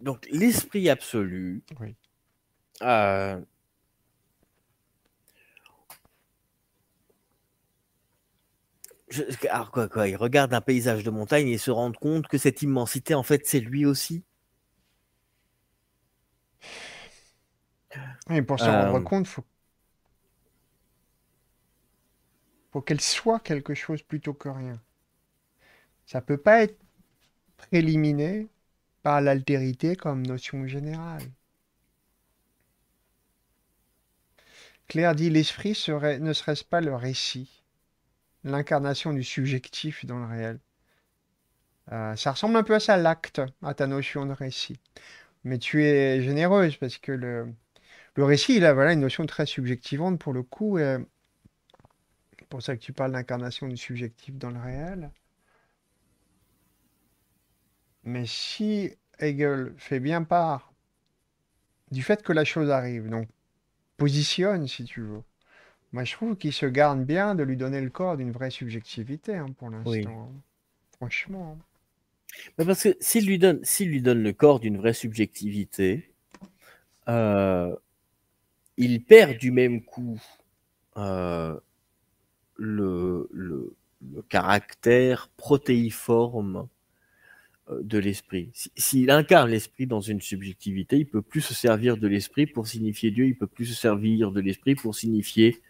donc l'esprit absolu. Oui. Euh, alors quoi, quoi, il regarde un paysage de montagne et se rend compte que cette immensité, en fait, c'est lui aussi. Et pour s'en rendre euh, compte, faut qu'elle soit quelque chose plutôt que rien. Ça peut pas être éliminé par l'altérité comme notion générale. Claire dit l'esprit serait, ne serait-ce pas le récit l'incarnation du subjectif dans le réel. Euh, ça ressemble un peu à ça, l'acte, à ta notion de récit. Mais tu es généreuse parce que le, récit, il a voilà, une notion très subjectivante pour le coup. C'est euh, pour ça que tu parles d'incarnation du subjectif dans le réel. Mais si Hegel fait bien part du fait que la chose arrive, donc positionne, si tu veux, moi, je trouve qu'il se garde bien de lui donner le corps d'une vraie subjectivité hein, pour l'instant. Hein. Franchement. Hein. parce que s'il lui, donne, lui donne le corps d'une vraie subjectivité, euh, il perd du même coup euh, le, caractère protéiforme euh, de l'esprit. S'il incarne l'esprit dans une subjectivité, il peut plus se servir de l'esprit pour signifier Dieu, il peut plus se servir de l'esprit pour signifier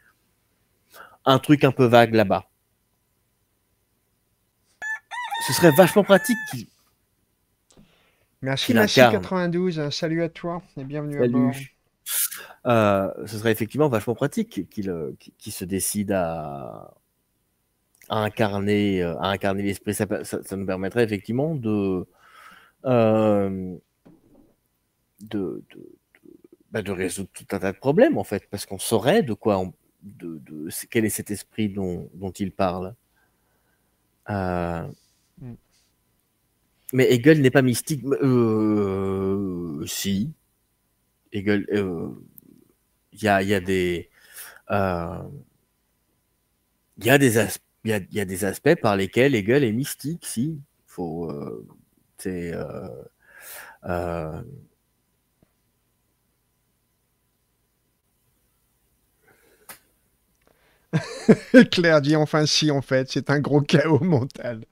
un truc un peu vague là-bas. Ce serait vachement pratique qu'il Merci, 92 92 euh, Salut à toi et bienvenue à bord. Euh, ce serait effectivement vachement pratique qu'il euh, se décide à, incarner, euh, à incarner l'esprit. Ça, nous permettrait effectivement de, de, bah, de, résoudre tout un tas de problèmes en fait, parce qu'on saurait de quoi on, quel est cet esprit dont, il parle. Euh, hmm. Mais Hegel n'est pas mystique. Euh, si. Hegel. Euh, il y, a, des. y, des aspects par lesquels Hegel est mystique, si. Faut. *laughs* Claire dit enfin si, en fait, c'est un gros chaos *laughs* mental.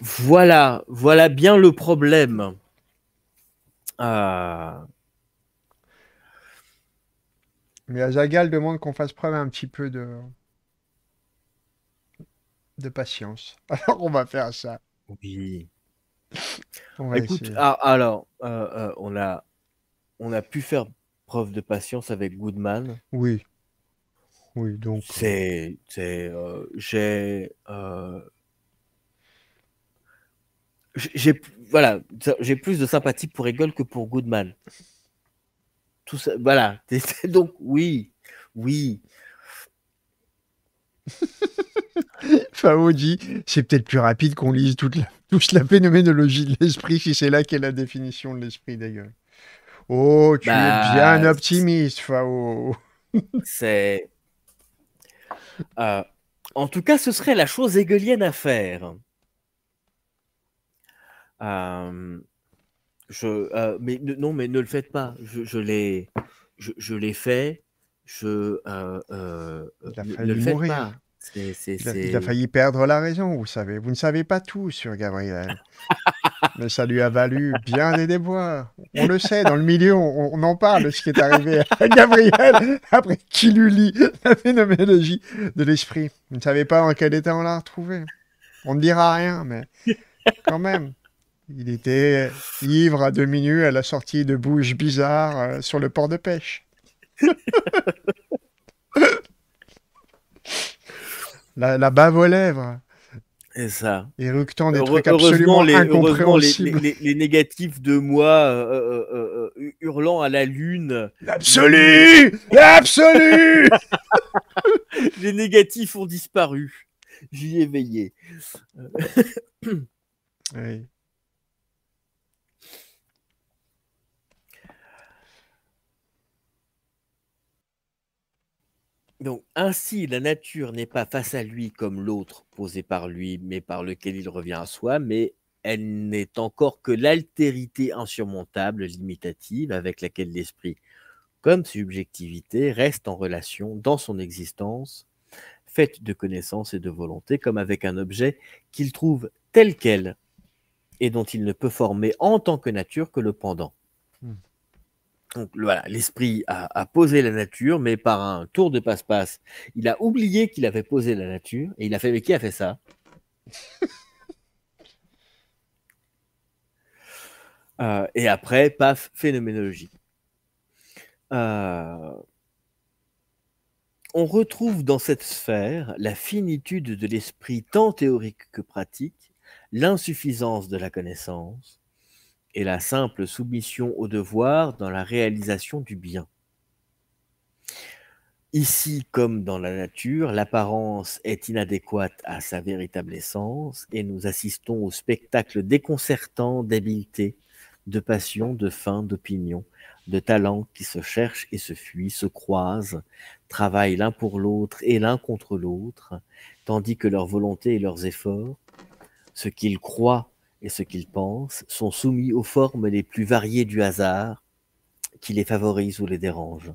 Voilà, voilà bien le problème. Ah. Mais Azagal demande qu'on fasse preuve un petit peu de de patience. *laughs* Alors on va faire ça. Oui. Écoute, ah, alors euh, euh, on a on a pu faire preuve de patience avec Goodman. Oui. Oui, donc. Euh, c'est. Euh, euh, j'ai. j'ai voilà, j'ai plus de sympathie pour Hegel que pour Goodman. Tout ça, voilà. *laughs* Donc oui, oui. *laughs* Fao dit, c'est peut-être plus rapide qu'on lise toute la, toute la phénoménologie de l'esprit, si c'est là qu'est la définition de l'esprit d'Hegel. Oh, tu es bah, bien optimiste, Fao. c'est euh, en tout cas, ce serait la chose hegelienne à faire. Euh, je, euh, mais non, mais ne le faites pas. Je, l'ai, je, l'ai fait. Je il le il a failli perdre la raison, vous savez. Vous ne savez pas tout sur Gabriel. *laughs* mais ça lui a valu bien des déboires. On le sait, dans le milieu, on, en parle de ce qui est arrivé à Gabriel après qu'il lui lit la phénoménologie de l'esprit. On ne savait pas en quel état on l'a retrouvé. On ne dira rien, mais quand même. Il était ivre à deux minutes à la sortie de bouche bizarre euh, sur le port de pêche. *laughs* la bave aux lèvres. Et ça. éructant des trucs absolument les, Les, négatifs de moi euh, euh, euh, hurlant à la lune. L'absolu L'absolu *laughs* Les négatifs ont disparu. J'y ai veillé. oui. ainsi, la nature n'est pas face à lui comme l'autre posé par lui, mais par lequel il revient à soi, mais elle n'est encore que l'altérité insurmontable, limitative, avec laquelle l'esprit, comme subjectivité, reste en relation dans son existence, faite de connaissances et de volonté, comme avec un objet qu'il trouve tel quel, et dont il ne peut former en tant que nature que le pendant. Mmh. Donc voilà, l'esprit a, posé la nature, mais par un tour de passe-passe, il a oublié qu'il avait posé la nature et il a fait mais qui a fait ça *laughs* euh, Et après, paf, phénoménologie. Euh, on retrouve dans cette sphère la finitude de l'esprit tant théorique que pratique, l'insuffisance de la connaissance, et la simple soumission au devoir dans la réalisation du bien. Ici comme dans la nature, l'apparence est inadéquate à sa véritable essence et nous assistons au spectacle déconcertant d'habileté, de passion, de fin d'opinion, de talents qui se cherchent et se fuient, se croisent, travaillent l'un pour l'autre et l'un contre l'autre, tandis que leur volonté et leurs efforts, ce qu'ils croient et ce qu'ils pensent sont soumis aux formes les plus variées du hasard qui les favorise ou les dérange.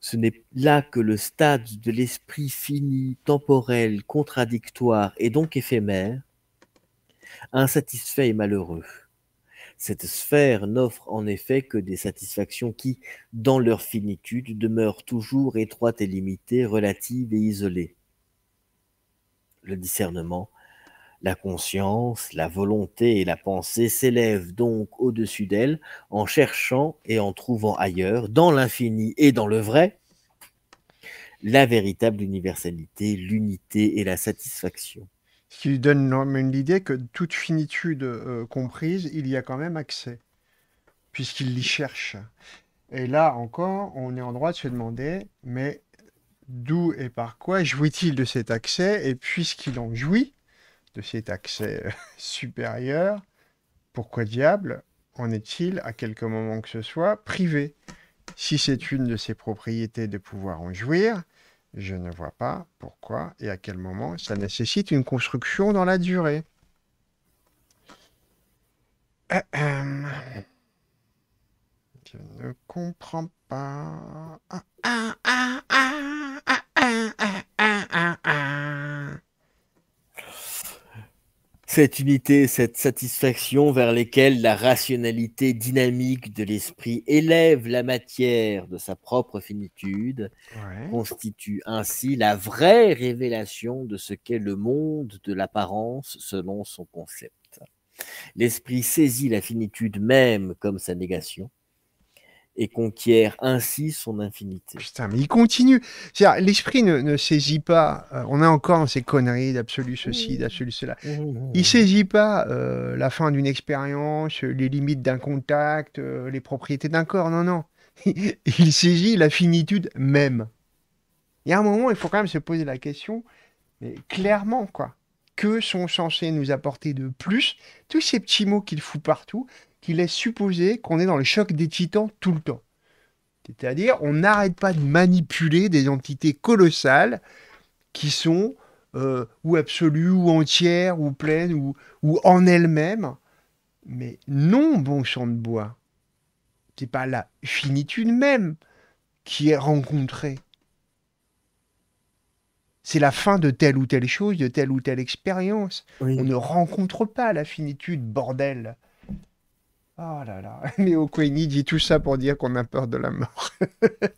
Ce n'est là que le stade de l'esprit fini, temporel, contradictoire et donc éphémère, insatisfait et malheureux. Cette sphère n'offre en effet que des satisfactions qui, dans leur finitude, demeurent toujours étroites et limitées, relatives et isolées. Le discernement la conscience, la volonté et la pensée s'élèvent donc au-dessus d'elle en cherchant et en trouvant ailleurs, dans l'infini et dans le vrai, la véritable universalité, l'unité et la satisfaction. Ce qui lui donne l'idée que toute finitude euh, comprise, il y a quand même accès, puisqu'il l'y cherche. Et là encore, on est en droit de se demander, mais d'où et par quoi jouit-il de cet accès Et puisqu'il en jouit, de cet accès euh, *laughs* supérieur, pourquoi diable en est-il, à quelque moment que ce soit, privé Si c'est une de ses propriétés de pouvoir en jouir, je ne vois pas pourquoi et à quel moment ça nécessite une construction dans la durée. *clears throat* Je ne comprends pas cette unité, cette satisfaction vers lesquelles la rationalité dynamique de l'esprit élève la matière de sa propre finitude, constitue ainsi la vraie révélation de ce qu'est le monde de l'apparence selon son concept. L'esprit saisit la finitude même comme sa négation, et conquiert ainsi son infinité. Putain, mais il continue. L'esprit ne, saisit pas. Euh, on a encore dans ces conneries d'absolu ceci, d'absolu cela. Mmh, mmh, mmh. Il saisit pas euh, la fin d'une expérience, les limites d'un contact, euh, les propriétés d'un corps. Non, non. *laughs* il saisit la finitude même. Il y a un moment, il faut quand même se poser la question, mais clairement, quoi. Que sont censés nous apporter de plus tous ces petits mots qu'il fout partout qui laisse supposer qu'on est dans le choc des titans tout le temps. C'est-à-dire, on n'arrête pas de manipuler des entités colossales qui sont euh, ou absolues, ou entières, ou pleines, ou, en elles-mêmes. Mais non, bon champ de bois. C'est pas la finitude même qui est rencontrée. C'est la fin de telle ou telle chose, de telle ou telle expérience. On ne rencontre pas la finitude, bordel. Oh là là, *laughs* Mais Queni dit tout ça pour dire qu'on a peur de la mort. *laughs*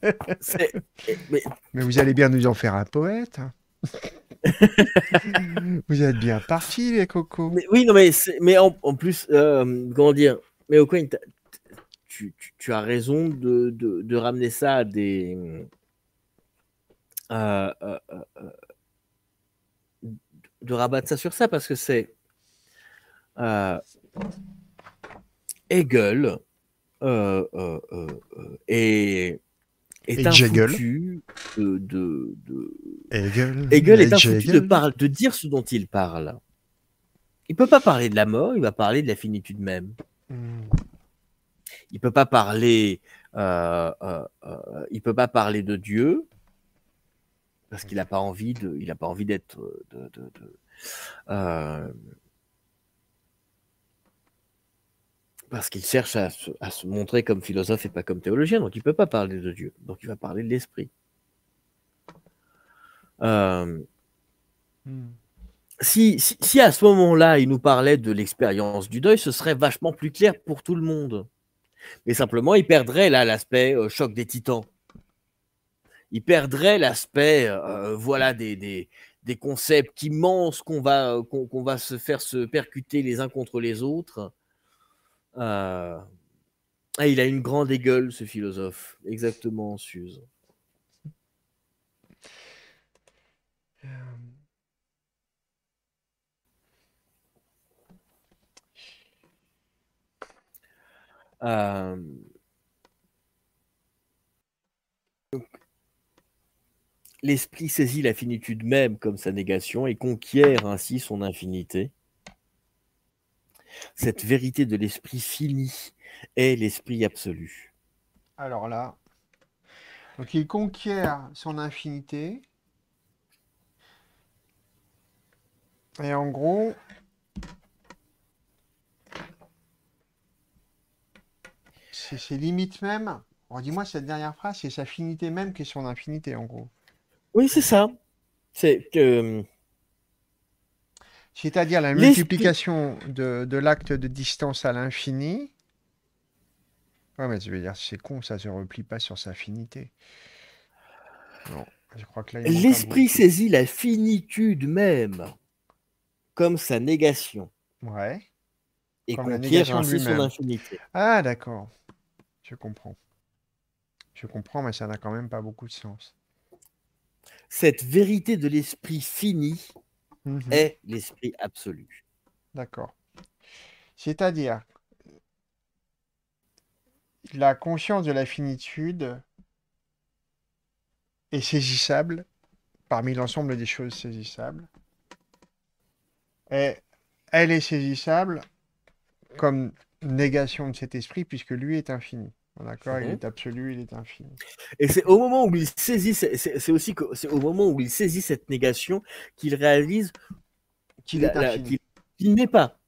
Mais... vous allez bien nous en faire un poète. Hein. *laughs* vous êtes bien parti, les cocos. Mais, oui, non, mais, mais en, plus, euh, comment dire, Mais tu, as raison de, ramener ça à des. Euh, euh, de rabattre ça sur ça parce que c'est Hegel est, un foutu de, de, est un de, de dire ce dont il parle. Il peut pas parler de la mort, il va parler de la finitude même. Hmm. Il peut pas parler, euh, euh, euh, il peut pas parler de Dieu parce qu'il n'a pas envie de, il a pas envie d'être, de, Parce qu'il cherche à se, montrer comme philosophe et pas comme théologien, donc il ne peut pas parler de Dieu, donc il va parler de l'esprit. Euh, hmm. si, à ce moment-là, il nous parlait de l'expérience du deuil, ce serait vachement plus clair pour tout le monde. Mais simplement, il perdrait là l'aspect euh, choc des titans. Il perdrait l'aspect, euh, voilà, des, concepts immenses qu'on va, qu'on va se faire se percuter les uns contre les autres. Euh, il a une grande égueule, ce philosophe. Exactement, Suze. Euh, l'esprit saisit la finitude même comme sa négation et conquiert ainsi son infinité cette vérité de l'esprit fini est l'esprit absolu. Alors là, donc il conquiert son infinité. Et en gros, c'est ses limites même. Dis-moi cette dernière phrase, c'est sa finité même qui est son infinité en gros. Oui, c'est ça. C'est que. Hum, c'est-à-dire la multiplication de, l'acte de distance à l'infini. mais je veux dire, c'est con, ça se replie pas sur sa finité. L'esprit saisit la finitude même comme sa négation. Ouais. Et comme son infinité. Ah, d'accord. Je comprends. Je comprends, mais ça n'a quand même pas beaucoup de sens. Cette vérité de l'esprit fini Mhm. est l'esprit absolu. D'accord. C'est-à-dire, la conscience de la finitude est saisissable parmi l'ensemble des choses saisissables. Et elle est saisissable comme négation de cet esprit puisque lui est infini. D'accord, il est absolu, il est infini. Et c'est au moment où il saisit, c'est aussi c'est au moment où il saisit cette négation qu'il réalise qu'il n'est pas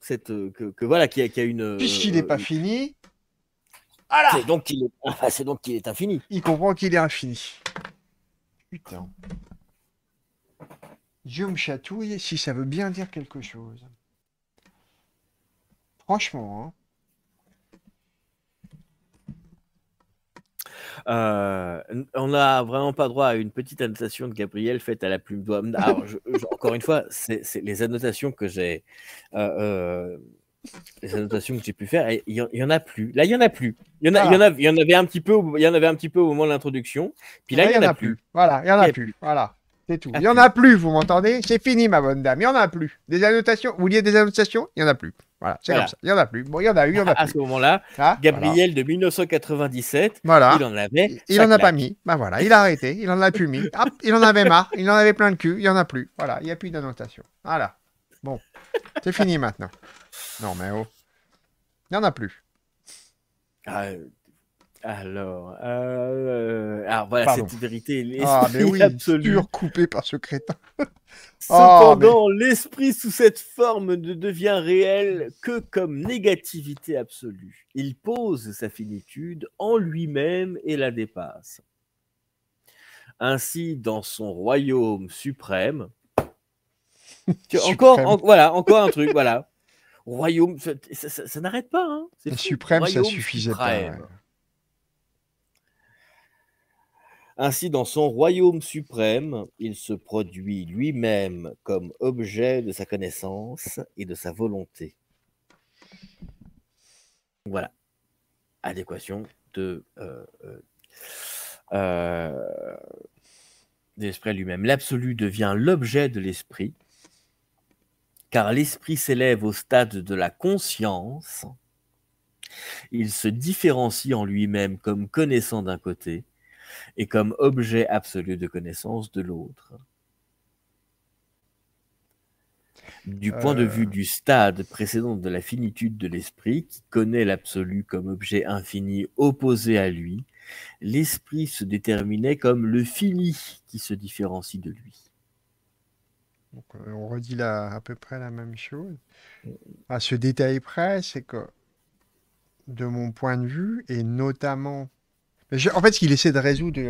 cette euh, que, voilà qu'il y, a une euh, puisqu'il n'est pas euh, fini. c'est donc est, *laughs* ah, donc qu'il est infini. Il comprend qu'il est infini. Putain. Dieu me chatouille si ça veut bien dire quelque chose. Franchement, hein. on n'a vraiment pas droit à une petite annotation de Gabriel faite à la plume encore une fois, c'est les annotations que j'ai. les annotations que j'ai pu faire, il y, en a plus. Là, il y en a plus. Il y en y, avait un petit peu, il y en avait un petit peu au moment de l'introduction. Puis là, il y, en a, plus. Voilà, il y en a plus. Voilà, c'est tout. Il n'y en a plus. Vous m'entendez C'est fini, ma bonne dame. Il y en a plus. Des annotations. Vous vouliez des annotations Il y en a plus. Voilà, c'est comme ça. Il n'y en a plus. Bon, il y en a eu, il y en a plus. À ce moment-là, ah, Gabriel de 1997, voilà. il en avait. Il n'en a pas mis. Ben voilà, il a arrêté, il n'en a plus mis. il en avait marre, il en avait plein de cul, il n'y en a plus. Voilà, il n'y a plus d'annotation. Voilà. Bon, c'est fini maintenant. Non, mais oh. Il n'y en a plus. Ah, euh, euh, alors, voilà, cette vérité est pure coupée par ce crétin. *laughs* Ah, Cependant, l'esprit sous cette forme ne devient réel que comme négativité absolue. Il pose sa finitude en lui-même et la dépasse. Ainsi, dans son royaume suprême, *laughs* encore, voilà, encore un truc, voilà. Royaume, ça, n'arrête pas. Hein. Suprême, ça suffisait pas. Ainsi, dans son royaume suprême, il se produit lui-même comme objet de sa connaissance et de sa volonté. Voilà. Adéquation de euh, euh, euh, l'esprit lui-même. L'absolu devient l'objet de l'esprit, car l'esprit s'élève au stade de la conscience. Il se différencie en lui-même comme connaissant d'un côté et comme objet absolu de connaissance de l'autre. Du point de euh. vue du stade précédent de la finitude de l'esprit, qui connaît l'absolu comme objet infini opposé à lui, l'esprit se déterminait comme le fini qui se différencie de lui. Euh, on redit là à peu près la même chose. Mm. À ce détail près, c'est que, de mon point de vue, et notamment en fait, ce qu'il essaie de résoudre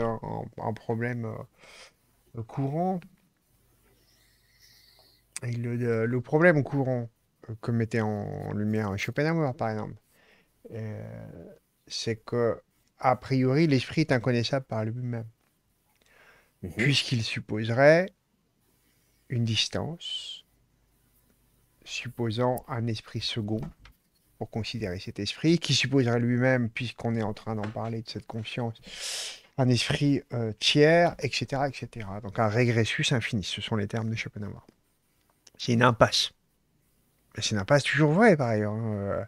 un, problème euh, courant. le, problème courant euh, que mettait en lumière Schopenhauer, par exemple, euh, c'est que, a priori, l'esprit est inconnaissable par lui-même, mhm. puisqu'il supposerait une distance supposant un esprit second pour considérer cet esprit, qui supposerait lui-même, puisqu'on est en train d'en parler de cette conscience, un esprit euh, tiers, etc., etc. Donc un régressus infini, ce sont les termes de Schopenhauer. C'est une impasse. C'est une impasse toujours vraie, par ailleurs. Hein. Euh,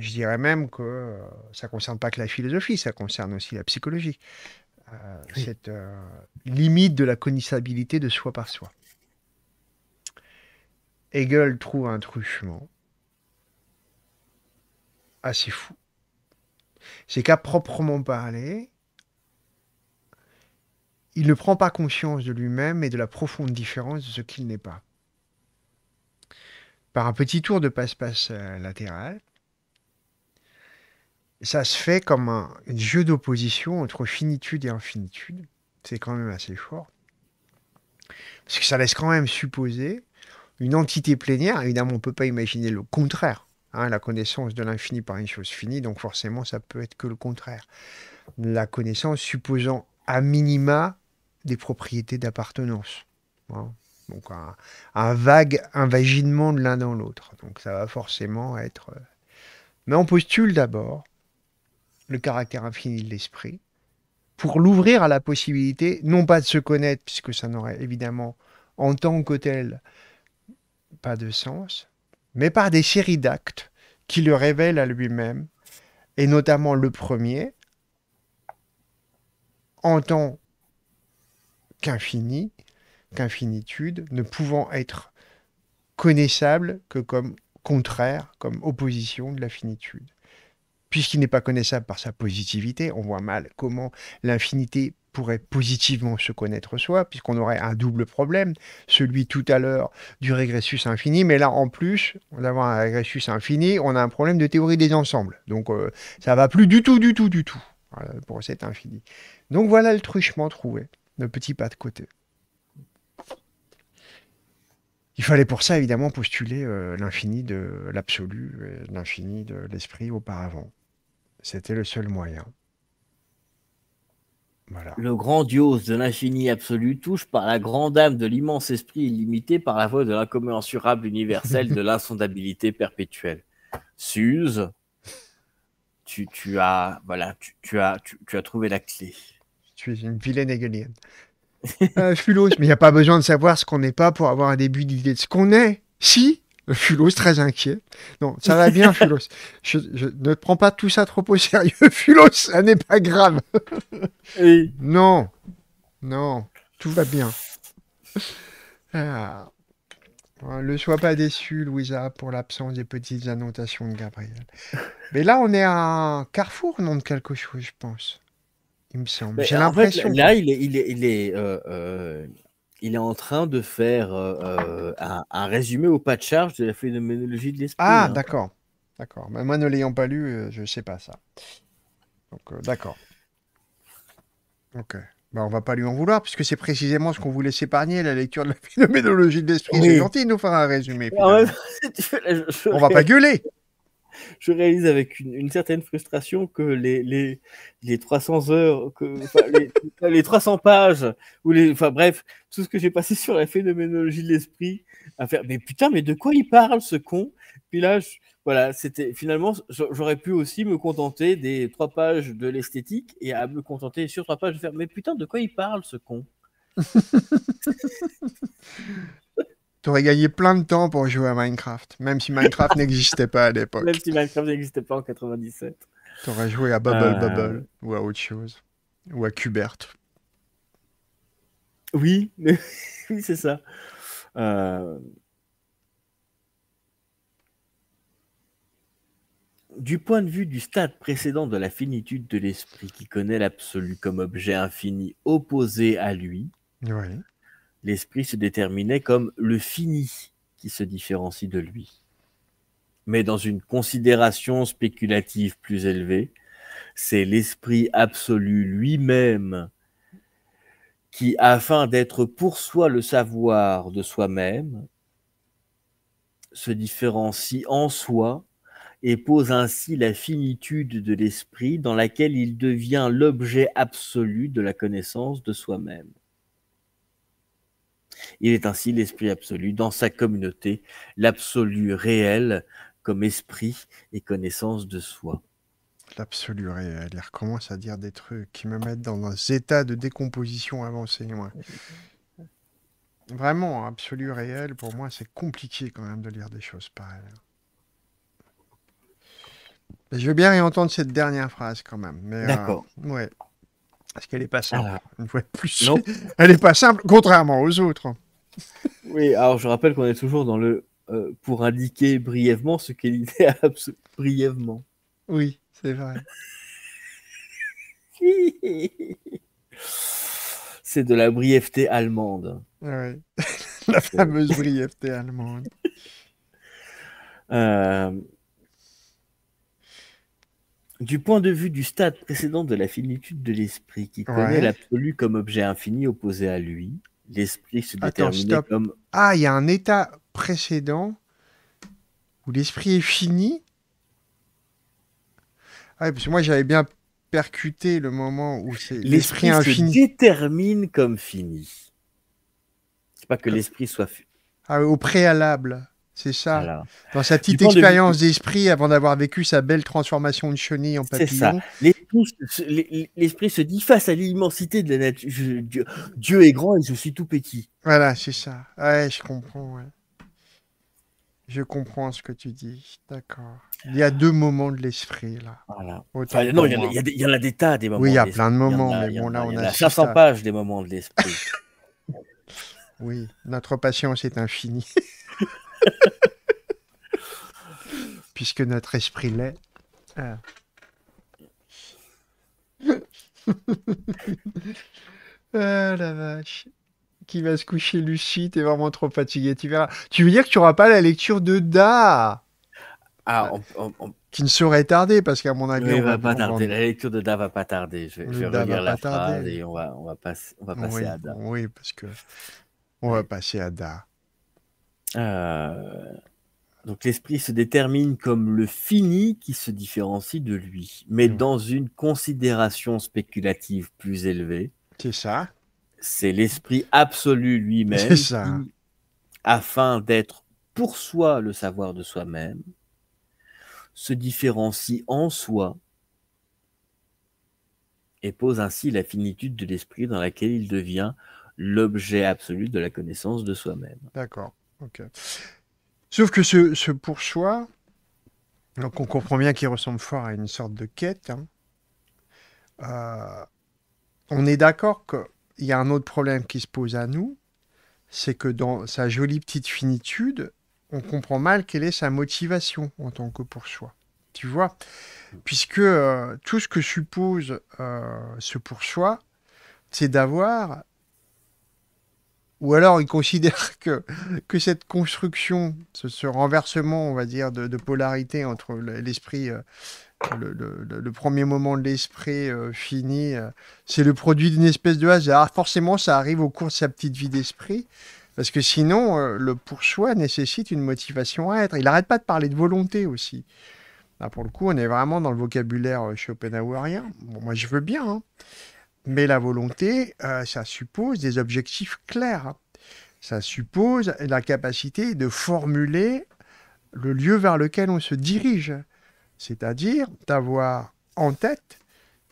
je dirais même que euh, ça ne concerne pas que la philosophie, ça concerne aussi la psychologie. Cette limite de la connaissabilité de soi par soi. Hegel trouve un truchement assez ah, fou. C'est qu'à proprement parler, il ne prend pas conscience de lui-même et de la profonde différence de ce qu'il n'est pas. Par un petit tour de passe-passe euh, latéral, ça se fait comme un jeu d'opposition entre finitude et infinitude. C'est quand même assez fort. Parce que ça laisse quand même supposer une entité plénière. Évidemment, on ne peut pas imaginer le contraire. Hein, la connaissance de l'infini par une chose finie, donc forcément ça peut être que le contraire. La connaissance supposant à minima des propriétés d'appartenance. Hein. Donc un, vague, invaginement de l'un dans l'autre. Donc ça va forcément être... Euh, mais on postule d'abord le caractère infini de l'esprit pour l'ouvrir à la possibilité, non pas de se connaître, puisque ça n'aurait évidemment en tant que pas de sens, mais par des séries d'actes qui le révèlent à lui-même, et notamment le premier, en tant qu'infini, qu'infinitude, ne pouvant être connaissable que comme contraire, comme opposition de la finitude puisqu'il n'est pas connaissable par sa positivité, on voit mal comment l'infinité pourrait positivement se connaître soi, puisqu'on aurait un double problème, celui tout à l'heure du régressus infini, mais là en plus d'avoir un régressus infini, on a un problème de théorie des ensembles. Donc ça euh, ça va plus du tout, du tout, du tout pour cet infini. Donc voilà le truchement trouvé, le petit pas de côté. Il fallait pour ça évidemment postuler euh, l'infini de l'absolu, euh, l'infini de l'esprit auparavant. C'était le seul moyen. Voilà. Le grandiose de l'infini absolu touche par la grande âme de l'immense esprit illimité par la voie de l'incommensurable universel de *laughs* l'insondabilité perpétuelle. Suse, tu, tu, as voilà, tu, as tu, as trouvé la clé. Tu es une vilaine hegelienne. euh, mais il n'y a pas besoin de savoir ce qu'on n'est pas pour avoir un début d'idée de ce qu'on est. Si, euh, Fulos, très inquiet. Non, ça va bien, *laughs* Fulos. Je, ne prends pas tout ça trop au sérieux, *laughs* Fulos, ça n'est pas grave. *laughs* Non, non, tout va bien. Ah. Hein, ne sois pas déçu, Louisa, pour l'absence des petites annotations de Gabriel. Mais là, on est à un carrefour, non, de quelque chose, je pense. Il me semble. J'ai l'impression. Là, il est, il est, il euh, euh, il est en train de faire euh, euh, un, résumé au pas de charge de la phénoménologie de l'esprit. Ah, hein. d'accord. D'accord. moi, ne l'ayant pas lu, euh, je ne sais pas ça. Donc, d'accord. Ok. Bah, on va pas lui en vouloir, puisque c'est précisément ce qu'on voulait s'épargner, la lecture de la *laughs* phénoménologie de l'esprit. C'est gentil de nous faire un résumé. Ah *laughs* on va pas gueuler je réalise avec une, certaine frustration que les, 300 heures, que, les, 300 *laughs* pages, ou les, enfin bref, tout ce que j'ai passé sur la phénoménologie de l'esprit, à faire, mais putain, mais de quoi il parle ce con Puis là, voilà, c'était finalement, j'aurais pu aussi me contenter des trois pages de l'esthétique et à me contenter sur trois pages de faire, mais putain, de quoi il parle ce con *laughs* T'aurais gagné plein de temps pour jouer à Minecraft, même si Minecraft *laughs* n'existait pas à l'époque. Même si Minecraft n'existait pas en 97. T'aurais joué à Bubble euh. Bubble ou à autre chose, ou à Cubert. Oui, *laughs* oui c'est ça. Euh, du point de vue du stade précédent de la finitude de l'esprit qui connaît l'absolu comme objet infini opposé à lui, l'esprit se déterminait comme le fini qui se différencie de lui. Mais dans une considération spéculative plus élevée, c'est l'esprit absolu lui-même qui, afin d'être pour soi le savoir de soi-même, se différencie en soi et pose ainsi la finitude de l'esprit dans laquelle il devient l'objet absolu de la connaissance de soi-même. Il est ainsi l'esprit absolu dans sa communauté, l'absolu réel comme esprit et connaissance de soi. L'absolu réel. Il recommence à dire des trucs qui me mettent dans un état de décomposition avancée. Moi. Vraiment, absolu réel, pour moi, c'est compliqué quand même de lire des choses pareilles. Je veux bien réentendre cette dernière phrase quand même. Euh, D'accord. ouais. Parce qu'elle n'est pas simple, une plus. Non. *laughs* Elle n'est pas simple, contrairement aux autres. oui, alors je rappelle qu'on est toujours dans le euh, pour indiquer brièvement ce qu'est l'idée brièvement. Oui, c'est vrai. *laughs* c'est de la brièveté allemande. Oui, *laughs* la fameuse brièveté allemande. Euh, du point de vue du stade précédent de la finitude de l'esprit, qui connaît l'absolu comme objet infini opposé à lui, l'esprit se détermine comme. Ah, il y a un état précédent où l'esprit est fini. Ah, parce que moi j'avais bien percuté le moment où c'est l'esprit infini. se détermine comme fini. C'est pas que euh. l'esprit soit. Ah, au préalable. C'est ça. Dans sa petite expérience d'esprit, avant d'avoir vécu sa belle transformation de chenille en papillon. L'esprit se dit face à l'immensité de la nature. Dieu, est grand et je suis tout petit. Voilà, c'est ça. Ouais, je comprends. Je comprends ce que tu dis. D'accord. Il y a deux moments de l'esprit, là. non, il y, en a, des, tas moments. Oui, il y a plein de moments, mais y on a. 500 pages des moments de l'esprit. *laughs* oui, notre patience est infinie. *laughs* *laughs* Puisque notre esprit l'est. Ah. *laughs* ah. la vache qui va se coucher Lucie, t'es vraiment trop fatigué, tu verras. Tu veux dire que tu n'auras pas la lecture de Da ah, ah. Qui ne saurait tarder, parce qu'à mon avis... pas la lecture de Da va pas tarder. Je, vais la on va, passer à Da. Oui, parce que on va passer à Da. Euh, donc l'esprit se détermine comme le fini qui se différencie de lui, mais hmm. dans une considération spéculative plus élevée. C'est ça. C'est l'esprit absolu lui-même, afin d'être pour soi le savoir de soi-même, se différencie en soi et pose ainsi la finitude de l'esprit dans laquelle il devient l'objet absolu de la connaissance de soi-même. D'accord. Sauf que ce, ce donc on comprend bien qu'il ressemble fort à une sorte de quête. Hein. Euh, on est d'accord qu'il y a un autre problème qui se pose à nous, c'est que dans sa jolie petite finitude, on comprend mal quelle est sa motivation en tant que soi Tu vois Puisque euh, tout ce que suppose euh, ce ce soi c'est d'avoir ou alors il considère *laughs* que, que cette construction, ce, renversement, on va dire, de, polarité entre l'esprit, euh, le, premier moment de l'esprit euh, fini, euh, c'est le produit d'une espèce de hasard. Ah, forcément, ça arrive au cours de sa petite vie d'esprit, parce que sinon, le pour-soi nécessite une motivation à être. Il n'arrête pas de parler de volonté aussi. Là, pour le coup, on est vraiment dans le vocabulaire schopenhauerien. Bon, moi, je veux bien, hein. Mais la volonté, euh, ça suppose des objectifs clairs. Hein. Ça suppose la capacité de formuler le lieu vers lequel on se dirige, c'est-à-dire d'avoir en tête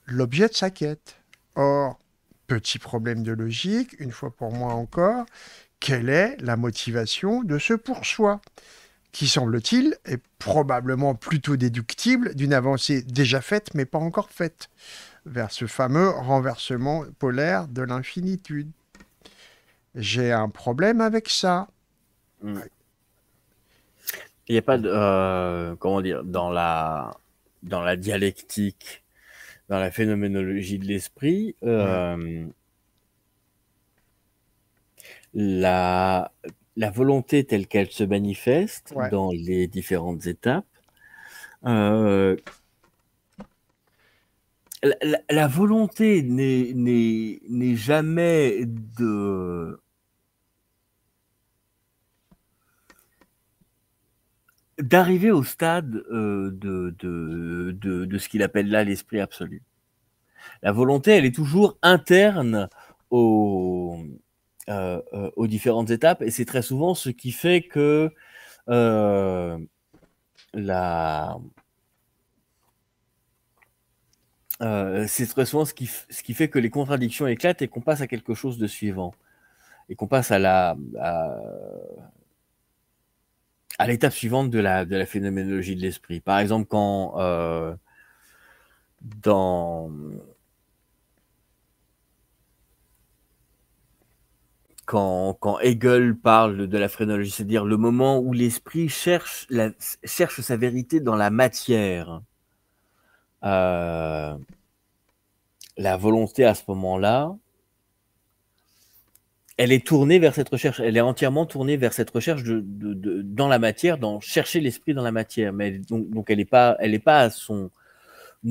l'objet de sa quête. Or, petit problème de logique, une fois pour moi encore, quelle est la motivation de ce pour soi qui, semble-t-il, est probablement plutôt déductible d'une avancée déjà faite mais pas encore faite vers ce fameux renversement polaire de l'infinitude. J'ai un problème avec ça. Hmm. Il n'y a pas de. Euh, comment dire dans la, dans la dialectique, dans la phénoménologie de l'esprit, euh, la, la volonté telle qu'elle se manifeste dans les différentes étapes. Euh, la, volonté n'est jamais de. d'arriver au stade euh, de, de, ce qu'il appelle là l'esprit absolu. La volonté, elle est toujours interne aux, euh, euh, aux différentes étapes, et c'est très souvent ce qui fait que la, euh, c'est très souvent ce qui, fait que les contradictions éclatent et qu'on passe à quelque chose de suivant. Et qu'on passe à la à, l'étape suivante de la, phénoménologie de l'esprit. Par exemple, quand euh, dans Hegel parle de la phrénologie, c'est-à-dire le moment où l'esprit cherche sa vérité dans la matière. Euh, la volonté à ce moment-là, elle est tournée vers cette recherche, elle est entièrement tournée vers cette recherche de, dans la matière, dans chercher l'esprit dans la matière. Mais donc, elle n'est pas, elle pas à son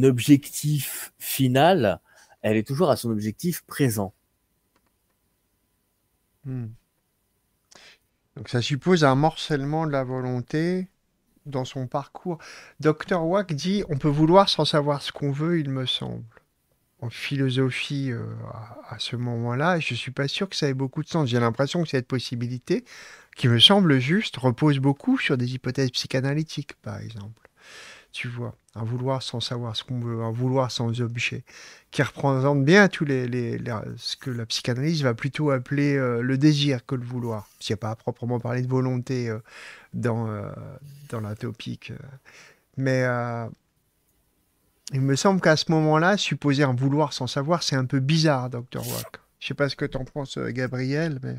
objectif final, elle est toujours à son objectif présent. Hmm. Donc ça suppose un morcellement de la volonté dans son parcours. Dr. Wack dit on peut vouloir sans savoir ce qu'on veut, il me semble. En philosophie, euh, à, ce moment-là, je ne suis pas sûr que ça ait beaucoup de sens. J'ai l'impression que cette possibilité, qui me semble juste, repose beaucoup sur des hypothèses psychanalytiques, par exemple. Tu vois un vouloir sans savoir ce qu'on veut, un vouloir sans objet, qui représente bien tous les, ce que la psychanalyse va plutôt appeler euh, le désir que le vouloir. S'il n'y a pas à proprement parler de volonté euh, dans, euh, dans la topique. Mais il me semble qu'à ce moment-là, supposer un vouloir sans savoir, c'est un peu bizarre, Dr. Wack. Je ne sais pas ce que tu en penses, Gabriel, mais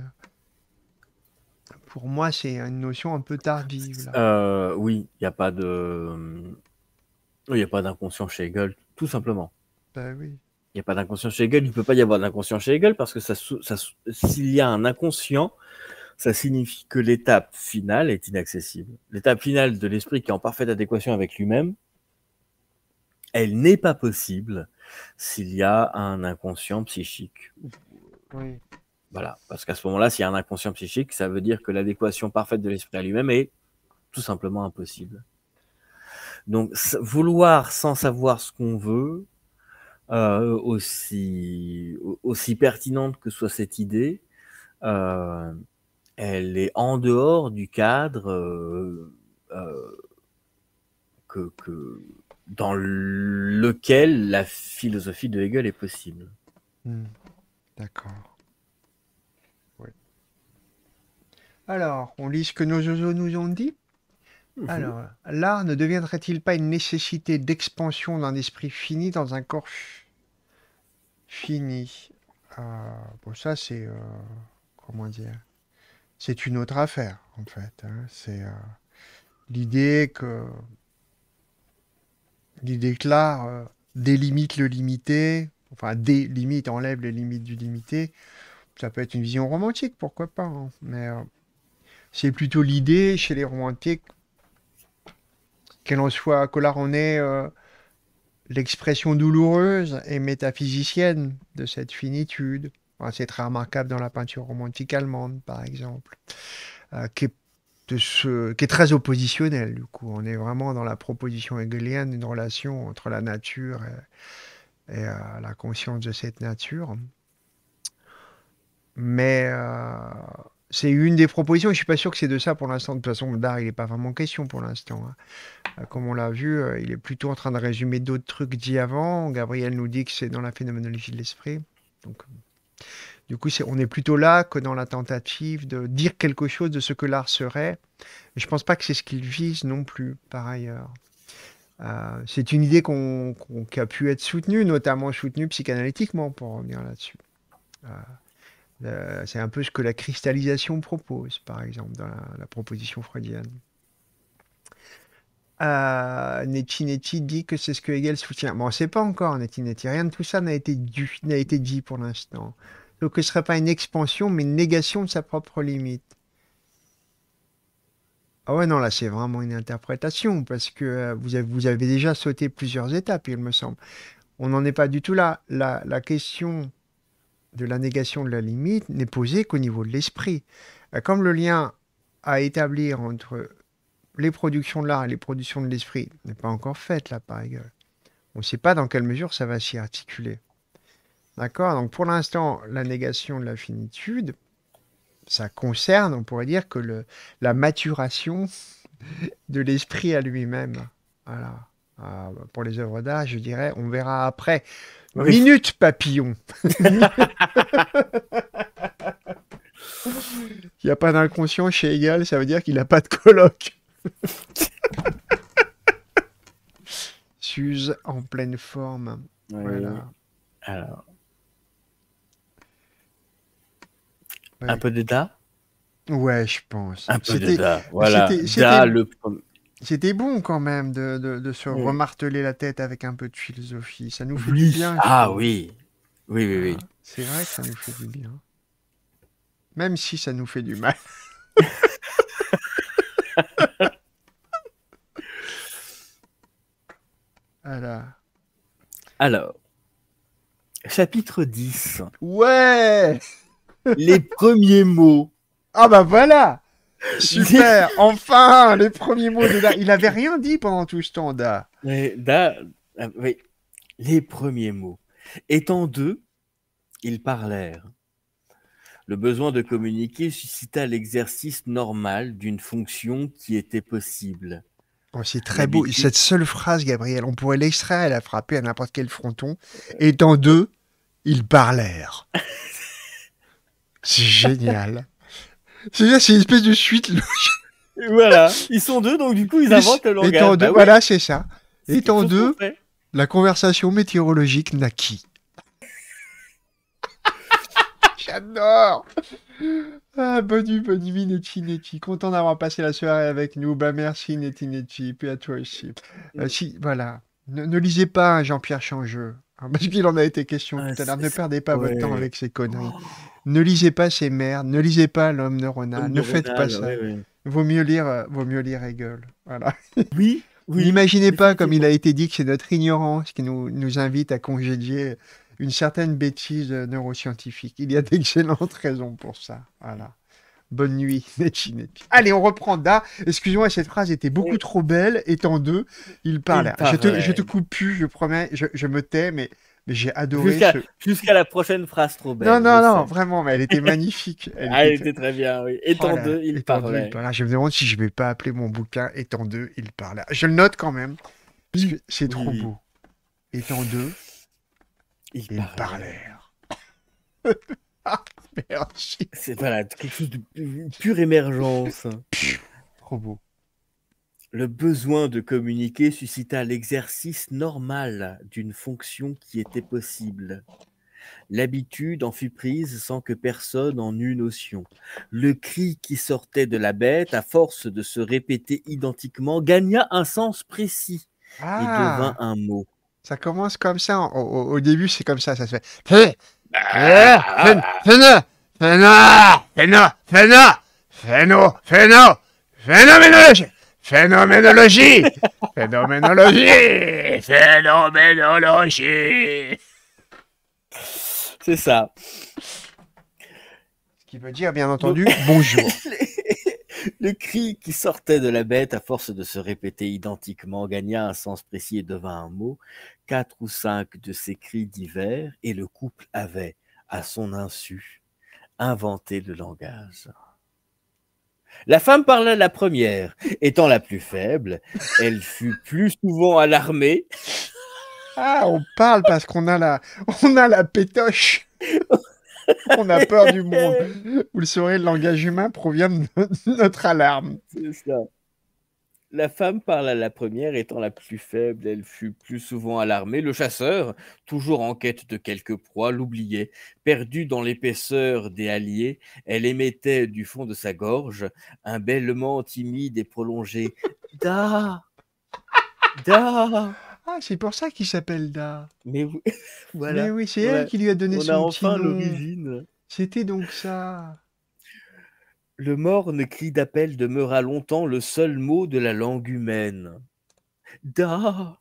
pour moi, c'est une notion un peu tardive. oui, il n'y a pas de hum, il n'y a pas d'inconscient chez Hegel, tout simplement. Bah il n'y a pas d'inconscient chez Hegel, il ne peut pas y avoir d'inconscient chez Hegel parce que s'il y a un inconscient, ça signifie que l'étape finale est inaccessible. L'étape finale de l'esprit qui est en parfaite adéquation avec lui-même, elle n'est pas possible s'il y a un inconscient psychique. Oui. Voilà, parce qu'à ce moment-là, s'il y a un inconscient psychique, ça veut dire que l'adéquation parfaite de l'esprit à lui-même est tout simplement impossible. Donc vouloir sans savoir ce qu'on veut, euh, aussi, aussi pertinente que soit cette idée, euh, elle est en dehors du cadre euh, que, dans lequel la philosophie de Hegel est possible. Hmm. D'accord. Alors, on lit ce que nos oiseaux nous ont dit Mhm. Alors, l'art ne deviendrait-il pas une nécessité d'expansion d'un esprit fini dans un corps fini ah, Bon, ça, c'est. Euh, comment dire C'est une autre affaire, en fait. Hein. C'est euh, l'idée que. L'idée que l'art euh, délimite le limité, enfin, délimite, enlève les limites du limité. Ça peut être une vision romantique, pourquoi pas. Hein. Mais c'est plutôt l'idée chez les romantiques qu'elle en soit, Collard on est euh, l'expression douloureuse et métaphysicienne de cette finitude. c'est très remarquable dans la peinture romantique allemande, par exemple, euh, qui, est qui très oppositionnelle, du coup. On est vraiment dans la proposition hegelienne d'une relation entre la nature et, euh, la conscience de cette nature. Mais c'est une des propositions. Je ne suis pas sûr que c'est de ça pour l'instant. De toute façon, l'art, il n'est pas vraiment question pour l'instant. Hein. Euh, comme on l'a vu, euh, il est plutôt en train de résumer d'autres trucs dits avant. Gabriel nous dit que c'est dans la phénoménologie de l'esprit. Donc, euh, du coup, on est plutôt là que dans la tentative de dire quelque chose de ce que l'art serait. Je je pense pas que c'est ce qu'il vise non plus, par ailleurs. c'est une idée qu'on, qui a pu être soutenue, notamment soutenue psychanalytiquement, pour revenir là-dessus. Euh, c'est un peu ce que la cristallisation propose, par exemple, dans la, proposition freudienne. Euh, Netinetti dit que c'est ce que Hegel soutient. Bon, on ne sait pas encore, Netinetti. Rien de tout ça n'a été, dit pour l'instant. Donc, ce ne serait pas une expansion, mais une négation de sa propre limite. Ah ouais, non, là, c'est vraiment une interprétation, parce que euh, vous, avez, déjà sauté plusieurs étapes, il me semble. On n'en est pas du tout là. La, la question de la négation de la limite n'est posée qu'au niveau de l'esprit. Euh, comme le lien à établir entre les productions de l'art et les productions de l'esprit n'est pas encore fait, là, par exemple, on ne sait pas dans quelle mesure ça va s'y articuler. D'accord Donc pour l'instant, la négation de la finitude, ça concerne, on pourrait dire, que le, la maturation de l'esprit à lui-même. Voilà. Ah, bah, pour les œuvres d'art, je dirais, on verra après Minute papillon. *laughs* Il n'y a pas d'inconscient chez Egal, ça veut dire qu'il n'a pas de coloc. *laughs* Suze en pleine forme. voilà. Un peu d'état Ouais, je pense. Un peu de Voilà. Da, le, c'était bon quand même de, de, se remarteler la tête avec un peu de philosophie. Ça nous fait du bien. Ah oui. Oui, oui, oui. c'est vrai que ça nous fait du bien. Même si ça nous fait du mal. Alors. *laughs* Alors. Chapitre 10. Ouais Les premiers mots. Ah bah voilà *laughs* Super, *laughs* enfin, les premiers mots de Da. Il n'avait rien dit pendant tout ce temps, Da. Euh, les premiers mots. Étant deux, ils parlèrent. Le besoin de communiquer suscita l'exercice normal d'une fonction qui était possible. Oh, c'est très beau. Cette seule phrase, Gabriel, on pourrait l'extraire et la frapper à n'importe quel fronton. Étant deux, ils parlèrent. *laughs* c'est génial. C'est une espèce de suite logique. *laughs* Voilà, ils sont deux, donc du coup ils inventent le langage. Étant deux, bah Voilà, c'est ça. Étant deux, la conversation météorologique naquit. *laughs* J'adore Ah, bonne bonne nuit, Neti Content d'avoir passé la soirée avec nous. Bah, merci, Neti Neti. Puis à toi aussi. Euh, si, voilà. Ne, lisez pas hein, Jean-Pierre Changeux. parce qu'il en a été question ah, tout à l'heure. Ne perdez pas votre temps avec ces conneries. Oh ne lisez pas ces mères, ne lisez pas l'homme neuronal, ne faites pas bah ça. Vaut mieux lire, euh, vaut mieux lire Hegel. Voilà. *laughs* Oui. oui N'imaginez pas, comme il a été dit, que c'est notre ignorance qui nous, nous invite à congédier une certaine bêtise euh, neuroscientifique. Il y a *laughs* d'excellentes raisons pour ça. Voilà. Bonne nuit, *laughs* Netchi Allez, on reprend Da. Excusez-moi, cette phrase était beaucoup trop belle, étant deux. Il parle. je, te, coupe plus, je promets, je, je me tais, mais j'ai adoré. Jusqu'à la prochaine phrase trop belle. Non, non, non, vraiment, mais elle était *laughs* magnifique. Elle, ah, était... très bien, oui. Étant oh deux, il parlait. Je me demande si je vais pas appeler mon bouquin Étant deux, il parlait. Je le note quand même. c'est trop beau. Étant deux, ils, parlèrent. *laughs* Ah, c'est voilà, quelque chose de pure émergence. trop beau. Le besoin de communiquer suscita l'exercice normal d'une fonction qui était possible. L'habitude en fut prise sans que personne en eût notion. Le cri qui sortait de la bête, à force de se répéter identiquement, gagna un sens précis et devint un mot. Ça commence comme ça. Au, début, c'est comme ça. Ça se fait. Phénoménologie Phénoménologie Phénoménologie C'est ça. Ce qui veut dire, bien entendu, *laughs* bonjour. Le cri qui sortait de la bête, à force de se répéter identiquement, gagna un sens précis et devint un mot. Quatre ou cinq de ces cris divers, et le couple avait, à son insu, inventé le langage. La femme parla la première. Étant la plus faible, elle fut plus souvent alarmée. Ah, on parle parce qu'on a la, on a la pétoche. on a peur du monde. Vous le saurez, le langage humain provient de notre alarme. C'est ça. La femme parle la première, étant la plus faible, elle fut plus souvent alarmée. Le chasseur, toujours en quête de quelque proie, l'oubliait. Perdu dans l'épaisseur des alliés, elle émettait du fond de sa gorge un bêlement timide et prolongé. Da Da Ah, c'est pour ça qu'il s'appelle Da. Mais oui, *laughs* voilà. c'est elle qui lui a donné On son a enfin l'origine. C'était donc ça. Le morne cri d'appel demeura longtemps le seul mot de la langue humaine. Da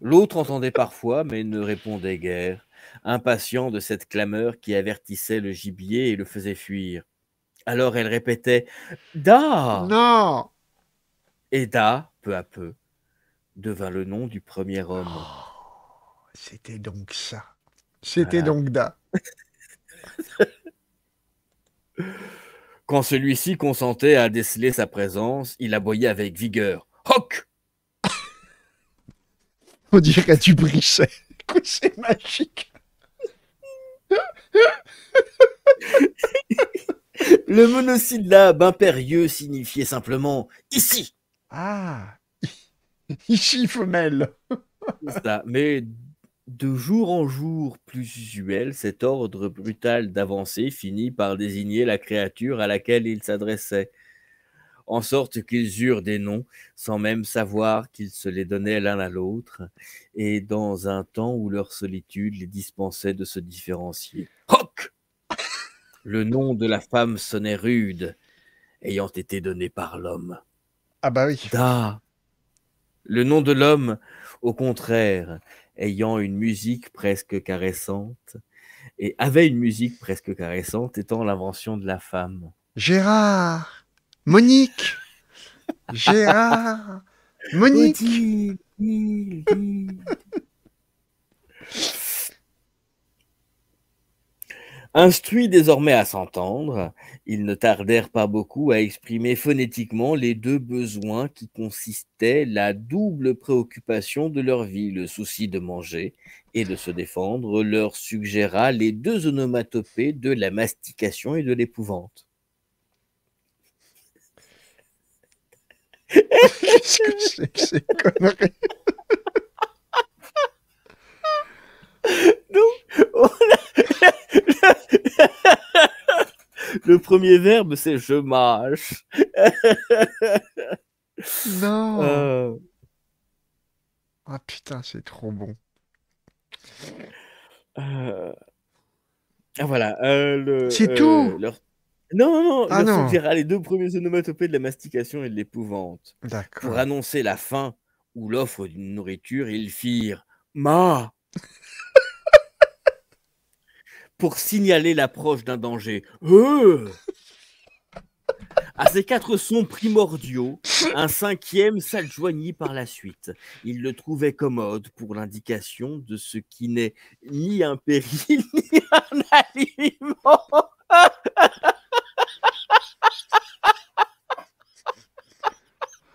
L'autre entendait parfois, mais ne répondait guère, impatient de cette clameur qui avertissait le gibier et le faisait fuir. Alors elle répétait Da Non Et Da, peu à peu, devint le nom du premier homme. Oh, C'était donc ça. C'était donc Da. *laughs* Quand celui-ci consentait à déceler sa présence, il aboyait avec vigueur. Hoc On dirait du *laughs* C'est magique. *laughs* Le monosyllabe impérieux signifiait simplement ici. Ah, *laughs* ici femelle. ça, mais de jour en jour plus usuel, cet ordre brutal d'avancer finit par désigner la créature à laquelle il s'adressait, en sorte qu'ils eurent des noms sans même savoir qu'ils se les donnaient l'un à l'autre, et dans un temps où leur solitude les dispensait de se différencier. Hoc Le nom de la femme sonnait rude, ayant été donné par l'homme. Ah bah oui. Le nom de l'homme, au contraire, ayant une musique presque caressante, et avait une musique presque caressante étant l'invention de la femme. Gérard Monique Gérard Monique Instruit désormais à s'entendre, ils ne tardèrent pas beaucoup à exprimer phonétiquement les deux besoins qui consistaient la double préoccupation de leur vie, le souci de manger et de se défendre, leur suggéra les deux onomatopées de la mastication et de l'épouvante. quest *laughs* le premier verbe, c'est je mâche. non. Euh. Ah putain, c'est trop bon. Euh. Ah voilà. Euh, c'est tout. Leur... Non, non, ah, non. les deux premiers onomatopées de la mastication et de l'épouvante. D'accord. Pour annoncer la fin ou l'offre d'une nourriture, ils firent ma pour signaler l'approche d'un danger. Euh. à ces quatre sons primordiaux, un cinquième s'adjoignit par la suite. Il le trouvait commode pour l'indication de ce qui n'est ni un péril *laughs* ni un aliment.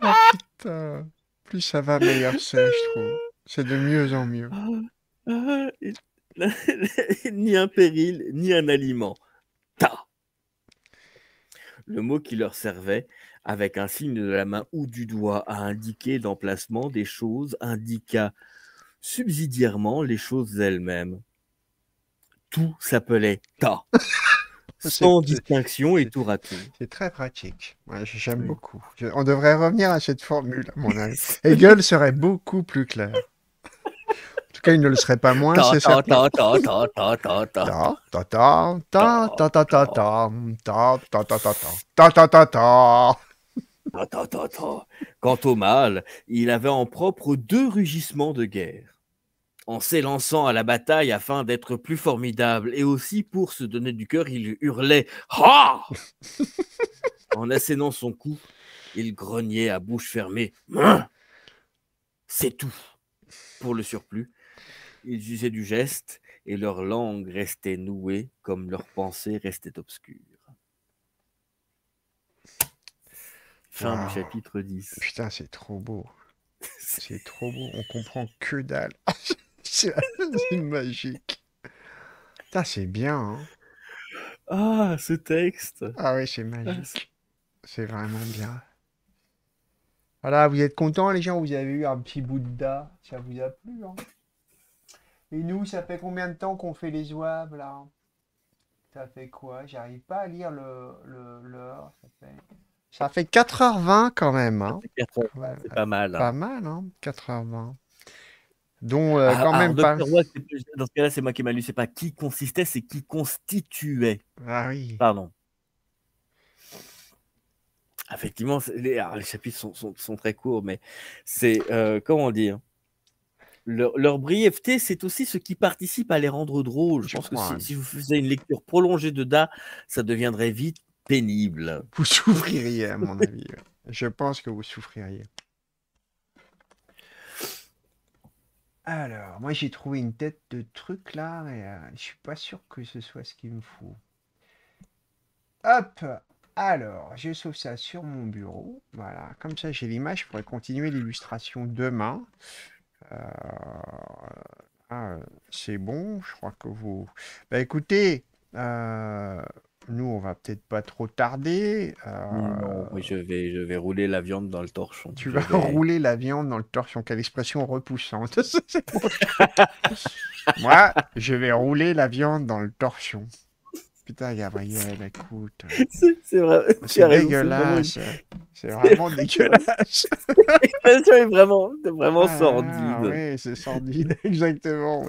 Oh, Plus ça va, meilleur c'est, je trouve. C'est de mieux en mieux. Ah, ah, *laughs* ni un péril, ni un aliment. Ta Le mot qui leur servait, avec un signe de la main ou du doigt, à indiquer l'emplacement des choses, indiqua subsidiairement les choses elles-mêmes. Tout s'appelait Ta. *laughs* sans distinction et tout à C'est très pratique. J'aime beaucoup. on devrait revenir à cette formule, à mon avis. Hegel *laughs* serait beaucoup plus clair tout cas, il ne le serait pas moins, c'est Quant au mâle, il avait en propre deux rugissements de guerre. En s'élançant à la bataille afin d'être plus formidable et aussi pour se donner du cœur, il hurlait Ha En assénant son cou, il grognait à bouche fermée C'est tout. Pour le surplus, ils usaient du geste, et leur langue restait nouée comme leur pensée restait obscure. Fin du chapitre 10. Putain, c'est trop beau. *laughs* c'est trop beau, on comprend que dalle. *laughs* c'est magique. Putain, c'est bien. Hein. Ah, ce texte. Ah oui, c'est magique. Ah, c'est vraiment bien. Voilà, vous êtes contents les gens, vous avez eu un petit bout de ça vous a plu. Hein et nous, ça fait combien de temps qu'on fait les zouaves là Ça fait quoi J'arrive pas à lire le, l'heure. Ça fait... 4h20 quand même. Hein. C'est pas mal. Hein. Pas mal, hein 4h20. Donc, euh, ah, quand ah, même pas. dans ce cas-là, c'est moi qui m'a lu. C'est pas qui consistait, c'est qui constituait. Ah oui. Pardon. Effectivement, ah, les, chapitres sont, très courts, mais c'est. Euh, comment dire hein leur, brièveté, c'est aussi ce qui participe à les rendre drôles. Je, pense si, vous faisiez une lecture prolongée de Da, ça deviendrait vite pénible. Vous souffririez, à mon avis. Je pense que vous souffririez. Alors, moi j'ai trouvé une tête de truc là, et je euh, je suis pas sûr que ce soit ce qu'il me faut. Hop Alors, je sauve ça sur mon bureau. Voilà, comme ça j'ai l'image, je pourrais continuer l'illustration demain. Euh, ah, c'est bon, je crois que vous... Bah écoutez, euh, nous, on va peut-être pas trop tarder. Non, euh, je vais, je vais rouler la viande dans le torchon. Tu vas rouler la viande dans le torchon. Quelle expression repoussante. *laughs* Moi, je vais rouler la viande dans le torchon. Putain, Gabriel, écoute. C'est dégueulasse. C'est vraiment dégueulasse. C'est vraiment, vraiment ah, sordide. Oui, c'est sordide, *laughs* exactement.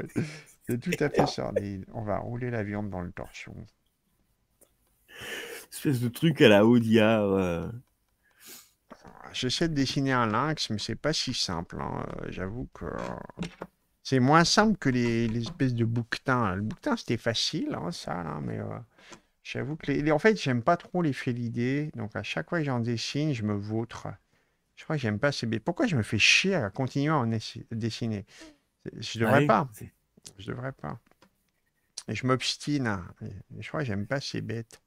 C'est tout à fait sordide. On va rouler la viande dans le torchon. Espèce de truc à la Odia. Euh. J'essaie de dessiner un lynx, mais c'est pas si simple. Hein. J'avoue que. C'est moins simple que les, espèces de bouquetins. Le bouquetin, c'était facile, hein, ça, là, mais euh, j'avoue que les, En fait, j'aime pas trop les félidés. Donc, à chaque fois que j'en dessine, je me vautre. Je crois que j'aime pas ces bêtes. Pourquoi je me fais chier à continuer à en dessiner Je ah devrais pas. Je devrais pas. Et je m'obstine. Hein. Je crois que j'aime pas ces bêtes.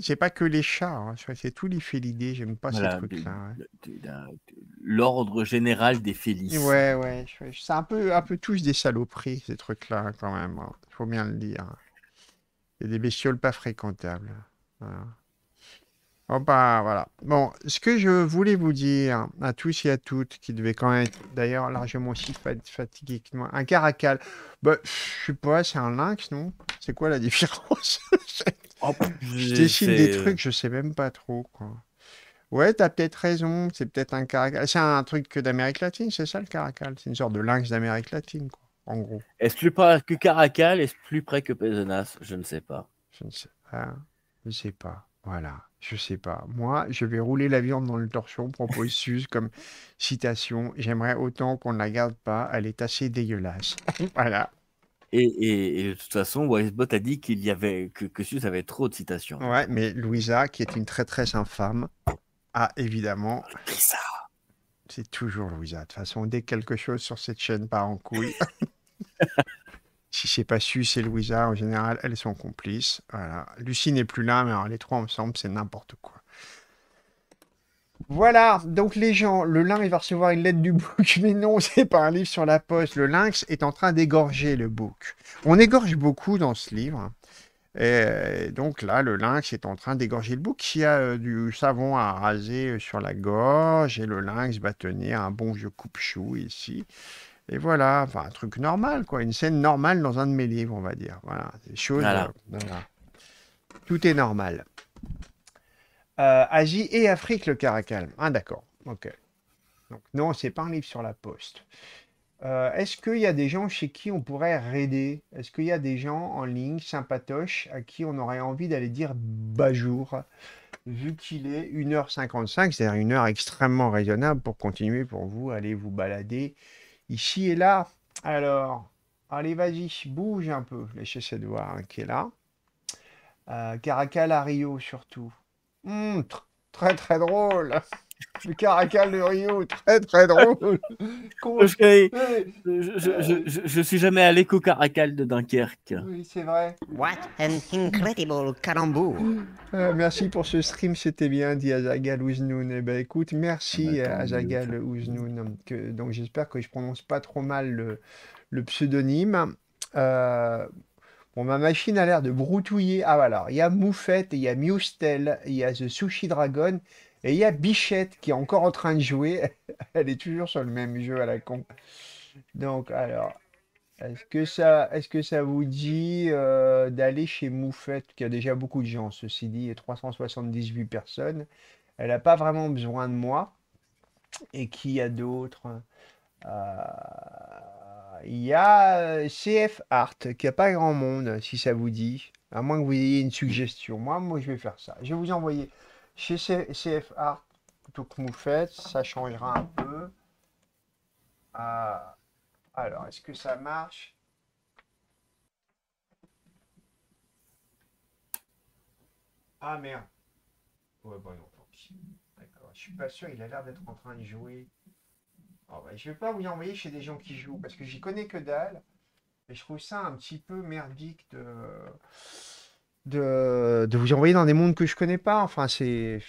C'est pas que les chats, hein, c'est tous les félidés, j'aime pas ce ces là hein. L'ordre général des félices. Ouais, ouais, c'est un peu, un peu tous des saloperies, ces trucs-là, hein, quand même. Il Faut bien le dire. Il y a des bestioles pas fréquentables. Voilà. Bah, voilà. Bon, ce que je voulais vous dire à tous et à toutes, qui devaient quand même être d'ailleurs largement aussi fatigués que moi, un caracal, bah, je sais pas, c'est un lynx, non C'est quoi la différence *laughs* Oh, je décide des trucs, euh, je sais même pas trop. Quoi. Ouais, as peut-être raison. C'est peut-être un caracal. C'est un truc d'Amérique latine, c'est ça le caracal C'est une sorte de lynx d'Amérique latine, quoi, en gros. Est-ce plus près que caracal Est-ce plus près que Pézenas Je ne sais pas. Je ne sais pas. Je ne sais pas. Voilà. Je sais pas. Moi, je vais rouler la viande dans le torchon, propose *laughs* Suze comme citation. J'aimerais autant qu'on ne la garde pas. Elle est assez dégueulasse. voilà. Et, de toute façon, Wisebot a dit qu'il y avait que, que avait trop de citations. Ouais, mais Louisa, qui est une très très infâme, a évidemment. Louisa. C'est toujours Louisa. De toute façon, dès que quelque chose sur cette chaîne part en couille, *laughs* si c'est pas su, et Louisa, en général, elles sont complices. Lucie n'est plus là, mais les trois ensemble, c'est n'importe quoi. Voilà, donc les gens, le lynx va recevoir une lettre du book, *laughs* mais non, c'est pas un livre sur la poste. Le lynx est en train d'égorger le book. On égorge beaucoup dans ce livre. Hein. Et donc là, le lynx est en train d'égorger le bouc y a euh, du savon à raser euh, sur la gorge. Et le lynx va tenir un bon vieux coupe-chou ici. Et voilà, enfin, un truc normal, quoi. Une scène normale dans un de mes livres, on va dire. Voilà, des choses. Tout est normal. Euh, Asie et Afrique, le Caracal. Ah, d'accord. Ok. Donc, non, c'est pas un livre sur la poste. Euh, est-ce qu'il y a des gens chez qui on pourrait raider Est-ce qu'il y a des gens en ligne, sympatoches, à qui on aurait envie d'aller dire bonjour Vu qu'il est 1h55, c'est-à-dire une heure extrêmement raisonnable pour continuer pour vous, aller vous balader ici et là. Alors, allez, vas-y, bouge un peu. Laissez cette voix hein, qui est là. Euh, Caracal à Rio surtout. Mmh, très très drôle. *laughs* Le Caracal de Rio, très très drôle. *laughs* Euh. je, suis jamais allé Au Caracal de Dunkerque. Oui, c'est vrai. What an incredible calembour. Euh, merci pour ce stream, c'était bien, dit Azagal Ouznoun. Eh ben, écoute, merci bah, euh, Azagal Ouznoun. donc j'espère que je prononce pas trop mal le, pseudonyme. Euh, Bon, ma machine a l'air de broutouiller. Ah, voilà. Il y a Moufette, il y a Miustel, il y a The Sushi Dragon, et il y a Bichette qui est encore en train de jouer. *laughs* Elle est toujours sur le même jeu à la con. Donc, alors, est-ce que ça, est-ce que ça vous dit euh, d'aller chez Moufette, qui a déjà beaucoup de gens, ceci dit, 378 personnes. Elle n'a pas vraiment besoin de moi. Et qui a d'autres euh, il y a euh, CF Art, qui a pas grand monde, si ça vous dit. À moins que vous ayez une suggestion. Moi, moi, je vais faire ça. Je vais vous envoyer chez CF Art, plutôt que vous faites. Ça changera un peu. Ah, alors, est-ce que ça marche Ah merde. Ouais, bon, Je suis pas sûr, il a l'air d'être en train de jouer. Ah bah, je ne vais pas vous envoyer chez des gens qui jouent, parce que j'y connais que dalle. Et je trouve ça un petit peu merdique de, de, vous envoyer dans des mondes que je connais pas. Enfin, c'est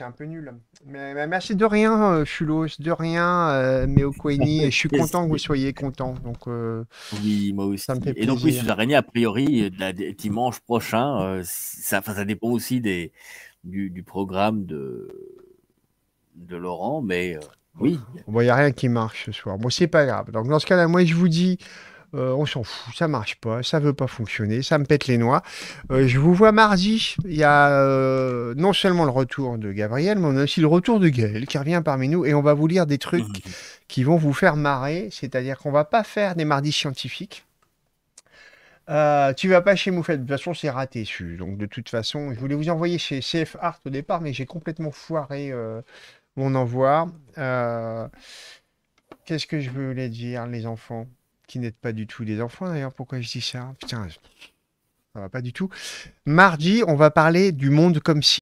un peu nul. Mais, merci de rien, euh, Chulos, de rien, euh, et je suis content que vous soyez content. Donc, euh, oui, moi aussi. Et donc, oui, sous araignée, a priori, dimanche prochain, euh, ça, ça dépend aussi des, du, programme de, de Laurent, mais. Oui. Bon, il n'y a rien qui marche ce soir. Bon, c'est pas grave. Donc, dans ce cas-là, moi, je vous dis, euh, on s'en fout, ça marche pas, ça veut pas fonctionner, ça me pète les noix. Euh, je vous vois mardi. Il y a euh, non seulement le retour de Gabriel, mais on a aussi le retour de Gaël qui revient parmi nous et on va vous lire des trucs mhm. qui vont vous faire marrer. C'est-à-dire qu'on va pas faire des mardis scientifiques. Euh, tu vas pas chez Moufette, de toute façon c'est raté Donc de toute façon, je voulais vous envoyer chez CF Art au départ, mais j'ai complètement foiré on en Euh, Qu'est-ce que je voulais dire, les enfants Qui n'êtes pas du tout des enfants, d'ailleurs, pourquoi je dis ça Putain, ça va pas du tout. Mardi, on va parler du monde comme si.